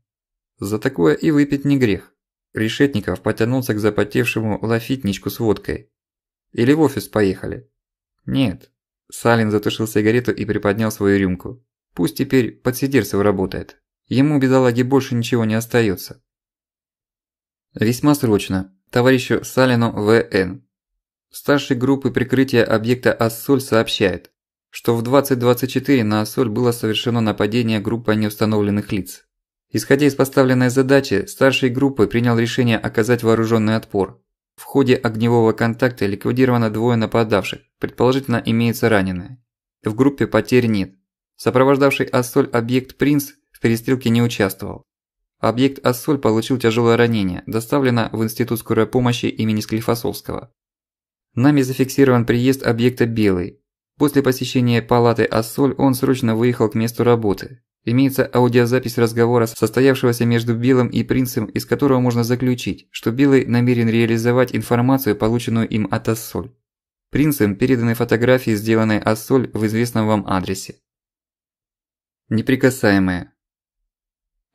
«За такое и выпить не грех». Решетников потянулся к запотевшему лафитничку с водкой, или в офис поехали?» «Нет». Салин затушил сигарету и приподнял свою рюмку. «Пусть теперь подсидерцев работает. Ему, бедолаге, больше ничего не остается. Весьма срочно. Товарищу Салину В.Н. Старший группы прикрытия объекта «Ассоль» сообщает, что в 20.24 на «Ассоль» было совершено нападение группой неустановленных лиц. Исходя из поставленной задачи, старший группы принял решение оказать вооруженный отпор. В ходе огневого контакта ликвидировано двое нападавших, предположительно имеются раненые. В группе потерь нет. Сопровождавший Ассоль объект «Принц» в перестрелке не участвовал. Объект «Ассоль» получил тяжелое ранение, доставлено в Институт скорой помощи имени Склифосовского. Нами зафиксирован приезд объекта «Белый». После посещения палаты «Ассоль» он срочно выехал к месту работы. Имеется аудиозапись разговора, состоявшегося между Биллом и Принцем, из которого можно заключить, что Биллый намерен реализовать информацию, полученную им от Ассоль. Принцем переданы фотографии, сделанные Ассоль в известном вам адресе. Неприкасаемая.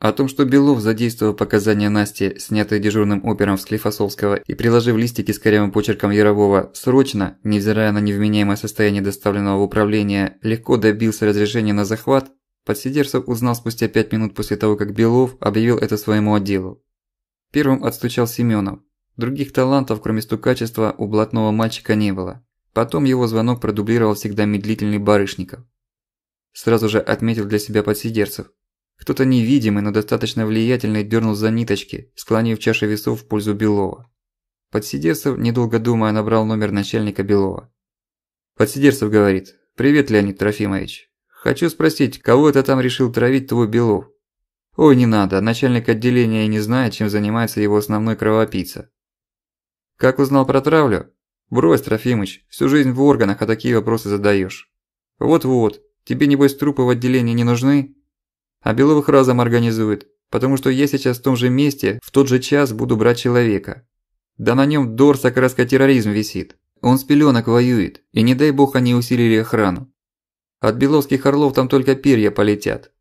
О том, что Белов, задействовал показания Насти, снятые дежурным опером с Склифосовского и приложив листики с корявым почерком Ярового, срочно, невзирая на невменяемое состояние доставленного в управление, легко добился разрешения на захват, Подсидерцев узнал спустя пять минут после того, как Белов объявил это своему отделу. Первым отстучал Семенов. Других талантов, кроме стукачества, у блатного мальчика не было. Потом его звонок продублировал всегда медлительный Барышников. Сразу же отметил для себя подсидерцев. Кто-то невидимый, но достаточно влиятельный дернул за ниточки, склонив чаши весов в пользу Белова. Подсидерцев, недолго думая, набрал номер начальника Белова. «Подсидерцев говорит. Привет, Леонид Трофимович. Хочу спросить, кого это там решил травить твой Белов? Ой, не надо, начальник отделения не знает, чем занимается его основной кровопийца. Как узнал про травлю? Брось, Трофимыч, всю жизнь в органах, а такие вопросы задаешь. Вот-вот, тебе небось трупы в отделении не нужны? А Беловых разом организует, потому что я сейчас в том же месте, в тот же час буду брать человека. Да на нем дорс окраска терроризм висит. Он с пеленок воюет, и не дай бог они усилили охрану. От беловских орлов там только перья полетят.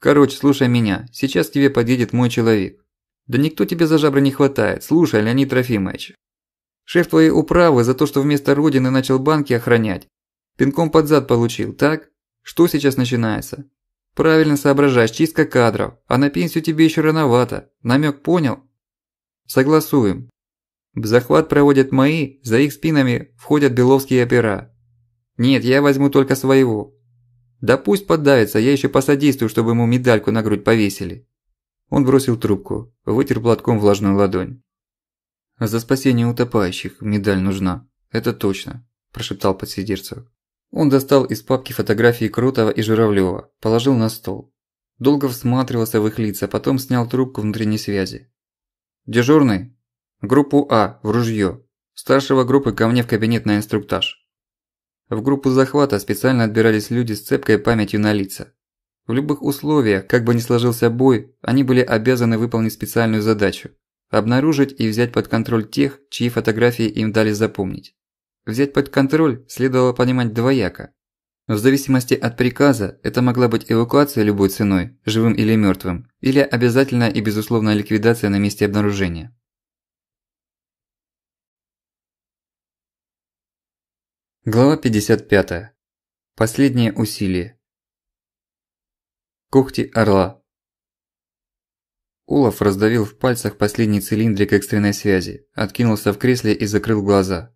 Короче, слушай меня, сейчас к тебе подъедет мой человек. Да никто тебе за жабры не хватает, слушай, Леонид Трофимович. Шеф твоей управы за то, что вместо родины начал банки охранять, пинком под зад получил, так? Что сейчас начинается? Правильно соображаешь, чистка кадров, а на пенсию тебе еще рановато. Намек понял? Согласуем. В захват проводят мои, за их спинами входят беловские опера. «Нет, я возьму только своего». «Да пусть поддается, я еще посодействую, чтобы ему медальку на грудь повесили». Он бросил трубку, вытер платком влажную ладонь. «За спасение утопающих медаль нужна, это точно», – прошептал подсидерцев. Он достал из папки фотографии Кротова и Журавлёва, положил на стол. Долго всматривался в их лица, потом снял трубку внутренней связи. «Дежурный? Группу А, в ружье. Старшего группы ко мне в кабинет на инструктаж». В группу захвата специально отбирались люди с цепкой памятью на лица. В любых условиях, как бы ни сложился бой, они были обязаны выполнить специальную задачу – обнаружить и взять под контроль тех, чьи фотографии им дали запомнить. Взять под контроль следовало понимать двояко. В зависимости от приказа, это могла быть эвакуация любой ценой, живым или мёртвым, или обязательная и безусловная ликвидация на месте обнаружения. Глава 55. Последнее усилие. Когти орла. Улов раздавил в пальцах последний цилиндрик экстренной связи, откинулся в кресле и закрыл глаза.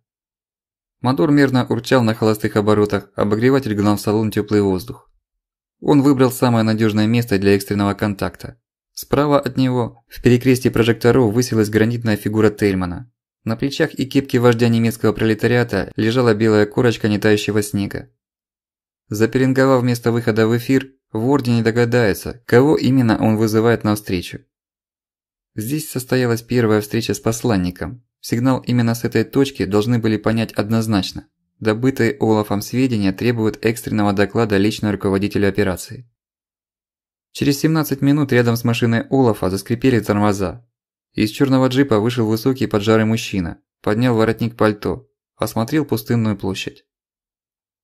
Мотор мерно урчал на холостых оборотах, обогреватель гнал в салон теплый воздух. Он выбрал самое надежное место для экстренного контакта. Справа от него, в перекрестии прожекторов, высилась гранитная фигура Тельмана, на плечах и кепке вождя немецкого пролетариата лежала белая корочка нетающего снега. Заперинговав вместо выхода в эфир, Ворди не догадается, кого именно он вызывает на встречу. Здесь состоялась первая встреча с посланником. Сигнал именно с этой точки должны были понять однозначно. Добытые Олафом сведения требуют экстренного доклада личного руководителя операции. Через 17 минут рядом с машиной Олафа заскрипели тормоза, из черного джипа вышел высокий поджарый мужчина, поднял воротник пальто, осмотрел пустынную площадь.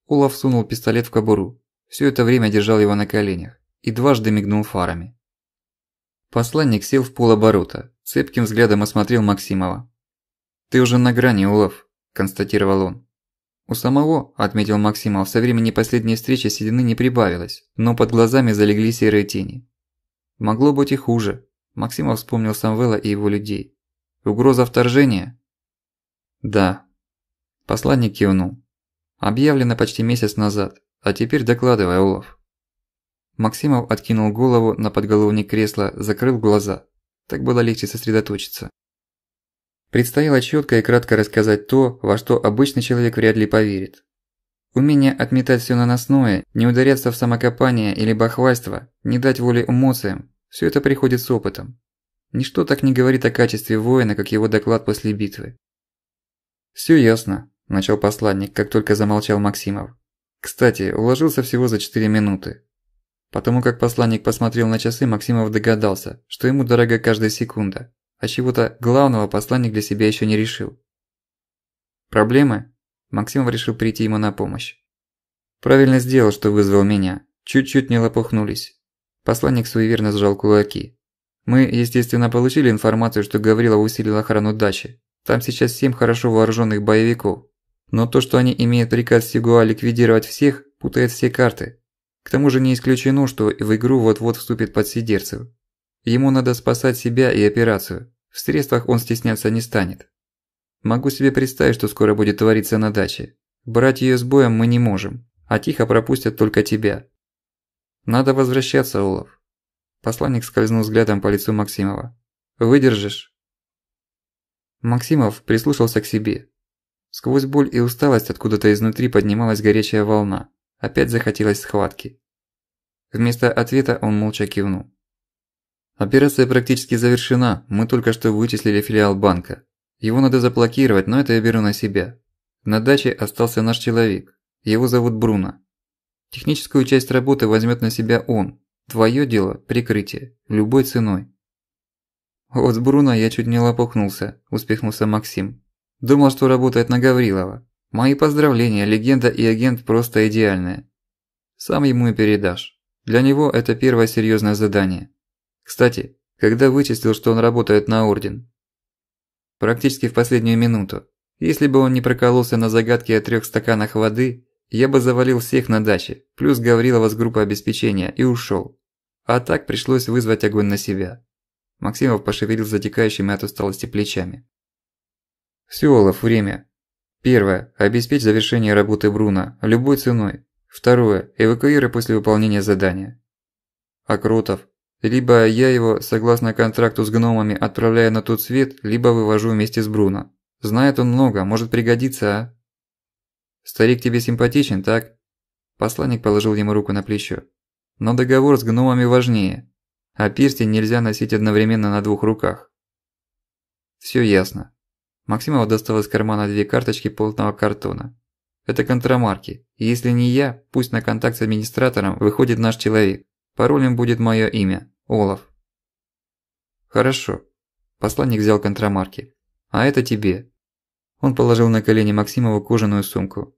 Улов сунул пистолет в кобуру, всё это время держал его на коленях и дважды мигнул фарами. Посланник сел в полоборота, цепким взглядом осмотрел Максимова. «Ты уже на грани, Улов», – констатировал он. У самого, отметил Максимов, со времени последней встречи седины не прибавилось, но под глазами залегли серые тени. Могло быть и хуже. Максимов вспомнил Самвела и его людей. «Угроза вторжения?» «Да». Посланник кивнул. «Объявлено почти месяц назад, а теперь докладывай, Олаф». Максимов откинул голову на подголовник кресла, закрыл глаза. Так было легче сосредоточиться. Предстояло четко и кратко рассказать то, во что обычный человек вряд ли поверит. Умение отметать все наносное, не ударяться в самокопание или бахвальство, не дать воли эмоциям, все это приходит с опытом. Ничто так не говорит о качестве воина, как его доклад после битвы. Все ясно», – начал посланник, как только замолчал Максимов. «Кстати, уложился всего за 4 минуты». Потому как посланник посмотрел на часы, Максимов догадался, что ему дорога каждая секунда, а чего-то главного посланник для себя еще не решил. «Проблемы?» Максимов решил прийти ему на помощь. «Правильно сделал, что вызвал меня. Чуть-чуть не лопухнулись. Посланник суеверно сжал кулаки. Мы, естественно, получили информацию, что Гаврила усилил охрану дачи. Там сейчас семь хорошо вооруженных боевиков. Но то, что они имеют приказ Сигуа ликвидировать всех, путает все карты. К тому же не исключено, что в игру вот-вот вступит подсидерцев. Ему надо спасать себя и операцию. В средствах он стесняться не станет. Могу себе представить, что скоро будет твориться на даче. Брать её с боем мы не можем, а тихо пропустят только тебя. «Надо возвращаться, Улов». Посланник скользнул взглядом по лицу Максимова. «Выдержишь?» Максимов прислушался к себе. Сквозь боль и усталость откуда-то изнутри поднималась горячая волна. Опять захотелось схватки. Вместо ответа он молча кивнул. «Операция практически завершена, мы только что вычислили филиал банка. Его надо заблокировать, но это я беру на себя. На даче остался наш человек. Его зовут Бруно. Техническую часть работы возьмет на себя он. Твое дело – прикрытие, любой ценой. «От Бруно я чуть не лопухнулся», – успехнулся Максим. «Думал, что работает на Гаврилова. Мои поздравления, легенда и агент просто идеальная. Сам ему и передашь. Для него это первое серьезное задание. Кстати, когда вычислил, что он работает на Орден? Практически в последнюю минуту. Если бы он не прокололся на загадке о трех стаканах воды, я бы завалил всех на даче, плюс Гаврилова с группы обеспечения, и ушёл. А так пришлось вызвать огонь на себя. Максимов пошевелил затекающими от усталости плечами. «Всё, Олаф, время. Первое. Обеспечь завершение работы Бруна, любой ценой. Второе. Эвакуируй после выполнения задания. Акротов. Либо я его, согласно контракту с гномами, отправляю на тот свет, либо вывожу вместе с Бруно. Знает он много, может пригодиться, а? Старик тебе симпатичен, так? Посланник положил ему руку на плечо. Но договор с гномами важнее. А пирстень нельзя носить одновременно на двух руках. Всё ясно. Максимов достал из кармана две карточки плотного картона. Это контрамарки. И если не я, пусть на контакт с администратором выходит наш человек. Паролем будет моё имя – Олаф. Хорошо. Посланник взял контрамарки. А это тебе. Он положил на колени Максимова кожаную сумку.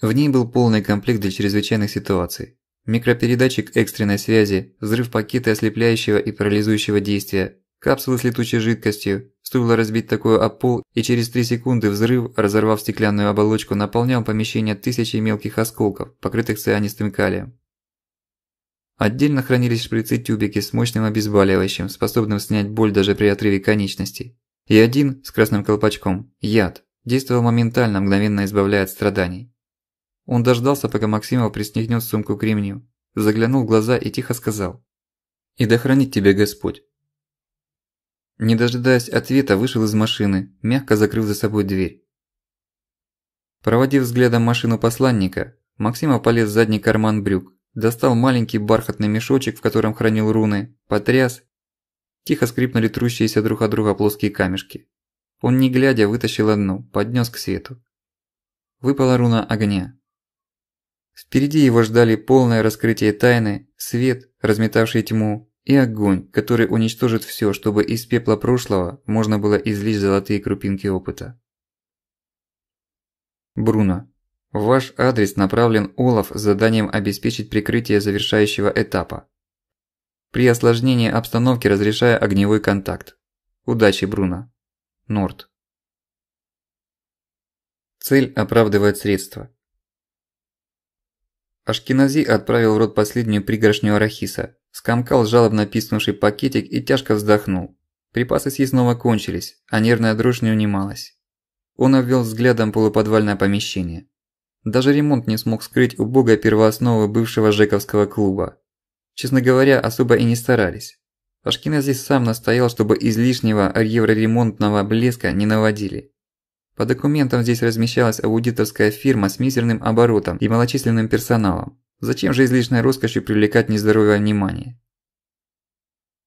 В ней был полный комплект для чрезвычайных ситуаций. Микропередатчик экстренной связи, взрыв пакета ослепляющего и парализующего действия, капсулы с летучей жидкостью, стоило разбить такое об пол, и через 3 секунды взрыв, разорвав стеклянную оболочку, наполнял помещение тысячей мелких осколков, покрытых цианистым калием. Отдельно хранились шприцы-тюбики с мощным обезболивающим, способным снять боль даже при отрыве конечностей. И один с красным колпачком, яд, действовал моментально, мгновенно избавляя от страданий. Он дождался, пока Максимов приснегнет сумку к ремню, заглянул в глаза и тихо сказал «И да хранит тебя Господь». Не дожидаясь ответа, вышел из машины, мягко закрыв за собой дверь. Проводив взглядом машину посланника, Максимов полез в задний карман брюк, достал маленький бархатный мешочек, в котором хранил руны, потряс Тихо скрипнули трущиеся друг от друга плоские камешки. Он не глядя вытащил одну, поднёс к свету. Выпала руна огня. Впереди его ждали полное раскрытие тайны, свет, разметавший тьму, и огонь, который уничтожит всё, чтобы из пепла прошлого можно было излить золотые крупинки опыта. Бруно, в ваш адрес направлен Олаф с заданием обеспечить прикрытие завершающего этапа. При осложнении обстановки разрешая огневой контакт. Удачи, Бруно. Норт. Цель оправдывает средства. Ашкенази отправил в рот последнюю пригоршню арахиса, скомкал жалобно писнувший пакетик и тяжко вздохнул. Припасы снова кончились, а нервная дрожь не унималась. Он обвел взглядом полуподвальное помещение. Даже ремонт не смог скрыть убогой первоосновы бывшего Жековского клуба. Честно говоря, особо и не старались. Пашкина здесь сам настоял, чтобы излишнего евроремонтного блеска не наводили. По документам здесь размещалась аудиторская фирма с мизерным оборотом и малочисленным персоналом. Зачем же излишней роскошью привлекать нездоровое внимание?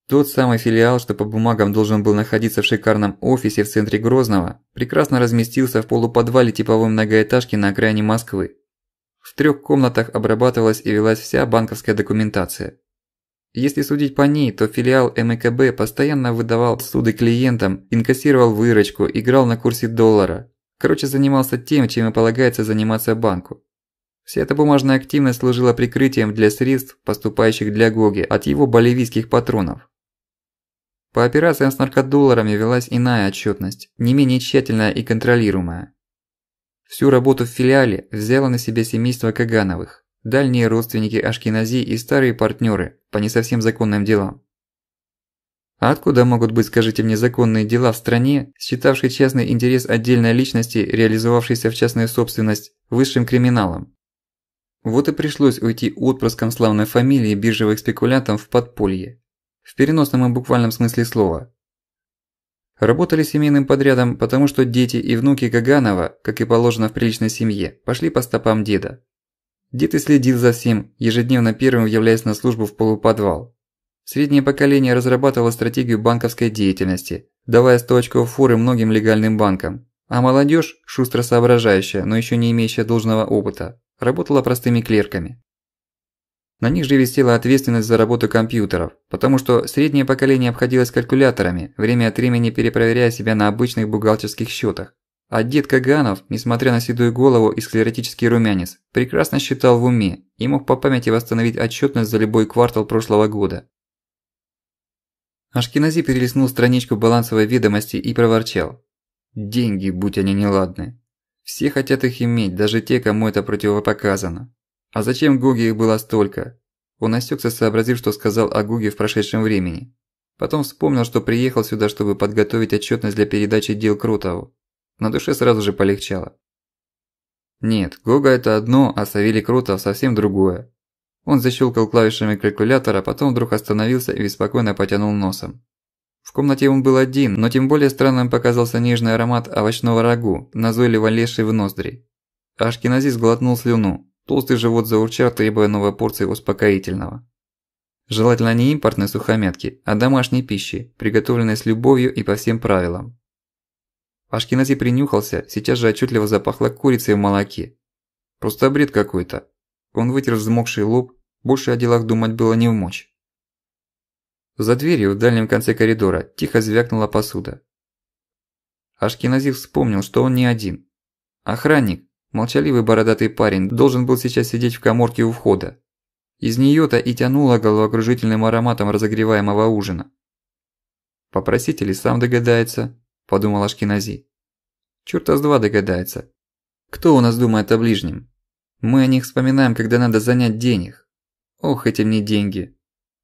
Тот самый филиал, что по бумагам должен был находиться в шикарном офисе в центре Грозного, прекрасно разместился в полуподвале типовой многоэтажки на окраине Москвы. В трёх комнатах обрабатывалась и велась вся банковская документация. Если судить по ней, то филиал МКБ постоянно выдавал суды клиентам, инкассировал выручку, играл на курсе доллара. Короче, занимался тем, чем и полагается заниматься банку. Вся эта бумажная активность служила прикрытием для средств, поступающих для Гоги от его боливийских патронов. По операциям с наркодолларами велась иная отчетность, не менее тщательная и контролируемая. Всю работу в филиале взяло на себя семейство Кагановых дальние родственники Ашкенази и старые партнёры по не совсем законным делам. А откуда могут быть, скажите мне, законные дела в стране, считавшей частный интерес отдельной личности, реализовавшейся в частную собственность, высшим криминалом? Вот и пришлось уйти отпрыском славной фамилии биржевых спекулянтов в подполье. В переносном и буквальном смысле слова. Работали семейным подрядом, потому что дети и внуки Гаганова, как и положено в приличной семье, пошли по стопам деда. Дед и следил за всем, ежедневно первым являясь на службу в полуподвал. Среднее поколение разрабатывало стратегию банковской деятельности, давая 100 фуры многим легальным банкам. А молодежь, шустро соображающая, но еще не имеющая должного опыта, работала простыми клерками. На них же висела ответственность за работу компьютеров, потому что среднее поколение обходилось калькуляторами, время от времени перепроверяя себя на обычных бухгалтерских счетах. А дед Каганов, несмотря на седую голову и склеротический румянец, прекрасно считал в уме и мог по памяти восстановить отчетность за любой квартал прошлого года. Ашкенази перелистнул страничку балансовой ведомости и проворчал. «Деньги, будь они неладны. Все хотят их иметь, даже те, кому это противопоказано. А зачем Гоге их было столько?» Он осёкся, сообразив, что сказал о Гуге в прошедшем времени. Потом вспомнил, что приехал сюда, чтобы подготовить отчетность для передачи дел Крутову. На душе сразу же полегчало. Нет, Гога это одно, а Савелий Крутов совсем другое. Он защелкал клавишами калькулятора, потом вдруг остановился и беспокойно потянул носом. В комнате он был один, но тем более странным показался нежный аромат овощного рагу, назойливо лезший в ноздри. Ашкеназис глотнул слюну, толстый живот заурчал, требуя новой порции успокоительного. Желательно не импортной сухомятки, а домашней пищи, приготовленной с любовью и по всем правилам. Ашкенази принюхался, сейчас же отчетливо запахло курицей в молоке. Просто бред какой-то. Он вытер взмокший лоб, больше о делах думать было не в мочь. За дверью в дальнем конце коридора тихо звякнула посуда. Ашкенази вспомнил, что он не один. Охранник, молчаливый бородатый парень, должен был сейчас сидеть в коморке у входа. Из неё-то и тянуло головокружительным ароматом разогреваемого ужина. Попросить или сам догадается, подумал Ашкинази. "Чёрт с два догадается. Кто у нас думает о ближнем? Мы о них вспоминаем, когда надо занять денег. Ох, эти мне деньги.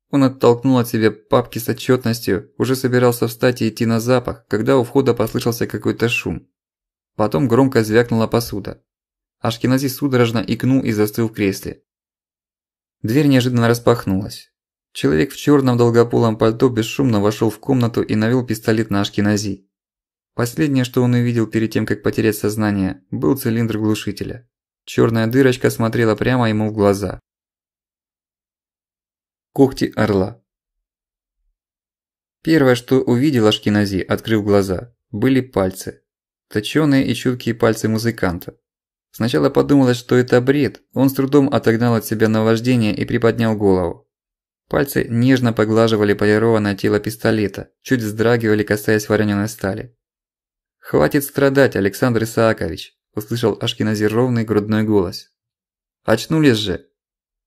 Он оттолкнул от себя папки с отчётностью, уже собирался встать и идти на запах, когда у входа послышался какой-то шум. Потом громко звякнула посуда. Ашкенази судорожно икнул и застыл в кресле. Дверь неожиданно распахнулась. Человек в чёрном долгополом пальто бесшумно вошёл в комнату и навел пистолет на Ашкенази. Последнее, что он увидел перед тем, как потерять сознание, был цилиндр глушителя. Чёрная дырочка смотрела прямо ему в глаза. Когти орла. Первое, что увидел Ашкинази, открыв глаза, были пальцы. Точёные и чуткие пальцы музыканта. Сначала подумалось, что это бред, он с трудом отогнал от себя наваждение и приподнял голову. Пальцы нежно поглаживали полированное тело пистолета, чуть вздрагивали, касаясь вороненой стали. «Хватит страдать, Александр Исаакович!» – услышал Ашкиназир ровный грудной голос. «Очнулись же!»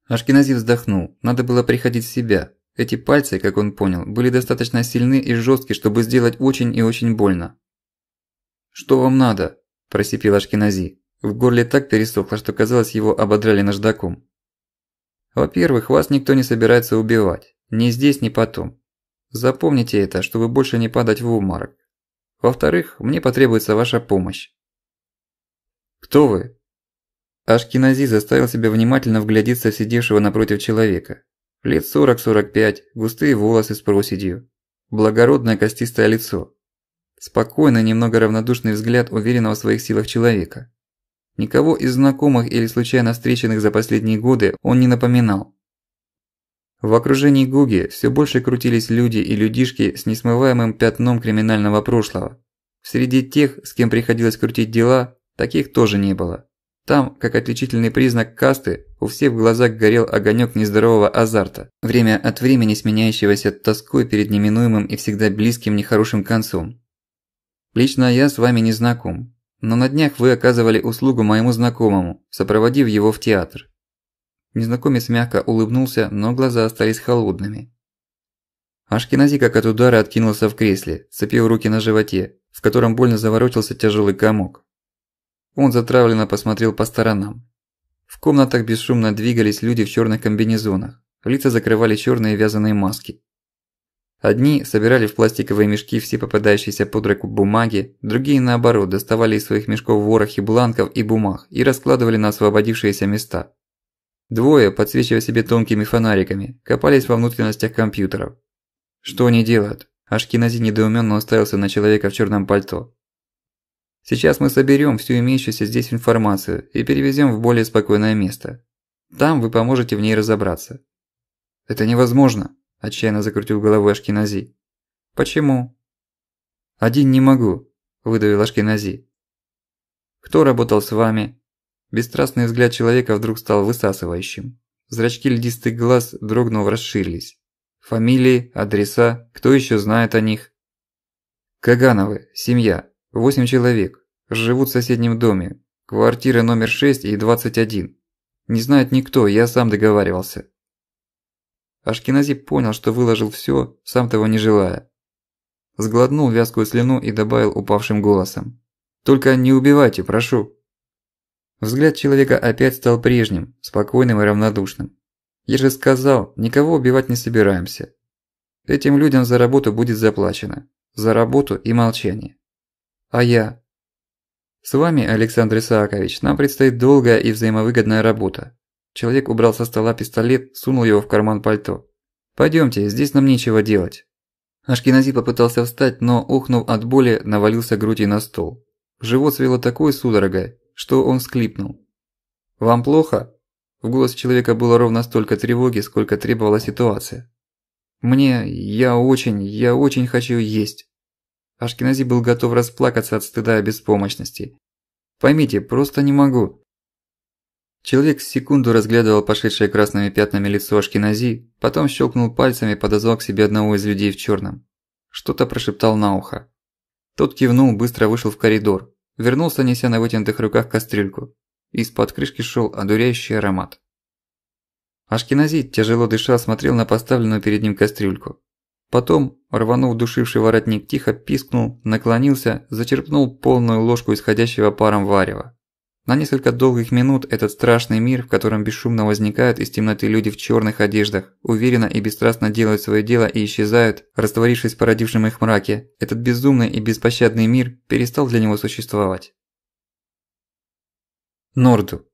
Ашкинази вздохнул. Надо было приходить в себя. Эти пальцы, как он понял, были достаточно сильны и жёстки, чтобы сделать очень и очень больно. «Что вам надо?» – просипел Ашкинази. В горле так пересохло, что казалось, его ободрали наждаком. «Во-первых, вас никто не собирается убивать. Ни здесь, ни потом. Запомните это, чтобы больше не падать в обморок. Во-вторых, мне потребуется ваша помощь. Кто вы? Ашкинази заставил себя внимательно вглядеться в сидевшего напротив человека. Лет 40-45, густые волосы с проседью. Благородное костистое лицо. Спокойный, немного равнодушный взгляд уверенного в своих силах человека. Никого из знакомых или случайно встреченных за последние годы он не напоминал. В окружении Гуги все больше крутились люди и людишки с несмываемым пятном криминального прошлого. Среди тех, с кем приходилось крутить дела, таких тоже не было. Там, как отличительный признак касты, у всех в глазах горел огонёк нездорового азарта, время от времени сменяющегося тоской перед неминуемым и всегда близким нехорошим концом. Лично я с вами не знаком, но на днях вы оказывали услугу моему знакомому, сопроводив его в театр. Незнакомец мягко улыбнулся, но глаза остались холодными. Ашкенази как от удара откинулся в кресле, цепил руки на животе, в котором больно заворотился тяжелый комок. Он затравленно посмотрел по сторонам. В комнатах бесшумно двигались люди в черных комбинезонах, лица закрывали черные вязаные маски. Одни собирали в пластиковые мешки все попадающиеся под руку бумаги, другие наоборот доставали из своих мешков ворохи бланков и бумаг и раскладывали на освободившиеся места. Двое, подсвечивая себе тонкими фонариками, копались во внутренностях компьютеров. Что они делают? Аж Кинази недоуменно уставился на человека в черном пальто. Сейчас мы соберем всю имеющуюся здесь информацию и перевезем в более спокойное место. Там вы поможете в ней разобраться. Это невозможно, отчаянно закрутил головой Ашкинази. Почему? Один не могу, выдавил Ашкинази. Кто работал с вами? Бесстрастный взгляд человека вдруг стал высасывающим. Зрачки льдистых глаз, дрогнув, расширились. Фамилии, адреса, кто еще знает о них? Кагановы, семья, 8 человек, живут в соседнем доме, квартира номер 6 и 21. Не знает никто, я сам договаривался. Ашкенази понял, что выложил все, сам того не желая. Сглотнул вязкую слюну и добавил упавшим голосом. «Только не убивайте, прошу!» Взгляд человека опять стал прежним, спокойным и равнодушным. «Я же сказал, никого убивать не собираемся. Этим людям за работу будет заплачено. За работу и молчание. А я?» «С вами, Александр Исаакович, нам предстоит долгая и взаимовыгодная работа». Человек убрал со стола пистолет, сунул его в карман пальто. «Пойдёмте, здесь нам нечего делать». Ашкенази попытался встать, но, охнув от боли, навалился грудью на стол. Живот свело такой судорогой, что он склипнул? «Вам плохо?» В голос человека было ровно столько тревоги, сколько требовала ситуация. «Мне... я очень, я очень хочу есть!» Ашкенази был готов расплакаться от стыда и беспомощности. «Поймите, просто не могу!» Человек секунду разглядывал пошедшее красными пятнами лицо Ашкенази, потом щелкнул пальцами и подозвал к себе одного из людей в черном. Что-то прошептал на ухо. Тот кивнул, быстро вышел в коридор. Вернулся, неся на вытянутых руках кастрюльку. Из-под крышки шел одуряющий аромат. Ашкеназит, тяжело дыша, смотрел на поставленную перед ним кастрюльку. Потом, рванув душивший воротник, тихо пискнул, наклонился, зачерпнул полную ложку исходящего паром варева. На несколько долгих минут этот страшный мир, в котором бесшумно возникают из темноты люди в чёрных одеждах, уверенно и бесстрастно делают своё дело и исчезают, растворившись в породившем их мраке, этот безумный и беспощадный мир перестал для него существовать. Норду.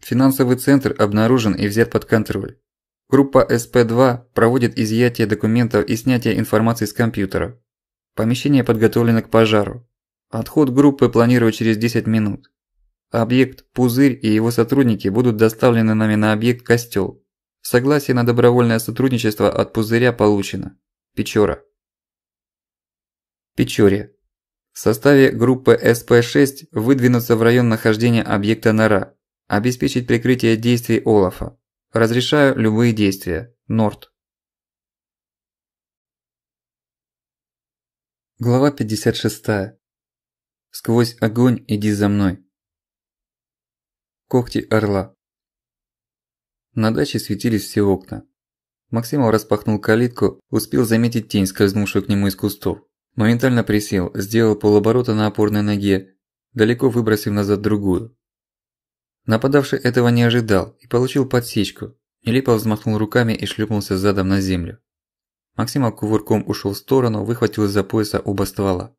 Финансовый центр обнаружен и взят под контроль. Группа СП-2 проводит изъятие документов и снятие информации с компьютера. Помещение подготовлено к пожару. Отход группы планировать через 10 минут. Объект «Пузырь» и его сотрудники будут доставлены нами на объект «Костёл». Согласие на добровольное сотрудничество от «Пузыря» получено. Печора. Печоре. В составе группы СП-6 выдвинуться в район нахождения объекта «Нора». Обеспечить прикрытие действий Олафа. Разрешаю любые действия. Норт. Глава 56. Сквозь огонь иди за мной. Когти орла. На даче светились все окна. Максимов распахнул калитку, успел заметить тень, скользнувшую к нему из кустов. Моментально присел, сделал полоборота на опорной ноге, далеко выбросив назад другую. Нападавший этого не ожидал и получил подсечку. Нелепо взмахнул руками и шлепнулся задом на землю. Максимов кувырком ушел в сторону, выхватил из-за пояса оба ствола.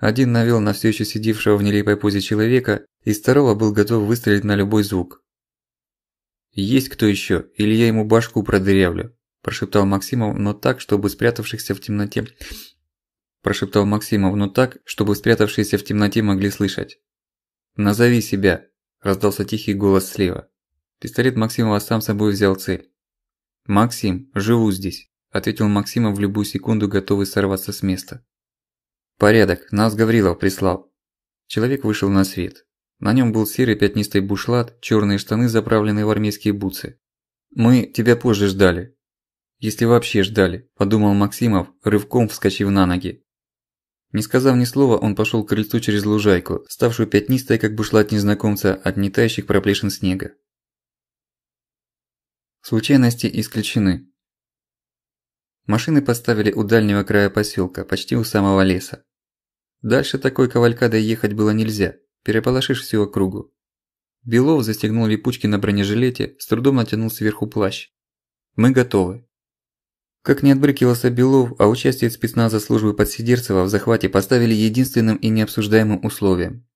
Один навел на все еще сидевшего в нелепой позе человека, и второго был готов выстрелить на любой звук. «Есть кто еще, или я ему башку продырявлю», – прошептал Максимов, но так, чтобы спрятавшихся в темноте... Прошептал Максимов, но так, чтобы спрятавшиеся в темноте могли слышать. «Назови себя», – раздался тихий голос слева. Пистолет Максимова сам собой взял цель. «Максим, живу здесь», – ответил Максимов в любую секунду, готовый сорваться с места. «Порядок, нас Гаврилов прислал». Человек вышел на свет. На нем был серый пятнистый бушлат, черные штаны, заправленные в армейские бутсы. «Мы тебя позже ждали». «Если вообще ждали», – подумал Максимов, рывком вскочив на ноги. Не сказав ни слова, он пошел к крыльцу через лужайку, ставшую пятнистой, как бушлат незнакомца, от нетающих проплешин снега. Случайности исключены. Машины поставили у дальнего края поселка, почти у самого леса. Дальше такой кавалькадой ехать было нельзя, переполошишь всю округу. Белов застегнул липучки на бронежилете, с трудом натянул сверху плащ. «Мы готовы». Как не отбрыкивался Белов, а участие спецназа службы Подсидерцева в захвате поставили единственным и необсуждаемым условием.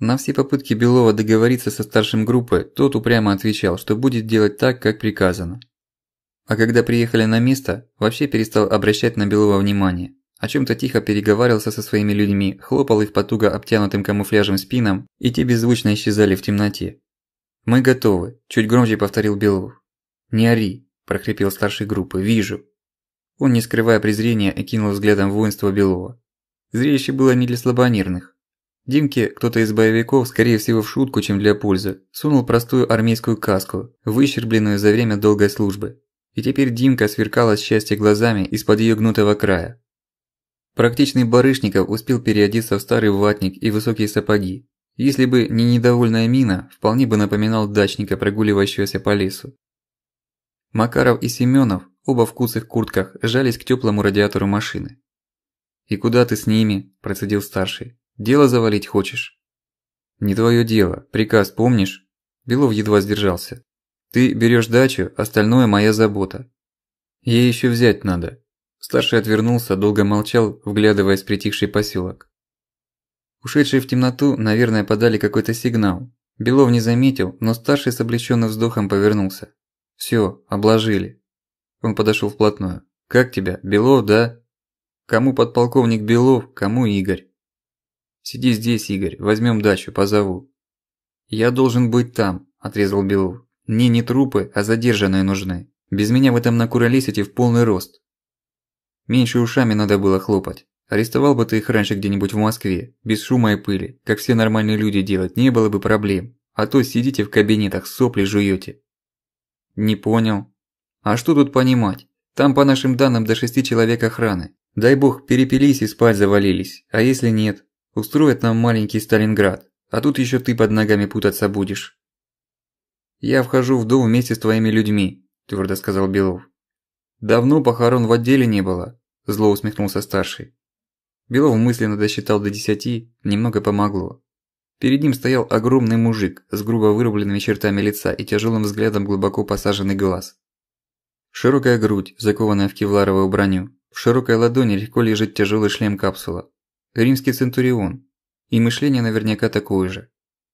На все попытки Белова договориться со старшим группы, тот упрямо отвечал, что будет делать так, как приказано. А когда приехали на место, вообще перестал обращать на Белова внимание о чем-то тихо переговаривался со своими людьми, хлопал их по туго обтянутым камуфляжем спинам, и те беззвучно исчезали в темноте. «Мы готовы», – чуть громче повторил Белов. «Не ори», – прохрипел старший группы, – «вижу». Он, не скрывая презрения, окинул взглядом воинство Белова. Зрелище было не для слабонервных. Димке кто-то из боевиков, скорее всего в шутку, чем для пользы, сунул простую армейскую каску, выщербленную за время долгой службы. И теперь Димка сверкала от глазами из-под её гнутого края. Практичный Барышников успел переодеться в старый ватник и высокие сапоги. Если бы не недовольная мина, вполне бы напоминал дачника, прогуливающегося по лесу. Макаров и Семёнов, оба в куцых куртках, сжались к тёплому радиатору машины. «И куда ты с ними?» – процедил старший. «Дело завалить хочешь?» «Не твоё дело. Приказ помнишь?» Белов едва сдержался. «Ты берёшь дачу, остальное моя забота. Ей ещё взять надо. Старший отвернулся, долго молчал, вглядываясь в притихший посёлок. Ушедшие в темноту, наверное, подали какой-то сигнал. Белов не заметил, но старший с облегчённым вздохом повернулся. «Всё, обложили». Он подошёл вплотную. «Как тебя? Белов, да?» «Кому подполковник Белов, кому Игорь?» «Сиди здесь, Игорь, возьмём дачу, позову». «Я должен быть там», – отрезал Белов. «Мне не трупы, а задержанные нужны. Без меня вы там накуролесите в полный рост». Меньше ушами надо было хлопать. Арестовал бы ты их раньше где-нибудь в Москве, без шума и пыли, как все нормальные люди делают, не было бы проблем. А то сидите в кабинетах, сопли жуете. Не понял. А что тут понимать? Там, по нашим данным, до шести человек охраны. Дай бог, перепились и спать завалились. А если нет? Устроят нам маленький Сталинград. А тут еще ты под ногами путаться будешь. «Я вхожу в дом вместе с твоими людьми», – твердо сказал Белов. «Давно похорон в отделе не было зло усмехнулся старший. Белов мысленно досчитал до десяти, немного помогло. Перед ним стоял огромный мужик с грубо вырубленными чертами лица и тяжелым взглядом глубоко посаженный глаз. Широкая грудь, закованная в кевларовую броню. В широкой ладони легко лежит тяжелый шлем-капсула. Римский центурион. И мышление наверняка такое же.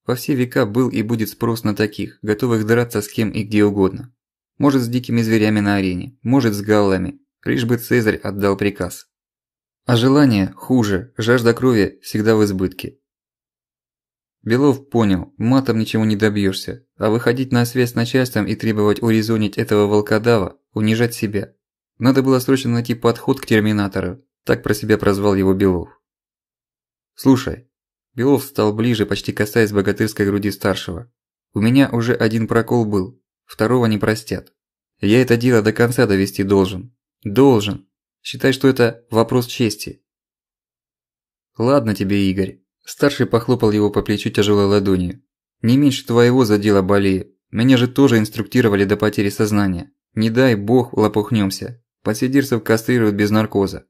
Во все века был и будет спрос на таких, готовых драться с кем и где угодно. Может с дикими зверями на арене, может с галлами, лишь бы Цезарь отдал приказ. А желание хуже, жажда крови всегда в избытке. Белов понял, матом ничего не добьешься, а выходить на связь с начальством и требовать урезонить этого волкодава – унижать себя. Надо было срочно найти подход к терминатору, так про себя прозвал его Белов. «Слушай». Белов стал ближе, почти касаясь богатырской груди старшего. «У меня уже один прокол был, второго не простят. Я это дело до конца довести должен, Должен. Считай, что это вопрос чести. Ладно тебе, Игорь. Старший похлопал его по плечу тяжелой ладонью. Не меньше твоего задела боли. Меня же тоже инструктировали до потери сознания. Не дай бог лопухнёмся. Подсидирцев кастрируют без наркоза.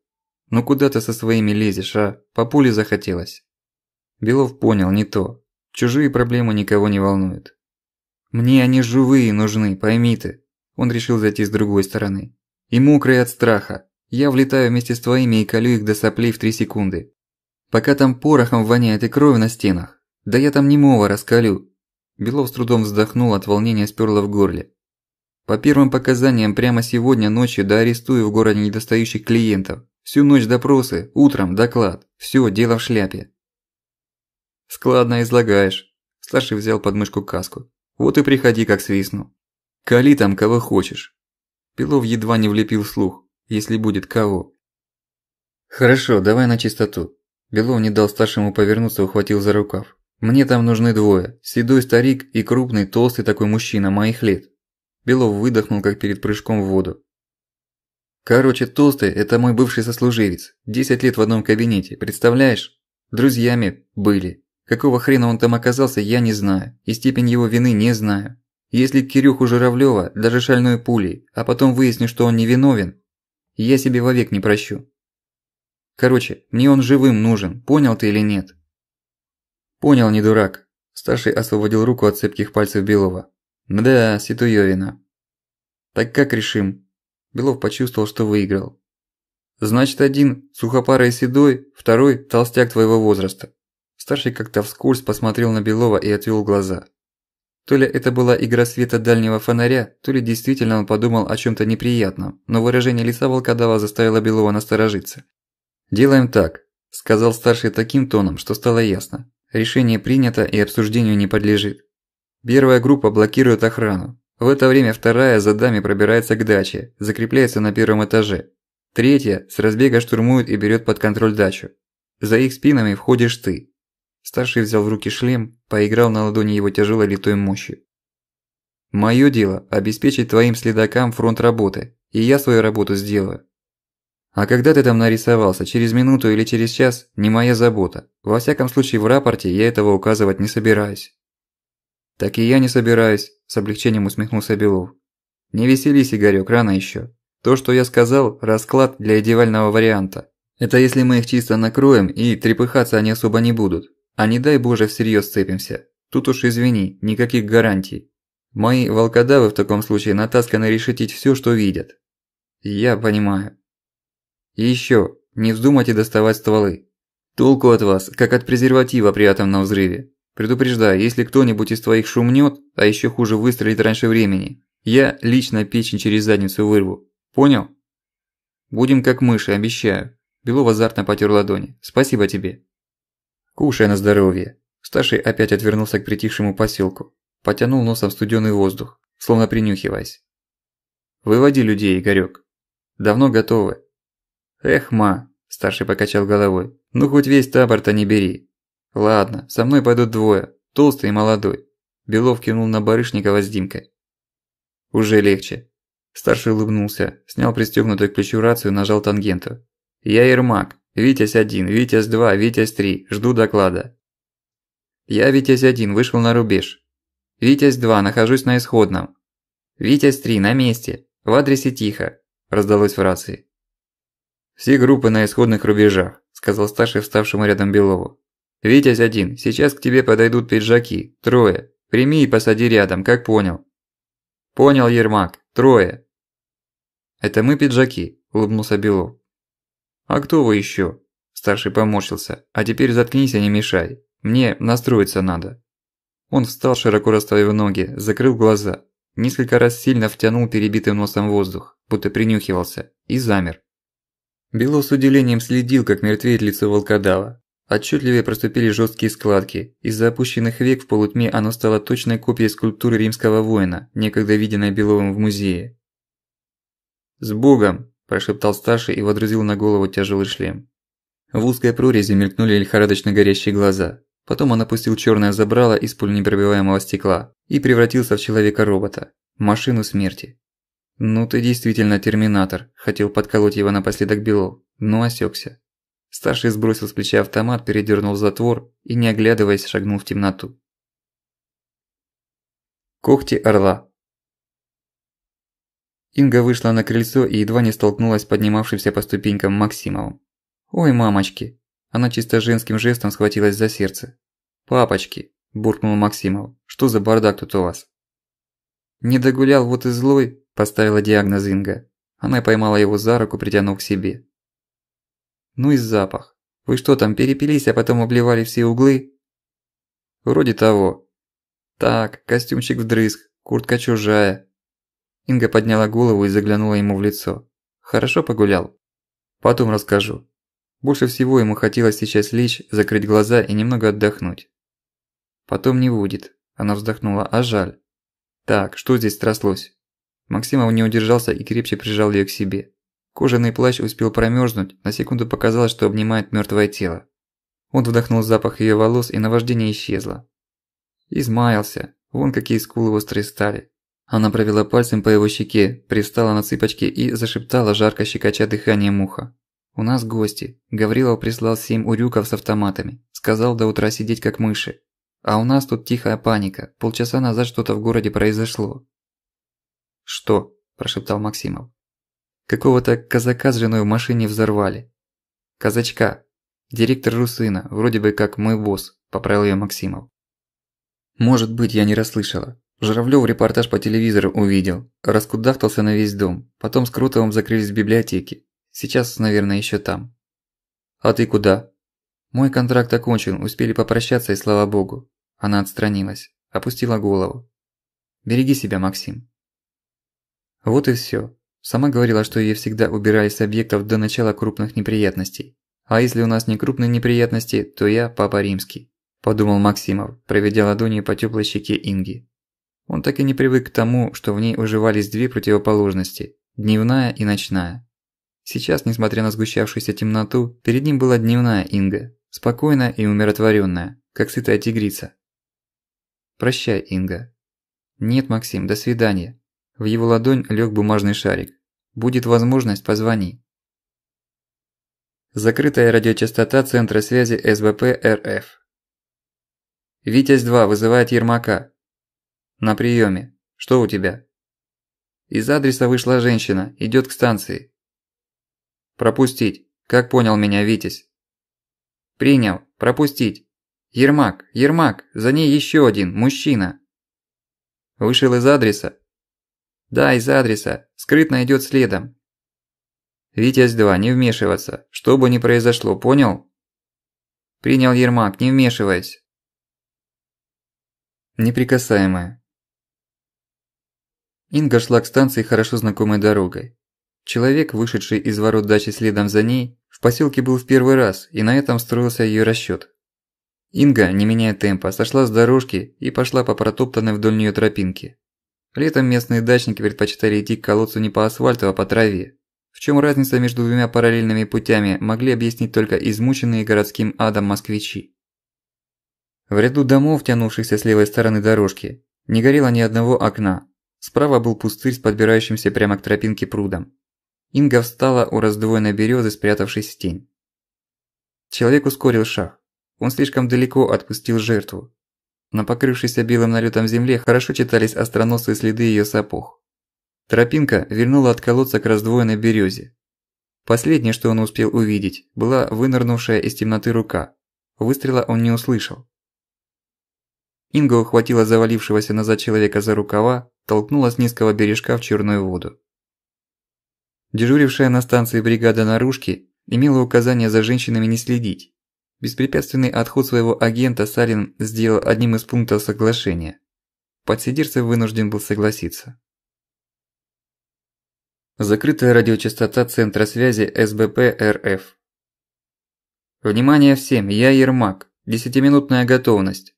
Ну куда ты со своими лезешь, а? По пуле захотелось. Белов понял, не то. Чужие проблемы никого не волнуют. Мне они живые нужны, пойми ты. Он решил зайти с другой стороны. И мокрый от страха. Я влетаю вместе с твоими и колю их до соплей в три секунды. Пока там порохом воняет и кровь на стенах. Да я там немого раскалю. Белов с трудом вздохнул, от волнения спёрло в горле. По первым показаниям, прямо сегодня ночью до арестую в городе недостающих клиентов. Всю ночь допросы, утром доклад. Всё, дело в шляпе. Складно излагаешь. Старший взял подмышку каску. Вот и приходи, как свистну. Кали там кого хочешь. Пилов едва не влепил слух, если будет кого. «Хорошо, давай на чистоту». Белов не дал старшему повернуться, ухватил за рукав. «Мне там нужны двое. Седой старик и крупный, толстый такой мужчина, моих лет». Белов выдохнул, как перед прыжком в воду. «Короче, толстый – это мой бывший сослуживец. Десять лет в одном кабинете, представляешь? Друзьями были. Какого хрена он там оказался, я не знаю. И степень его вины не знаю. Если Кирюху Журавлёва даже шальной пулей, а потом выясню, что он не виновен, я себе вовек не прощу. Короче, мне он живым нужен, понял ты или нет? Понял, не дурак. Старший освободил руку от цепких пальцев Белова. Да, Ситуёвина. Так как решим? Белов почувствовал, что выиграл. Значит, один сухопарый седой, второй толстяк твоего возраста. Старший как-то вскользь посмотрел на Белова и отвел глаза. То ли это была игра света дальнего фонаря, то ли действительно он подумал о чём-то неприятном, но выражение лица волкодава заставило Белова насторожиться. «Делаем так», – сказал старший таким тоном, что стало ясно. Решение принято и обсуждению не подлежит. Первая группа блокирует охрану. В это время вторая за дами пробирается к даче, закрепляется на первом этаже. Третья с разбега штурмует и берёт под контроль дачу. За их спинами входишь ты. Старший взял в руки шлем, поиграл на ладони его тяжелой литой мощью. «Моё дело – обеспечить твоим следакам фронт работы, и я свою работу сделаю. А когда ты там нарисовался, через минуту или через час – не моя забота. Во всяком случае, в рапорте я этого указывать не собираюсь». «Так и я не собираюсь», – с облегчением усмехнулся Белов. «Не веселись, Игорёк, рано ещё. То, что я сказал – расклад для идеального варианта. Это если мы их чисто накроем и трепыхаться они особо не будут. А не дай боже всерьёз цепимся. Тут уж извини, никаких гарантий. Мои волкодавы в таком случае натасканы решетить всё, что видят. Я понимаю. И ещё, не вздумайте доставать стволы. Толку от вас, как от презерватива при атомном взрыве. Предупреждаю, если кто-нибудь из твоих шумнёт, а ещё хуже выстрелит раньше времени, я лично печень через задницу вырву. Понял? Будем как мыши, обещаю. Белов азартно потер ладони. Спасибо тебе. «Кушай на здоровье!» Старший опять отвернулся к притихшему поселку, потянул носом студеный воздух, словно принюхиваясь. «Выводи людей, Игорёк. Давно готовы». «Эх, ма!» – старший покачал головой. «Ну хоть весь табор-то не бери. Ладно, со мной пойдут двое, толстый и молодой». Белов кинул на Барышникова с Димкой. «Уже легче». Старший улыбнулся, снял пристегнутую к плечу рацию, нажал тангенту. «Я Ермак, «Витязь-1, Витязь-2, Витязь-3, жду доклада». Я, Витязь-1, вышел на рубеж. Витязь-2, нахожусь на исходном. Витязь-3, на месте. В адресе тихо, раздалось в рации. «Все группы на исходных рубежах», – сказал старший вставшему рядом Белову. «Витязь-1, сейчас к тебе подойдут пиджаки, трое. Прими и посади рядом, как понял». «Понял, Ермак, трое». «Это мы пиджаки», – улыбнулся Белов. «А кто вы еще?» Старший поморщился. «А теперь заткнись и не мешай. Мне настроиться надо». Он встал, широко расставив ноги, закрыл глаза. Несколько раз сильно втянул перебитым носом воздух, будто принюхивался, и замер. Бело с удивлением следил, как мертвеет лицо волкодава. Отчетливее проступили жесткие складки. Из-за опущенных век в полутьме оно стало точной копией скульптуры римского воина, некогда виденной Беловым в музее. «С Богом!» – прошептал старший и водрузил на голову тяжелый шлем. В узкой прорези мелькнули лихорадочно горящие глаза. Потом он опустил чёрное забрало из пуленепробиваемого стекла и превратился в человека-робота. Машину смерти. «Ну ты действительно терминатор», – хотел подколоть его напоследок Белов, но осекся. Старший сбросил с плеча автомат, передернул затвор и, не оглядываясь, шагнул в темноту. Когти орла Инга вышла на крыльцо и едва не столкнулась с поднимавшимся по ступенькам Максимовым. «Ой, мамочки!» Она чисто женским жестом схватилась за сердце. «Папочки!» – буркнул Максимов. «Что за бардак тут у вас?» «Не догулял, вот и злой!» – поставила диагноз Инга. Она поймала его за руку, притянув к себе. «Ну и запах! Вы что там, перепились, а потом обливали все углы?» «Вроде того. Так, костюмчик вдрызг, куртка чужая, Инга подняла голову и заглянула ему в лицо. «Хорошо погулял?» «Потом расскажу». Больше всего ему хотелось сейчас лечь, закрыть глаза и немного отдохнуть. «Потом не будет», – она вздохнула, – «а жаль». «Так, что здесь тряслось?» Максимов не удержался и крепче прижал её к себе. Кожаный плащ успел промёрзнуть, на секунду показалось, что обнимает мёртвое тело. Он вдохнул запах её волос, и наваждение исчезло. Измаялся, вон какие скулы острые стали. Она провела пальцем по его щеке, пристала на цыпочки и зашептала, жарко щекоча дыхание муха. «У нас гости. Гаврилов прислал семь урюков с автоматами. Сказал до утра сидеть как мыши. А у нас тут тихая паника. Полчаса назад что-то в городе произошло». «Что?» – прошептал Максимов. «Какого-то казака с женой в машине взорвали». «Казачка. Директор Русына. Вроде бы как мой босс», – поправил её Максимов. «Может быть, я не расслышала. Журавлёв репортаж по телевизору увидел, раскудахтался на весь дом, потом с Крутовым закрылись в библиотеке. Сейчас, наверное, ещё там. «А ты куда?» «Мой контракт окончен, успели попрощаться и слава богу». Она отстранилась, опустила голову. «Береги себя, Максим». Вот и всё. Сама говорила, что ее всегда убирали с объектов до начала крупных неприятностей. А если у нас не крупные неприятности, то я папа римский, подумал Максимов, проведя ладонью по теплой щеке Инги. Он так и не привык к тому, что в ней уживались две противоположности – дневная и ночная. Сейчас, несмотря на сгущавшуюся темноту, перед ним была дневная Инга, спокойная и умиротворенная, как сытая тигрица. «Прощай, Инга». «Нет, Максим, до свидания». В его ладонь лег бумажный шарик. «Будет возможность, позвони». Закрытая радиочастота Центра связи СБП РФ. «Витязь-2 вызывает Ермака. «На приеме. Что у тебя?» «Из адреса вышла женщина. Идёт к станции». «Пропустить. Как понял меня Витязь?» «Принял. Пропустить. Ермак, Ермак, за ней ещё один, мужчина». «Вышел из адреса?» «Да, из адреса. Скрытно идёт следом». «Витязь-2, не вмешиваться. Что бы ни произошло, понял?» «Принял Ермак, не вмешиваясь». Неприкасаемая. Инга шла к станции хорошо знакомой дорогой. Человек, вышедший из ворот дачи следом за ней, в поселке был в первый раз, и на этом строился её расчёт. Инга, не меняя темпа, сошла с дорожки и пошла по протоптанной вдоль неё тропинке. Летом местные дачники предпочитали идти к колодцу не по асфальту, а по траве. В чём разница между двумя параллельными путями, могли объяснить только измученные городским адом москвичи. В ряду домов, тянувшихся с левой стороны дорожки, не горело ни одного окна, Справа был пустырь с подбирающимся прямо к тропинке прудом. Инга встала у раздвоенной березы, спрятавшись в тень. Человек ускорил шаг. Он слишком далеко отпустил жертву. На покрывшейся белым налетом земле хорошо читались остроносые следы ее сапог. Тропинка вернула от колодца к раздвоенной березе. Последнее, что он успел увидеть, была вынырнувшая из темноты рука. Выстрела он не услышал. Инга ухватила завалившегося назад человека за рукава, толкнула с низкого бережка в черную воду. Дежурившая на станции бригада наружки имела указание за женщинами не следить. Беспрепятственный отход своего агента Салин сделал одним из пунктов соглашения. Подсидирцев вынужден был согласиться. Закрытая радиочастота Центра связи СБП РФ. Внимание всем, я Ермак. Десятиминутная готовность.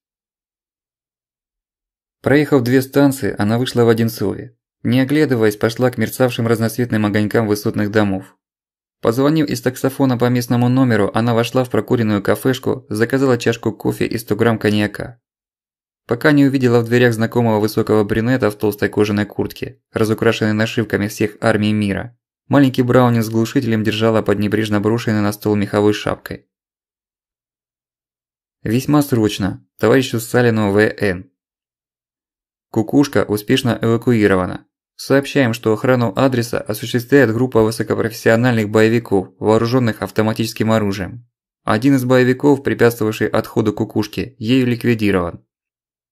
Проехав две станции, она вышла в Одинцове. Не оглядываясь, пошла к мерцавшим разноцветным огонькам высотных домов. Позвонив из таксофона по местному номеру, она вошла в прокуренную кафешку, заказала чашку кофе и 100 грамм коньяка. Пока не увидела в дверях знакомого высокого брюнета в толстой кожаной куртке, разукрашенной нашивками всех армий мира. Маленький браунин с глушителем держала под небрежно брошенной на стол меховой шапкой. Весьма срочно. Товарищу Салину ВН. Кукушка успешно эвакуирована. Сообщаем, что охрану адреса осуществляет группа высокопрофессиональных боевиков, вооруженных автоматическим оружием. Один из боевиков, препятствовавший отходу кукушки, ею ликвидирован.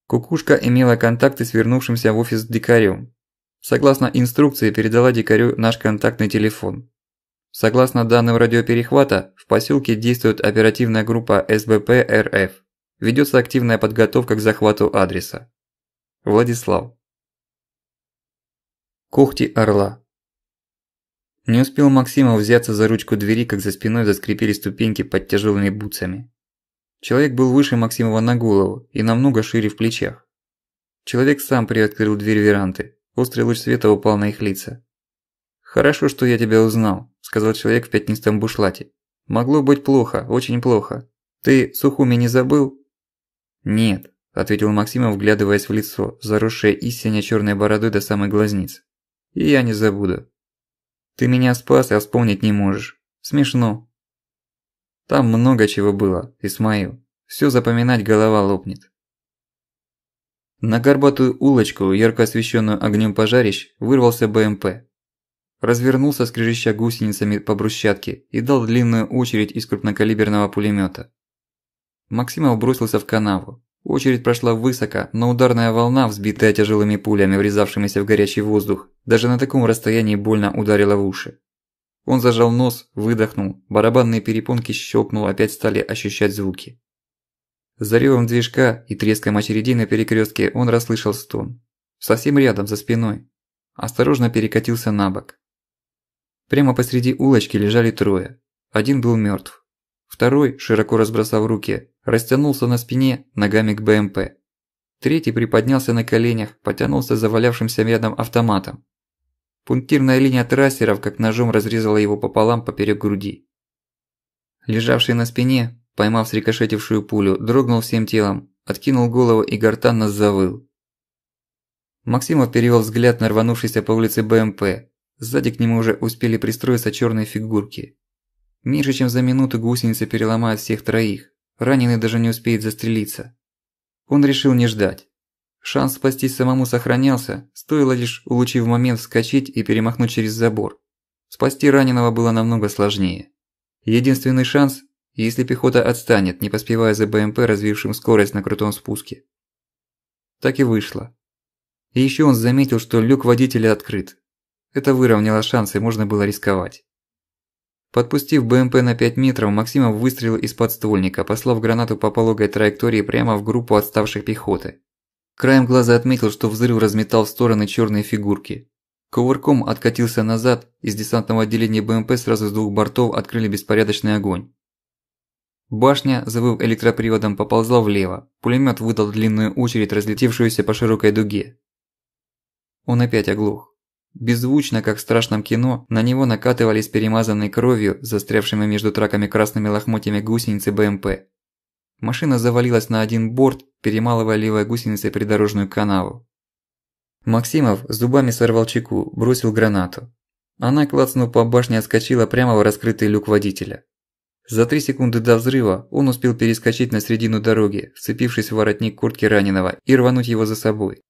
Кукушка имела контакты с вернувшимся в офис дикарем. Согласно инструкции, передала дикарю наш контактный телефон. Согласно данным радиоперехвата, в посёлке действует оперативная группа СБП РФ. Ведётся активная подготовка к захвату адреса. Владислав. Когти орла. Не успел Максимов взяться за ручку двери, как за спиной заскрипели ступеньки под тяжелыми бутсами. Человек был выше Максимова на голову и намного шире в плечах. Человек сам приоткрыл дверь веранты. Острый луч света упал на их лица. «Хорошо, что я тебя узнал», – сказал человек в пятнистом бушлате. «Могло быть плохо, очень плохо. Ты Сухуми не забыл?» «Нет», ответил Максимов, вглядываясь в лицо, заросшее истинно черной бородой до самых глазниц. «И я не забуду. Ты меня спас, а вспомнить не можешь. Смешно». «Там много чего было, Исмаил. Все запоминать голова лопнет». На горбатую улочку, ярко освещенную огнем пожарищ, вырвался БМП. Развернулся, скрежеща гусеницами по брусчатке, и дал длинную очередь из крупнокалиберного пулемета. Максимов бросился в канаву, Очередь прошла высоко, но ударная волна, взбитая тяжелыми пулями, врезавшимися в горячий воздух, даже на таком расстоянии больно ударила в уши. Он зажал нос, выдохнул, барабанные перепонки щелкнул, опять стали ощущать звуки. За ревом движка и треском очереди на перекрестке он расслышал стон. Совсем рядом, за спиной. Осторожно перекатился на бок. Прямо посреди улочки лежали трое. Один был мертв. Второй, широко разбросав руки, растянулся на спине ногами к БМП. Третий приподнялся на коленях, потянулся за валявшимся рядом автоматом. Пунктирная линия трассеров как ножом разрезала его пополам поперек груди. Лежавший на спине, поймав срикошетившую пулю, дрогнул всем телом, откинул голову и гортанно завыл. Максимов перевел взгляд на рванувшийся по улице БМП. Сзади к нему уже успели пристроиться черные фигурки. Меньше чем за минуту гусеницы переломают всех троих. Раненый даже не успеет застрелиться. Он решил не ждать. Шанс спастись самому сохранялся, стоило лишь, улучив момент, вскочить и перемахнуть через забор. Спасти раненого было намного сложнее. Единственный шанс, если пехота отстанет, не поспевая за БМП, развившим скорость на крутом спуске. Так и вышло. И ещё он заметил, что люк водителя открыт. Это выровняло шансы, можно было рисковать. Подпустив БМП на 5 метров, Максимов выстрелил из подствольника, послав гранату по пологой траектории прямо в группу отставших пехоты. Краем глаза отметил, что взрыв разметал в стороны черные фигурки. Кувырком откатился назад, из десантного отделения БМП сразу с двух бортов открыли беспорядочный огонь. Башня, завыв электроприводом, поползла влево. Пулемет выдал длинную очередь, разлетевшуюся по широкой дуге. Он опять оглох. Беззвучно, как в страшном кино, на него накатывались перемазанной кровью, застрявшими между траками красными лохмотьями гусеницы БМП. Машина завалилась на один борт, перемалывая левой гусеницей придорожную канаву. Максимов с зубами сорвал чеку, бросил гранату. Она, клацнув по башне, отскочила прямо в раскрытый люк водителя. За три секунды до взрыва он успел перескочить на середину дороги, вцепившись в воротник куртки раненого, и рвануть его за собой.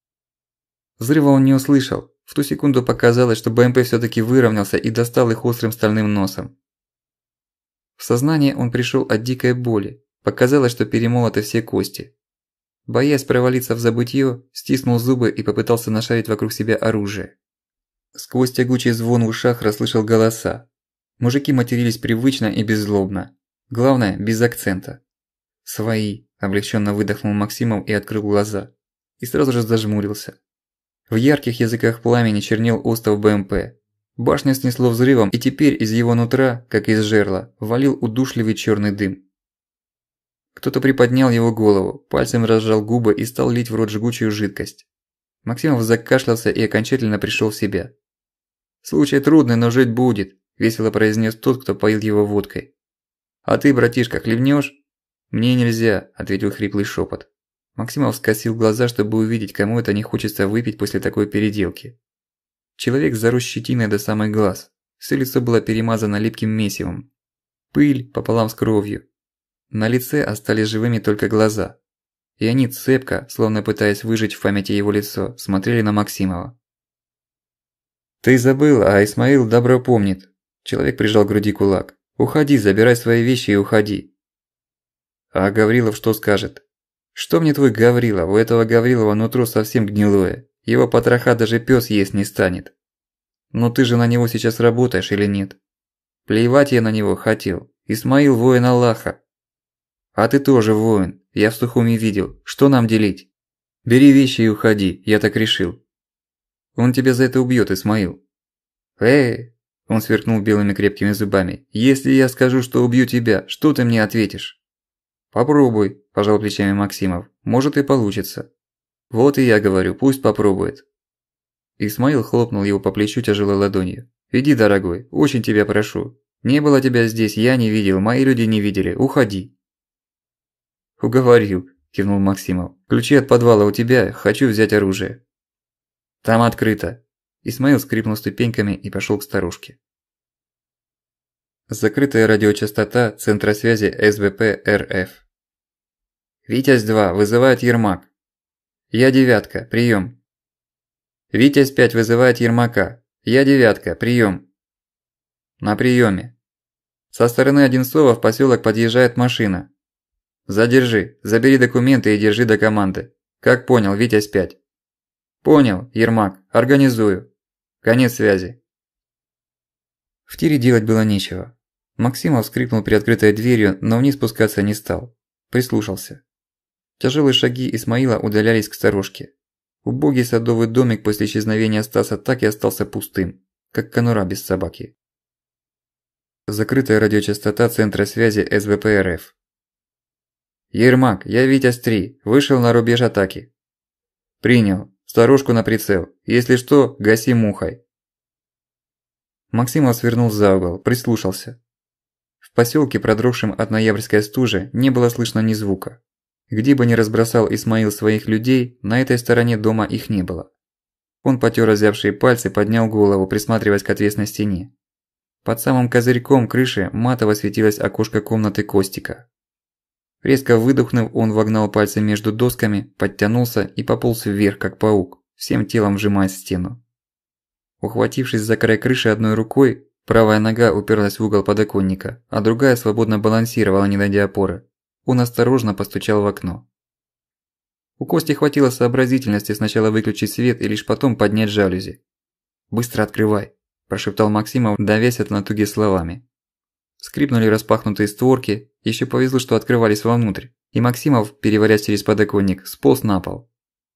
Взрыва он не услышал, в ту секунду показалось, что БМП всё-таки выровнялся и достал их острым стальным носом. В сознание он пришёл от дикой боли. Показалось, что перемолоты все кости. Боясь провалиться в забытье, стиснул зубы и попытался нашарить вокруг себя оружие. Сквозь тягучий звон в ушах расслышал голоса. Мужики матерились привычно и беззлобно. Главное, без акцента. «Свои», – облегченно выдохнул Максимов и открыл глаза. И сразу же зажмурился. В ярких языках пламени чернел остов БМП. Башня снесло взрывом, и теперь из его нутра, как из жерла, валил удушливый черный дым. Кто-то приподнял его голову, пальцем разжал губы и стал лить в рот жгучую жидкость. Максимов закашлялся и окончательно пришел в себя. «Случай трудный, но жить будет», – весело произнес тот, кто поил его водкой. «А ты, братишка, хлебнешь?» «Мне нельзя», – ответил хриплый шепот. Максимов скосил глаза, чтобы увидеть, кому это не хочется выпить после такой переделки. Человек зарос щетиной до самых глаз. Всё лицо было перемазано липким месивом. Пыль пополам с кровью. На лице остались живыми только глаза. И они цепко, словно пытаясь выжить в памяти его лицо, смотрели на Максимова. «Ты забыл, а Исмаил добро помнит». Человек прижал к груди кулак. «Уходи, забирай свои вещи и уходи». «А Гаврилов что скажет?» Что мне твой Гаврила, У этого Гаврилова нутро совсем гнилое. Его потроха даже пёс есть не станет. Но ты же на него сейчас работаешь или нет? Плевать я на него хотел. Исмаил воин Аллаха. А ты тоже воин. Я в Сухуми видел. Что нам делить? Бери вещи и уходи. Я так решил. Он тебя за это убьёт, Исмаил. Эй, он сверкнул белыми крепкими зубами. Если я скажу, что убью тебя, что ты мне ответишь? Попробуй пожал плечами Максимов. Может и получится. Вот и я говорю, пусть попробует. Исмаил хлопнул его по плечу тяжелой ладонью. Иди, дорогой, очень тебя прошу. Не было тебя здесь, я не видел, мои люди не видели. Уходи. Уговорил, кивнул Максимов. Ключи от подвала у тебя, хочу взять оружие. Там открыто. Исмаил скрипнул ступеньками и пошёл к старушке. Закрытая радиочастота центра связи СВП РФ. «Витязь-2, вызывает Ермак». «Я девятка, приём». «Витязь-5, вызывает Ермака». «Я девятка, приём». «На приёме». Со стороны Одинцова в посёлок подъезжает машина. «Задержи, забери документы и держи до команды». «Как понял, Витязь-5». «Понял, Ермак, организую». Конец связи. В тире делать было нечего. Максимов скрипнул приоткрытой дверью, но вниз спускаться не стал. Прислушался. Тяжелые шаги Исмаила удалялись к сторожке. Убогий садовый домик после исчезновения Стаса так и остался пустым, как конура без собаки. Закрытая радиочастота центра связи СВПРФ. «Ермак, я Витязь-3, вышел на рубеж атаки». «Принял. Сторожку на прицел. Если что, гаси мухой». Максимов свернул за угол, прислушался. В посёлке, продрогшем от ноябрьской стужи, не было слышно ни звука. Где бы ни разбросал Исмаил своих людей, на этой стороне дома их не было. Он потер озявшие пальцы, поднял голову, присматриваясь к отвесной стене. Под самым козырьком крыши матово светилось окошко комнаты Костика. Резко выдохнув, он вогнал пальцы между досками, подтянулся и пополз вверх, как паук, всем телом сжимая стену. Ухватившись за край крыши одной рукой, правая нога уперлась в угол подоконника, а другая свободно балансировала, не найдя опоры. Он осторожно постучал в окно. У Кости хватило сообразительности сначала выключить свет и лишь потом поднять жалюзи. «Быстро открывай», – прошептал Максимов, давясь от натуги словами. Скрипнули распахнутые створки, еще повезло, что открывались вовнутрь, и Максимов, переварясь через подоконник, сполз на пол.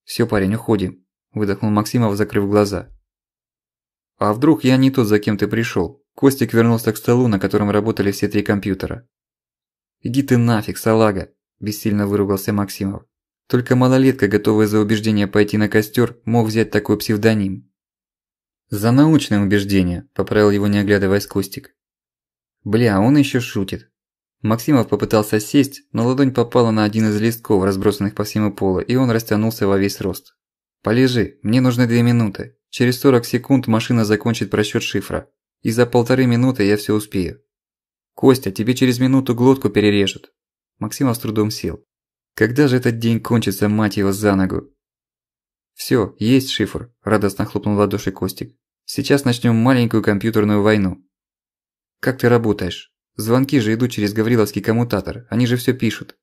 Все, парень, уходим», – выдохнул Максимов, закрыв глаза. «А вдруг я не тот, за кем ты пришел? Костик вернулся к столу, на котором работали все три компьютера. «Иди ты нафиг, салага!» – бессильно выругался Максимов. Только малолетка, готовая за убеждение пойти на костер, мог взять такой псевдоним. «За научное убеждение», – поправил его не оглядываясь Костик. «Бля, он еще шутит». Максимов попытался сесть, но ладонь попала на один из листков, разбросанных по всему полу, и он растянулся во весь рост. «Полежи, мне нужны две минуты. Через 40 секунд машина закончит просчет шифра. И за полторы минуты я все успею». «Костя, тебе через минуту глотку перережут». Максимов с трудом сел. «Когда же этот день кончится, мать его, за ногу?» «Всё, есть шифр», – радостно хлопнул в ладоши Костик. «Сейчас начнём маленькую компьютерную войну». «Как ты работаешь? Звонки же идут через Гавриловский коммутатор, они же всё пишут».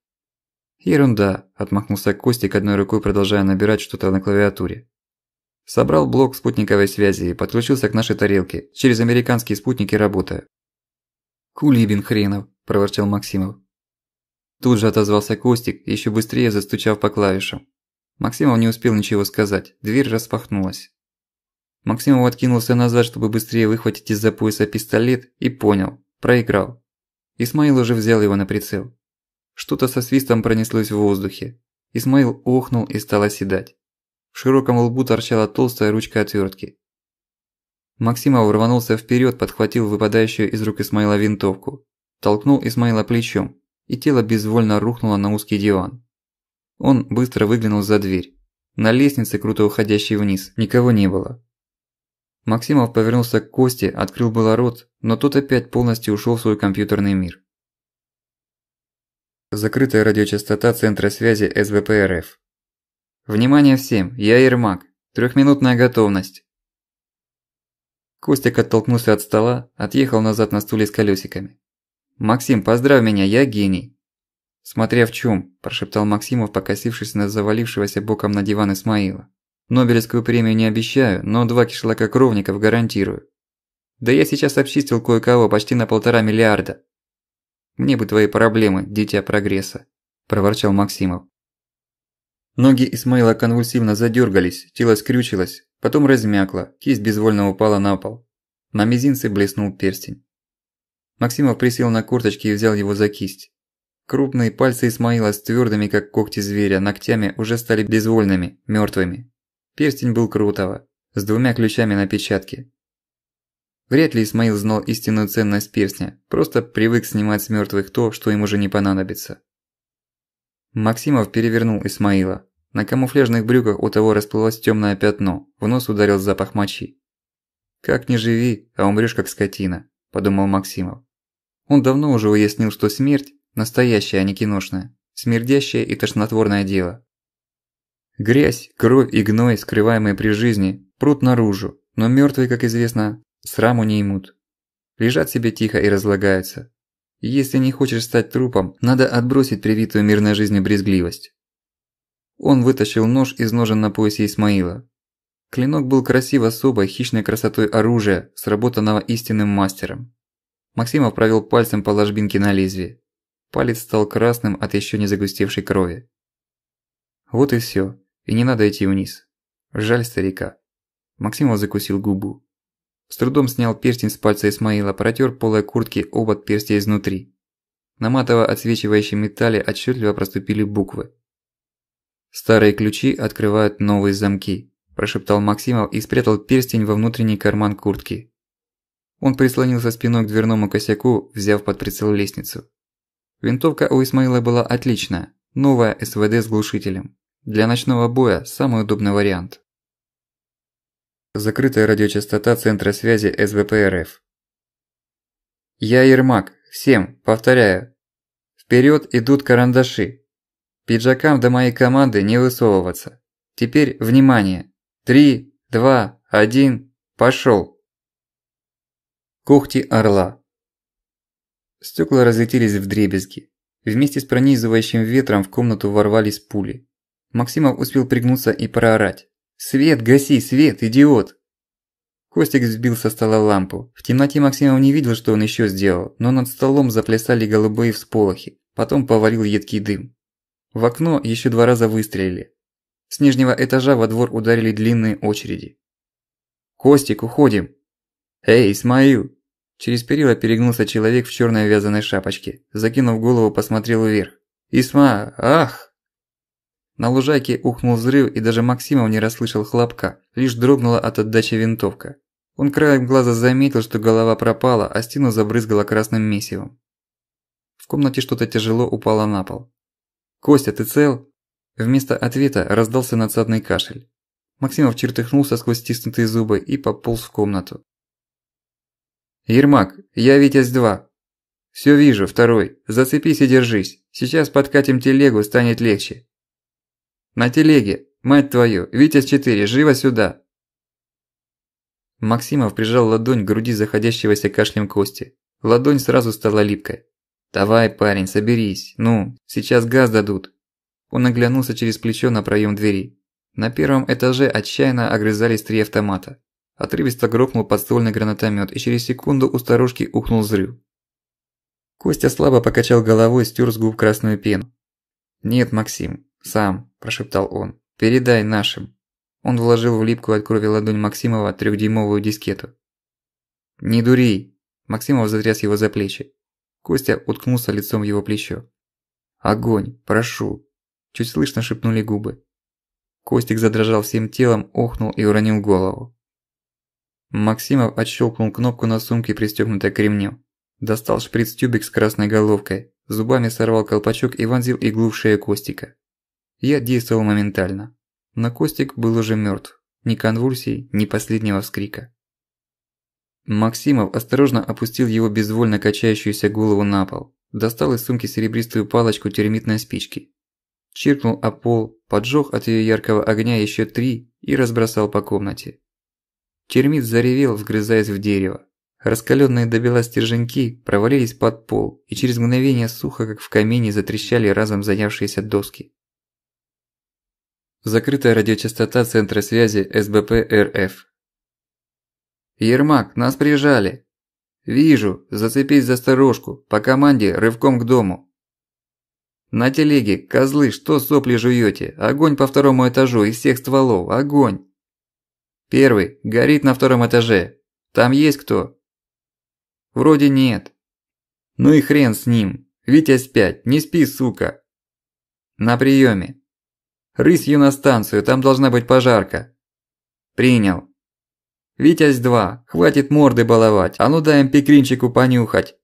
«Ерунда», – отмахнулся Костик, одной рукой продолжая набирать что-то на клавиатуре. Собрал блок спутниковой связи и подключился к нашей тарелке, через американские спутники работаю. «Кулибин хренов!» – проворчал Максимов. Тут же отозвался Костик, еще быстрее застучав по клавишам. Максимов не успел ничего сказать, дверь распахнулась. Максимов откинулся назад, чтобы быстрее выхватить из-за пояса пистолет, и понял – проиграл. Исмаил уже взял его на прицел. Что-то со свистом пронеслось в воздухе. Исмаил охнул и стал оседать. В широком лбу торчала толстая ручка отвертки. Максимов рванулся вперед, подхватил выпадающую из рук Исмаила винтовку, толкнул Исмаила плечом, и тело безвольно рухнуло на узкий диван. Он быстро выглянул за дверь. На лестнице, круто уходящей вниз, никого не было. Максимов повернулся к Косте, открыл было рот, но тот опять полностью ушел в свой компьютерный мир. Закрытая радиочастота Центра связи СВПРФ. Внимание всем, я Ермак. Трехминутная готовность. Костик оттолкнулся от стола, отъехал назад на стуле с колесиками. «Максим, поздравь меня, я гений!» «Смотря в чем, прошептал Максимов, покосившись на завалившегося боком на диван Исмаила. «Нобелевскую премию не обещаю, но два кишлака кровников гарантирую. Да я сейчас обчистил кое-кого почти на полтора миллиарда». «Мне бы твои проблемы, дитя прогресса», – проворчал Максимов. Ноги Исмаила конвульсивно задергались, тело скрючилось, Потом размякла, кисть безвольно упала на пол. На мизинце блеснул перстень. Максимов присел на корточки и взял его за кисть. Крупные пальцы Исмаила с твёрдыми, как когти зверя, ногтями уже стали безвольными, мёртвыми. Перстень был Крутого, с двумя ключами на печатке. Вряд ли Исмаил знал истинную ценность перстня, просто привык снимать с мёртвых то, что им уже не понадобится. Максимов перевернул Исмаила, на камуфляжных брюках у того расплылось тёмное пятно, в нос ударил запах мочи. «Как не живи, а умрёшь как скотина», – подумал Максимов. Он давно уже уяснил, что смерть – настоящая, а не киношная, смердящее и тошнотворное дело. Грязь, кровь и гной, скрываемые при жизни, прут наружу, но мёртвые, как известно, сраму не имут. Лежат себе тихо и разлагаются. Если не хочешь стать трупом, надо отбросить привитую мирной жизнью брезгливость. Он вытащил нож из ножен на поясе Исмаила. Клинок был красив особой хищной красотой оружия, сработанного истинным мастером. Максимов провел пальцем по ложбинке на лезвие. Палец стал красным от еще не загустевшей крови. Вот и все, и не надо идти вниз. Жаль старика. Максимов закусил губу. С трудом снял перстень с пальца Исмаила, протер полой куртки обод перстя изнутри. На матово отсвечивающем металле отчетливо проступили буквы. «Старые ключи открывают новые замки», – прошептал Максимов и спрятал перстень во внутренний карман куртки. Он прислонился спиной к дверному косяку, взяв под прицел лестницу. Винтовка у Исмаила была отличная, новая СВД с глушителем. Для ночного боя самый удобный вариант. Закрытая радиочастота центра связи СВПРФ. «Я Ермак. Всем, повторяю. Вперед идут карандаши. Пиджакам до моей команды не высовываться. Теперь внимание. Три, два, один, пошёл. Когти орла. Стёкла разлетелись в дребезги. Вместе с пронизывающим ветром в комнату ворвались пули. Максимов успел пригнуться и проорать. «Свет, гаси, свет, идиот!» Костик сбил со стола лампу. В темноте Максимов не видел, что он ещё сделал, но над столом заплясали голубые всполохи. Потом повалил едкий дым. В окно еще два раза выстрелили. С нижнего этажа во двор ударили длинные очереди. «Костик, уходим!» «Эй, Исмаил!» Через перила перегнулся человек в черной вязаной шапочке. Закинув голову, посмотрел вверх. «Исма! Ах!» На лужайке ухнул взрыв, и даже Максимов не расслышал хлопка, лишь дрогнула от отдачи винтовка. Он краем глаза заметил, что голова пропала, а стену забрызгала красным месивом. В комнате что-то тяжело упало на пол. «Костя, ты цел?» Вместо ответа раздался надсадный кашель. Максимов чертыхнулся сквозь стиснутые зубы и пополз в комнату. «Ермак, я Витязь-2». «Всё вижу, второй. Зацепись и держись. Сейчас подкатим телегу, станет легче». «На телеге. Мать твою, Витязь-4, живо сюда!» Максимов прижал ладонь к груди заходящегося кашлем Кости. Ладонь сразу стала липкой. «Давай, парень, соберись. Ну, сейчас газ дадут». Он оглянулся через плечо на проем двери. На первом этаже отчаянно огрызались три автомата. Отрывисто грохнул подствольный гранатомет, и через секунду у старушки ухнул взрыв. Костя слабо покачал головой, стер с губ красную пену. «Нет, Максим, сам», – прошептал он. «Передай нашим». Он вложил в липкую от крови ладонь Максимова трехдюймовую дискету. «Не дури!» – Максимов затряс его за плечи. Костя уткнулся лицом в его плечо. «Огонь, прошу!» Чуть слышно шепнули губы. Костик задрожал всем телом, охнул и уронил голову. Максимов отщелкнул кнопку на сумке, пристегнутой к ремню. Достал шприц-тюбик с красной головкой, зубами сорвал колпачок и вонзил иглу в шею Костика. Я действовал моментально. Но Костик был уже мертв. Ни конвульсий, ни последнего вскрика. Максимов осторожно опустил его безвольно качающуюся голову на пол, достал из сумки серебристую палочку термитной спички. Чиркнул о пол, поджёг от её яркого огня ещё три и разбросал по комнате. Термит заревел, вгрызаясь в дерево. Раскалённые до бела стерженьки провалились под пол и через мгновение сухо, как в камине, затрещали разом занявшиеся доски. Закрытая радиочастота центра связи СБП РФ «Ермак, нас прижали!» «Вижу, зацепись за сторожку, по команде рывком к дому!» «На телеге, козлы, что сопли жуёте? Огонь по второму этажу из всех стволов, огонь!» «Первый, горит на втором этаже. Там есть кто?» «Вроде нет». «Ну и хрен с ним. Витя спять, не спи, сука!» «На приёме. Рысью на станцию, там должна быть пожарка». «Принял». «Витязь-2, хватит морды баловать, а ну дай им пекринчику понюхать!»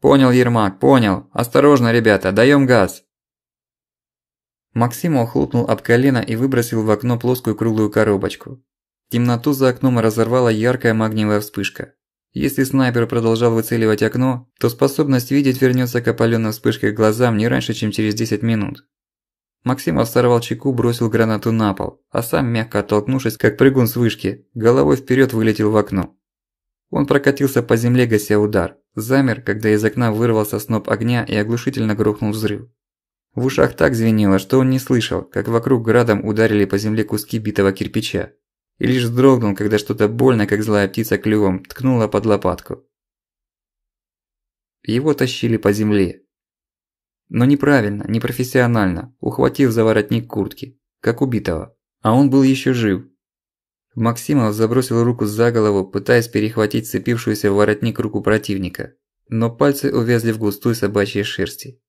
«Понял, Ермак, понял. Осторожно, ребята, даем газ!» Максим хлопнул об колено и выбросил в окно плоскую круглую коробочку. Темноту за окном разорвала яркая магниевая вспышка. Если снайпер продолжал выцеливать окно, то способность видеть вернется к опаленным вспышкой глазам не раньше, чем через 10 минут. Максим оторвал чеку, бросил гранату на пол, а сам, мягко оттолкнувшись, как прыгун с вышки, головой вперед вылетел в окно. Он прокатился по земле, гася удар. Замер, когда из окна вырвался сноп огня и оглушительно грохнул взрыв. В ушах так звенело, что он не слышал, как вокруг градом ударили по земле куски битого кирпича. И лишь вздрогнул, когда что-то больно, как злая птица клювом, ткнуло под лопатку. Его тащили по земле, но неправильно, непрофессионально, ухватив за воротник куртки, как убитого. А он был еще жив. Максимов забросил руку за голову, пытаясь перехватить цепившуюся в воротник руку противника. Но пальцы увязли в густой собачьей шерсти.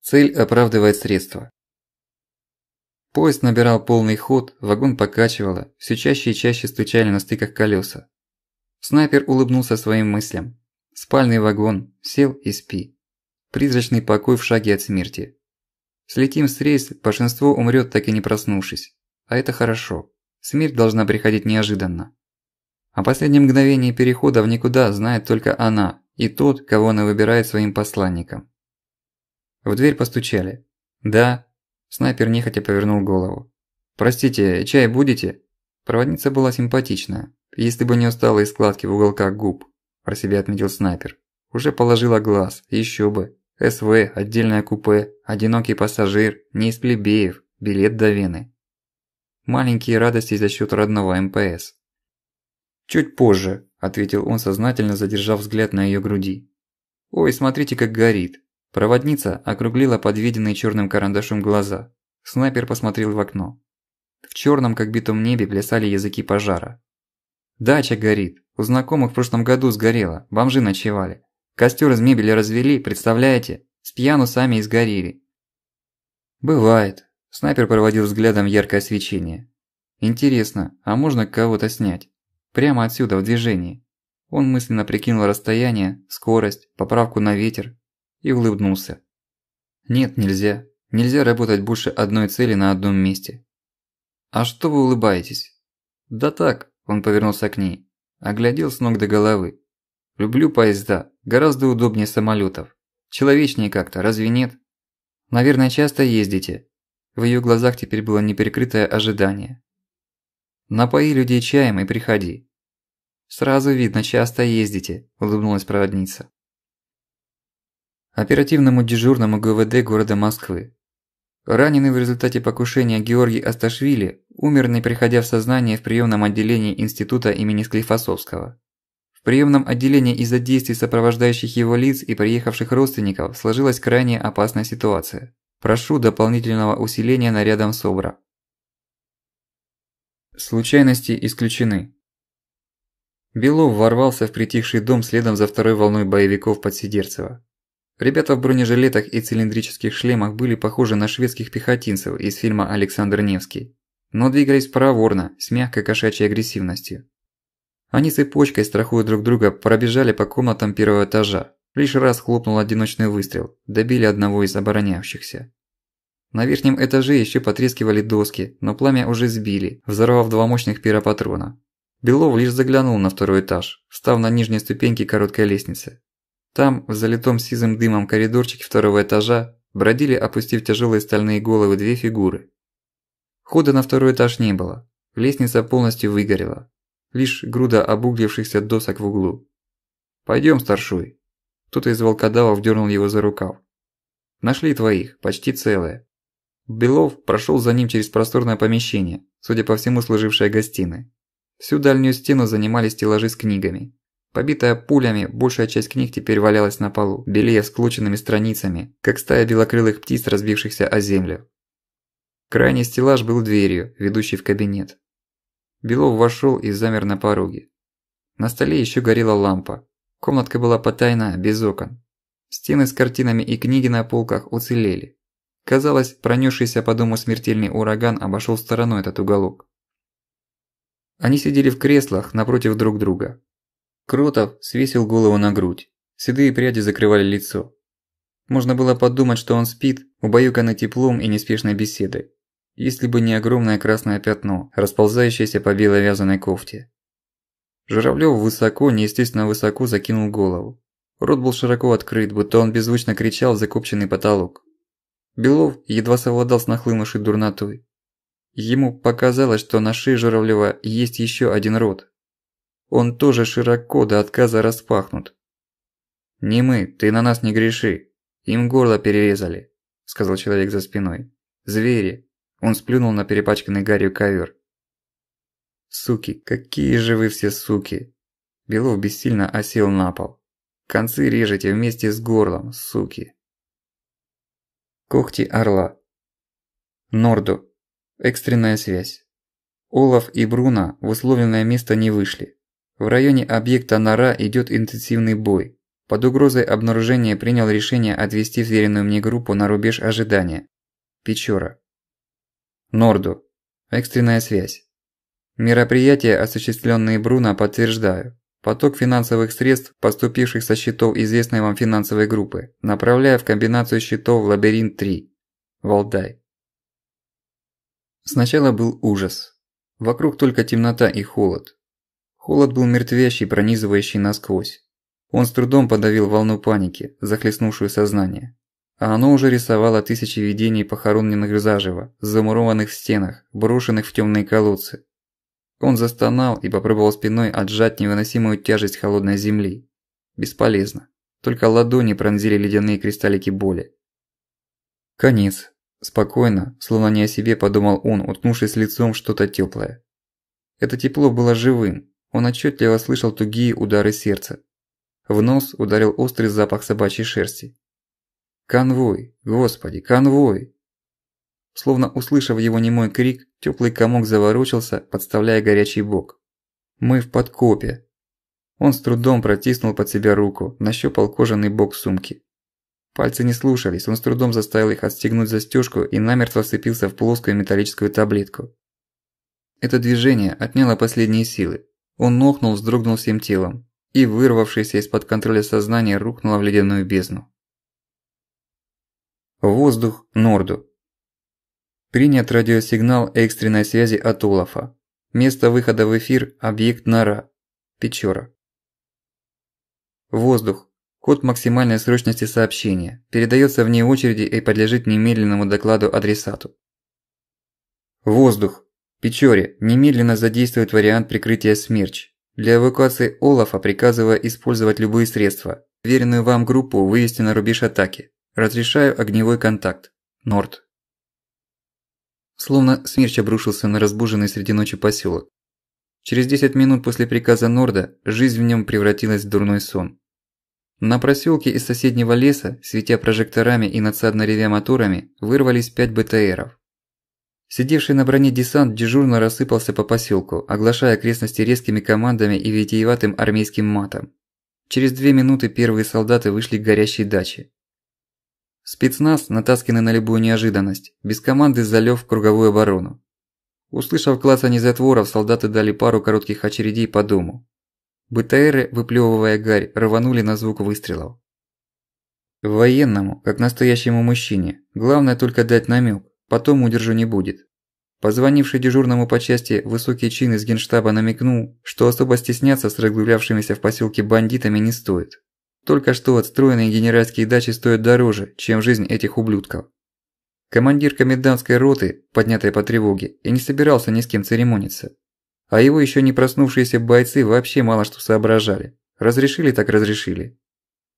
Цель оправдывает средства. Поезд набирал полный ход, вагон покачивало, все чаще и чаще стучали на стыках колеса. Снайпер улыбнулся своим мыслям. Спальный вагон, сел и спи призрачный покой в шаге от смерти. Слетим с рейс, большинство умрёт, так и не проснувшись. А это хорошо. Смерть должна приходить неожиданно. О последнем мгновении перехода в никуда знает только она и тот, кого она выбирает своим посланником. В дверь постучали. «Да». Снайпер нехотя повернул голову. «Простите, чай будете?» Проводница была симпатичная, если бы не усталые складки в уголках губ, про себя отметил снайпер. Уже положила глаз, еще бы. СВ, отдельное купе, одинокий пассажир, не из плебеев, билет до Вены. Маленькие радости за счет родного МПС. «Чуть позже», – ответил он, сознательно задержав взгляд на ее груди. «Ой, смотрите, как горит!» Проводница округлила подведенные черным карандашом глаза. Снайпер посмотрел в окно. В черном, как битом небе, плясали языки пожара. «Дача горит! У знакомых в прошлом году сгорела, бомжи ночевали. Костер из мебели развели, представляете? С пьяну сами и сгорели. Бывает. Снайпер проводил взглядом яркое свечение. Интересно, а можно кого-то снять? Прямо отсюда, в движении. Он мысленно прикинул расстояние, скорость, поправку на ветер и улыбнулся. Нет, нельзя. Нельзя работать больше одной цели на одном месте. А что вы улыбаетесь? Да так, он повернулся к ней. Оглядел с ног до головы. Люблю поезда, гораздо удобнее самолетов. Человечнее как-то, разве нет? Наверное, часто ездите. В ее глазах теперь было неприкрытое ожидание. Напои людей чаем и приходи. Сразу видно, часто ездите, улыбнулась проводница. Оперативному дежурному ГВД города Москвы. Раненый в результате покушения Георгий Асташвили умер, не приходя в сознание в приемном отделении института имени Склифосовского. В приемном отделении из-за действий сопровождающих его лиц и приехавших родственников сложилась крайне опасная ситуация. Прошу дополнительного усиления нарядом СОБРа. Случайности исключены. Белов ворвался в притихший дом следом за второй волной боевиков подсидерцева. Ребята в бронежилетах и цилиндрических шлемах были похожи на шведских пехотинцев из фильма «Александр Невский», но двигались проворно, с мягкой кошачьей агрессивностью. Они цепочкой, страхуя друг друга, пробежали по комнатам первого этажа. Лишь раз хлопнул одиночный выстрел, добили одного из обороняющихся. На верхнем этаже еще потрескивали доски, но пламя уже сбили, взорвав два мощных пиропатрона. Белов лишь заглянул на второй этаж, встав на нижней ступеньке короткой лестницы. Там, в залитом сизым дымом коридорчике второго этажа, бродили, опустив тяжелые стальные головы, две фигуры. Хода на второй этаж не было. Лестница полностью выгорела лишь груда обуглившихся досок в углу. «Пойдем, старшой!» Кто-то из волкодавов дернул его за рукав. «Нашли твоих, почти целые». Белов прошел за ним через просторное помещение, судя по всему служившее гостиной. Всю дальнюю стену занимали стеллажи с книгами. Побитая пулями, большая часть книг теперь валялась на полу, белее склоченными страницами, как стая белокрылых птиц, разбившихся о землю. Крайний стеллаж был дверью, ведущей в кабинет. Белов вошел и замер на пороге. На столе еще горела лампа. Комнатка была потайна, без окон. Стены с картинами и книги на полках уцелели. Казалось, пронесшийся по дому смертельный ураган обошел стороной этот уголок. Они сидели в креслах напротив друг друга. Кротов свесил голову на грудь. Седые пряди закрывали лицо. Можно было подумать, что он спит, убаюканный теплом и неспешной беседой если бы не огромное красное пятно, расползающееся по белой вязаной кофте. Журавлёв высоко, неестественно высоко закинул голову. Рот был широко открыт, будто он беззвучно кричал в закопченный потолок. Белов едва совладал с нахлынувшей дурнотой. Ему показалось, что на шее Журавлёва есть ещё один рот. Он тоже широко до отказа распахнут. «Не мы, ты на нас не греши. Им горло перерезали», – сказал человек за спиной. «Звери, он сплюнул на перепачканный гарью ковер. «Суки, какие же вы все суки!» Белов бессильно осел на пол. «Концы режете вместе с горлом, суки!» Когти орла. Норду. Экстренная связь. Олаф и Бруно в условленное место не вышли. В районе объекта Нора идет интенсивный бой. Под угрозой обнаружения принял решение отвести веренную мне группу на рубеж ожидания. Печора. Норду. Экстренная связь. Мероприятия, осуществленные Бруно, подтверждаю. Поток финансовых средств, поступивших со счетов известной вам финансовой группы, направляя в комбинацию счетов в лабиринт 3. Валдай. Сначала был ужас. Вокруг только темнота и холод. Холод был мертвящий, пронизывающий насквозь. Он с трудом подавил волну паники, захлестнувшую сознание. А оно уже рисовало тысячи видений похороненных заживо, замурованных в стенах, брошенных в темные колодцы. Он застонал и попробовал спиной отжать невыносимую тяжесть холодной земли. Бесполезно. Только ладони пронзили ледяные кристаллики боли. Конец. Спокойно, словно не о себе, подумал он, уткнувшись лицом что-то тёплое. Это тепло было живым. Он отчётливо слышал тугие удары сердца. В нос ударил острый запах собачьей шерсти. «Конвой! Господи, конвой!» Словно услышав его немой крик, теплый комок заворочился, подставляя горячий бок. «Мы в подкопе!» Он с трудом протиснул под себя руку, нащупал кожаный бок сумки. Пальцы не слушались, он с трудом заставил их отстегнуть застежку и намертво вцепился в плоскую металлическую таблетку. Это движение отняло последние силы. Он нохнул, вздрогнул всем телом и, вырвавшись из-под контроля сознания, рухнул в ледяную бездну. Воздух Норду. Принят радиосигнал экстренной связи от Олафа. Место выхода в эфир – объект Нора. Печора. Воздух. Код максимальной срочности сообщения. Передается вне очереди и подлежит немедленному докладу адресату. Воздух. Печоре. Немедленно задействует вариант прикрытия «Смерч». Для эвакуации Олафа приказываю использовать любые средства. Веренную вам группу вывести на рубеж атаки. Разрешаю огневой контакт. Норд. Словно смерч обрушился на разбуженный среди ночи поселок. Через 10 минут после приказа Норда жизнь в нем превратилась в дурной сон. На проселке из соседнего леса, светя прожекторами и надсадно ревя моторами, вырвались пять БТРов. Сидевший на броне десант дежурно рассыпался по поселку, оглашая окрестности резкими командами и витиеватым армейским матом. Через две минуты первые солдаты вышли к горящей даче. Спецназ, натаскины на любую неожиданность, без команды залёг в круговую оборону. Услышав клацанье затворов, солдаты дали пару коротких очередей по дому. БТРы, выплёвывая гарь, рванули на звук выстрелов. Военному, как настоящему мужчине, главное только дать намёк, потом удержу не будет. Позвонивший дежурному по части высокий чин из генштаба намекнул, что особо стесняться с разгулявшимися в посёлке бандитами не стоит. Только что отстроенные генеральские дачи стоят дороже, чем жизнь этих ублюдков. Командир комендантской роты, поднятая по тревоге, и не собирался ни с кем церемониться. А его еще не проснувшиеся бойцы вообще мало что соображали. Разрешили так разрешили.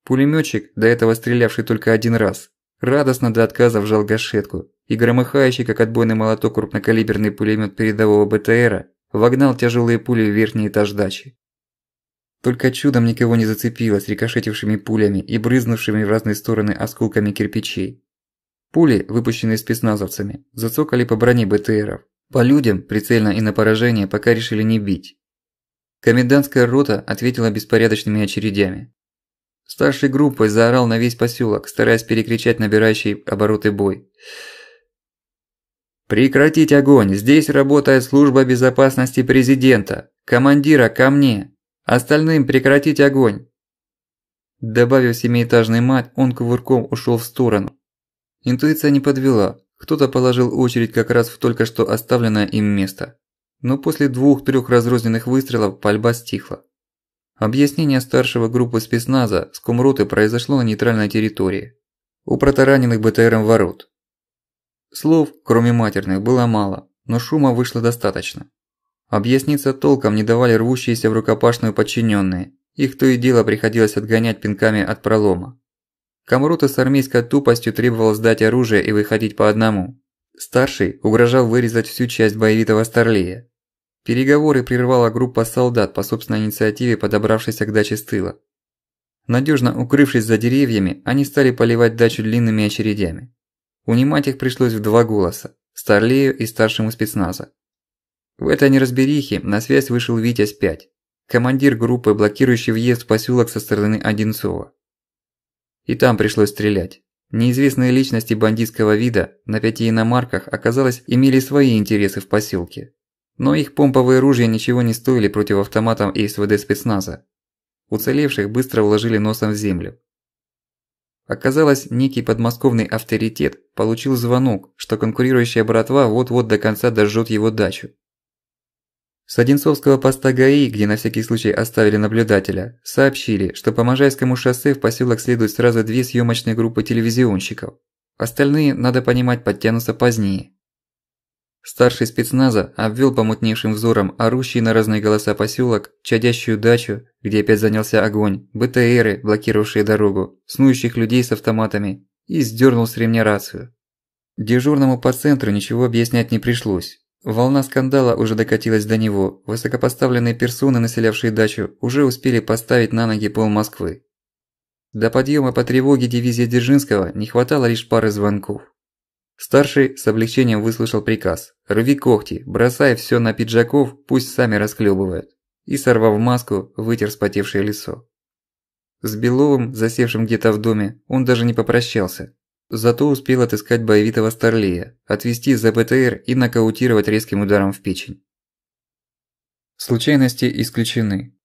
Пулеметчик, до этого стрелявший только один раз, радостно до отказа вжал гашетку, и громыхающий, как отбойный молоток, крупнокалиберный пулемет передового БТРа вогнал тяжелые пули в верхний этаж дачи. Только чудом никого не зацепило с рикошетившими пулями и брызнувшими в разные стороны осколками кирпичей. Пули, выпущенные спецназовцами, зацокали по броне БТРов. По людям, прицельно и на поражение, пока решили не бить. Комендантская рота ответила беспорядочными очередями. Старший группой заорал на весь посёлок, стараясь перекричать набирающий обороты бой. «Прекратить огонь! Здесь работает служба безопасности президента! Командира, ко мне!» Остальным прекратить огонь!» Добавив семиэтажный мать, он кувырком ушёл в сторону. Интуиция не подвела. Кто-то положил очередь как раз в только что оставленное им место. Но после двух-трёх разрозненных выстрелов пальба стихла. Объяснение старшего группы спецназа с Кумруты произошло на нейтральной территории. У протараненных БТРом ворот. Слов, кроме матерных, было мало, но шума вышло достаточно. Объясниться толком не давали рвущиеся в рукопашную подчиненные. Их то и дело приходилось отгонять пинками от пролома. Камрута с армейской тупостью требовал сдать оружие и выходить по одному. Старший угрожал вырезать всю часть боевитого старлея. Переговоры прервала группа солдат по собственной инициативе, подобравшаяся к даче с тыла. Надежно укрывшись за деревьями, они стали поливать дачу длинными очередями. Унимать их пришлось в два голоса – Старлею и старшему спецназа. В этой неразберихе на связь вышел Витязь 5, командир группы, блокирующий въезд в посёлок со стороны Одинцова. И там пришлось стрелять. Неизвестные личности бандитского вида на пяти иномарках, оказалось, имели свои интересы в посёлке, Но их помповые ружья ничего не стоили против автоматов и СВД спецназа. Уцелевших быстро вложили носом в землю. Оказалось, некий подмосковный авторитет получил звонок, что конкурирующая братва вот-вот до конца дожжёт его дачу. С Одинцовского поста ГАИ, где на всякий случай оставили наблюдателя, сообщили, что по Можайскому шоссе в поселок следуют сразу две съемочные группы телевизионщиков. Остальные, надо понимать, подтянутся позднее. Старший спецназа обвел помутневшим взором орущий на разные голоса поселок, чадящую дачу, где опять занялся огонь, БТРы, блокировавшие дорогу, снующих людей с автоматами, и сдернул с ремня рацию. Дежурному по центру ничего объяснять не пришлось. Волна скандала уже докатилась до него, высокопоставленные персоны, населявшие дачу, уже успели поставить на ноги пол Москвы. До подъема по тревоге дивизии Дзержинского не хватало лишь пары звонков. Старший с облегчением выслушал приказ «Рви когти, бросай все на пиджаков, пусть сами расклёбывают» и, сорвав маску, вытер спотевшее лицо. С Беловым, засевшим где-то в доме, он даже не попрощался, Зато успел отыскать боевитого Старлея, отвести за БТР и нокаутировать резким ударом в печень. Случайности исключены.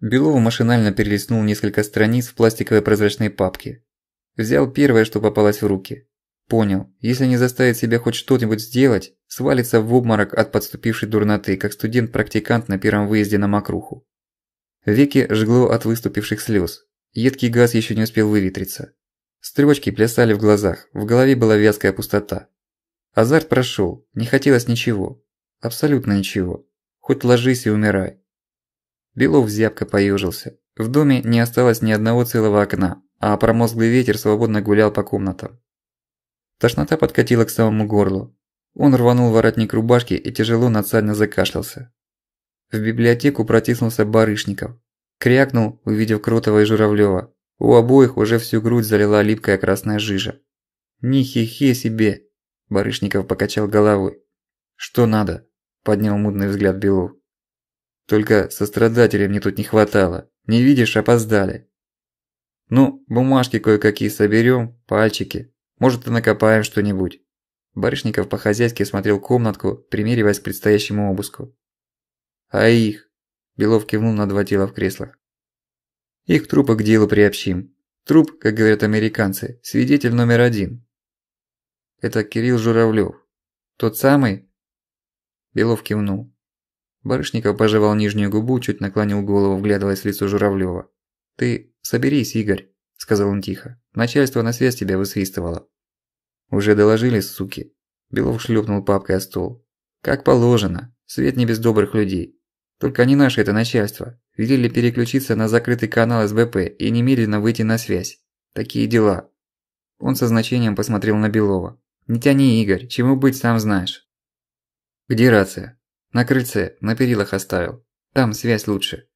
Белов машинально перелистнул несколько страниц в пластиковой прозрачной папке. Взял первое, что попалось в руки. Понял, если не заставит себя хоть что-нибудь сделать, свалится в обморок от подступившей дурноты, как студент-практикант на первом выезде на Мокруху. Веки жгло от выступивших слез. Едкий газ еще не успел выветриться. Строчки плясали в глазах, в голове была вязкая пустота. Азарт прошёл, не хотелось ничего. Абсолютно ничего. Хоть ложись и умирай. Белов зябко поюжился. В доме не осталось ни одного целого окна, а промозглый ветер свободно гулял по комнатам. Тошнота подкатила к самому горлу. Он рванул воротник рубашки и тяжело надсадно закашлялся. В библиотеку протиснулся Барышников. Крякнул, увидев Кротова и Журавлёва. У обоих уже всю грудь залила липкая красная жижа. «Ни хихи себе!» – Барышников покачал головой. «Что надо?» – поднял мудный взгляд Белов. «Только сострадателей мне тут не хватало. Не видишь, опоздали». «Ну, бумажки кое-какие соберем, пальчики. Может, и накопаем что-нибудь». Барышников по-хозяйски осмотрел комнатку, примериваясь к предстоящему обыску. «А их?» – Белов кивнул на два тела в креслах. Их трупа к делу приобщим. Труп, как говорят американцы, свидетель номер один. Это Кирилл Журавлёв. Тот самый? Белов кивнул. Барышников пожевал нижнюю губу, чуть наклонил голову, вглядываясь в лицо Журавлёва. «Ты соберись, Игорь», – сказал он тихо. «Начальство на связь тебя высвистывало». «Уже доложили, суки?» Белов шлёпнул папкой о стол. «Как положено. Свет не без добрых людей. Только не наше это начальство. Велели переключиться на закрытый канал СБП и немедленно выйти на связь. Такие дела. Он со значением посмотрел на Белова. Не тяни, Игорь, чему быть, сам знаешь. Где рация? На крыльце, на перилах оставил. Там связь лучше.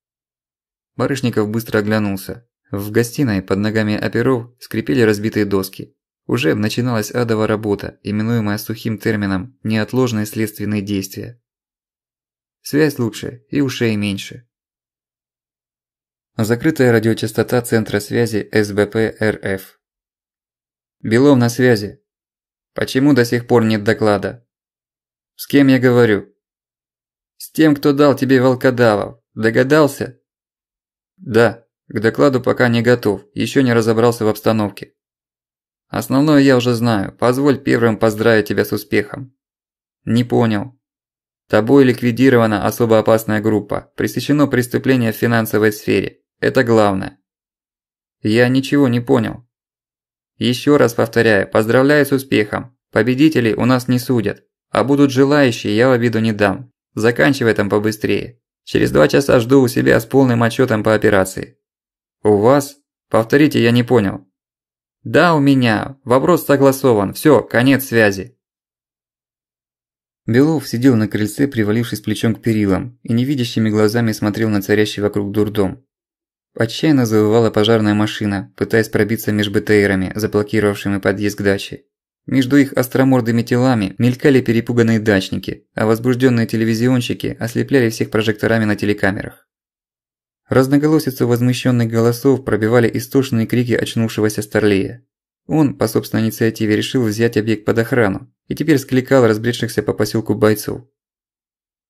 Барышников быстро оглянулся. В гостиной под ногами оперов скрипели разбитые доски. Уже начиналась адова работа, именуемая сухим термином «неотложные следственные действия». Связь лучше и ушей меньше. Закрытая радиочастота центра связи СБП РФ. Белов на связи. Почему до сих пор нет доклада? С кем я говорю? С тем, кто дал тебе волкодавов. Догадался? Да, к докладу пока не готов, еще не разобрался в обстановке. Основное я уже знаю, позволь первым поздравить тебя с успехом. Не понял, Тобой ликвидирована особо опасная группа, пресечено преступление в финансовой сфере. Это главное. Я ничего не понял. Еще раз повторяю, поздравляю с успехом. Победителей у нас не судят, а будут желающие, я в обиду не дам. Заканчивай там побыстрее. Через два часа жду у себя с полным отчетом по операции. У вас? Повторите, я не понял. Да, у меня. Вопрос согласован. Все, конец связи. Белов сидел на крыльце, привалившись плечом к перилам, и невидящими глазами смотрел на царящий вокруг дурдом. Отчаянно завывала пожарная машина, пытаясь пробиться меж БТРами, заблокировавшими подъезд к даче. Между их остромордыми телами мелькали перепуганные дачники, а возбужденные телевизионщики ослепляли всех прожекторами на телекамерах. Разноголосицу возмущенных голосов пробивали истошные крики очнувшегося Старлея. Он, по собственной инициативе, решил взять объект под охрану, и теперь скликал разбредшихся по поселку бойцов.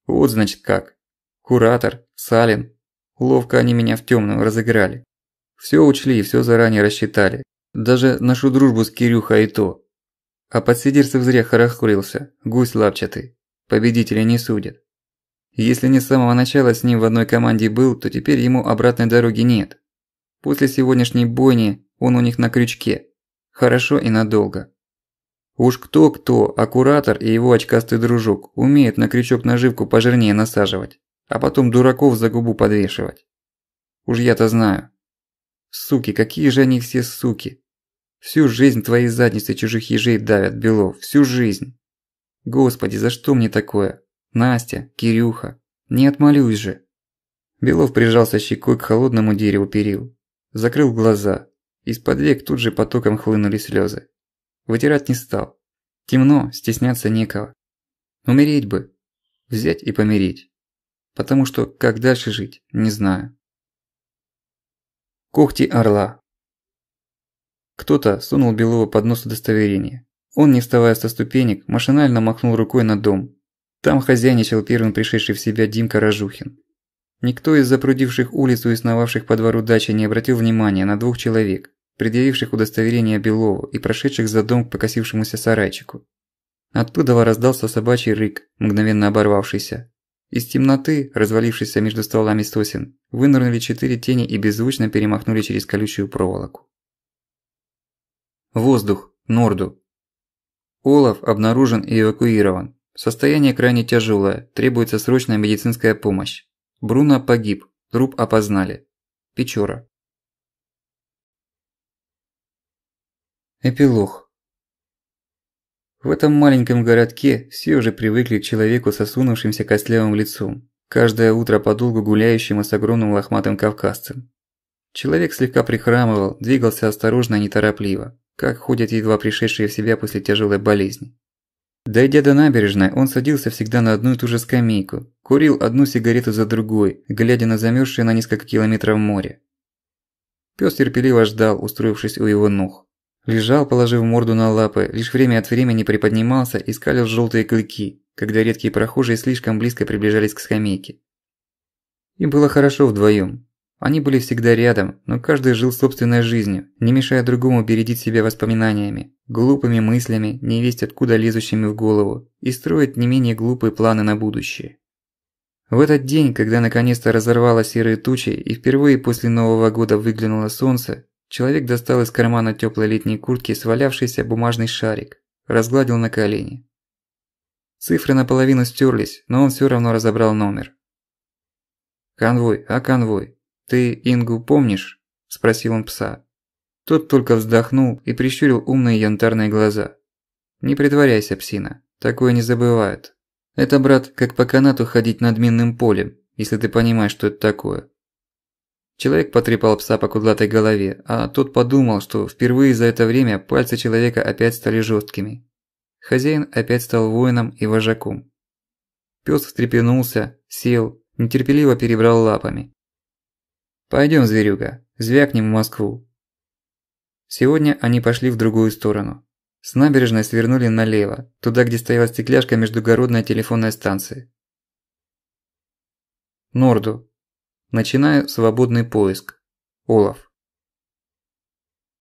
Вот значит как. Куратор, Салин. Ловко они меня в темную разыграли. Все учли и все заранее рассчитали. Даже нашу дружбу с Кирюхой и то. А подсидирцев зря хорохурился, гусь лапчатый. Победителя не судят. Если не с самого начала с ним в одной команде был, то теперь ему обратной дороги нет. После сегодняшней бойни он у них на крючке. Хорошо и надолго. Уж кто-кто, а куратор и его очкастый дружок умеет на крючок наживку пожирнее насаживать, а потом дураков за губу подвешивать. Уж я-то знаю. Суки, какие же они все суки. Всю жизнь твои задницы чужих ежей давят, Белов, всю жизнь. Господи, за что мне такое? Настя, Кирюха, не отмолюсь же. Белов прижался щекой к холодному дереву перил, закрыл глаза. Из-под век тут же потоком хлынули слезы. Вытирать не стал. Темно, стесняться некого. Умереть бы. Взять и помирить. Потому что как дальше жить, не знаю. Когти орла. Кто-то сунул Белова под нос удостоверение. Он, не вставая со ступенек, машинально махнул рукой на дом. Там хозяйничал первым пришедший в себя Димка Рожухин. Никто из запрудивших улицу и сновавших по двору дачи не обратил внимания на двух человек, предъявивших удостоверение Белову и прошедших за дом к покосившемуся сарайчику. Оттуда раздался собачий рык, мгновенно оборвавшийся. Из темноты, развалившейся между стволами сосен, вынырнули четыре тени и беззвучно перемахнули через колючую проволоку. Воздух. Норду. Олаф обнаружен и эвакуирован. Состояние крайне тяжелое, требуется срочная медицинская помощь. Бруно погиб, труп опознали. Печора. Эпилог. В этом маленьком городке все уже привыкли к человеку с осунувшимся костлявым лицом, каждое утро подолгу гуляющему с огромным лохматым кавказцем. Человек слегка прихрамывал, двигался осторожно и неторопливо, как ходят едва пришедшие в себя после тяжелой болезни. Дойдя до набережной, он садился всегда на одну и ту же скамейку, курил одну сигарету за другой, глядя на замерзшее на несколько километров море. Пёс терпеливо ждал, устроившись у его ног. Лежал, положив морду на лапы, лишь время от времени приподнимался и скалил желтые клыки, когда редкие прохожие слишком близко приближались к скамейке. Им было хорошо вдвоем. Они были всегда рядом, но каждый жил собственной жизнью, не мешая другому бередить себя воспоминаниями, глупыми мыслями, не невесть откуда лезущими в голову, и строить не менее глупые планы на будущее. В этот день, когда наконец-то разорвало серые тучи и впервые после Нового года выглянуло солнце, Человек достал из кармана тёплой летней куртки свалявшийся бумажный шарик, разгладил на колени. Цифры наполовину стёрлись, но он всё равно разобрал номер. «Конвой, а конвой, ты Ингу помнишь?» – спросил он пса. Тот только вздохнул и прищурил умные янтарные глаза. «Не притворяйся, псина, такое не забывают. Это, брат, как по канату ходить над минным полем, если ты понимаешь, что это такое. Человек потрепал пса по кудлатой голове, а тот подумал, что впервые за это время пальцы человека опять стали жесткими. Хозяин опять стал воином и вожаком. Пёс встрепенулся, сел, нетерпеливо перебрал лапами. «Пойдём, зверюга, звякнем в Москву». Сегодня они пошли в другую сторону. С набережной свернули налево, туда, где стояла стекляшка междугородной телефонной станции. Норду, Начинаю свободный поиск. Олаф.